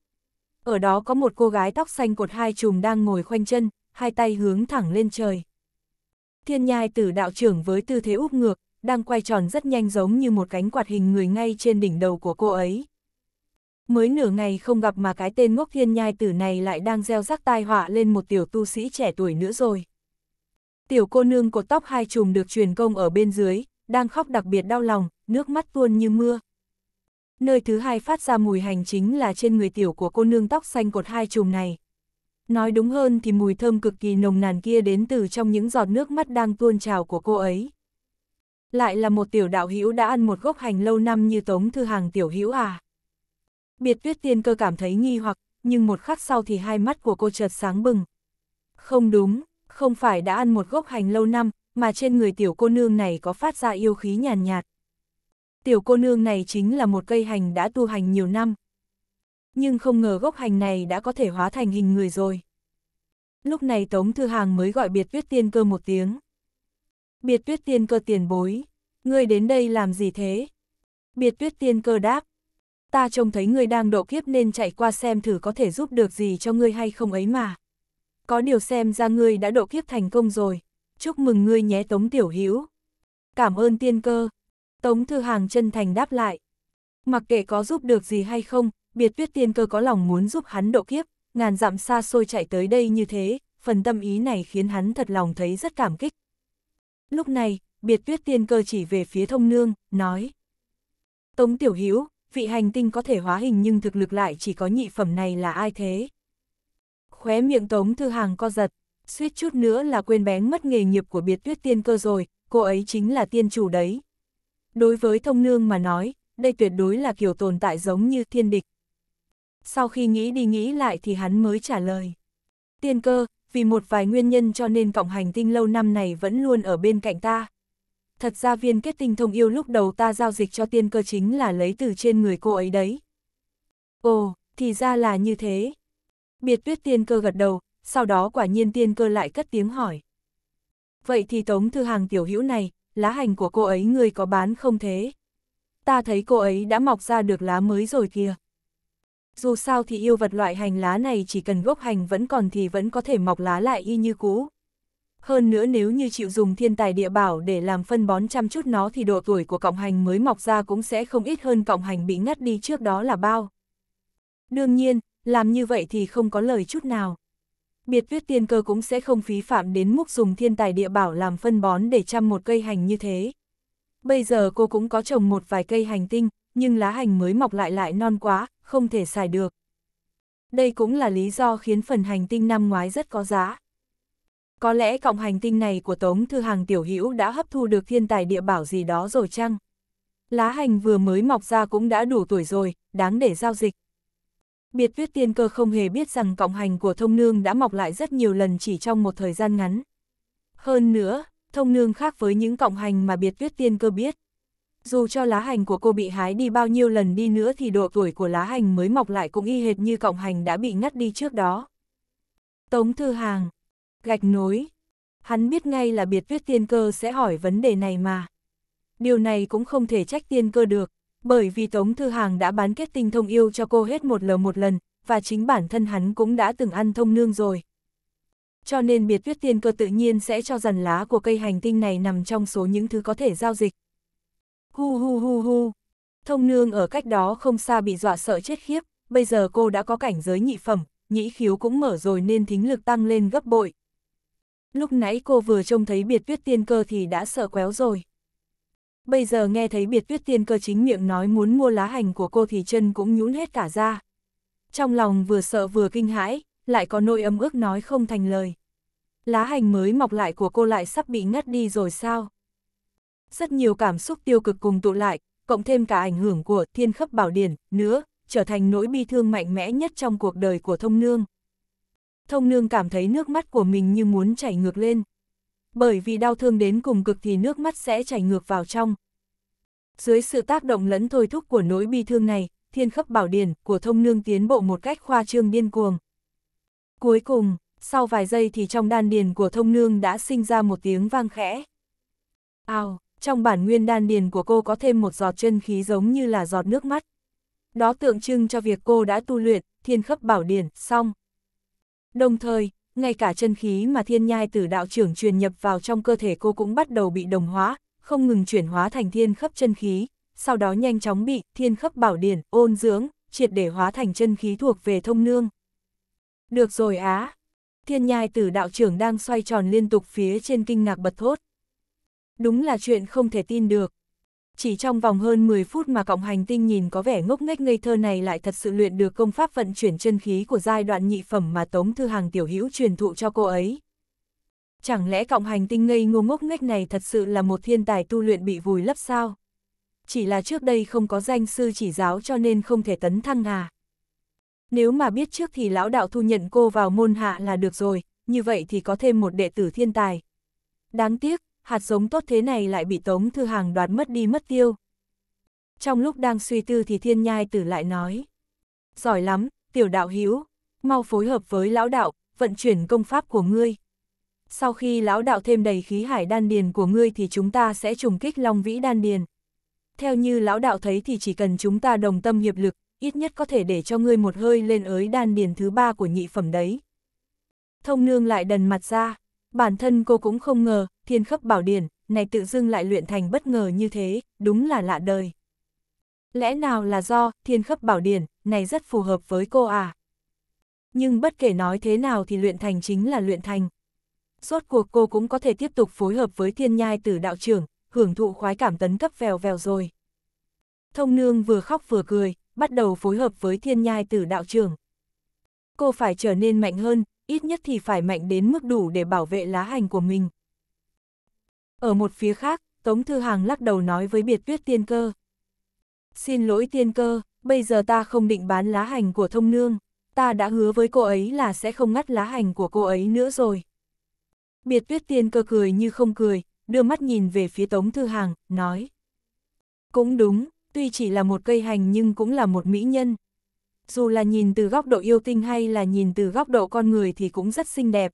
Ở đó có một cô gái tóc xanh cột hai chùm đang ngồi khoanh chân, hai tay hướng thẳng lên trời. Thiên nhai tử đạo trưởng với tư thế úp ngược, đang quay tròn rất nhanh giống như một cánh quạt hình người ngay trên đỉnh đầu của cô ấy mới nửa ngày không gặp mà cái tên ngốc thiên nhai tử này lại đang gieo rắc tai họa lên một tiểu tu sĩ trẻ tuổi nữa rồi. Tiểu cô nương cột tóc hai chùm được truyền công ở bên dưới, đang khóc đặc biệt đau lòng, nước mắt tuôn như mưa. Nơi thứ hai phát ra mùi hành chính là trên người tiểu của cô nương tóc xanh cột hai chùm này. Nói đúng hơn thì mùi thơm cực kỳ nồng nàn kia đến từ trong những giọt nước mắt đang tuôn trào của cô ấy. Lại là một tiểu đạo hữu đã ăn một gốc hành lâu năm như Tống Thư Hàng tiểu hữu à. Biệt tuyết tiên cơ cảm thấy nghi hoặc, nhưng một khắc sau thì hai mắt của cô chợt sáng bừng. Không đúng, không phải đã ăn một gốc hành lâu năm, mà trên người tiểu cô nương này có phát ra yêu khí nhàn nhạt, nhạt. Tiểu cô nương này chính là một cây hành đã tu hành nhiều năm. Nhưng không ngờ gốc hành này đã có thể hóa thành hình người rồi. Lúc này Tống Thư Hàng mới gọi biệt tuyết tiên cơ một tiếng. Biệt tuyết tiên cơ tiền bối, ngươi đến đây làm gì thế? Biệt tuyết tiên cơ đáp, ta trông thấy ngươi đang độ kiếp nên chạy qua xem thử có thể giúp được gì cho ngươi hay không ấy mà. Có điều xem ra ngươi đã độ kiếp thành công rồi, chúc mừng ngươi nhé Tống Tiểu Hữu Cảm ơn tiên cơ. Tống Thư Hàng chân thành đáp lại. Mặc kệ có giúp được gì hay không, biệt tuyết tiên cơ có lòng muốn giúp hắn độ kiếp, ngàn dặm xa xôi chạy tới đây như thế, phần tâm ý này khiến hắn thật lòng thấy rất cảm kích. Lúc này, biệt tuyết tiên cơ chỉ về phía thông nương, nói. Tống Tiểu Hữu vị hành tinh có thể hóa hình nhưng thực lực lại chỉ có nhị phẩm này là ai thế? Khóe miệng Tống Thư Hàng co giật, suýt chút nữa là quên bén mất nghề nghiệp của biệt tuyết tiên cơ rồi, cô ấy chính là tiên chủ đấy. Đối với thông nương mà nói, đây tuyệt đối là kiểu tồn tại giống như thiên địch. Sau khi nghĩ đi nghĩ lại thì hắn mới trả lời. Tiên cơ, vì một vài nguyên nhân cho nên cộng hành tinh lâu năm này vẫn luôn ở bên cạnh ta thật ra viên kết tinh thông yêu lúc đầu ta giao dịch cho tiên cơ chính là lấy từ trên người cô ấy đấy. Ồ, thì ra là như thế. Biệt tuyết tiên cơ gật đầu, sau đó quả nhiên tiên cơ lại cất tiếng hỏi. Vậy thì tống thư hàng tiểu hữu này, lá hành của cô ấy người có bán không thế? Ta thấy cô ấy đã mọc ra được lá mới rồi kìa. Dù sao thì yêu vật loại hành lá này chỉ cần gốc hành vẫn còn thì vẫn có thể mọc lá lại y như cũ hơn nữa nếu như chịu dùng thiên tài địa bảo để làm phân bón chăm chút nó thì độ tuổi của cọng hành mới mọc ra cũng sẽ không ít hơn cọng hành bị ngắt đi trước đó là bao. Đương nhiên, làm như vậy thì không có lời chút nào. Biệt viết tiên cơ cũng sẽ không phí phạm đến mức dùng thiên tài địa bảo làm phân bón để chăm một cây hành như thế. Bây giờ cô cũng có trồng một vài cây hành tinh, nhưng lá hành mới mọc lại lại non quá, không thể xài được. Đây cũng là lý do khiến phần hành tinh năm ngoái rất có giá. Có lẽ cộng hành tinh này của Tống Thư Hàng tiểu hữu đã hấp thu được thiên tài địa bảo gì đó rồi chăng? Lá hành vừa mới mọc ra cũng đã đủ tuổi rồi, đáng để giao dịch. Biệt viết tiên cơ không hề biết rằng cộng hành của thông nương đã mọc lại rất nhiều lần chỉ trong một thời gian ngắn. Hơn nữa, thông nương khác với những cộng hành mà biệt viết tiên cơ biết. Dù cho lá hành của cô bị hái đi bao nhiêu lần đi nữa thì độ tuổi của lá hành mới mọc lại cũng y hệt như cộng hành đã bị ngắt đi trước đó. Tống Thư Hàng, gạch nối. Hắn biết ngay là biệt viết tiên cơ sẽ hỏi vấn đề này mà. Điều này cũng không thể trách tiên cơ được, bởi vì Tống Thư Hàng đã bán kết tinh thông yêu cho cô hết một lờ một lần, và chính bản thân hắn cũng đã từng ăn thông nương rồi. Cho nên biệt viết tiên cơ tự nhiên sẽ cho dần lá của cây hành tinh này nằm trong số những thứ có thể giao dịch. Hu hu hu hu, thông nương ở cách đó không xa bị dọa sợ chết khiếp, bây giờ cô đã có cảnh giới nhị phẩm, nhĩ khiếu cũng mở rồi nên thính lực tăng lên gấp bội, Lúc nãy cô vừa trông thấy biệt tuyết tiên cơ thì đã sợ quéo rồi. Bây giờ nghe thấy biệt tuyết tiên cơ chính miệng nói muốn mua lá hành của cô thì chân cũng nhũn hết cả ra. Trong lòng vừa sợ vừa kinh hãi, lại có nỗi ấm ước nói không thành lời. Lá hành mới mọc lại của cô lại sắp bị ngắt đi rồi sao? Rất nhiều cảm xúc tiêu cực cùng tụ lại, cộng thêm cả ảnh hưởng của thiên khấp bảo điển nữa, trở thành nỗi bi thương mạnh mẽ nhất trong cuộc đời của thông nương thông nương cảm thấy nước mắt của mình như muốn chảy ngược lên. Bởi vì đau thương đến cùng cực thì nước mắt sẽ chảy ngược vào trong. Dưới sự tác động lẫn thôi thúc của nỗi bi thương này, thiên khấp bảo điển của thông nương tiến bộ một cách khoa trương điên cuồng. Cuối cùng, sau vài giây thì trong đan điền của thông nương đã sinh ra một tiếng vang khẽ. Ao, trong bản nguyên đan điền của cô có thêm một giọt chân khí giống như là giọt nước mắt. Đó tượng trưng cho việc cô đã tu luyện, thiên khấp bảo điển, xong. Đồng thời, ngay cả chân khí mà thiên nhai tử đạo trưởng truyền nhập vào trong cơ thể cô cũng bắt đầu bị đồng hóa, không ngừng chuyển hóa thành thiên khắp chân khí, sau đó nhanh chóng bị thiên khắp bảo điển, ôn dưỡng, triệt để hóa thành chân khí thuộc về thông nương. Được rồi á! Thiên nhai tử đạo trưởng đang xoay tròn liên tục phía trên kinh ngạc bật thốt. Đúng là chuyện không thể tin được chỉ trong vòng hơn 10 phút mà cộng hành tinh nhìn có vẻ ngốc nghếch ngây thơ này lại thật sự luyện được công pháp vận chuyển chân khí của giai đoạn nhị phẩm mà Tống Thư Hàng tiểu hữu truyền thụ cho cô ấy. Chẳng lẽ cộng hành tinh ngây ngô ngốc nghếch này thật sự là một thiên tài tu luyện bị vùi lấp sao? Chỉ là trước đây không có danh sư chỉ giáo cho nên không thể tấn thăng à? Nếu mà biết trước thì lão đạo thu nhận cô vào môn hạ là được rồi, như vậy thì có thêm một đệ tử thiên tài. Đáng tiếc, hạt giống tốt thế này lại bị Tống Thư Hàng đoạt mất đi mất tiêu. Trong lúc đang suy tư thì thiên nhai tử lại nói. Giỏi lắm, tiểu đạo hữu mau phối hợp với lão đạo, vận chuyển công pháp của ngươi. Sau khi lão đạo thêm đầy khí hải đan điền của ngươi thì chúng ta sẽ trùng kích long vĩ đan điền. Theo như lão đạo thấy thì chỉ cần chúng ta đồng tâm hiệp lực, ít nhất có thể để cho ngươi một hơi lên ới đan điền thứ ba của nhị phẩm đấy. Thông nương lại đần mặt ra, bản thân cô cũng không ngờ, thiên khắc bảo điển, này tự dưng lại luyện thành bất ngờ như thế, đúng là lạ đời. Lẽ nào là do, thiên khắc bảo điển, này rất phù hợp với cô à? Nhưng bất kể nói thế nào thì luyện thành chính là luyện thành. Rốt cuộc cô cũng có thể tiếp tục phối hợp với thiên nhai tử đạo trưởng, hưởng thụ khoái cảm tấn cấp vèo vèo rồi. Thông nương vừa khóc vừa cười, bắt đầu phối hợp với thiên nhai tử đạo trưởng. Cô phải trở nên mạnh hơn, ít nhất thì phải mạnh đến mức đủ để bảo vệ lá hành của mình. Ở một phía khác, Tống Thư Hàng lắc đầu nói với biệt tuyết tiên cơ. Xin lỗi tiên cơ, bây giờ ta không định bán lá hành của thông nương, ta đã hứa với cô ấy là sẽ không ngắt lá hành của cô ấy nữa rồi. Biệt tuyết tiên cơ cười như không cười, đưa mắt nhìn về phía Tống Thư Hàng, nói. Cũng đúng, tuy chỉ là một cây hành nhưng cũng là một mỹ nhân. Dù là nhìn từ góc độ yêu tinh hay là nhìn từ góc độ con người thì cũng rất xinh đẹp,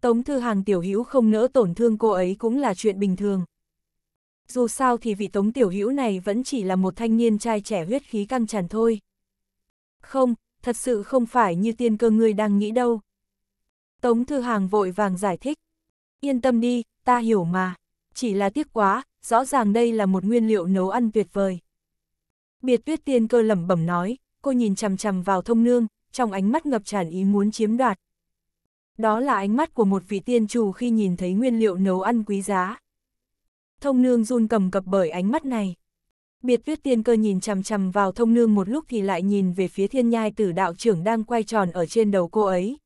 Tống Thư Hàng tiểu hữu không nỡ tổn thương cô ấy cũng là chuyện bình thường. Dù sao thì vị Tống tiểu hữu này vẫn chỉ là một thanh niên trai trẻ huyết khí căng tràn thôi. Không, thật sự không phải như tiên cơ ngươi đang nghĩ đâu. Tống Thư Hàng vội vàng giải thích. Yên tâm đi, ta hiểu mà. Chỉ là tiếc quá, rõ ràng đây là một nguyên liệu nấu ăn tuyệt vời. Biệt tuyết tiên cơ lẩm bẩm nói, cô nhìn chằm chằm vào thông nương, trong ánh mắt ngập tràn ý muốn chiếm đoạt đó là ánh mắt của một vị tiên chủ khi nhìn thấy nguyên liệu nấu ăn quý giá. Thông nương run cầm cập bởi ánh mắt này. Biệt viết tiên cơ nhìn chằm chằm vào thông nương một lúc thì lại nhìn về phía thiên nhai tử đạo trưởng đang quay tròn ở trên đầu cô ấy.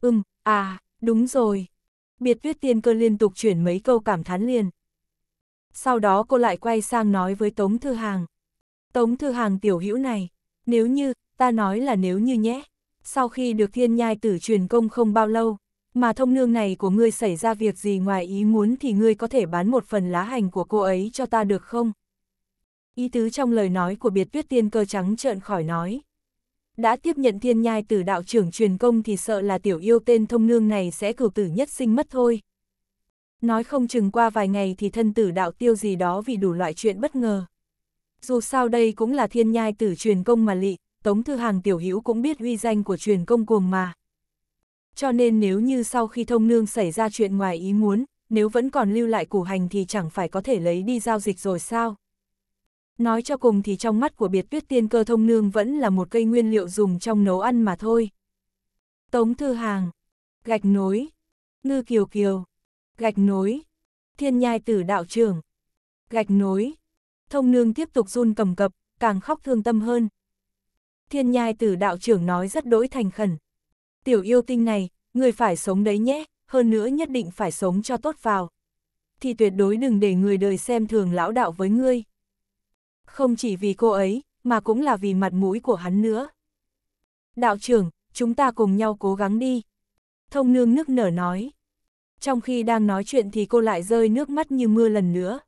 Ừm, à, đúng rồi. Biệt viết tiên cơ liên tục chuyển mấy câu cảm thán liền. Sau đó cô lại quay sang nói với Tống Thư Hàng. Tống Thư Hàng tiểu hữu này, nếu như, ta nói là nếu như nhé sau khi được thiên nhai tử truyền công không bao lâu, mà thông nương này của ngươi xảy ra việc gì ngoài ý muốn thì ngươi có thể bán một phần lá hành của cô ấy cho ta được không? Ý tứ trong lời nói của biệt tuyết tiên cơ trắng trợn khỏi nói. Đã tiếp nhận thiên nhai tử đạo trưởng truyền công thì sợ là tiểu yêu tên thông nương này sẽ cửu tử nhất sinh mất thôi. Nói không chừng qua vài ngày thì thân tử đạo tiêu gì đó vì đủ loại chuyện bất ngờ. Dù sao đây cũng là thiên nhai tử truyền công mà lị, Tống Thư Hàng tiểu hữu cũng biết uy danh của truyền công cuồng mà. Cho nên nếu như sau khi thông nương xảy ra chuyện ngoài ý muốn, nếu vẫn còn lưu lại củ hành thì chẳng phải có thể lấy đi giao dịch rồi sao? Nói cho cùng thì trong mắt của biệt tuyết tiên cơ thông nương vẫn là một cây nguyên liệu dùng trong nấu ăn mà thôi. Tống Thư Hàng, gạch nối, ngư kiều kiều, gạch nối, thiên nhai tử đạo trưởng, gạch nối. Thông nương tiếp tục run cầm cập, càng khóc thương tâm hơn thiên nhai tử đạo trưởng nói rất đối thành khẩn. Tiểu yêu tinh này, người phải sống đấy nhé, hơn nữa nhất định phải sống cho tốt vào. Thì tuyệt đối đừng để người đời xem thường lão đạo với ngươi. Không chỉ vì cô ấy, mà cũng là vì mặt mũi của hắn nữa. Đạo trưởng, chúng ta cùng nhau cố gắng đi. Thông nương nước nở nói. Trong khi đang nói chuyện thì cô lại rơi nước mắt như mưa lần nữa.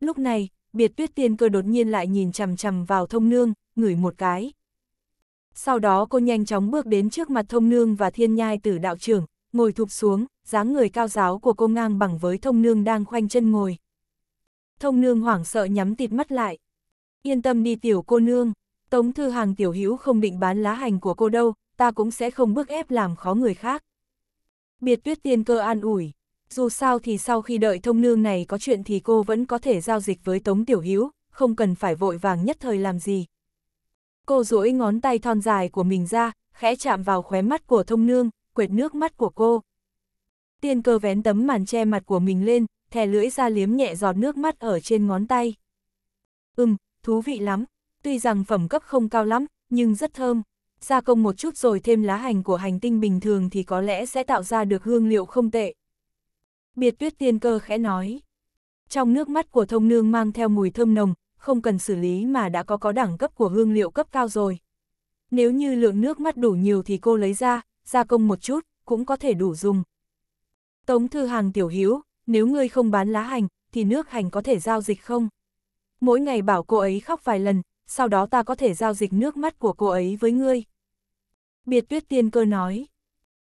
Lúc này, biệt tuyết tiên cơ đột nhiên lại nhìn chằm chằm vào thông nương, ngửi một cái. Sau đó cô nhanh chóng bước đến trước mặt thông nương và thiên nhai tử đạo trưởng, ngồi thụp xuống, dáng người cao giáo của cô ngang bằng với thông nương đang khoanh chân ngồi. Thông nương hoảng sợ nhắm tịt mắt lại. Yên tâm đi tiểu cô nương, Tống Thư Hàng tiểu hữu không định bán lá hành của cô đâu, ta cũng sẽ không bức ép làm khó người khác. Biệt tuyết tiên cơ an ủi, dù sao thì sau khi đợi thông nương này có chuyện thì cô vẫn có thể giao dịch với Tống Tiểu Hữu không cần phải vội vàng nhất thời làm gì, Cô duỗi ngón tay thon dài của mình ra, khẽ chạm vào khóe mắt của thông nương, quệt nước mắt của cô. Tiên cơ vén tấm màn che mặt của mình lên, thè lưỡi ra liếm nhẹ giọt nước mắt ở trên ngón tay. Ừm, thú vị lắm, tuy rằng phẩm cấp không cao lắm, nhưng rất thơm. Gia công một chút rồi thêm lá hành của hành tinh bình thường thì có lẽ sẽ tạo ra được hương liệu không tệ. Biệt tuyết tiên cơ khẽ nói. Trong nước mắt của thông nương mang theo mùi thơm nồng, không cần xử lý mà đã có có đẳng cấp của hương liệu cấp cao rồi. Nếu như lượng nước mắt đủ nhiều thì cô lấy ra, gia công một chút, cũng có thể đủ dùng. Tống Thư Hàng tiểu hiếu, nếu ngươi không bán lá hành, thì nước hành có thể giao dịch không? Mỗi ngày bảo cô ấy khóc vài lần, sau đó ta có thể giao dịch nước mắt của cô ấy với ngươi. Biệt tuyết tiên cơ nói.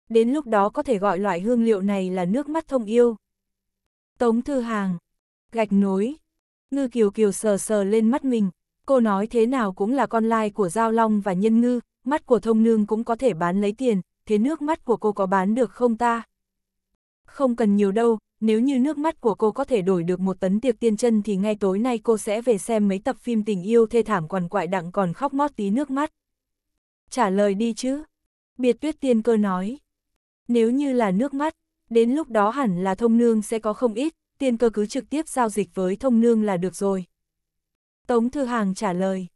Đến lúc đó có thể gọi loại hương liệu này là nước mắt thông yêu. Tống Thư Hàng. Gạch nối. Ngư Kiều Kiều sờ sờ lên mắt mình, cô nói thế nào cũng là con lai của Giao Long và Nhân Ngư, mắt của thông nương cũng có thể bán lấy tiền, thế nước mắt của cô có bán được không ta? Không cần nhiều đâu, nếu như nước mắt của cô có thể đổi được một tấn tiệc tiên chân thì ngay tối nay cô sẽ về xem mấy tập phim tình yêu thê thảm quằn quại đặng còn khóc mót tí nước mắt. Trả lời đi chứ. Biệt tuyết tiên cơ nói. Nếu như là nước mắt, đến lúc đó hẳn là thông nương sẽ có không ít, tiên cơ cứ trực tiếp giao dịch với thông nương là được rồi. Tống Thư Hàng trả lời.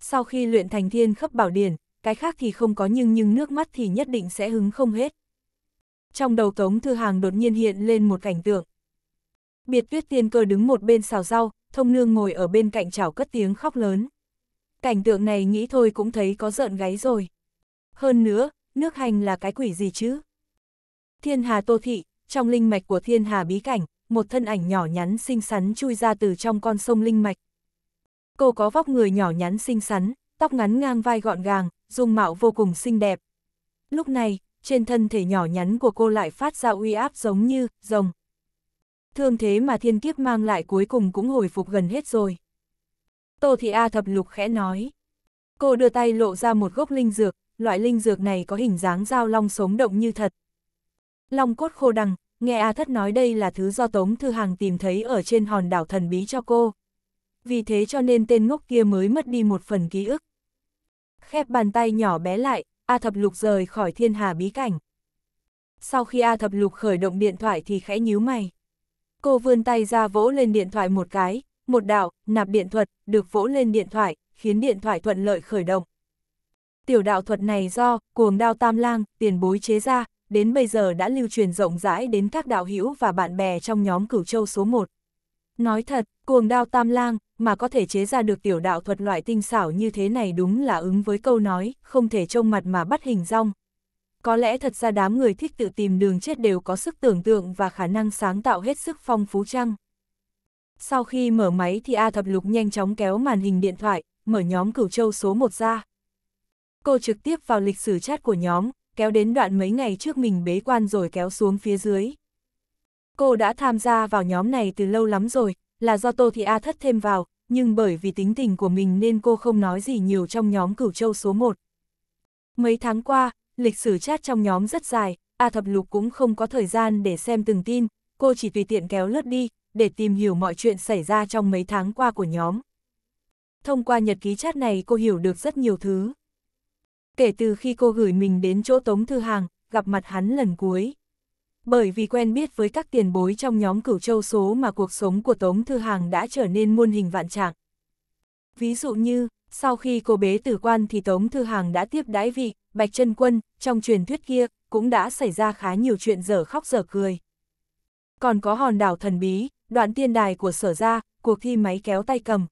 Sau khi luyện thành thiên khắp bảo điển, cái khác thì không có nhưng nhưng nước mắt thì nhất định sẽ hứng không hết. Trong đầu Tống Thư Hàng đột nhiên hiện lên một cảnh tượng. Biệt tuyết tiên cơ đứng một bên xào rau, thông nương ngồi ở bên cạnh chảo cất tiếng khóc lớn. Cảnh tượng này nghĩ thôi cũng thấy có giận gáy rồi. Hơn nữa, nước hành là cái quỷ gì chứ? Thiên hà tô thị, trong linh mạch của thiên hà bí cảnh, một thân ảnh nhỏ nhắn xinh xắn chui ra từ trong con sông Linh Mạch. Cô có vóc người nhỏ nhắn xinh xắn, tóc ngắn ngang vai gọn gàng, dung mạo vô cùng xinh đẹp. Lúc này, trên thân thể nhỏ nhắn của cô lại phát ra uy áp giống như rồng. Thương thế mà thiên kiếp mang lại cuối cùng cũng hồi phục gần hết rồi. Tô Thị A thập lục khẽ nói. Cô đưa tay lộ ra một gốc linh dược, loại linh dược này có hình dáng dao long sống động như thật. Long cốt khô đằng, nghe A Thất nói đây là thứ do Tống Thư Hàng tìm thấy ở trên hòn đảo thần bí cho cô. Vì thế cho nên tên ngốc kia mới mất đi một phần ký ức. Khép bàn tay nhỏ bé lại, A Thập Lục rời khỏi thiên hà bí cảnh. Sau khi A Thập Lục khởi động điện thoại thì khẽ nhíu mày. Cô vươn tay ra vỗ lên điện thoại một cái, một đạo, nạp điện thuật, được vỗ lên điện thoại, khiến điện thoại thuận lợi khởi động. Tiểu đạo thuật này do cuồng đao tam lang, tiền bối chế ra, đến bây giờ đã lưu truyền rộng rãi đến các đạo hữu và bạn bè trong nhóm cửu châu số 1. Nói thật, cuồng đao tam lang, mà có thể chế ra được tiểu đạo thuật loại tinh xảo như thế này đúng là ứng với câu nói, không thể trông mặt mà bắt hình rong. Có lẽ thật ra đám người thích tự tìm đường chết đều có sức tưởng tượng và khả năng sáng tạo hết sức phong phú chăng. Sau khi mở máy thì A Thập Lục nhanh chóng kéo màn hình điện thoại, mở nhóm cửu châu số 1 ra. Cô trực tiếp vào lịch sử chat của nhóm, kéo đến đoạn mấy ngày trước mình bế quan rồi kéo xuống phía dưới. Cô đã tham gia vào nhóm này từ lâu lắm rồi, là do Tô Thị A thất thêm vào, nhưng bởi vì tính tình của mình nên cô không nói gì nhiều trong nhóm cửu châu số 1. Mấy tháng qua, lịch sử chat trong nhóm rất dài, A Thập Lục cũng không có thời gian để xem từng tin, cô chỉ tùy tiện kéo lướt đi, để tìm hiểu mọi chuyện xảy ra trong mấy tháng qua của nhóm. Thông qua nhật ký chat này cô hiểu được rất nhiều thứ kể từ khi cô gửi mình đến chỗ Tống Thư Hàng, gặp mặt hắn lần cuối. Bởi vì quen biết với các tiền bối trong nhóm cửu châu số mà cuộc sống của Tống Thư Hàng đã trở nên muôn hình vạn trạng. Ví dụ như, sau khi cô bế tử quan thì Tống Thư Hàng đã tiếp đái vị, Bạch chân Quân, trong truyền thuyết kia, cũng đã xảy ra khá nhiều chuyện dở khóc dở cười. Còn có hòn đảo thần bí, đoạn tiên đài của sở ra, cuộc thi máy kéo tay cầm.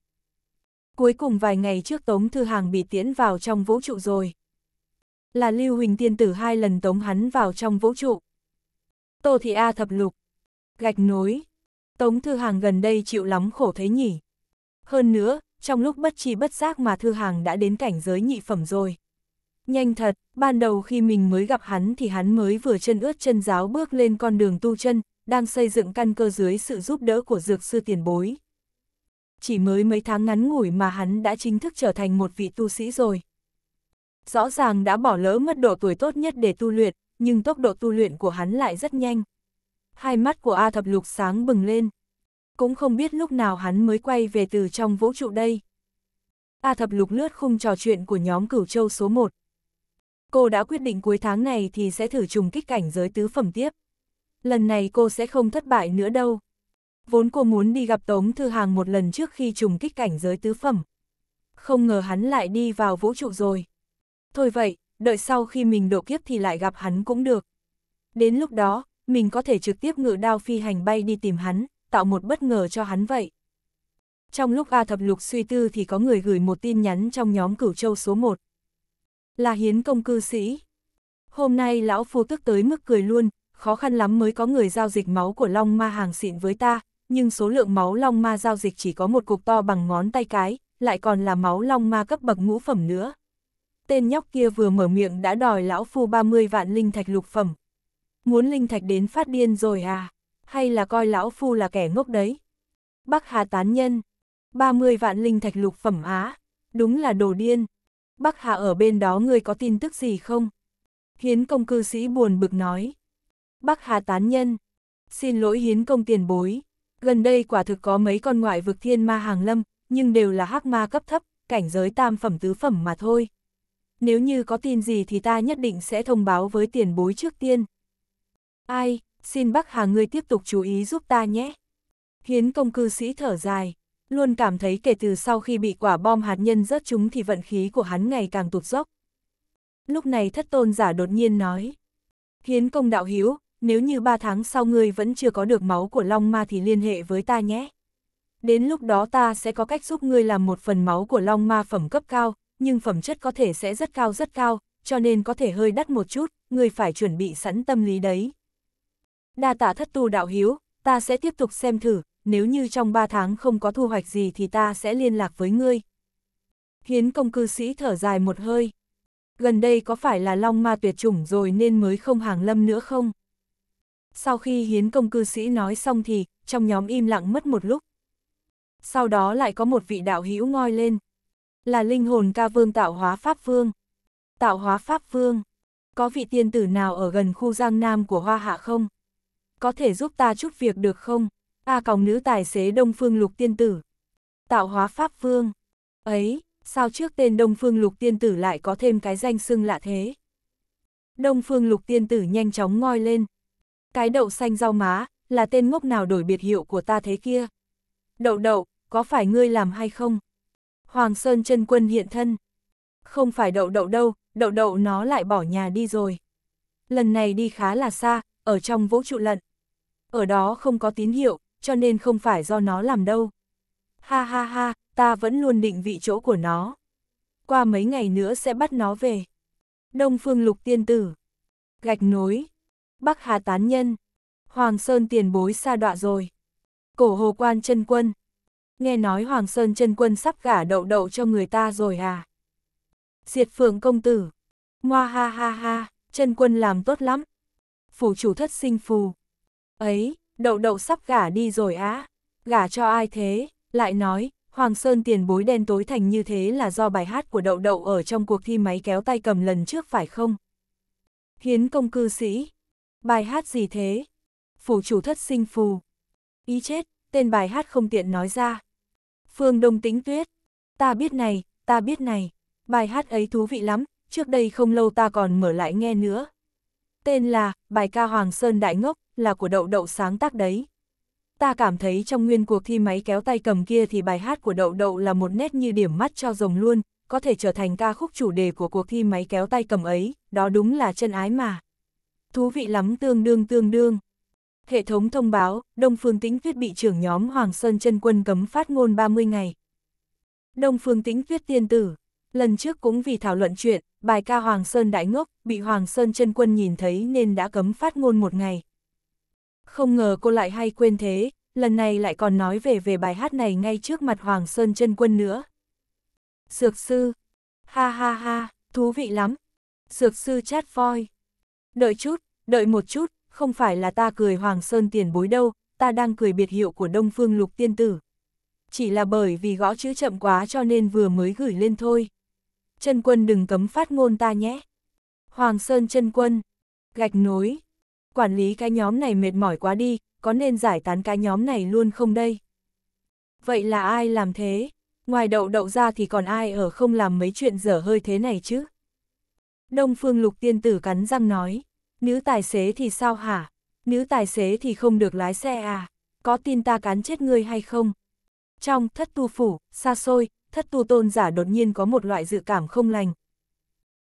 Cuối cùng vài ngày trước Tống Thư Hàng bị tiễn vào trong vũ trụ rồi là Lưu Huỳnh Tiên Tử hai lần tống hắn vào trong vũ trụ. Tô Thị A thập lục, gạch nối, Tống Thư Hàng gần đây chịu lắm khổ thế nhỉ. Hơn nữa, trong lúc bất chi bất giác mà Thư Hàng đã đến cảnh giới nhị phẩm rồi. Nhanh thật, ban đầu khi mình mới gặp hắn thì hắn mới vừa chân ướt chân giáo bước lên con đường tu chân, đang xây dựng căn cơ dưới sự giúp đỡ của dược sư tiền bối. Chỉ mới mấy tháng ngắn ngủi mà hắn đã chính thức trở thành một vị tu sĩ rồi rõ ràng đã bỏ lỡ mất độ tuổi tốt nhất để tu luyện, nhưng tốc độ tu luyện của hắn lại rất nhanh. Hai mắt của A Thập Lục sáng bừng lên. Cũng không biết lúc nào hắn mới quay về từ trong vũ trụ đây. A Thập Lục lướt khung trò chuyện của nhóm cửu châu số 1. Cô đã quyết định cuối tháng này thì sẽ thử trùng kích cảnh giới tứ phẩm tiếp. Lần này cô sẽ không thất bại nữa đâu. Vốn cô muốn đi gặp Tống Thư Hàng một lần trước khi trùng kích cảnh giới tứ phẩm. Không ngờ hắn lại đi vào vũ trụ rồi thôi vậy, đợi sau khi mình độ kiếp thì lại gặp hắn cũng được. Đến lúc đó, mình có thể trực tiếp ngự đao phi hành bay đi tìm hắn, tạo một bất ngờ cho hắn vậy. Trong lúc A Thập Lục suy tư thì có người gửi một tin nhắn trong nhóm cửu châu số 1. Là hiến công cư sĩ. Hôm nay lão phu tức tới mức cười luôn, khó khăn lắm mới có người giao dịch máu của long ma hàng xịn với ta, nhưng số lượng máu long ma giao dịch chỉ có một cục to bằng ngón tay cái, lại còn là máu long ma cấp bậc ngũ phẩm nữa tên nhóc kia vừa mở miệng đã đòi lão phu 30 vạn linh thạch lục phẩm. Muốn linh thạch đến phát điên rồi à? Hay là coi lão phu là kẻ ngốc đấy? Bắc Hà tán nhân. 30 vạn linh thạch lục phẩm á. Đúng là đồ điên. Bắc Hà ở bên đó người có tin tức gì không? Hiến công cư sĩ buồn bực nói. Bắc Hà tán nhân. Xin lỗi hiến công tiền bối. Gần đây quả thực có mấy con ngoại vực thiên ma hàng lâm, nhưng đều là hắc ma cấp thấp, cảnh giới tam phẩm tứ phẩm mà thôi, nếu như có tin gì thì ta nhất định sẽ thông báo với tiền bối trước tiên. Ai, xin Bắc Hà ngươi tiếp tục chú ý giúp ta nhé. Hiến công cư sĩ thở dài, luôn cảm thấy kể từ sau khi bị quả bom hạt nhân rớt chúng thì vận khí của hắn ngày càng tụt dốc. Lúc này thất tôn giả đột nhiên nói. Hiến công đạo hiếu, nếu như ba tháng sau ngươi vẫn chưa có được máu của Long Ma thì liên hệ với ta nhé. Đến lúc đó ta sẽ có cách giúp ngươi làm một phần máu của Long Ma phẩm cấp cao, nhưng phẩm chất có thể sẽ rất cao rất cao, cho nên có thể hơi đắt một chút, người phải chuẩn bị sẵn tâm lý đấy. Đa tạ thất tu đạo hiếu, ta sẽ tiếp tục xem thử, nếu như trong 3 tháng không có thu hoạch gì thì ta sẽ liên lạc với ngươi. Hiến công cư sĩ thở dài một hơi. Gần đây có phải là long ma tuyệt chủng rồi nên mới không hàng lâm nữa không? Sau khi hiến công cư sĩ nói xong thì, trong nhóm im lặng mất một lúc. Sau đó lại có một vị đạo hữu ngoi lên là linh hồn ca vương tạo hóa Pháp Vương. Tạo hóa Pháp Vương, có vị tiên tử nào ở gần khu giang nam của Hoa Hạ không? Có thể giúp ta chút việc được không? A à, còng nữ tài xế Đông Phương Lục Tiên Tử. Tạo hóa Pháp Vương. Ấy, sao trước tên Đông Phương Lục Tiên Tử lại có thêm cái danh xưng lạ thế? Đông Phương Lục Tiên Tử nhanh chóng ngoi lên. Cái đậu xanh rau má, là tên ngốc nào đổi biệt hiệu của ta thế kia? Đậu đậu, có phải ngươi làm hay không? Hoàng Sơn chân quân hiện thân. Không phải đậu đậu đâu, đậu đậu nó lại bỏ nhà đi rồi. Lần này đi khá là xa, ở trong vũ trụ lận. Ở đó không có tín hiệu, cho nên không phải do nó làm đâu. Ha ha ha, ta vẫn luôn định vị chỗ của nó. Qua mấy ngày nữa sẽ bắt nó về. Đông phương lục tiên tử. Gạch nối. Bắc Hà tán nhân. Hoàng Sơn tiền bối xa đọa rồi. Cổ hồ quan chân quân nghe nói Hoàng Sơn chân quân sắp gả đậu đậu cho người ta rồi à. Diệt phượng công tử, ngoa ha ha ha, chân quân làm tốt lắm. Phủ chủ thất sinh phù. Ấy, đậu đậu sắp gả đi rồi á, à? gả cho ai thế, lại nói, Hoàng Sơn tiền bối đen tối thành như thế là do bài hát của đậu đậu ở trong cuộc thi máy kéo tay cầm lần trước phải không? Hiến công cư sĩ, bài hát gì thế? Phủ chủ thất sinh phù. Ý chết, tên bài hát không tiện nói ra, Phương Đông Tĩnh Tuyết, ta biết này, ta biết này, bài hát ấy thú vị lắm, trước đây không lâu ta còn mở lại nghe nữa. Tên là, bài ca Hoàng Sơn Đại Ngốc, là của Đậu Đậu sáng tác đấy. Ta cảm thấy trong nguyên cuộc thi máy kéo tay cầm kia thì bài hát của Đậu Đậu là một nét như điểm mắt cho rồng luôn, có thể trở thành ca khúc chủ đề của cuộc thi máy kéo tay cầm ấy, đó đúng là chân ái mà. Thú vị lắm tương đương tương đương. Hệ thống thông báo, Đông Phương Tĩnh Tuyết bị trưởng nhóm Hoàng Sơn chân Quân cấm phát ngôn 30 ngày. Đông Phương Tĩnh Tuyết tiên tử, lần trước cũng vì thảo luận chuyện, bài ca Hoàng Sơn Đại Ngốc bị Hoàng Sơn chân Quân nhìn thấy nên đã cấm phát ngôn một ngày. Không ngờ cô lại hay quên thế, lần này lại còn nói về về bài hát này ngay trước mặt Hoàng Sơn chân Quân nữa. Sược sư, ha ha ha, thú vị lắm. Sược sư chat voi. Đợi chút, đợi một chút, không phải là ta cười Hoàng Sơn tiền bối đâu, ta đang cười biệt hiệu của Đông Phương Lục Tiên Tử. Chỉ là bởi vì gõ chữ chậm quá cho nên vừa mới gửi lên thôi. Chân quân đừng cấm phát ngôn ta nhé. Hoàng Sơn chân quân, gạch nối. Quản lý cái nhóm này mệt mỏi quá đi, có nên giải tán cái nhóm này luôn không đây? Vậy là ai làm thế? Ngoài đậu đậu ra thì còn ai ở không làm mấy chuyện dở hơi thế này chứ? Đông Phương Lục Tiên Tử cắn răng nói. Nữ tài xế thì sao hả? Nữ tài xế thì không được lái xe à? Có tin ta cán chết ngươi hay không? Trong thất tu phủ, xa xôi, thất tu tôn giả đột nhiên có một loại dự cảm không lành.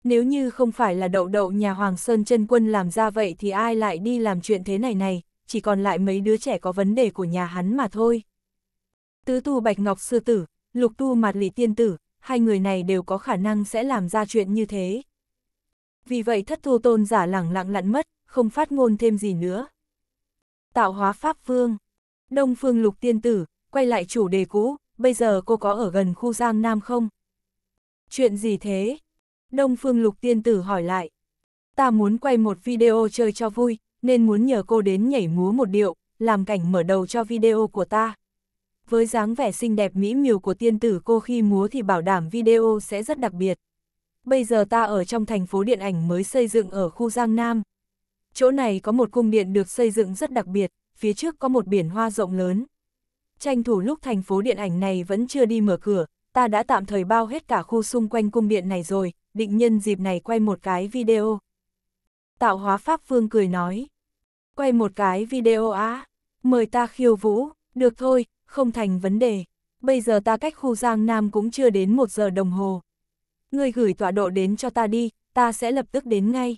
Nếu như không phải là đậu đậu nhà Hoàng Sơn chân Quân làm ra vậy thì ai lại đi làm chuyện thế này này, chỉ còn lại mấy đứa trẻ có vấn đề của nhà hắn mà thôi. Tứ tu Bạch Ngọc Sư Tử, Lục tu Mạt Lý Tiên Tử, hai người này đều có khả năng sẽ làm ra chuyện như thế vì vậy thất thu tôn giả lẳng lặng lặn mất, không phát ngôn thêm gì nữa. Tạo hóa Pháp Vương Đông Phương Lục Tiên Tử, quay lại chủ đề cũ, bây giờ cô có ở gần khu Giang Nam không? Chuyện gì thế? Đông Phương Lục Tiên Tử hỏi lại. Ta muốn quay một video chơi cho vui, nên muốn nhờ cô đến nhảy múa một điệu, làm cảnh mở đầu cho video của ta. Với dáng vẻ xinh đẹp mỹ miều của tiên tử cô khi múa thì bảo đảm video sẽ rất đặc biệt bây giờ ta ở trong thành phố điện ảnh mới xây dựng ở khu Giang Nam. Chỗ này có một cung điện được xây dựng rất đặc biệt, phía trước có một biển hoa rộng lớn. Tranh thủ lúc thành phố điện ảnh này vẫn chưa đi mở cửa, ta đã tạm thời bao hết cả khu xung quanh cung điện này rồi, định nhân dịp này quay một cái video. Tạo hóa Pháp Phương cười nói. Quay một cái video á, mời ta khiêu vũ, được thôi, không thành vấn đề. Bây giờ ta cách khu Giang Nam cũng chưa đến một giờ đồng hồ, Ngươi gửi tọa độ đến cho ta đi, ta sẽ lập tức đến ngay.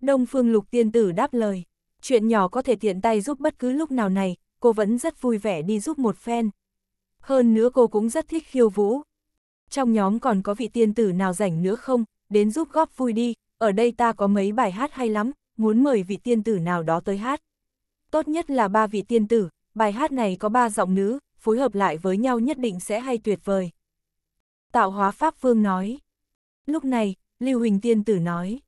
Đông Phương Lục Tiên Tử đáp lời, chuyện nhỏ có thể tiện tay giúp bất cứ lúc nào này, cô vẫn rất vui vẻ đi giúp một phen. Hơn nữa cô cũng rất thích khiêu vũ. Trong nhóm còn có vị tiên tử nào rảnh nữa không, đến giúp góp vui đi, ở đây ta có mấy bài hát hay lắm, muốn mời vị tiên tử nào đó tới hát. Tốt nhất là ba vị tiên tử, bài hát này có ba giọng nữ, phối hợp lại với nhau nhất định sẽ hay tuyệt vời tạo hóa Pháp Vương nói. Lúc này, Lưu Huỳnh Tiên Tử nói.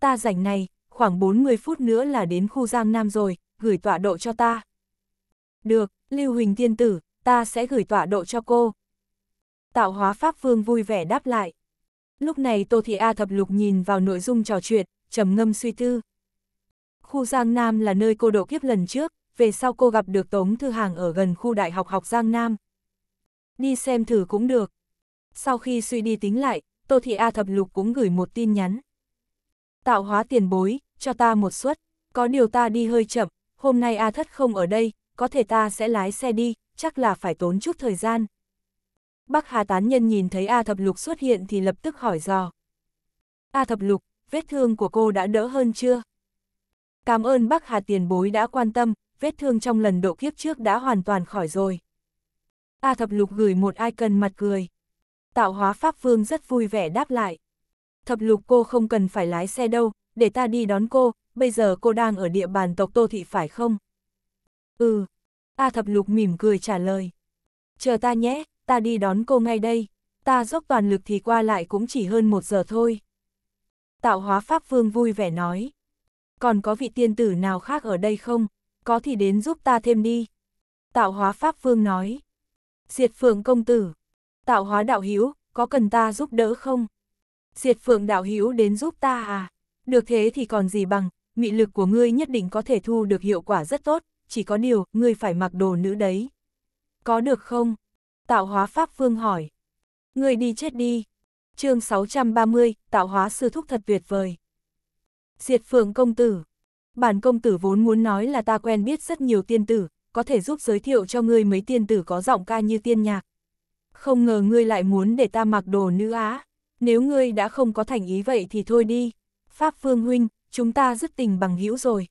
Ta rảnh này, khoảng 40 phút nữa là đến khu Giang Nam rồi, gửi tọa độ cho ta. Được, Lưu Huỳnh Tiên Tử, ta sẽ gửi tọa độ cho cô. Tạo hóa Pháp Vương vui vẻ đáp lại. Lúc này Tô Thị A Thập Lục nhìn vào nội dung trò chuyện, trầm ngâm suy tư. Khu Giang Nam là nơi cô độ kiếp lần trước, về sau cô gặp được Tống Thư Hàng ở gần khu đại học học Giang Nam. Đi xem thử cũng được sau khi suy đi tính lại, Tô Thị A Thập Lục cũng gửi một tin nhắn. Tạo hóa tiền bối, cho ta một suất, có điều ta đi hơi chậm, hôm nay A Thất không ở đây, có thể ta sẽ lái xe đi, chắc là phải tốn chút thời gian. Bắc Hà Tán Nhân nhìn thấy A Thập Lục xuất hiện thì lập tức hỏi dò. A Thập Lục, vết thương của cô đã đỡ hơn chưa? Cảm ơn Bắc Hà tiền bối đã quan tâm, vết thương trong lần độ kiếp trước đã hoàn toàn khỏi rồi. A Thập Lục gửi một icon mặt cười tạo hóa Pháp Vương rất vui vẻ đáp lại. Thập lục cô không cần phải lái xe đâu, để ta đi đón cô, bây giờ cô đang ở địa bàn tộc Tô Thị phải không? Ừ, A thập lục mỉm cười trả lời. Chờ ta nhé, ta đi đón cô ngay đây, ta dốc toàn lực thì qua lại cũng chỉ hơn một giờ thôi. Tạo hóa Pháp Vương vui vẻ nói. Còn có vị tiên tử nào khác ở đây không? Có thì đến giúp ta thêm đi. Tạo hóa Pháp Vương nói. Diệt phượng công tử, tạo hóa đạo hữu có cần ta giúp đỡ không? Diệt phượng đạo hữu đến giúp ta à? Được thế thì còn gì bằng, mị lực của ngươi nhất định có thể thu được hiệu quả rất tốt, chỉ có điều, ngươi phải mặc đồ nữ đấy. Có được không? Tạo hóa Pháp Phương hỏi. Ngươi đi chết đi. chương 630, tạo hóa sư thúc thật tuyệt vời. Diệt phượng công tử. Bản công tử vốn muốn nói là ta quen biết rất nhiều tiên tử, có thể giúp giới thiệu cho ngươi mấy tiên tử có giọng ca như tiên nhạc, không ngờ ngươi lại muốn để ta mặc đồ nữ á, nếu ngươi đã không có thành ý vậy thì thôi đi. Pháp phương Huynh, chúng ta dứt tình bằng hữu rồi.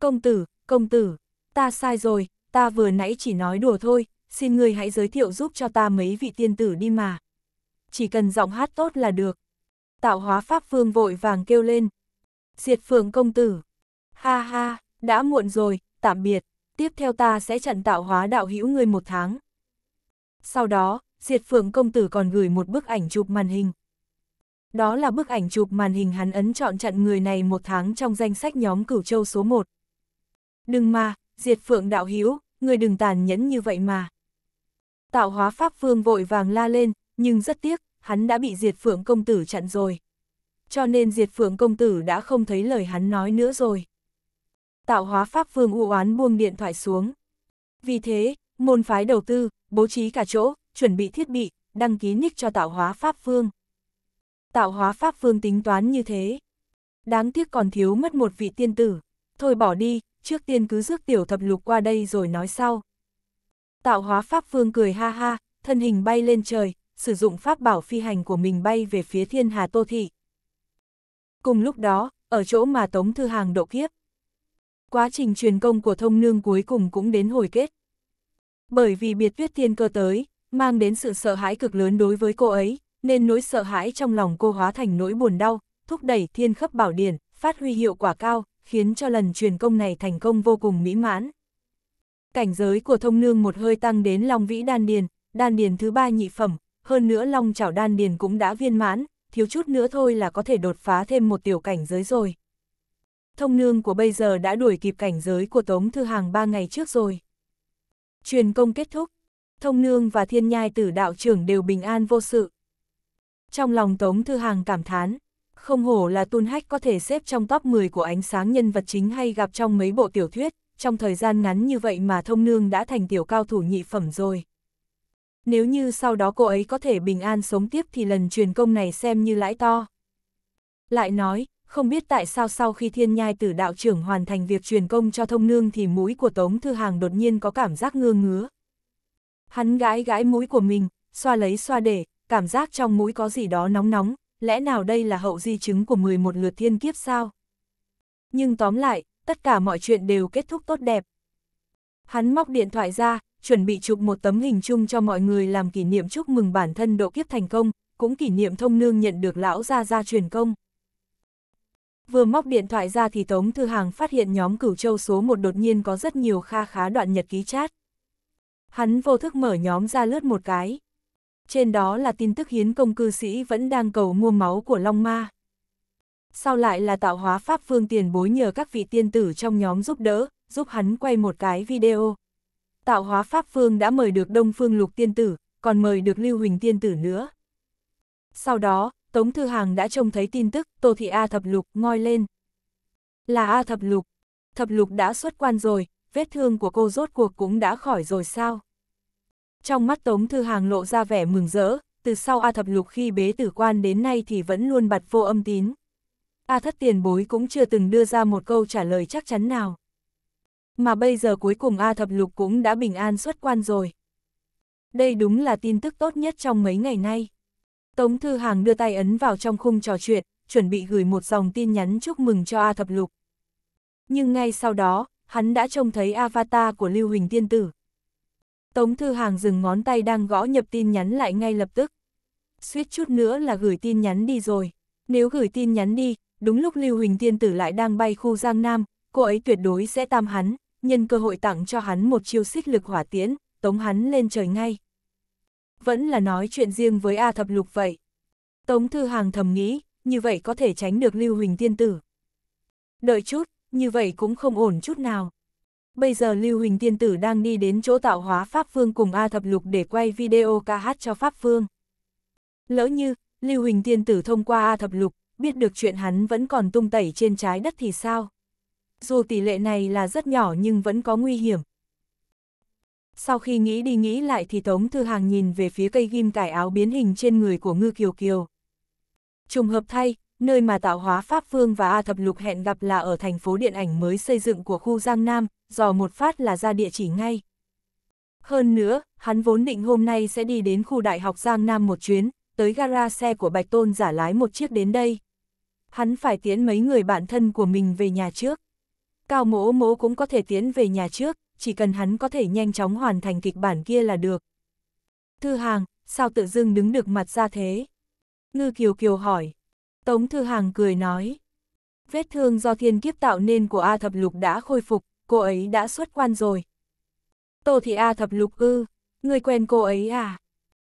Công tử, công tử, ta sai rồi, ta vừa nãy chỉ nói đùa thôi, xin ngươi hãy giới thiệu giúp cho ta mấy vị tiên tử đi mà. Chỉ cần giọng hát tốt là được. Tạo hóa Pháp phương vội vàng kêu lên. Diệt phượng công tử. Ha ha, đã muộn rồi, tạm biệt, tiếp theo ta sẽ trận tạo hóa đạo hữu ngươi một tháng. Sau đó, Diệt Phượng công tử còn gửi một bức ảnh chụp màn hình. Đó là bức ảnh chụp màn hình hắn ấn chọn chặn người này một tháng trong danh sách nhóm cửu châu số 1. Đừng mà, Diệt Phượng đạo Hiếu, người đừng tàn nhẫn như vậy mà. Tạo hóa Pháp Vương vội vàng la lên, nhưng rất tiếc, hắn đã bị Diệt Phượng công tử chặn rồi. Cho nên Diệt Phượng công tử đã không thấy lời hắn nói nữa rồi. Tạo hóa Pháp Vương u oán buông điện thoại xuống. Vì thế, môn phái đầu tư, bố trí cả chỗ, chuẩn bị thiết bị, đăng ký nick cho tạo hóa Pháp Vương. Tạo hóa Pháp Vương tính toán như thế. Đáng tiếc còn thiếu mất một vị tiên tử. Thôi bỏ đi, trước tiên cứ rước tiểu thập lục qua đây rồi nói sau. Tạo hóa Pháp Vương cười ha ha, thân hình bay lên trời, sử dụng pháp bảo phi hành của mình bay về phía thiên hà Tô Thị. Cùng lúc đó, ở chỗ mà Tống Thư Hàng độ kiếp. Quá trình truyền công của thông nương cuối cùng cũng đến hồi kết. Bởi vì biệt viết tiên cơ tới, mang đến sự sợ hãi cực lớn đối với cô ấy, nên nỗi sợ hãi trong lòng cô hóa thành nỗi buồn đau, thúc đẩy thiên khấp bảo điển, phát huy hiệu quả cao, khiến cho lần truyền công này thành công vô cùng mỹ mãn. Cảnh giới của thông nương một hơi tăng đến long vĩ đan điền, đan điền thứ ba nhị phẩm, hơn nữa long chảo đan điền cũng đã viên mãn, thiếu chút nữa thôi là có thể đột phá thêm một tiểu cảnh giới rồi. Thông nương của bây giờ đã đuổi kịp cảnh giới của Tống Thư Hàng ba ngày trước rồi. Truyền công kết thúc, thông nương và thiên nhai tử đạo trưởng đều bình an vô sự. Trong lòng Tống Thư Hàng cảm thán, không hổ là Tun Hách có thể xếp trong top 10 của ánh sáng nhân vật chính hay gặp trong mấy bộ tiểu thuyết, trong thời gian ngắn như vậy mà thông nương đã thành tiểu cao thủ nhị phẩm rồi. Nếu như sau đó cô ấy có thể bình an sống tiếp thì lần truyền công này xem như lãi to. Lại nói, không biết tại sao sau khi thiên nhai tử đạo trưởng hoàn thành việc truyền công cho thông nương thì mũi của Tống Thư Hàng đột nhiên có cảm giác ngơ ngứa, Hắn gãi gãi mũi của mình, xoa lấy xoa để, cảm giác trong mũi có gì đó nóng nóng, lẽ nào đây là hậu di chứng của 11 lượt thiên kiếp sao? Nhưng tóm lại, tất cả mọi chuyện đều kết thúc tốt đẹp. Hắn móc điện thoại ra, chuẩn bị chụp một tấm hình chung cho mọi người làm kỷ niệm chúc mừng bản thân độ kiếp thành công, cũng kỷ niệm thông nương nhận được lão ra ra truyền công. Vừa móc điện thoại ra thì Tống Thư Hàng phát hiện nhóm cửu châu số 1 đột nhiên có rất nhiều kha khá đoạn nhật ký chat hắn vô thức mở nhóm ra lướt một cái. Trên đó là tin tức hiến công cư sĩ vẫn đang cầu mua máu của Long Ma. Sau lại là tạo hóa Pháp phương tiền bối nhờ các vị tiên tử trong nhóm giúp đỡ, giúp hắn quay một cái video. Tạo hóa Pháp phương đã mời được Đông Phương Lục tiên tử, còn mời được Lưu Huỳnh tiên tử nữa. Sau đó, Tống Thư Hàng đã trông thấy tin tức Tô Thị A Thập Lục ngoi lên. Là A Thập Lục. Thập Lục đã xuất quan rồi, vết thương của cô rốt cuộc cũng đã khỏi rồi sao? Trong mắt Tống Thư Hàng lộ ra vẻ mừng rỡ, từ sau A Thập Lục khi bế tử quan đến nay thì vẫn luôn bặt vô âm tín. A Thất Tiền Bối cũng chưa từng đưa ra một câu trả lời chắc chắn nào. Mà bây giờ cuối cùng A Thập Lục cũng đã bình an xuất quan rồi. Đây đúng là tin tức tốt nhất trong mấy ngày nay. Tống Thư Hàng đưa tay ấn vào trong khung trò chuyện, chuẩn bị gửi một dòng tin nhắn chúc mừng cho A Thập Lục. Nhưng ngay sau đó, hắn đã trông thấy avatar của Lưu Huỳnh Tiên Tử. Tống Thư Hàng dừng ngón tay đang gõ nhập tin nhắn lại ngay lập tức. Suýt chút nữa là gửi tin nhắn đi rồi. Nếu gửi tin nhắn đi, đúng lúc Lưu Huỳnh Tiên Tử lại đang bay khu Giang Nam, cô ấy tuyệt đối sẽ tam hắn, nhân cơ hội tặng cho hắn một chiêu xích lực hỏa tiễn, tống hắn lên trời ngay. Vẫn là nói chuyện riêng với A Thập Lục vậy. Tống Thư Hàng thầm nghĩ, như vậy có thể tránh được Lưu Huỳnh Tiên Tử. Đợi chút, như vậy cũng không ổn chút nào. Bây giờ Lưu Huỳnh Tiên Tử đang đi đến chỗ tạo hóa Pháp Vương cùng A Thập Lục để quay video ca hát cho Pháp Vương. Lỡ như, Lưu Huỳnh Tiên Tử thông qua A Thập Lục, biết được chuyện hắn vẫn còn tung tẩy trên trái đất thì sao? Dù tỷ lệ này là rất nhỏ nhưng vẫn có nguy hiểm. Sau khi nghĩ đi nghĩ lại thì Tống Thư Hàng nhìn về phía cây ghim cải áo biến hình trên người của Ngư Kiều Kiều. Trùng hợp thay, nơi mà tạo hóa Pháp Vương và A Thập Lục hẹn gặp là ở thành phố điện ảnh mới xây dựng của khu Giang Nam, dò một phát là ra địa chỉ ngay. Hơn nữa, hắn vốn định hôm nay sẽ đi đến khu đại học Giang Nam một chuyến, tới gara xe của Bạch Tôn giả lái một chiếc đến đây. Hắn phải tiến mấy người bạn thân của mình về nhà trước. Cao mỗ mỗ cũng có thể tiến về nhà trước, chỉ cần hắn có thể nhanh chóng hoàn thành kịch bản kia là được. Thư hàng, sao tự dưng đứng được mặt ra thế? Ngư Kiều Kiều hỏi. Tống Thư Hàng cười nói. Vết thương do thiên kiếp tạo nên của A Thập Lục đã khôi phục, cô ấy đã xuất quan rồi. Tô Thị A Thập Lục ư, người quen cô ấy à?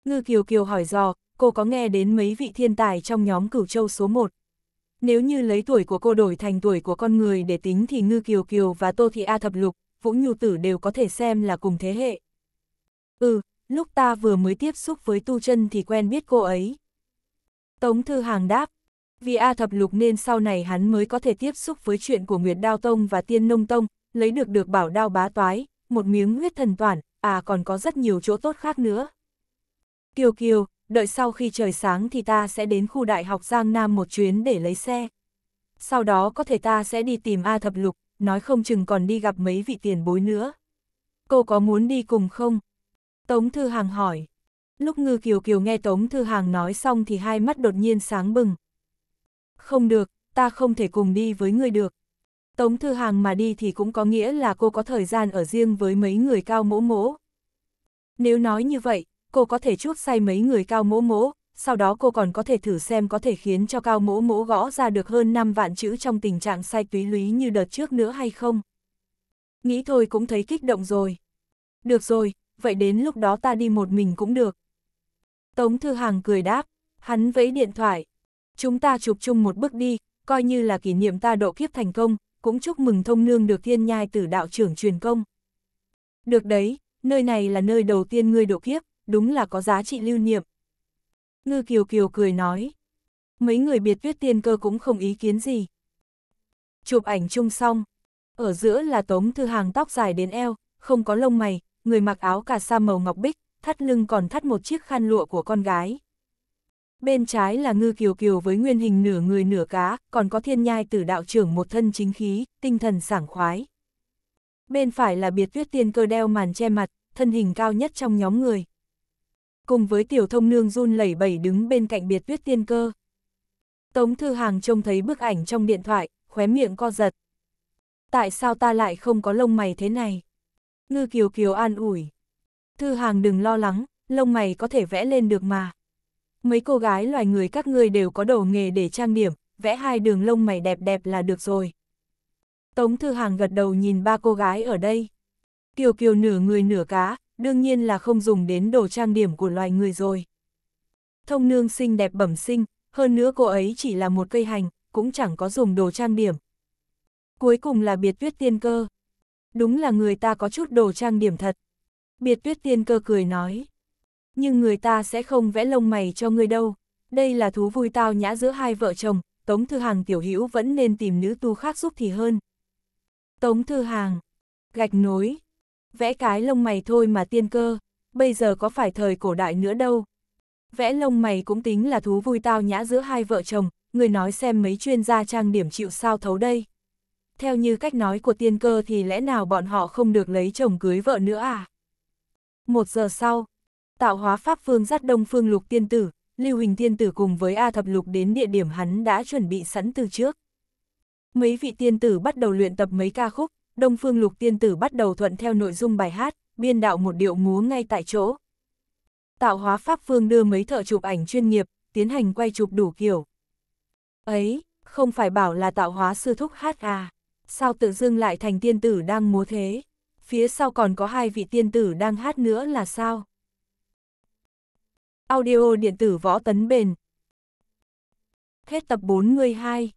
Ngư Kiều Kiều hỏi dò, cô có nghe đến mấy vị thiên tài trong nhóm cửu châu số 1. Nếu như lấy tuổi của cô đổi thành tuổi của con người để tính thì Ngư Kiều Kiều và Tô Thị A Thập Lục, Vũ Nhu Tử đều có thể xem là cùng thế hệ. Ừ, lúc ta vừa mới tiếp xúc với Tu chân thì quen biết cô ấy. Tống Thư Hàng đáp, vì A thập lục nên sau này hắn mới có thể tiếp xúc với chuyện của Nguyệt Đao Tông và Tiên Nông Tông, lấy được được bảo đao bá toái, một miếng huyết thần toàn, à còn có rất nhiều chỗ tốt khác nữa. Kiều Kiều, đợi sau khi trời sáng thì ta sẽ đến khu đại học Giang Nam một chuyến để lấy xe. Sau đó có thể ta sẽ đi tìm A thập lục, nói không chừng còn đi gặp mấy vị tiền bối nữa. Cô có muốn đi cùng không? Tống Thư Hàng hỏi. Lúc Ngư Kiều Kiều nghe Tống Thư Hàng nói xong thì hai mắt đột nhiên sáng bừng không được, ta không thể cùng đi với người được. Tống Thư Hàng mà đi thì cũng có nghĩa là cô có thời gian ở riêng với mấy người cao mỗ mỗ. Nếu nói như vậy, cô có thể chuốc say mấy người cao mỗ mỗ, sau đó cô còn có thể thử xem có thể khiến cho cao mỗ mỗ gõ ra được hơn 5 vạn chữ trong tình trạng say túy lý như đợt trước nữa hay không. Nghĩ thôi cũng thấy kích động rồi. Được rồi, vậy đến lúc đó ta đi một mình cũng được. Tống Thư Hàng cười đáp, hắn vẫy điện thoại, Chúng ta chụp chung một bức đi, coi như là kỷ niệm ta độ kiếp thành công, cũng chúc mừng thông nương được thiên nhai tử đạo trưởng truyền công. Được đấy, nơi này là nơi đầu tiên ngươi độ kiếp, đúng là có giá trị lưu niệm. Ngư Kiều Kiều cười nói. Mấy người biệt viết tiên cơ cũng không ý kiến gì. Chụp ảnh chung xong. Ở giữa là tống thư hàng tóc dài đến eo, không có lông mày, người mặc áo cà sa màu ngọc bích, thắt lưng còn thắt một chiếc khăn lụa của con gái, bên trái là ngư kiều kiều với nguyên hình nửa người nửa cá, còn có thiên nhai tử đạo trưởng một thân chính khí, tinh thần sảng khoái. Bên phải là biệt tuyết tiên cơ đeo màn che mặt, thân hình cao nhất trong nhóm người. Cùng với tiểu thông nương run lẩy bẩy đứng bên cạnh biệt tuyết tiên cơ. Tống Thư Hàng trông thấy bức ảnh trong điện thoại, khóe miệng co giật. Tại sao ta lại không có lông mày thế này? Ngư Kiều Kiều an ủi. Thư Hàng đừng lo lắng, lông mày có thể vẽ lên được mà mấy cô gái loài người các ngươi đều có đồ nghề để trang điểm, vẽ hai đường lông mày đẹp đẹp là được rồi. Tống Thư Hàng gật đầu nhìn ba cô gái ở đây. Kiều Kiều nửa người nửa cá, đương nhiên là không dùng đến đồ trang điểm của loài người rồi. Thông nương xinh đẹp bẩm sinh, hơn nữa cô ấy chỉ là một cây hành, cũng chẳng có dùng đồ trang điểm. Cuối cùng là biệt tuyết tiên cơ. Đúng là người ta có chút đồ trang điểm thật. Biệt tuyết tiên cơ cười nói. Nhưng người ta sẽ không vẽ lông mày cho ngươi đâu. Đây là thú vui tao nhã giữa hai vợ chồng, Tống Thư Hàng tiểu hữu vẫn nên tìm nữ tu khác giúp thì hơn. Tống Thư Hàng, gạch nối, vẽ cái lông mày thôi mà tiên cơ, bây giờ có phải thời cổ đại nữa đâu. Vẽ lông mày cũng tính là thú vui tao nhã giữa hai vợ chồng, người nói xem mấy chuyên gia trang điểm chịu sao thấu đây. Theo như cách nói của tiên cơ thì lẽ nào bọn họ không được lấy chồng cưới vợ nữa à? Một giờ sau, Tạo hóa Pháp Vương dắt Đông Phương Lục Tiên Tử, Lưu Hình Tiên Tử cùng với A Thập Lục đến địa điểm hắn đã chuẩn bị sẵn từ trước. Mấy vị tiên tử bắt đầu luyện tập mấy ca khúc, Đông Phương Lục Tiên Tử bắt đầu thuận theo nội dung bài hát, biên đạo một điệu múa ngay tại chỗ. Tạo hóa Pháp Vương đưa mấy thợ chụp ảnh chuyên nghiệp, tiến hành quay chụp đủ kiểu. Ấy, không phải bảo là tạo hóa sư thúc hát à, sao tự dưng lại thành tiên tử đang múa thế, phía sau còn có hai vị tiên tử đang hát nữa là sao? Audio điện tử võ tấn bền. Hết tập 4 người 2.